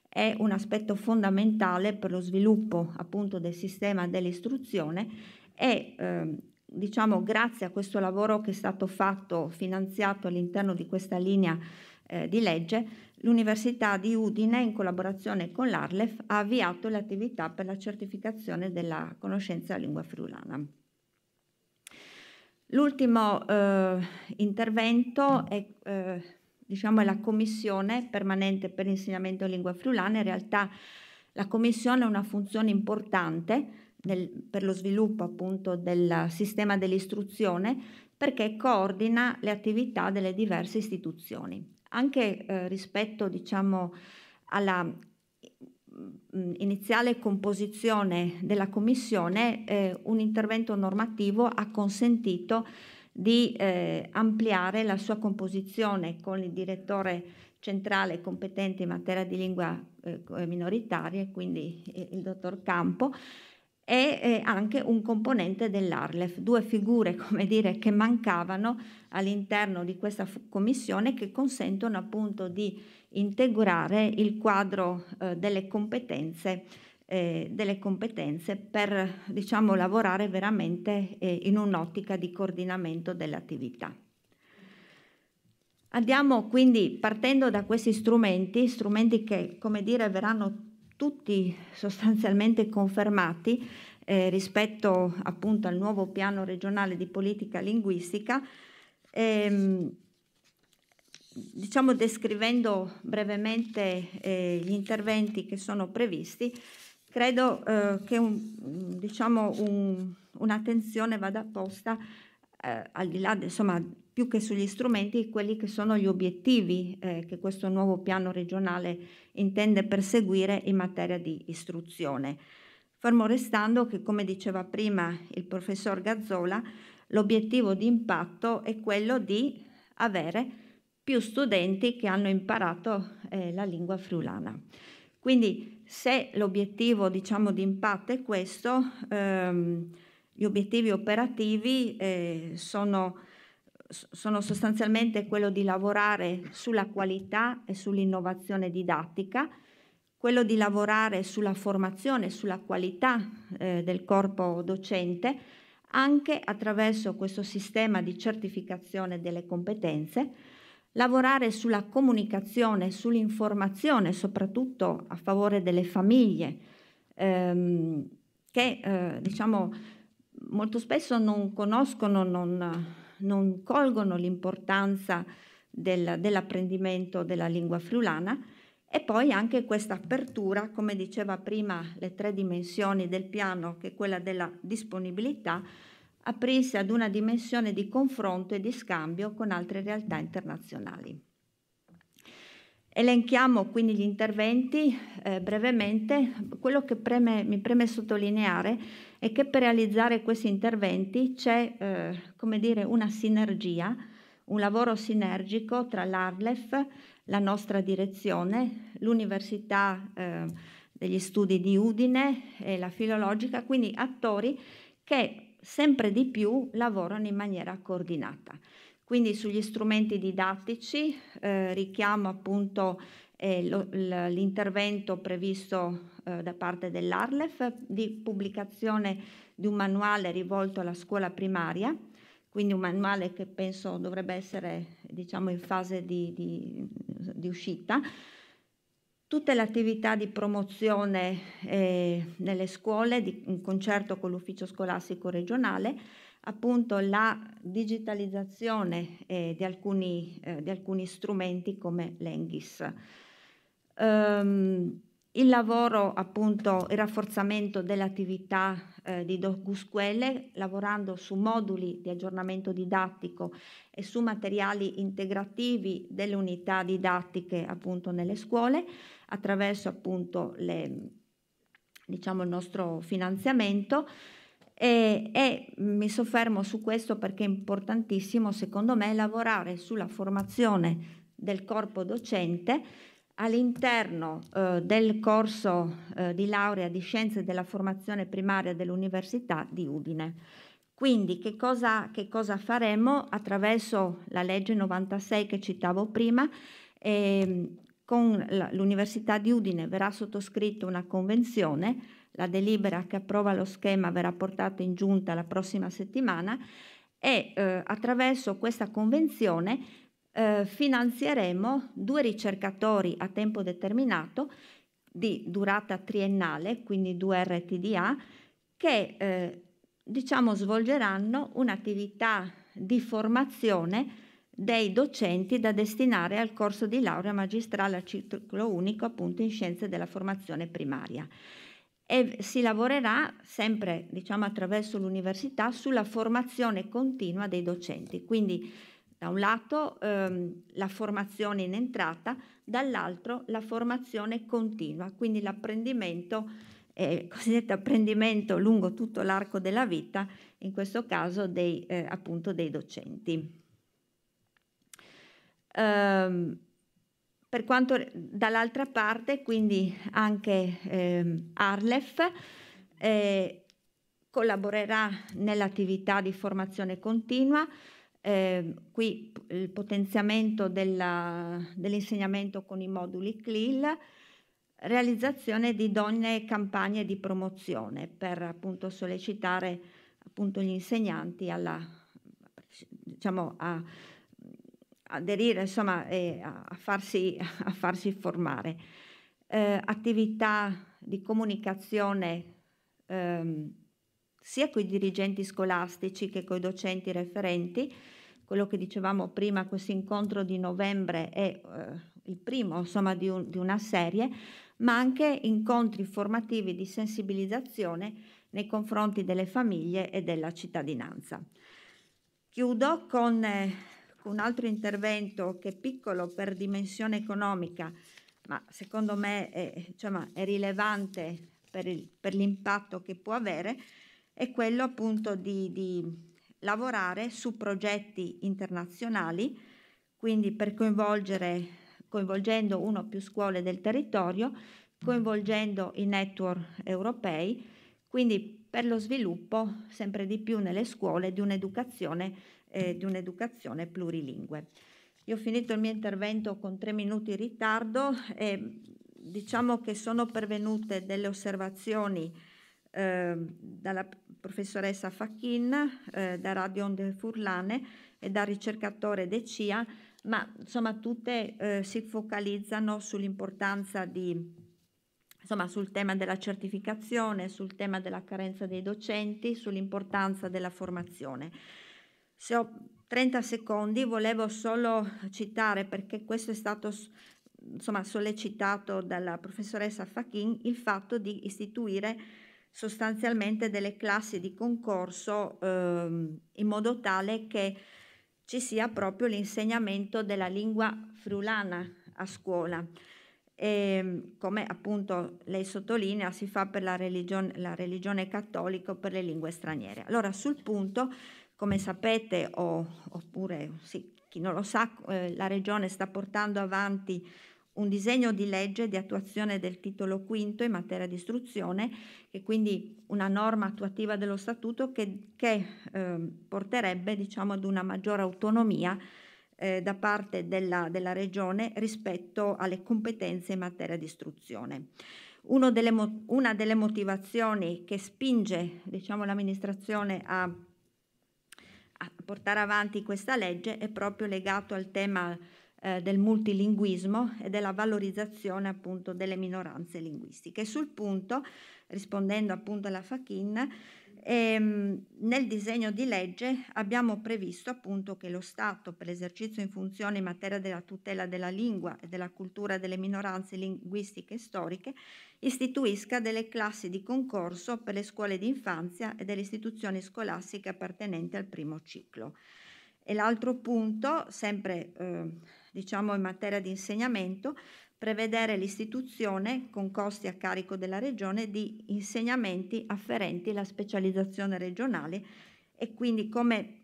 Speaker 15: è un aspetto fondamentale per lo sviluppo appunto del sistema dell'istruzione e eh, diciamo grazie a questo lavoro che è stato fatto, finanziato all'interno di questa linea eh, di legge, l'Università di Udine in collaborazione con l'Arlef ha avviato le attività per la certificazione della conoscenza della lingua friulana. L'ultimo eh, intervento è, eh, diciamo, è la Commissione permanente per l'insegnamento in lingua friulana, in realtà la Commissione ha una funzione importante nel, per lo sviluppo appunto del sistema dell'istruzione perché coordina le attività delle diverse istituzioni. Anche eh, rispetto diciamo, alla mm, iniziale composizione della Commissione, eh, un intervento normativo ha consentito di eh, ampliare la sua composizione con il direttore centrale competente in materia di lingua eh, minoritaria, quindi eh, il dottor Campo, e anche un componente dell'Arlef, due figure come dire, che mancavano all'interno di questa commissione che consentono appunto di integrare il quadro eh, delle, competenze, eh, delle competenze per diciamo, lavorare veramente eh, in un'ottica di coordinamento dell'attività. Andiamo quindi partendo da questi strumenti, strumenti che come dire verranno tutti sostanzialmente confermati eh, rispetto appunto al nuovo piano regionale di politica linguistica. Ehm, diciamo descrivendo brevemente eh, gli interventi che sono previsti, credo eh, che un, diciamo un, un'attenzione vada posta eh, al di là insomma, più che sugli strumenti quelli che sono gli obiettivi eh, che questo nuovo piano regionale intende perseguire in materia di istruzione. Fermo restando che, come diceva prima il professor Gazzola, l'obiettivo di impatto è quello di avere più studenti che hanno imparato eh, la lingua friulana. Quindi se l'obiettivo diciamo, di impatto è questo, ehm, gli obiettivi operativi eh, sono sono sostanzialmente quello di lavorare sulla qualità e sull'innovazione didattica, quello di lavorare sulla formazione, sulla qualità eh, del corpo docente, anche attraverso questo sistema di certificazione delle competenze, lavorare sulla comunicazione, sull'informazione, soprattutto a favore delle famiglie, ehm, che eh, diciamo molto spesso non conoscono, non, non colgono l'importanza del, dell'apprendimento della lingua friulana e poi anche questa apertura, come diceva prima, le tre dimensioni del piano, che è quella della disponibilità, aprisse ad una dimensione di confronto e di scambio con altre realtà internazionali. Elenchiamo quindi gli interventi eh, brevemente. Quello che preme, mi preme sottolineare è e che per realizzare questi interventi c'è eh, come dire, una sinergia, un lavoro sinergico tra l'ARLEF, la nostra direzione, l'Università eh, degli Studi di Udine e la Filologica, quindi attori che sempre di più lavorano in maniera coordinata. Quindi sugli strumenti didattici eh, richiamo appunto l'intervento previsto eh, da parte dell'ARLEF di pubblicazione di un manuale rivolto alla scuola primaria, quindi un manuale che penso dovrebbe essere diciamo, in fase di, di, di uscita. Tutte le attività di promozione eh, nelle scuole, di, in concerto con l'ufficio scolastico regionale, appunto la digitalizzazione eh, di, alcuni, eh, di, alcuni, strumenti come l'Enghis. Um, il lavoro, appunto, il rafforzamento dell'attività eh, di DocuSquelle, lavorando su moduli di aggiornamento didattico e su materiali integrativi delle unità didattiche, appunto, nelle scuole, attraverso, appunto, le, diciamo, il nostro finanziamento. E, e, mi soffermo su questo perché è importantissimo, secondo me, lavorare sulla formazione del corpo docente All'interno eh, del corso eh, di laurea di Scienze della Formazione Primaria dell'Università di Udine. Quindi che cosa, che cosa faremo attraverso la legge 96 che citavo prima? Eh, con l'Università di Udine verrà sottoscritta una convenzione, la delibera che approva lo schema verrà portata in giunta la prossima settimana e eh, attraverso questa convenzione eh, finanzieremo due ricercatori a tempo determinato di durata triennale, quindi due RTDA, che eh, diciamo svolgeranno un'attività di formazione dei docenti da destinare al corso di laurea magistrale a ciclo unico appunto in scienze della formazione primaria e si lavorerà sempre diciamo attraverso l'università sulla formazione continua dei docenti quindi da un lato ehm, la formazione in entrata, dall'altro la formazione continua, quindi l'apprendimento, eh, cosiddetto apprendimento lungo tutto l'arco della vita, in questo caso dei, eh, appunto dei docenti. Ehm, per quanto dall'altra parte, quindi anche ehm, Arlef, eh, collaborerà nell'attività di formazione continua, eh, qui il potenziamento della, dell'insegnamento con i moduli CLIL, realizzazione di donne campagne di promozione per appunto sollecitare appunto gli insegnanti alla, diciamo, a aderire, insomma, eh, a, farsi, a, farsi, formare. Eh, attività di comunicazione ehm, sia con i dirigenti scolastici che con i docenti referenti quello che dicevamo prima, questo incontro di novembre è eh, il primo insomma, di, un, di una serie, ma anche incontri formativi di sensibilizzazione nei confronti delle famiglie e della cittadinanza. Chiudo con eh, un altro intervento che è piccolo per dimensione economica, ma secondo me è, diciamo, è rilevante per, il, per, l'impatto che può avere, è quello appunto di, di lavorare su progetti internazionali, quindi per coinvolgere, coinvolgendo una o più scuole del territorio, coinvolgendo i network europei, quindi per lo sviluppo sempre di più nelle scuole di un'educazione, eh, di un'educazione plurilingue. Io ho finito il mio intervento con tre minuti di ritardo e diciamo che sono pervenute delle osservazioni Ehm, dalla professoressa Facchin, eh, da Radio de Furlane e dal ricercatore De Cia, ma insomma tutte eh, si focalizzano sull'importanza di insomma sul tema della certificazione, sul tema della carenza dei docenti, sull'importanza della formazione. Se ho 30 secondi volevo solo citare perché questo è stato insomma sollecitato dalla professoressa Facchin il fatto di istituire sostanzialmente delle classi di concorso ehm, in modo tale che ci sia proprio l'insegnamento della lingua friulana a scuola. E, ehm, come appunto lei sottolinea, si fa per la religione, la religione cattolica o per le lingue straniere. Allora, sul punto, come sapete, o, oppure sì, chi non lo sa, eh, la Regione sta portando avanti un disegno di legge di attuazione del titolo V in materia di istruzione, che quindi una norma attuativa dello Statuto che, che eh, porterebbe diciamo, ad una maggiore autonomia eh, da parte della, della, Regione rispetto alle competenze in materia di istruzione. Delle mo- una delle motivazioni che spinge diciamo, l'amministrazione a, a portare avanti questa legge è proprio legato al tema eh, del multilinguismo e della valorizzazione appunto delle minoranze linguistiche. Sul punto, rispondendo appunto alla Fachin, ehm, nel disegno di legge abbiamo previsto appunto che lo Stato per l'esercizio in funzione in materia della tutela della lingua e della cultura delle minoranze linguistiche e storiche istituisca delle classi di concorso per le scuole di infanzia e delle istituzioni scolastiche appartenenti al primo ciclo. E l'altro punto, sempre eh, diciamo in materia di insegnamento, prevedere l'istituzione, con costi a carico della Regione, di insegnamenti afferenti alla specializzazione regionale e quindi come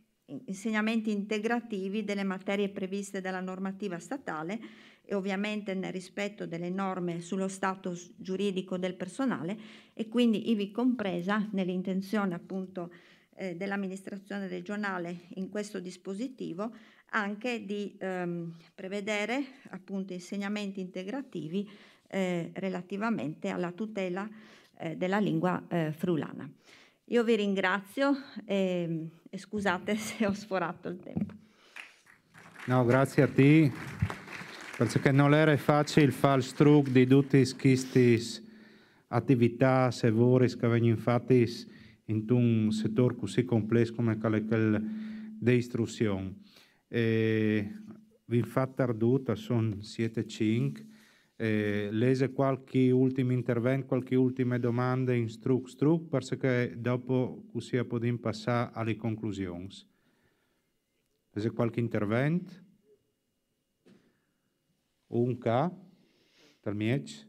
Speaker 15: insegnamenti integrativi delle materie previste dalla normativa statale e ovviamente nel rispetto delle norme sullo status giuridico del personale e quindi ivi compresa nell'intenzione appunto eh, dell'amministrazione regionale in questo dispositivo anche di ehm, prevedere appunto insegnamenti integrativi eh, relativamente alla tutela eh, della lingua eh, frulana. Io vi ringrazio e, ehm, e scusate se ho sforato il tempo.
Speaker 6: No, grazie a te, perché non era facile fare il struc di tutte queste attività, se vuoi, che vengono fatte in un settore così complesso come quello dell'istruzione eh, vi fa tarduta, son, siete cinque, eh, lese qualche ultimo intervento, qualche ultima domanda in struc struc, perché dopo si può passare alle conclusioni. Lese qualche intervento? Un ca, dal miec.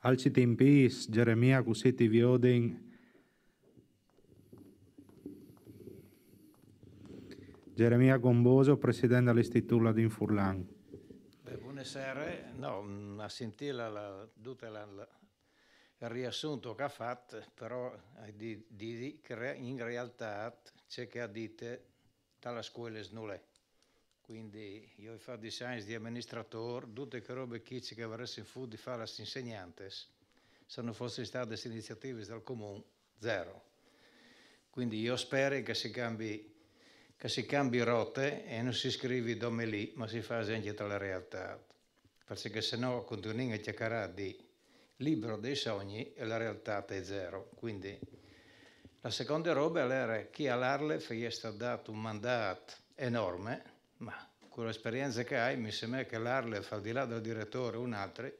Speaker 6: Alci tempis, Geremia, cusiti viodin, Geremia Gomboso, presidente dell'Istituto di Infurlan.
Speaker 20: Buonasera, no, mm, a sentire la, il riassunto che ha fatto, però eh, di, di, in realtà c'è che ha detto dalla scuola snulle. Quindi io ho fatto di di amministratore, tutte le robe che ci avresti fu di fare agli insegnanti, se non fossero state iniziative del comune, zero. Quindi io spero che si cambi che si cambi rotte e non si scrive dome lì, ma si fa esempio dalla realtà. Perché se no continuiamo a cercare di libero dei sogni e la realtà è zero. Quindi la seconda roba era che all'Arle è stato dato un mandato enorme, ma con l'esperienza che hai mi sembra che l'Arlef, al di là del direttore o un altro,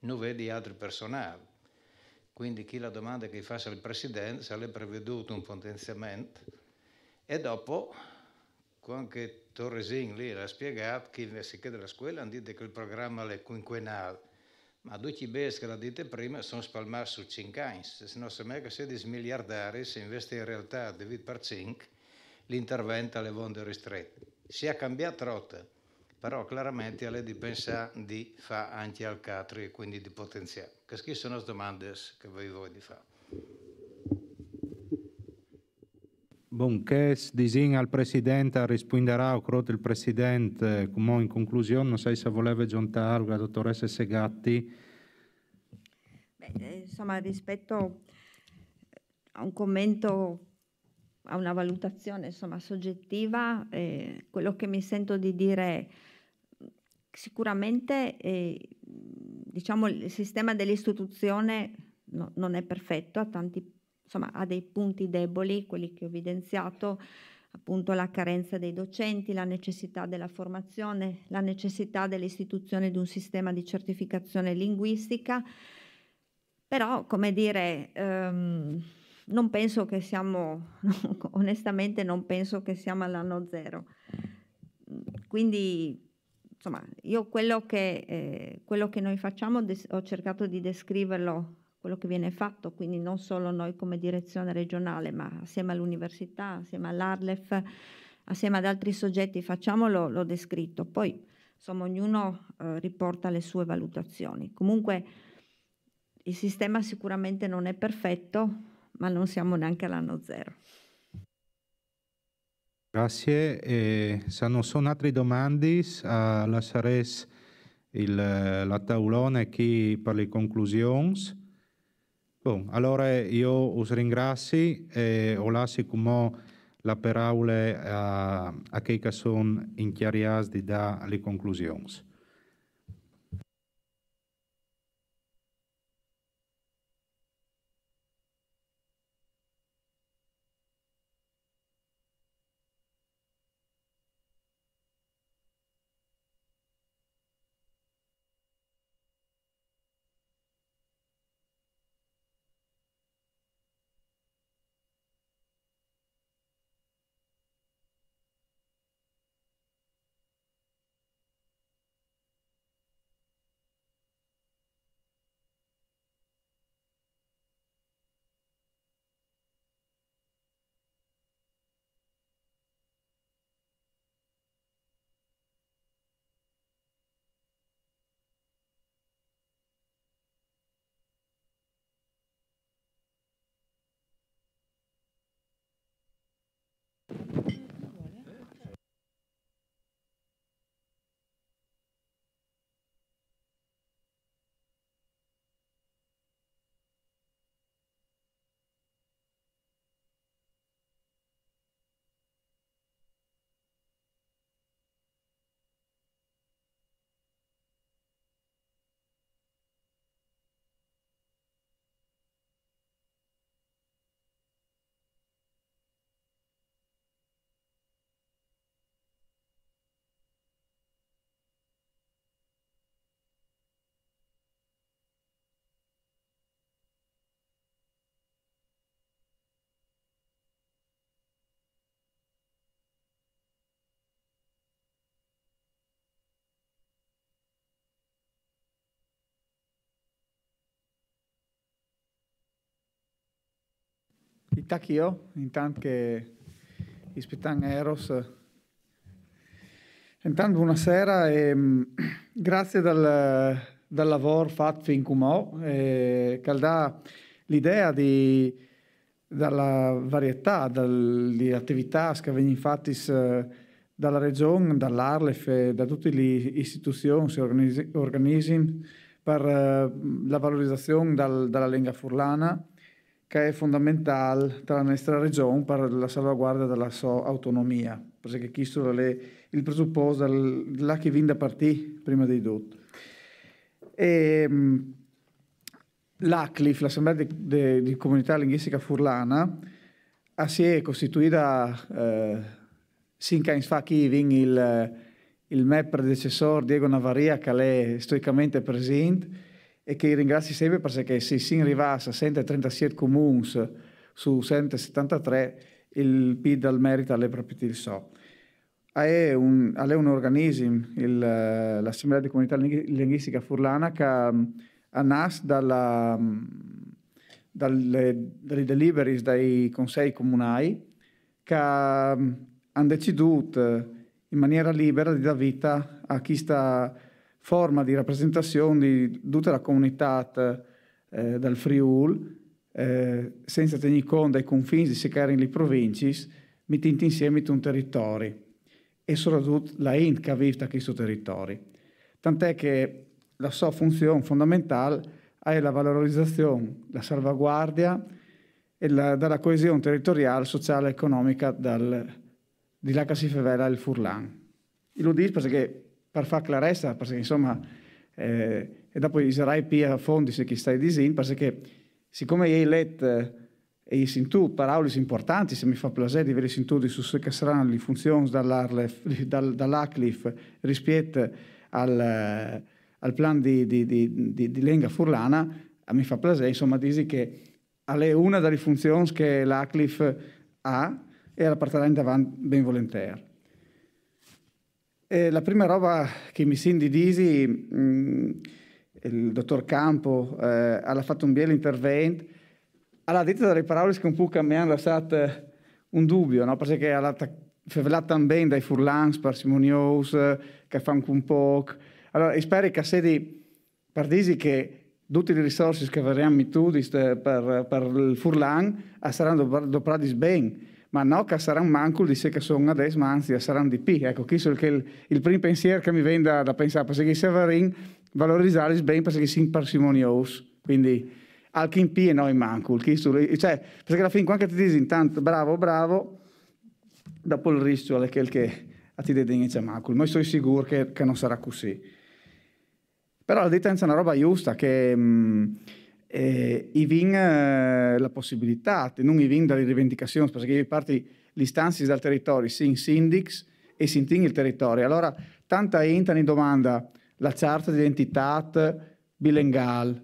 Speaker 20: non vedi altri personali. Quindi chi la domanda che fa al Presidente, se l'è preveduto un potenziamento e dopo, anche Torresin lì l'ha spiegato, che invece della scuola hanno detto che il programma è quinquennale, ma due cibes che l'ha detto prima sono spalmati su cinque anni, se non no sembra che se di smiliardare si investe in realtà David per 5 l'intervento alle onde ristrette. Si è cambiata rotta, però chiaramente alle di pensare di fare anche al catri e quindi di potenziare. Che sono le domande che voi di fare.
Speaker 6: Bonches disin al presidente risponderà o crot il presidente come in conclusione non sai se voleva giuntare la dottoressa Segatti
Speaker 15: Beh, insomma rispetto a un commento a una valutazione insomma soggettiva eh, quello che mi sento di dire è sicuramente eh, diciamo il sistema dell'istituzione no, non è perfetto ha tanti insomma, ha dei punti deboli, quelli che ho evidenziato, appunto la carenza dei docenti, la necessità della formazione, la necessità dell'istituzione di un sistema di certificazione linguistica, però come dire, ehm, non penso che siamo, onestamente non penso che siamo all'anno zero. Quindi insomma, io quello che, eh, quello che noi facciamo ho cercato di descriverlo quello che viene fatto, quindi non solo noi come direzione regionale, ma assieme all'università, assieme all'ARLEF, assieme ad altri soggetti, facciamolo, l'ho descritto. Poi, insomma, ognuno eh, riporta le sue valutazioni. Comunque, il sistema sicuramente non è perfetto, ma non siamo neanche all'anno zero.
Speaker 6: Grazie. E se non sono altre domande, lascerei la taulone qui per le conclusioni. Bom, allora io vi ringrazio e ho lasciato la parola a, a chi sono in chiarias di dare le conclusioni.
Speaker 21: Itakio, intanto che ispitano Eros. Intanto buonasera e ehm, grazie dal, dal lavoro fatto fin cumò, che dà l'idea di, dalla varietà dal, di attività che vengono fatte eh, dalla regione, dall'Arlef e da tutte le istituzioni e organismi per eh, la valorizzazione dal, dalla lingua furlana che è fondamentale per la nostra regione per la salvaguardia della sua autonomia, perché questo è il presupposto là che viene da partire prima di tutto. E, ehm, L'ACLIF, l'Assemblea di, di, di, Comunità Linguistica Furlana, si è costituita eh, cinque anni fa, chi vin il, il mio predecessore Diego Navaria, che è storicamente presente, e che ringrazio sempre perché se si arriva a 637 comuni su 173 il PID al merito alle proprie so. È un, è un organismo, il, l'Assemblea di Comunità Linguistica Furlana, che è mm, nato dalla, mm, dalle, dalle deliveries dai consigli comunali, che mm, hanno deciso in maniera libera di dare vita a chi sta forma di rappresentazione di tutta la comunità eh, del Friul, eh, senza tenere conto dei confini di secare le province, mettendo insieme un territorio e soprattutto la INT che vive questo territorio. Tant'è che la sua funzione fondamentale è la valorizzazione, la salvaguardia e la, della coesione territoriale, sociale e economica dal, di là che si il Furlan. Io lo dico perché per fare chiarezza, perché insomma, eh, e dopo sarai più a fondi se chi stai dicendo, perché siccome hai letto eh, e i tu parole importanti, se mi fa piacere di avere in tu di su che saranno le funzioni dall'ACLIF rispetto al, al plan di, di, di, di, Lenga Furlana, mi fa piacere insomma dire che è una delle funzioni che l'ACLIF ha e la porterà in davanti ben volentieri. Eh, la prima roba che mi si indidisi, mh, mm, il dottor Campo eh, ha fatto un bel intervento, ha detto delle parole che un po' mi hanno lasciato un dubbio, no? perché ha fatto un ben dai furlans, parsimoniosi, che fanno un po'. Allora, spero che sedi pardisi che tutte le risorse che avremo tu per, per il furlan saranno adoperate bene ma no che saranno mancul di sé che sono adesso, ma anzi eh, saranno di P. Ecco, questo è il, il primo pensiero che mi vende da pensare, perché se varin valorizzare bene perché si parsimonioso, quindi anche in P e noi mancul, eh, cioè, perché alla fine quando ti dici intanto bravo, bravo, dopo il rischio è quel che a ti dedegna c'è mancul, ma sono sicuro che, che, non sarà così. Però la ditta è una roba giusta che... Mh, mm, eh, i vin eh, la possibilità, non i vin dalle rivendicazioni, perché i parti l'istanzi dal territorio, sin sindics e si sinting il territorio. Allora, tanta entra in domanda la carta di identità bilingual.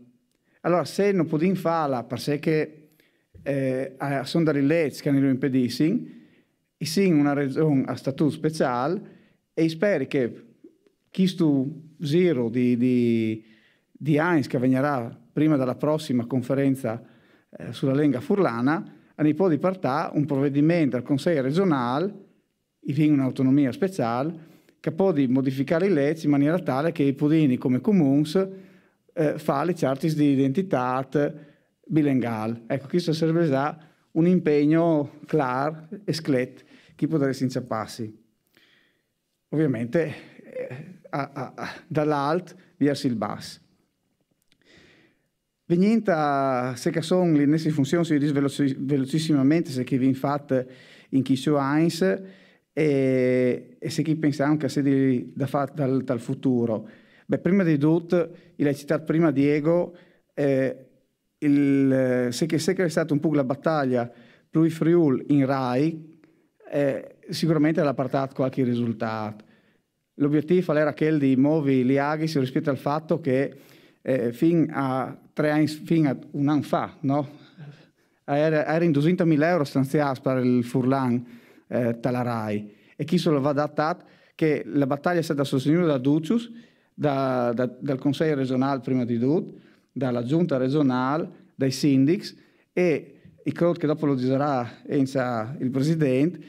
Speaker 21: Allora, se non può fala, per sé che eh, sono delle leggi che lo impediscono, e in una regione a statuto speciale, e spero che chi stu zero di, di, di Heinz che veniva prima della prossima conferenza eh, sulla Lenga Furlana, a Nipò di Partà un provvedimento al Consiglio regionale, e viene un'autonomia speciale, che può modificare le leggi in maniera tale che i podini come comuns eh, fanno le certis di identità bilingual. Ecco, questo sarebbe già un impegno chiaro e sclet che potresti inciapparsi. Ovviamente eh, dall'alt verso il basso. Venienta se che sono le nostre funzioni, si dice velocissimamente, se che vi infatti in chi so Heinz e, e, se chi pensa anche a se da fare dal, dal, futuro. Beh, prima di tutto, l'hai citato prima Diego, eh, il, se che, se che è stata un po' la battaglia Plui Friul in Rai, eh, sicuramente l'ha portato qualche risultato. L'obiettivo era quello di muovere gli aghi rispetto al fatto che eh, fin a tre anni, fin a un anno fa, no? Era, era in 200.000 euro stanziati per il Furlan eh, Talarai e chi se lo va adattato? che la battaglia è stata sostenuta da Ducius, da, da, dal Consiglio regionale prima di tutto, dalla Giunta regionale, dai sindics e i crowd che dopo lo dirà Enza, il Presidente,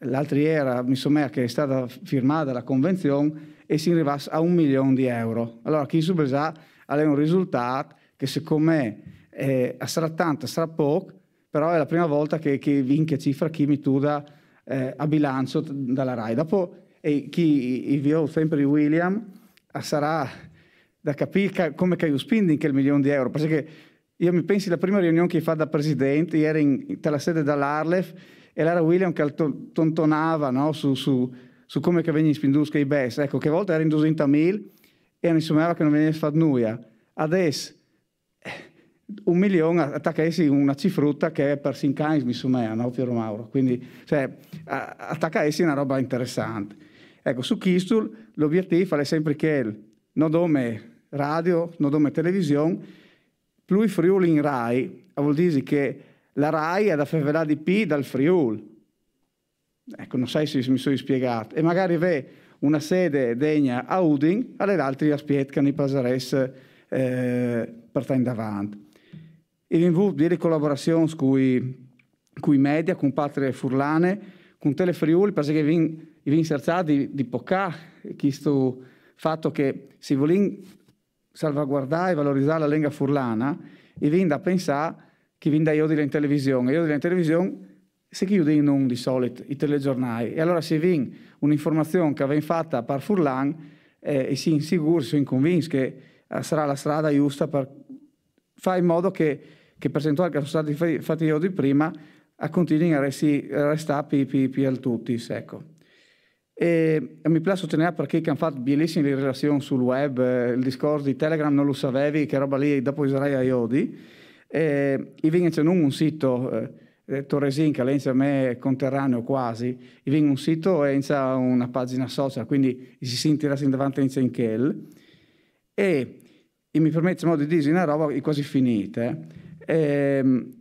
Speaker 21: l'altra era, mi somma che è stata firmata la convenzione e si arrivasse a un milione di euro. Allora chi subesà è un risultato che secondo me eh, sarà tanto, sarà poco, però è la prima volta che, che vince cifra chi mi tuda eh, a bilancio dalla RAI. Dopo e chi inviò sempre di William eh, sarà da capire come che spending che il milione di euro, perché io mi pensi la prima riunione che fa da presidente, ieri in, dalla sede dall'Arlef, e era William che tontonava no? su, su, su, come che vengono spendusca i best, Ecco, che volta era in 200.000 e mi sembrava che non veniva fatto nulla. Adesso eh, un milione attaccassi una cifrutta che è per Sincans mi sumea, no Piero Mauro? Quindi cioè, attaccassi una roba interessante. Ecco, su Kistul l'obiettivo è sempre che non dome radio, non dome televisione, più Friuli in Rai, vuol dire che la Rai è da fevelà di P dal Friuli. Ecco, non sai se mi sono spiegato. E magari ve una sede degna a Udin, alle altre a Spietkani, i Pasares, eh, per in davanti. E vi invito a collaborazione con i media, con Patria Furlane, con Tele Friuli, perché vi, vi inserzate di, di poca questo fatto che se vuole salvaguardare e valorizzare la lingua furlana, e vi da pensare che vi da io in televisione. Io in televisione, se chiudo in di solito i telegiornali, e allora se vi un'informazione che avevamo fatta a Parfurlan eh, e sono sicuro, sono convinto che eh, sarà la strada giusta per fare in modo che le percentuali che sono stati fatti io di prima eh, continuino a restare più, più, più al tutti. Ecco. E mi piace sostenere perché hanno fatto bellissime relazioni sul web, eh, il discorso di Telegram non lo sapevi, che roba lì, dopo userai a Iodi. E, e viene un sito... Eh, eh, Torresin, che a me è conterraneo quasi, viene un sito e ha una pagina social, quindi si sentirà in davanti a Incenchel. E, e mi permette modo di dire una roba è quasi finita. Eh, ehm,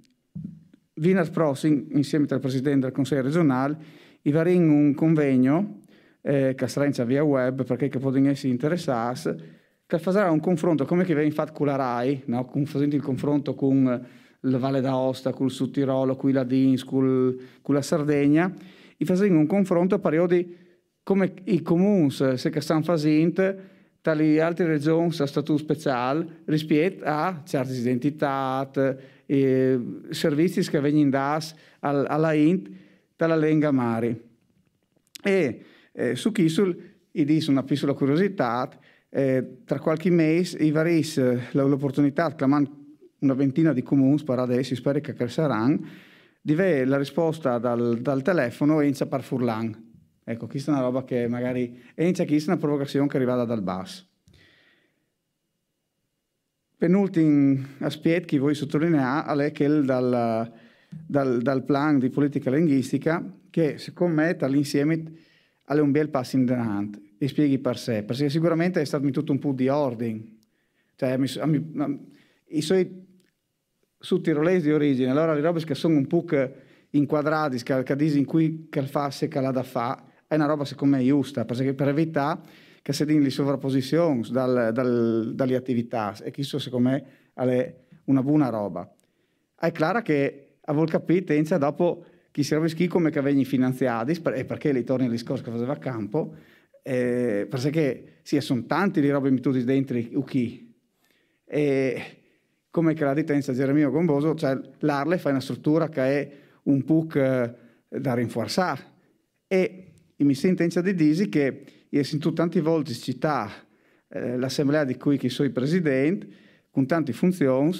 Speaker 21: Vinas Prossing, insieme al Presidente del Consiglio regionale, varrà in un convegno eh, che sarà via web perché che potranno essere interessati, che farà un confronto come che viene fatto con la RAI, no? con, facendo il confronto con la Valle d'Aosta, col Sud Tirolo, qui la Dins, con la Sardegna, e facendo un confronto a periodi come i comuni, se che stanno facendo, tra le altre regioni a statuto speciale rispetto a certe identità, eh, servizi che vengono in DAS alla INT dalla Lenga Mari. E eh, su questo, e dice una piccola curiosità, eh, tra qualche mese i vari l'opportunità, clamando una ventina di comuni per adesso, spero che cresceranno, deve la risposta dal, dal telefono e inizia per furlan. Ecco, questa è una roba che magari... E inizia questa è una provocazione che arriva dal basso. Penultimo aspetto che voglio sottolineare è che dal, dal, dal, plan di politica linguistica che secondo me dall'insieme è un bel passo in avanti e spieghi per sé, perché sicuramente è stato tutto un po' di ordine. Cioè, mi, mi, mi, i suoi su tirolesi di origine, allora le robe che sono un po' inquadrate, scalcadisi in cui che calfasse da fa, è una roba secondo me giusta, perché per evitare che si diano le sovrapposizioni dal, dal, dalle attività, e questo secondo me è una buona roba. È chiaro che a voi capite, inizia dopo chi si rovischi come che vengono finanziati, e perché li torni il discorso che faceva a campo, eh, perché sì, sono tanti le robe mettute dentro i chi. E, come che l'ha ritenza Geremio Gomboso, cioè l'Arle fa una struttura che è un PUC eh, da rinforzare. E mi sentenza di Disi che io sento tante volte citare eh, l'assemblea di cui sono il presidente, con tante funzioni,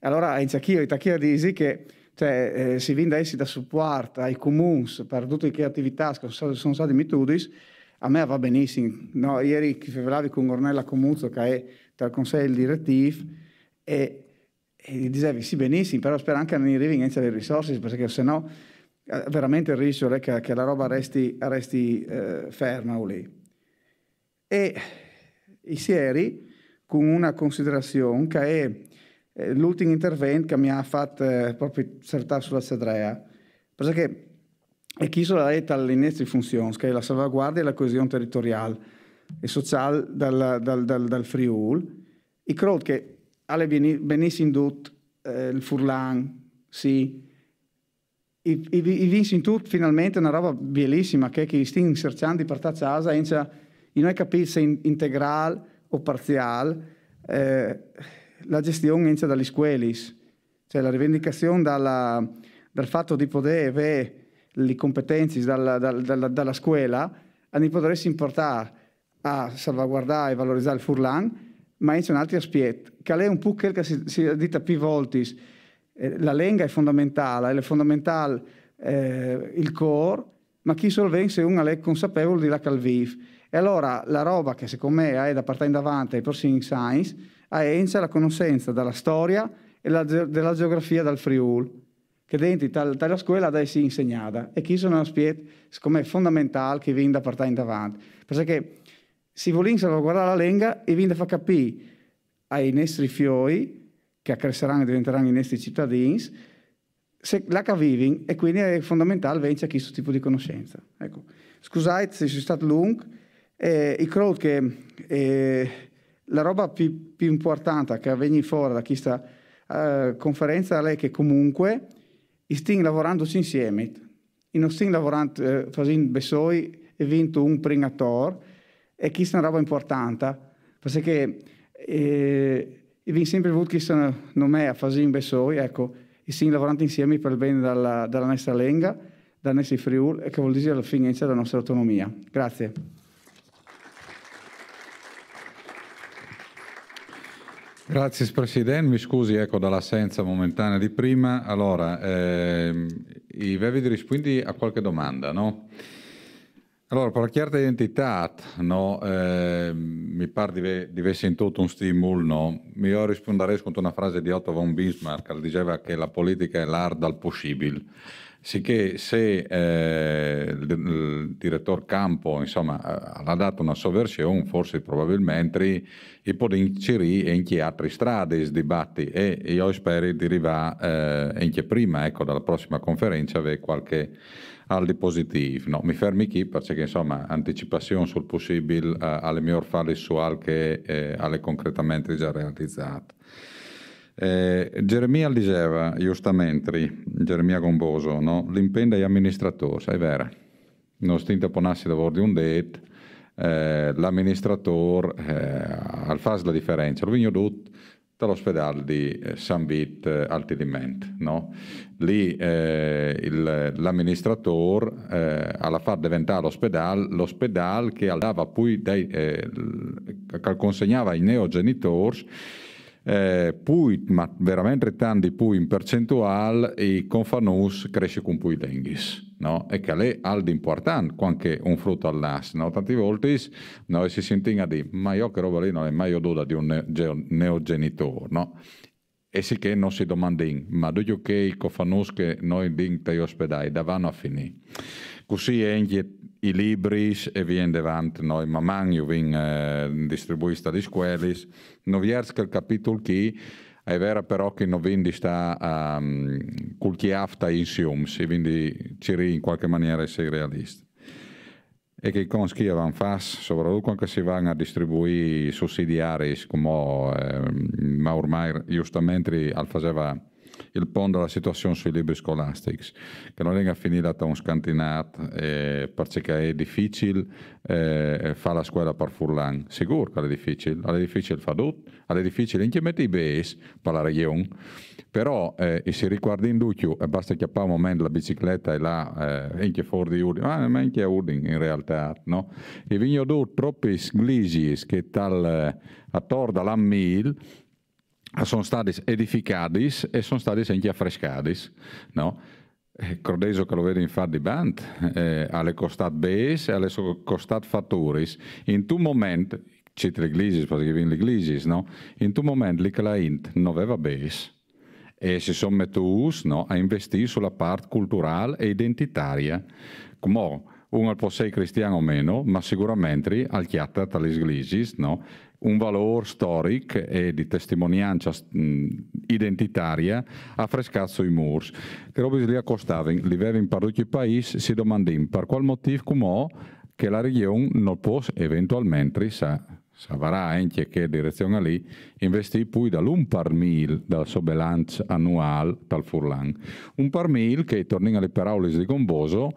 Speaker 21: allora in io e Tachia Disi che cioè, eh, si vinda essi da supporto ai comuni per tutte le attività che sono, sono state mitudis, a me va benissimo. No, ieri parlavi con Ornella Comuzzo, che è del consiglio direttivo, e e dicevi, sì benissimo, però spero anche non arrivi niente alle risorse, perché se no eh, veramente il rischio è che, che la roba resti, resti eh, ferma lì. E i sieri, con una considerazione che è eh, l'ultimo intervento che mi ha fatto eh, proprio saltare sulla sedrea, perché e chi sono all'inizio di funzioni, che è la salvaguardia e la coesione territoriale e sociale dal, dal, dal, dal Friul, e credo che alle in Dut, eh, il Furlan, sì. I, i, i Vincent Tut finalmente una roba bellissima che che sti inserciando di a casa e non è capito se in, integrale o parziale eh, la gestione inizia dalle scuole cioè la rivendicazione dalla, dal fatto di poter avere le competenze dalla, dalla, dalla scuola a di potersi importare a salvaguardare e valorizzare il furlan ma c'è un altro aspetto, che è un pucchel che si, si dita più volte. Eh, la lenga è fondamentale, è fondamentale eh, il core, ma chi solven se uno è consapevole di la calvif. E allora la roba che secondo me è da partire in davanti ai prossimi science è la conoscenza della storia e la, della geografia del Friul che dentro tal, tale scuola dai si insegnata e chi sono aspetti secondo me fondamentali che viene da partire in avanti. perché si volessero guardare la Lenga e viene a far capire ai nostri fiori, che cresceranno e diventeranno i nostri cittadini, se la capivono e quindi è fondamentale vincere questo tipo di conoscenza. Ecco. Scusate se sono stato lungo, eh, io credo che eh, la roba più, più importante che avviene fuori da questa eh, conferenza è che comunque stiamo lavorando insieme, non stiamo lavorando eh, facendo besoi e vinto un pringatore, e questa è una roba importante, perché eh, viene sempre avuto che non è a fasin Bessoi ecco, i si lavorando insieme per il bene della, della nostra lingua, della nostra Friul, e che vuol dire la finezza della nostra autonomia. Grazie.
Speaker 4: Grazie Presidente, mi scusi ecco, dall'assenza momentanea di prima. Allora, ehm, i Vevi rispondi a qualche domanda, no? Allora, per la chiara identità, no, eh, mi pare di, ve, di avesse in tutto un stimolo, no? io risponderei con una frase di Otto von Bismarck che diceva che la politica è l'art dal possibile. Sicché se eh, il, il direttore Campo insomma, ha dato una sovversione, forse probabilmente i può inserire anche altre strade i dibatti e io spero di arrivare eh, anche prima, ecco, dalla prossima conferenza, avere qualche alle positive. No, mi fermi qui perché insomma anticipazione sul possibile eh, alle mie orfali su al che eh, alle concretamente già realizzate. Eh, Geremia diceva giustamente, Geremia Gomboso, no? l'impegno agli amministratori, sai vero, non stinta ponassi da di un date, eh, l'amministratore eh, al fas la differenza, lo vigno tutto dall'ospedale di eh, San Vit eh, Altidiment. No? Lì eh, il, l'amministratore eh, alla far diventare l'ospedale, l'ospedale che andava poi dai, eh, che consegnava ai neogenitori eh, poi, ma veramente tanti poi in percentuale, i confanus cresce con pui denghis no? e che è ha l'importante anche un frutto all'as. No? Tanti volte no? si sentiamo di dire ma io che roba lì non è mai oduta di un neogenitore. No? E sì che non si domanda ma do che i cofanus che noi ding te ospedali davano a finire. Così i libri e viene davanti noi, ma mangio vin eh, distribuista di squelis, non vi il capitolo che è vero però che non vendi sta a um, ehm, col in sium, insieme, quindi ci in qualche maniera essere realisti. E che con chi avevano fatto, soprattutto quando si vanno a distribuire i sussidiari, come eh, ma ormai giustamente al faceva il pondo della situazione sui libri scolastici, che non venga finita da un scantinato eh, perché è difficile eh, fare la scuola per furlan. Sicuro che è difficile, è difficile fare tutto, è difficile anche mettere i base per la regione, però eh, se riguarda in dubbio e basta chiappare un momento la bicicletta e là, eh, anche fuori di Urding, ah, ma ah, anche a Urding in realtà, no? E vigno troppi sglisi che tal eh, a torda la Ah, sono stati edificati e sono stati anche affrescati, no? Eh, Crodeso che lo vedi in far di band, eh, alle costate bees e alle costate fatturis. In tu momento, cito l'Iglesis, perché viene l'Iglesis, no? In tu momento l'Iclaint non aveva base e si sono messi no? a investire sulla parte culturale e identitaria. Come uno può essere cristiano o meno, ma sicuramente al chiatta tra le no? un valore storico e di testimonianza identitaria a frescazzo i murs. Che robis li accostavano, li in parrucchi paese, si domandin per qual motivo cumò che la regione non può eventualmente sa, savarà anche eh, che direzione lì investì poi dall'un par mil dal suo bilancio annuale dal Furlan. Un par mil che tornino alle parole di Gomboso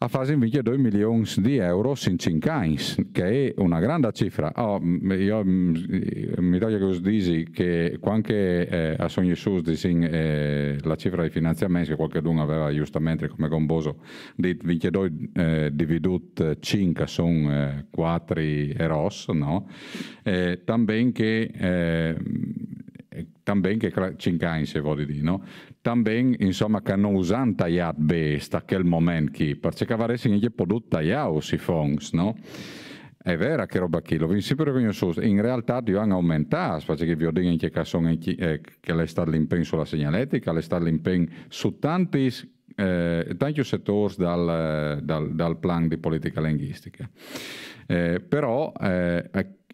Speaker 4: ha fatto invece 2 milioni di euro in 5 anni, che è una grande cifra. Oh, io mi taglio così dici che quando eh, a Sogni Sus disin, eh, la cifra di finanziamento che qualcuno aveva giustamente come gomboso, di 22 eh, dividut 5 sono eh, 4 eros, no? Eh, tamben che eh, tamben che 5 anni se vuol dire, no? Também, insomma, que não usam taiat B, está aquele momento que, porque que aparecem e produto taiar os sifons, não? È vero che roba qui, lo sempre vengo in realtà io hanno aumentato, perché vi ho detto che, sono, eh, che l'è stato l'impegno sulla segnaletica, l'è stato l'impegno su tanti, eh, tanti settori dal, dal, dal plan di politica linguistica. Eh, però eh,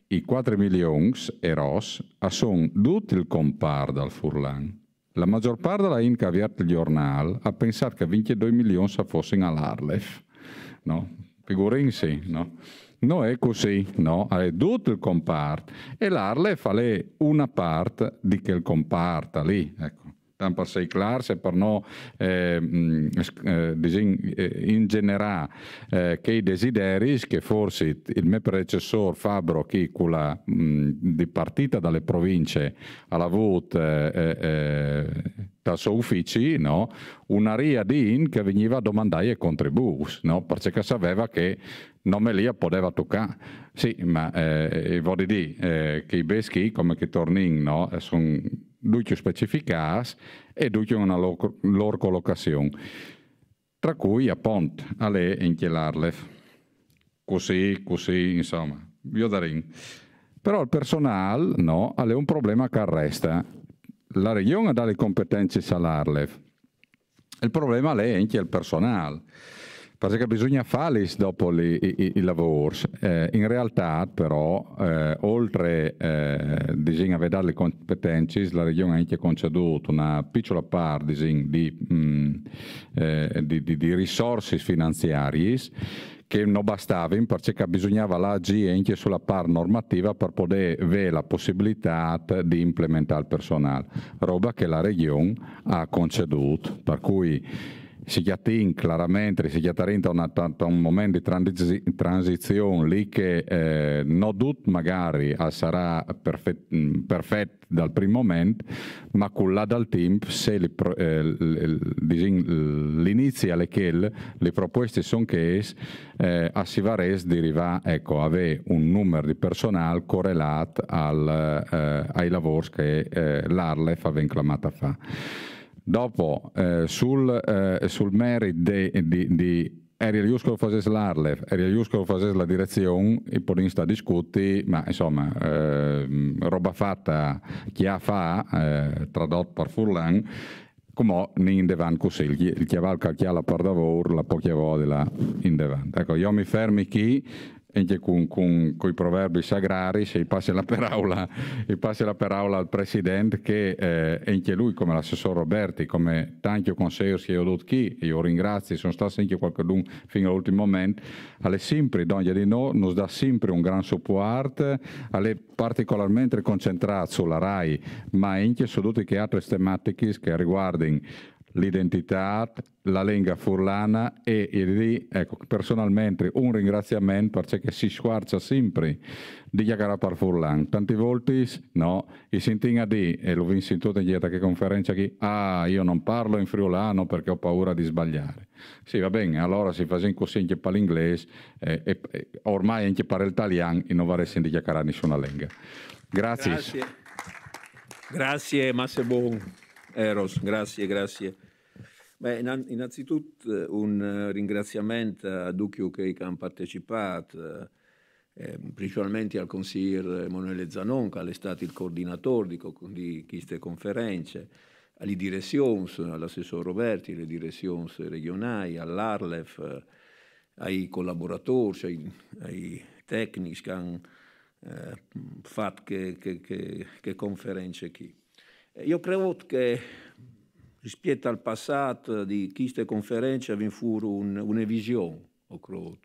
Speaker 4: i 4 milioni eros sono tutto il compar dal Furlan. La maggior parte della INCA che ha aperto il giornale ha pensato che 22 milioni se fossero all'Arlef, no? Figurensi, no? Non è così, no? È tutto il comparto e l'Arlef è una parte di quel comparto lì, ecco tant per ser clar, se per no eh, ingenerare eh, quei eh, eh, desideri che forse il mio predecessore Fabro Chicola di partita dalle province alla VUT eh, eh, dal eh, suo ufficio no? una ria di in che veniva a domandare ai contributi no? perché sapeva che non me lì poteva toccare sì ma eh, voglio dire che i beschi come che tornino no? sono duque specificas e duque una loro collocazione, tra cui appunto a lei in Chiel'Arlef. Così, così, insomma, io darei. Però il personale, no, ha un problema che resta. La regione ha delle competenze all'Arlef. Il problema è anche il personale che bisogna fare dopo li, i, i lavori. Eh, in realtà però, eh, oltre eh, a vedere le competenze, la regione ha anche conceduto una piccola parte di, mh, mm, eh, di, di, di risorse finanziarie che non bastava, perché bisognava l'agire anche sulla par normativa per poter avere la possibilità di implementare il personale, roba che la regione ha conceduto, per cui si chiatin chiaramente, si chiatarenta un, un momento di transiz transizione lì che eh, non tutto magari eh, sarà perfetto perfet mm, dal primo momento, ma con là dal tempo, se eh, l'inizio eh, alle che le proposte sono che es, eh, a Sivares deriva ecco, avere un numero di personale correlato al, eh, ai lavori che eh, l'Arle fa ben clamata fa. Dopo, eh, sul, eh, sul merit de, di, di Eri Juscol Fases l'Arlef, Eri Juscol Fases la direzione, il poi sta discuti, ma insomma, eh, roba fatta, chi ha fa, eh, tradotto per Furlan, come in devan così, il chi, chi ha la pardavor, la pochia vo della in devan. Ecco, io mi fermi qui, anche con, con, con, i proverbi sagrari, se passi la paraula, passi la paraula al Presidente che eh, anche lui, come l'assessore Roberti, come tanti consiglieri che ho dato qui, io ringrazio, sono stato anche qualcuno fino all'ultimo momento, alle sempre, Dogna di No, nos dà sempre un gran supporto, alle particolarmente concentrato sulla RAI, ma anche su tutte le altre tematiche che riguardano l'identità, la lingua furlana e il, ecco, personalmente un ringraziamento perché si squarcia sempre di chiacchierare per furlan. Tanti volte no, e sentina di, e lo visto in tutte le conferenze che, ah, io non parlo in friulano perché ho paura di sbagliare. Sì, va bene, allora si fa così anche per l'inglese eh, e, ormai anche per l'italiano non vale sentire chiacchierare nessuna lingua. Grazie. Grazie,
Speaker 22: grazie, ma se buon. Eros, grazie, grazie. Beh, innanzitutto eh, un eh, ringraziamento a Duccio che ha partecipato, eh, ehm, principalmente al consigliere Emanuele Zanon, che è stato il coordinatore di, di queste conferenze, alle direzioni, all'assessore Roberti, alle direzioni regionali, all'Arlef, eh, ai collaboratori, ai, ai tecnici che hanno eh, fatto che, che, che, che conferenze qui. Io credo che rispetto al passato di queste conferenze avevamo fuori un, una visione,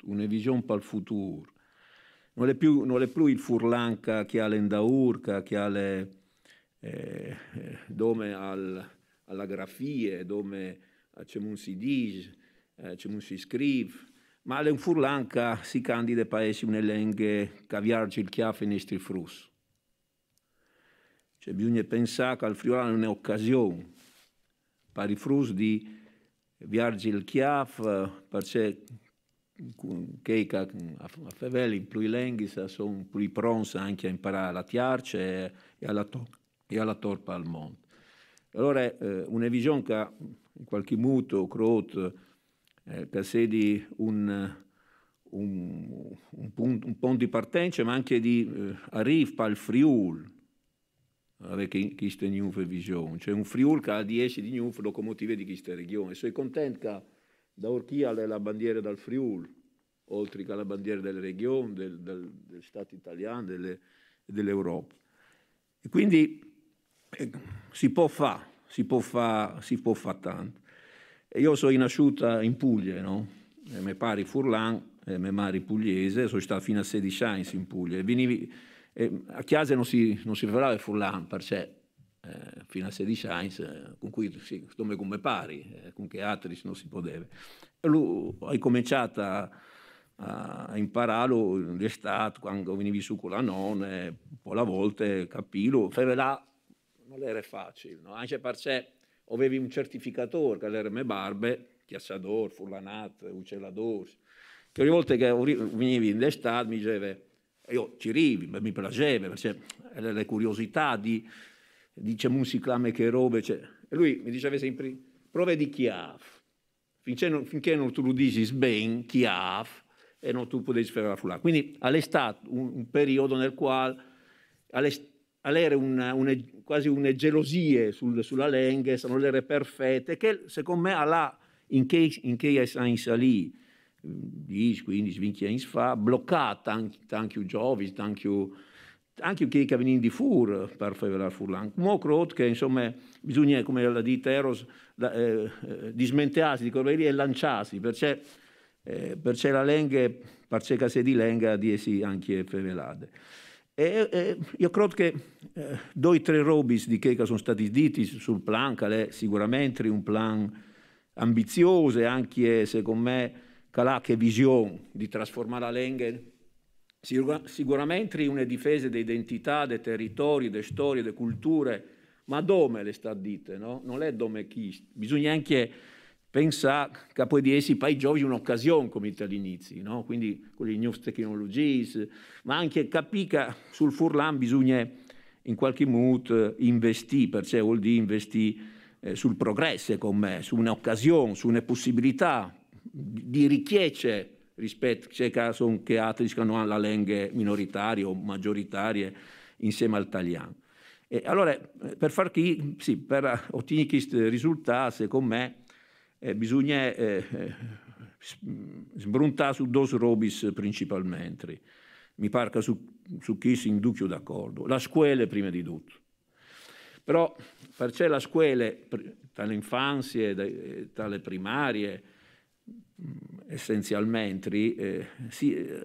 Speaker 22: una visione per il futuro. Non è più, non è più il furlanca che ha l'endaurca, che ha le... Eh, dove al, alla grafia, dove eh, c'è un si dice, eh, c'è un si scrive, ma è un furlanca si candida un elenco che una il caviar in estri frus. Cioè bisogna pensare che il Friulano è un'occasione, pari frus di viaggi il Chiaf, parce che a Fevel in più Pluilenghis sono più pronti anche a imparare la tiarce e alla, to- e alla torpa al mondo Allora, eh, una visione che in qualche muto, crot, eh, che sedi un, un, un, punto, un, punto, di partenza, ma anche di eh, arrivo al Friul, che queste nuove visioni. Cioè un Friul che ha 10 di nuove locomotive di questa regione. Sono contento che da Orchia la bandiera del Friul, oltre che la bandiera della regione, del, del, del Stato italiano, delle, dell'Europa. E quindi eh, si può fare, si può fare, si può fare tanto. E io sono nasciuta in Puglia, no? E mi pari Furlan, e mi pari pugliese, sono stata fino a 16 anni in Puglia. E venivi, e mm, a Chiase non si, non si parlava di Furlan, perché eh, fino a 16 anni, eh, con cui sì, come, come pari, eh, con che altri non si poteva. E lui ha cominciato a, a impararlo d'estate, quando venivi su con la nonna, un po' alla volta, capirlo, fare là non era facile, no? anche perché avevi un certificatore, che era me barbe, chiassador, furlanat, uccellador, che ogni volta che venivi in estate mi diceva io ci rivi, mi piaceva, perché le curiosità di, dice musica, me che robe, cioè. e lui mi diceva sempre, prova di chiave, finché non, finché non tu lo dici ben, chiave, e non tu potessi fare la fulla. Quindi è stato un, un, periodo nel quale all'era una, una, quasi una gelosia sul, sulla lingua, sono le perfette, che secondo me alla in che, in che è in salì 10, 15, 20 anni fa, bloccata anche tanti giovani, tanti, anche chi camminano di fur per fare furlan. Un crot che insomma bisogna, come la dita eh, Eros, eh, dismentearsi di quello e lanciarsi, perché, eh, perché la lingua, perché case di lingua, di essi anche fevelade. E, eh, io credo che eh, due o tre robis di che sono stati diti sul plan, che è sicuramente un plan ambizioso e anche, secondo me, Calà che visione di trasformare la lingua sicuramente una difesa di identità, di territori, delle storie, delle culture, ma dove le sta dite, no? Non è dove chi. Bisogna anche pensare che poi di essi per i giovani un'occasione come all'inizio, no? Quindi con le new technologies, ma anche capire che sul Furlan bisogna in qualche modo investire, perciò vuol dire investire eh, sul progresso con me, su un'occasione, su una possibilità, di richiece rispetto c'è caso che atriscano alla lingue minoritarie o maggioritarie insieme al italiano. E allora, eh, per far chi, sì, per ottenere questi risultati, secondo me, eh, bisogna eh, eh mm, sbruntare su due robis principalmente. Mi pare che su, su chi si induccio d'accordo. La scuola prima di tutto. Però, perché la scuola, tra le infanzie, tra le primarie, Mm, essenzialmente, eh, si, eh,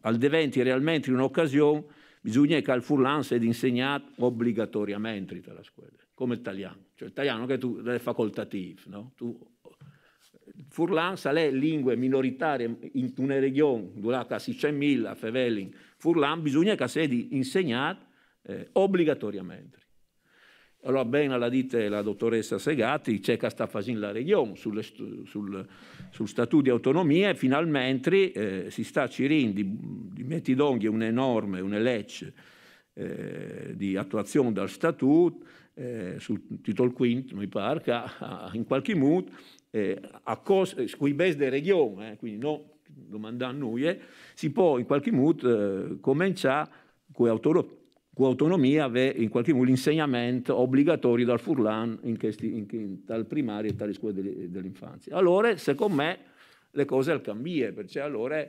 Speaker 22: al diventi realmente un'occasione, bisogna che al furlan sia insegnato obbligatoriamente dalla scuola, come italiano. Cioè l'italiano che tu, è facoltativo, no? Tu, Furlan sale lingue minoritarie in una regione, durata 600.000 a Fevelling, Furlan bisogna che sia insegnato eh, obbligatoriamente. Allora, ben alla dite la dottoressa Segati, c'è che sta facendo la regione sul, sul statuto di autonomia e finalmente eh, si sta cirendo di, di un enorme, una legge eh, di attuazione dal statuto, eh, sul titolo quinto, mi pare, che in qualche modo, eh, a cose, eh, sui base delle regioni, eh, quindi non domandando noi, si può in qualche modo cominciare con autonomia con autonomia aveva in qualche modo l'insegnamento obbligatorio dal Furlan in questi, in, in, dal primario e dalle scuole dell'infanzia. Allora, secondo me, le cose cambiano, perché allora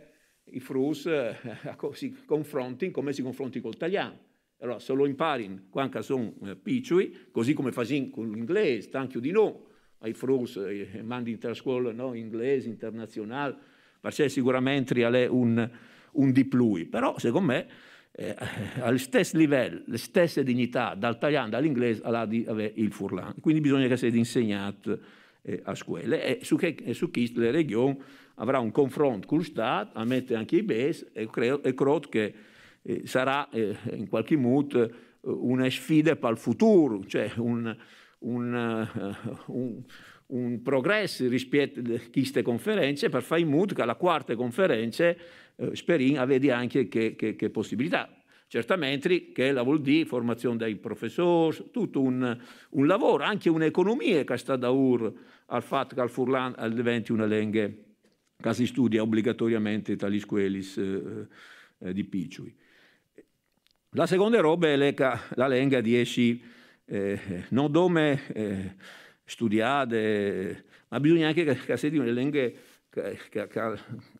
Speaker 22: i frus eh, si confrontano come si confronti con l'italiano. Allora, se lo impari quando sono eh, picciui, così come facciamo con l'inglese, tanto di no, ai frus, eh, mandi interscuola no, inglese, internazionale, perché sicuramente è un, un di plui. Però, secondo me, eh, allo stesso livello, le stesse dignità dal italiano, all'inglese alla di avere il furlan. Quindi bisogna che sia insegnato eh, a scuola. e su, che, e su questo le regioni avrà un confronto con lo Stato, a mettere anche i BES e, e credo che eh, sarà eh, in qualche modo eh, una sfida per il futuro, cioè un, un, uh, un, un progresso rispetto a queste conferenze per fare in modo che alla quarta conferenza eh, Sperin ah, vedi anche che, che, che possibilità. Certamente che la vuol dire formazione dei professori, tutto un, un lavoro, anche un'economia che sta da ur al fatto che il Furlan diventi una lingua che si studia obbligatoriamente tra gli scuelis eh, eh, di Picciui. La seconda roba è che la lingua di essi eh, non dome eh, studiate, ma bisogna anche che, che si di una lingua che,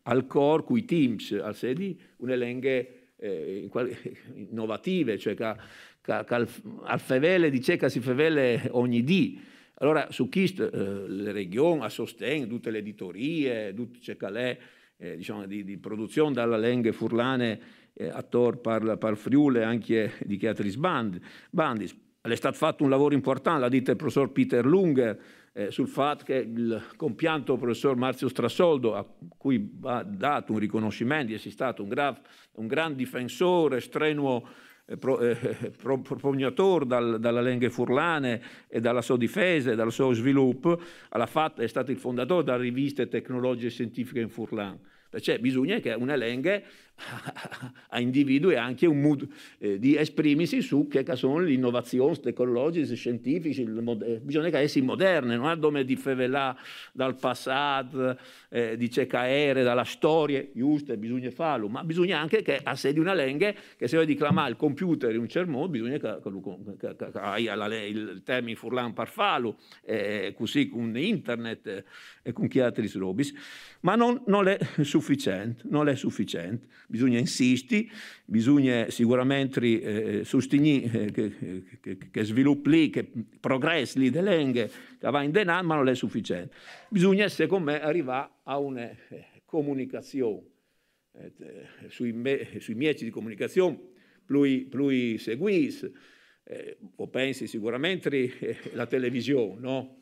Speaker 22: al core cui teams al sedi un'elenghe eh, innovative, cioè che, che, che al, al fevele dice che si fevele ogni dì. Allora su chi eh, le regioni a sostegno, tutte le editorie, tutte c'è calè, eh, diciamo, di, di, produzione dalla Lenghe Furlane eh, a Tor par, par Friule anche di Chiatris Band, Bandis è stato fatto un lavoro importante, l'ha detto il professor Peter Lunger, eh, sul fatto che il compianto professor Marzio Strasoldo, a cui va dato un riconoscimento, è stato un, graf, un gran difensore, strenuo eh, pro, eh, eh, pro, propugnatore dal, dalla Lenghe Furlane e dalla sua difesa e dal suo sviluppo, fatto, è stato il fondatore della rivista Tecnologie Scientifiche in Furlan. Perciò bisogna che una Lenghe a individui anche un mood eh, di esprimersi su che sono le innovazioni tecnologiche, scientifiche, mod- eh, bisogna che essi moderne, non è dove di fevelà dal passato, eh, di cercare dalla storia, giusto, bisogna farlo, ma bisogna anche che a sedi una lingua, che se vuoi declamare il computer in un cermo, bisogna che, hai il termine furlan per farlo, eh, così con internet eh, e con chi altri robis, ma non, non è sufficiente, non è sufficiente bisogna insisti, bisogna sicuramente eh, sostenere eh, che, che, che sviluppi, che progressi lì lingue che va in denaro, ma non è sufficiente. Bisogna, secondo me, arrivare a una eh, comunicazione eh, sui, me, sui miei di comunicazione più, più seguis, eh, o pensi sicuramente eh, la televisione, no?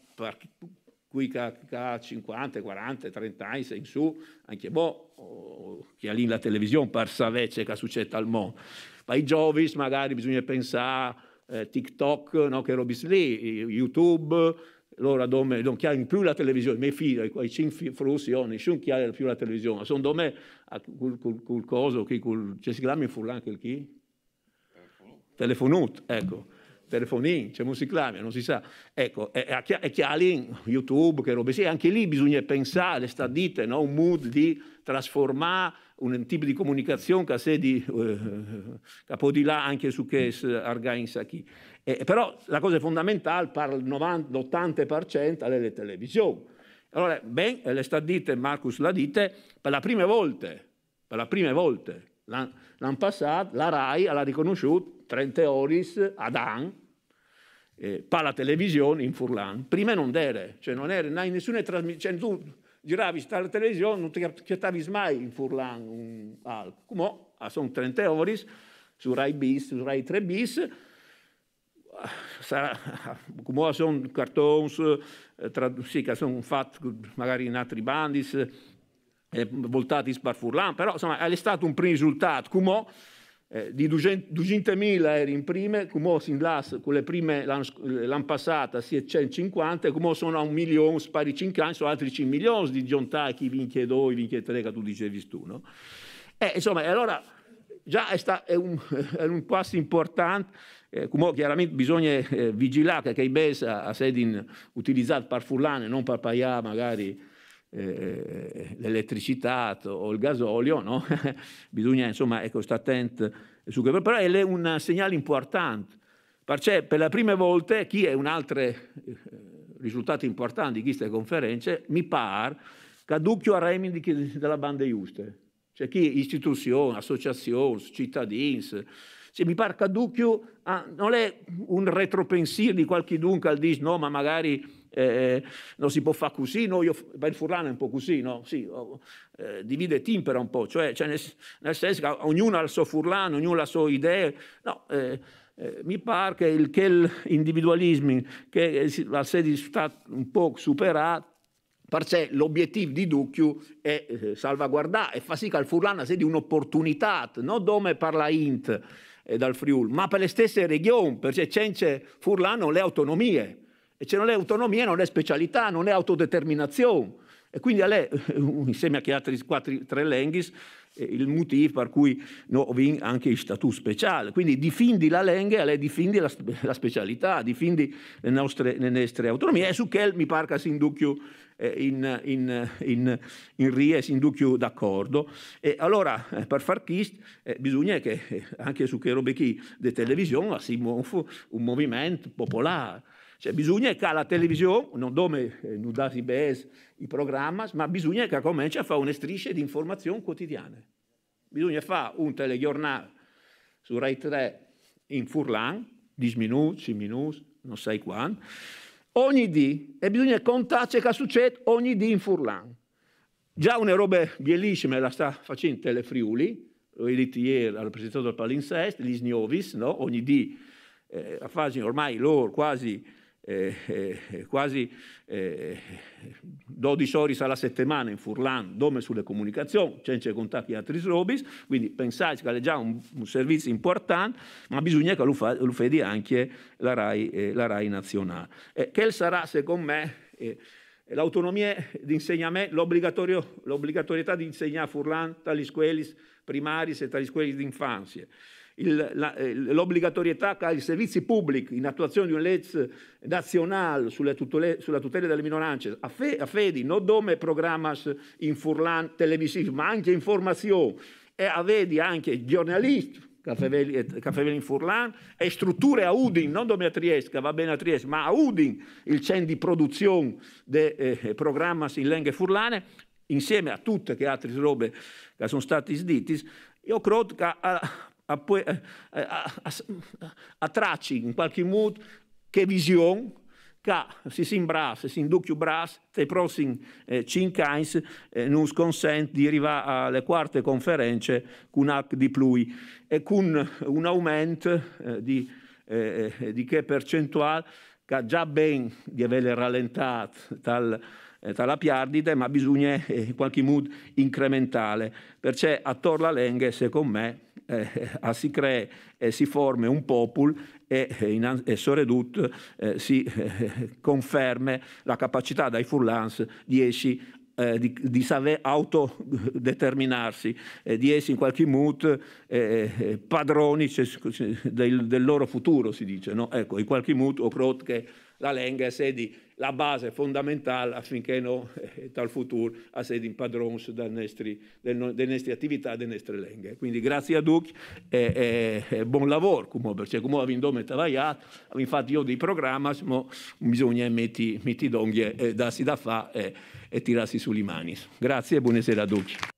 Speaker 22: cui chi ha 50, 40, 30 anni, sei in su, anche boh, oh, chi ha lì la televisione per sapere che succede al mondo. Ma i giovani magari bisogna pensare eh, TikTok, no, che robis lì, YouTube, allora dove non chiamano più la televisione, miei figli, i cinque frussi, oh, nessuno chi più la televisione, sono dove col, col, col coso, col, cioè si chiama in furlan anche il chi? Telefonut, ecco telefonini, c'è musiclamia, non si sa. Ecco, è, è chiari YouTube, che robe sì, anche lì bisogna pensare, sta dite, no? un mood di trasformare un tipo di comunicazione che se di eh, capo di là anche su che argain sa chi. Eh, però la cosa fondamentale, parla l'80% è le televisioni. Allora, ben, le sta dite, Marcus la dite, per la prima volta, per la prima volta, L'anno passato la RAI l'ha riconosciuto 30 ore ad an, eh, per la televisione in Furlan. Prima non era, cioè non era nessuna trasmissione, cioè tu giravi la televisione, non ti chiattavi mai in Furlan un alco. Come sono 30 ore su Rai bis, su Rai 3 bis, sarà, come sono cartoni, eh, sì, che sono fatti magari in altri bandi, eh, voltati sparfurlan, però insomma è stato un primo risultato. Cumò eh, di 200.000 aerei in prime, come in las, con le prime l'anno passato si è 150, come sono a un milione, spari 5 anni, sono altri 5 milioni di giuntà, chi vince 2, vince 3, che tu dicevi tu, no? Eh, e insomma, allora già è, sta, è, un, è un, passo importante, eh, come chiaramente bisogna eh, vigilare che i BES a, a sedin utilizzati per furlane, non per paià magari eh, l'elettricità o il gasolio, no? bisogna insomma ecco, stare attenti su questo, però è un segnale importante, perché per la prima volta chi è un altro eh, risultato importante di queste conferenze, mi pare che Ducchio a Reimini della banda giuste, cioè chi istituzioni, associazioni, cittadini, cioè, mi pare che Ducchio ah, non è un retropensiero di qualche dunque al dis, no ma magari eh, eh, non si può fare così, no, io, ben Furlan è un po' così, no? Sì, eh, divide e timpera un po', cioè, cioè nel, nel, senso che ognuno ha il suo Furlano, ognuno ha le sue idee, no, eh, eh mi pare che il quel individualismo che eh, la sede è stato un po' superata, per sé l'obiettivo di Ducchio è salvaguardare e fa sì che il Furlano sia di un'opportunità, non come parla Int dal Friul, ma per le stesse regioni, perché c'è Furlano le autonomie. E se non è autonomia, non è specialità, non è autodeterminazione. E quindi a lei, insieme a chi altri quattro, tre lenghis, eh, il motivo per cui no, vin anche il status speciale. Quindi difendi la a lei difendi la, la specialità, difendi le nostre, le nostre autonomie. E su che mi pare che si inducchio eh, in, in, in, in Rie, si inducchio d'accordo. E allora, eh, per far questo, bisogna che anche su che robe chi di televisione si muova un movimento popolare cioè, bisogna che la televisione, non dove eh, non dà ribes i programmi, ma bisogna che cominci a fare una striscia di informazioni quotidiane. Bisogna fare un telegiornale su Rai 3 in Furlan, 10 minuti, 5 minuti, non sai quando, ogni dì, e bisogna contare che succede ogni dì in Furlan. Già una roba bellissima la sta facendo Tele Friuli, l'ITIER al presidente del Palinsest, gli Snovis, no? ogni dì eh, ormai loro quasi eh, eh, quasi 12 eh, ore alla settimana in Furlan, dove sulle comunicazioni, c'è senza contatti altri robis, quindi pensate che è già un, un servizio importante, ma bisogna che lo, fedi anche la RAI, la RAI nazionale. che sarà, secondo me, l'autonomia di insegnamento, l'obbligatorietà di insegnare a Furlan tra gli scuoli primari e tra gli scuoli d'infanzia. Di eh, l'obbligatorietà che ai servizi pubblici in attuazione di una legge nazionale sulla tutela, sulla tutela delle minoranze, a, fe, a fedi, non come programmi in furlan televisivi, ma anche informazione, e a vedi anche giornalisti, Caffevelli eh, in Furlan e strutture a Udin, non come a Trieste, va bene a Trieste, ma a Udin, il centro di produzione dei eh, programmi in lingue furlane, insieme a tutte le altre robe che sono state sdite, io credo che a, eh, eh, a, a, a traci in qualche modo che visione che se si se si inducchio bras, nei prossimi eh, cinque anni eh, non consente di arrivare alle quarte conferenze con AC di plui e con un aumento eh, di, eh, eh di che percentuale che già ben di aver rallentato tal eh, la piardite, ma bisogna eh, qualche mood incrementale. Perciò attorno alla lenghe, secondo me, eh, si crea e si forma un popolo e, eh, in, e soredut eh, si eh, conferma la capacità dai furlans di eh, di, di saper autodeterminarsi, eh, di essere in qualche mood eh, eh padroni cioè, cioè, del, del, loro futuro, si dice. No? Ecco, in qualche mood o crot che la Lenghe si è di la base fondamentale affinché noi, eh, dal futuro, a sedi impadrons delle nostre, attività e delle nostre lingue. Quindi grazie a Duc e, e, e buon lavoro, come, perché come abbiamo dovuto lavorare, infatti io dei programmi, ma bisogna mettere metti donghie, eh, darsi da fare eh, e tirarsi sulle mani. Grazie e buonasera a Duc.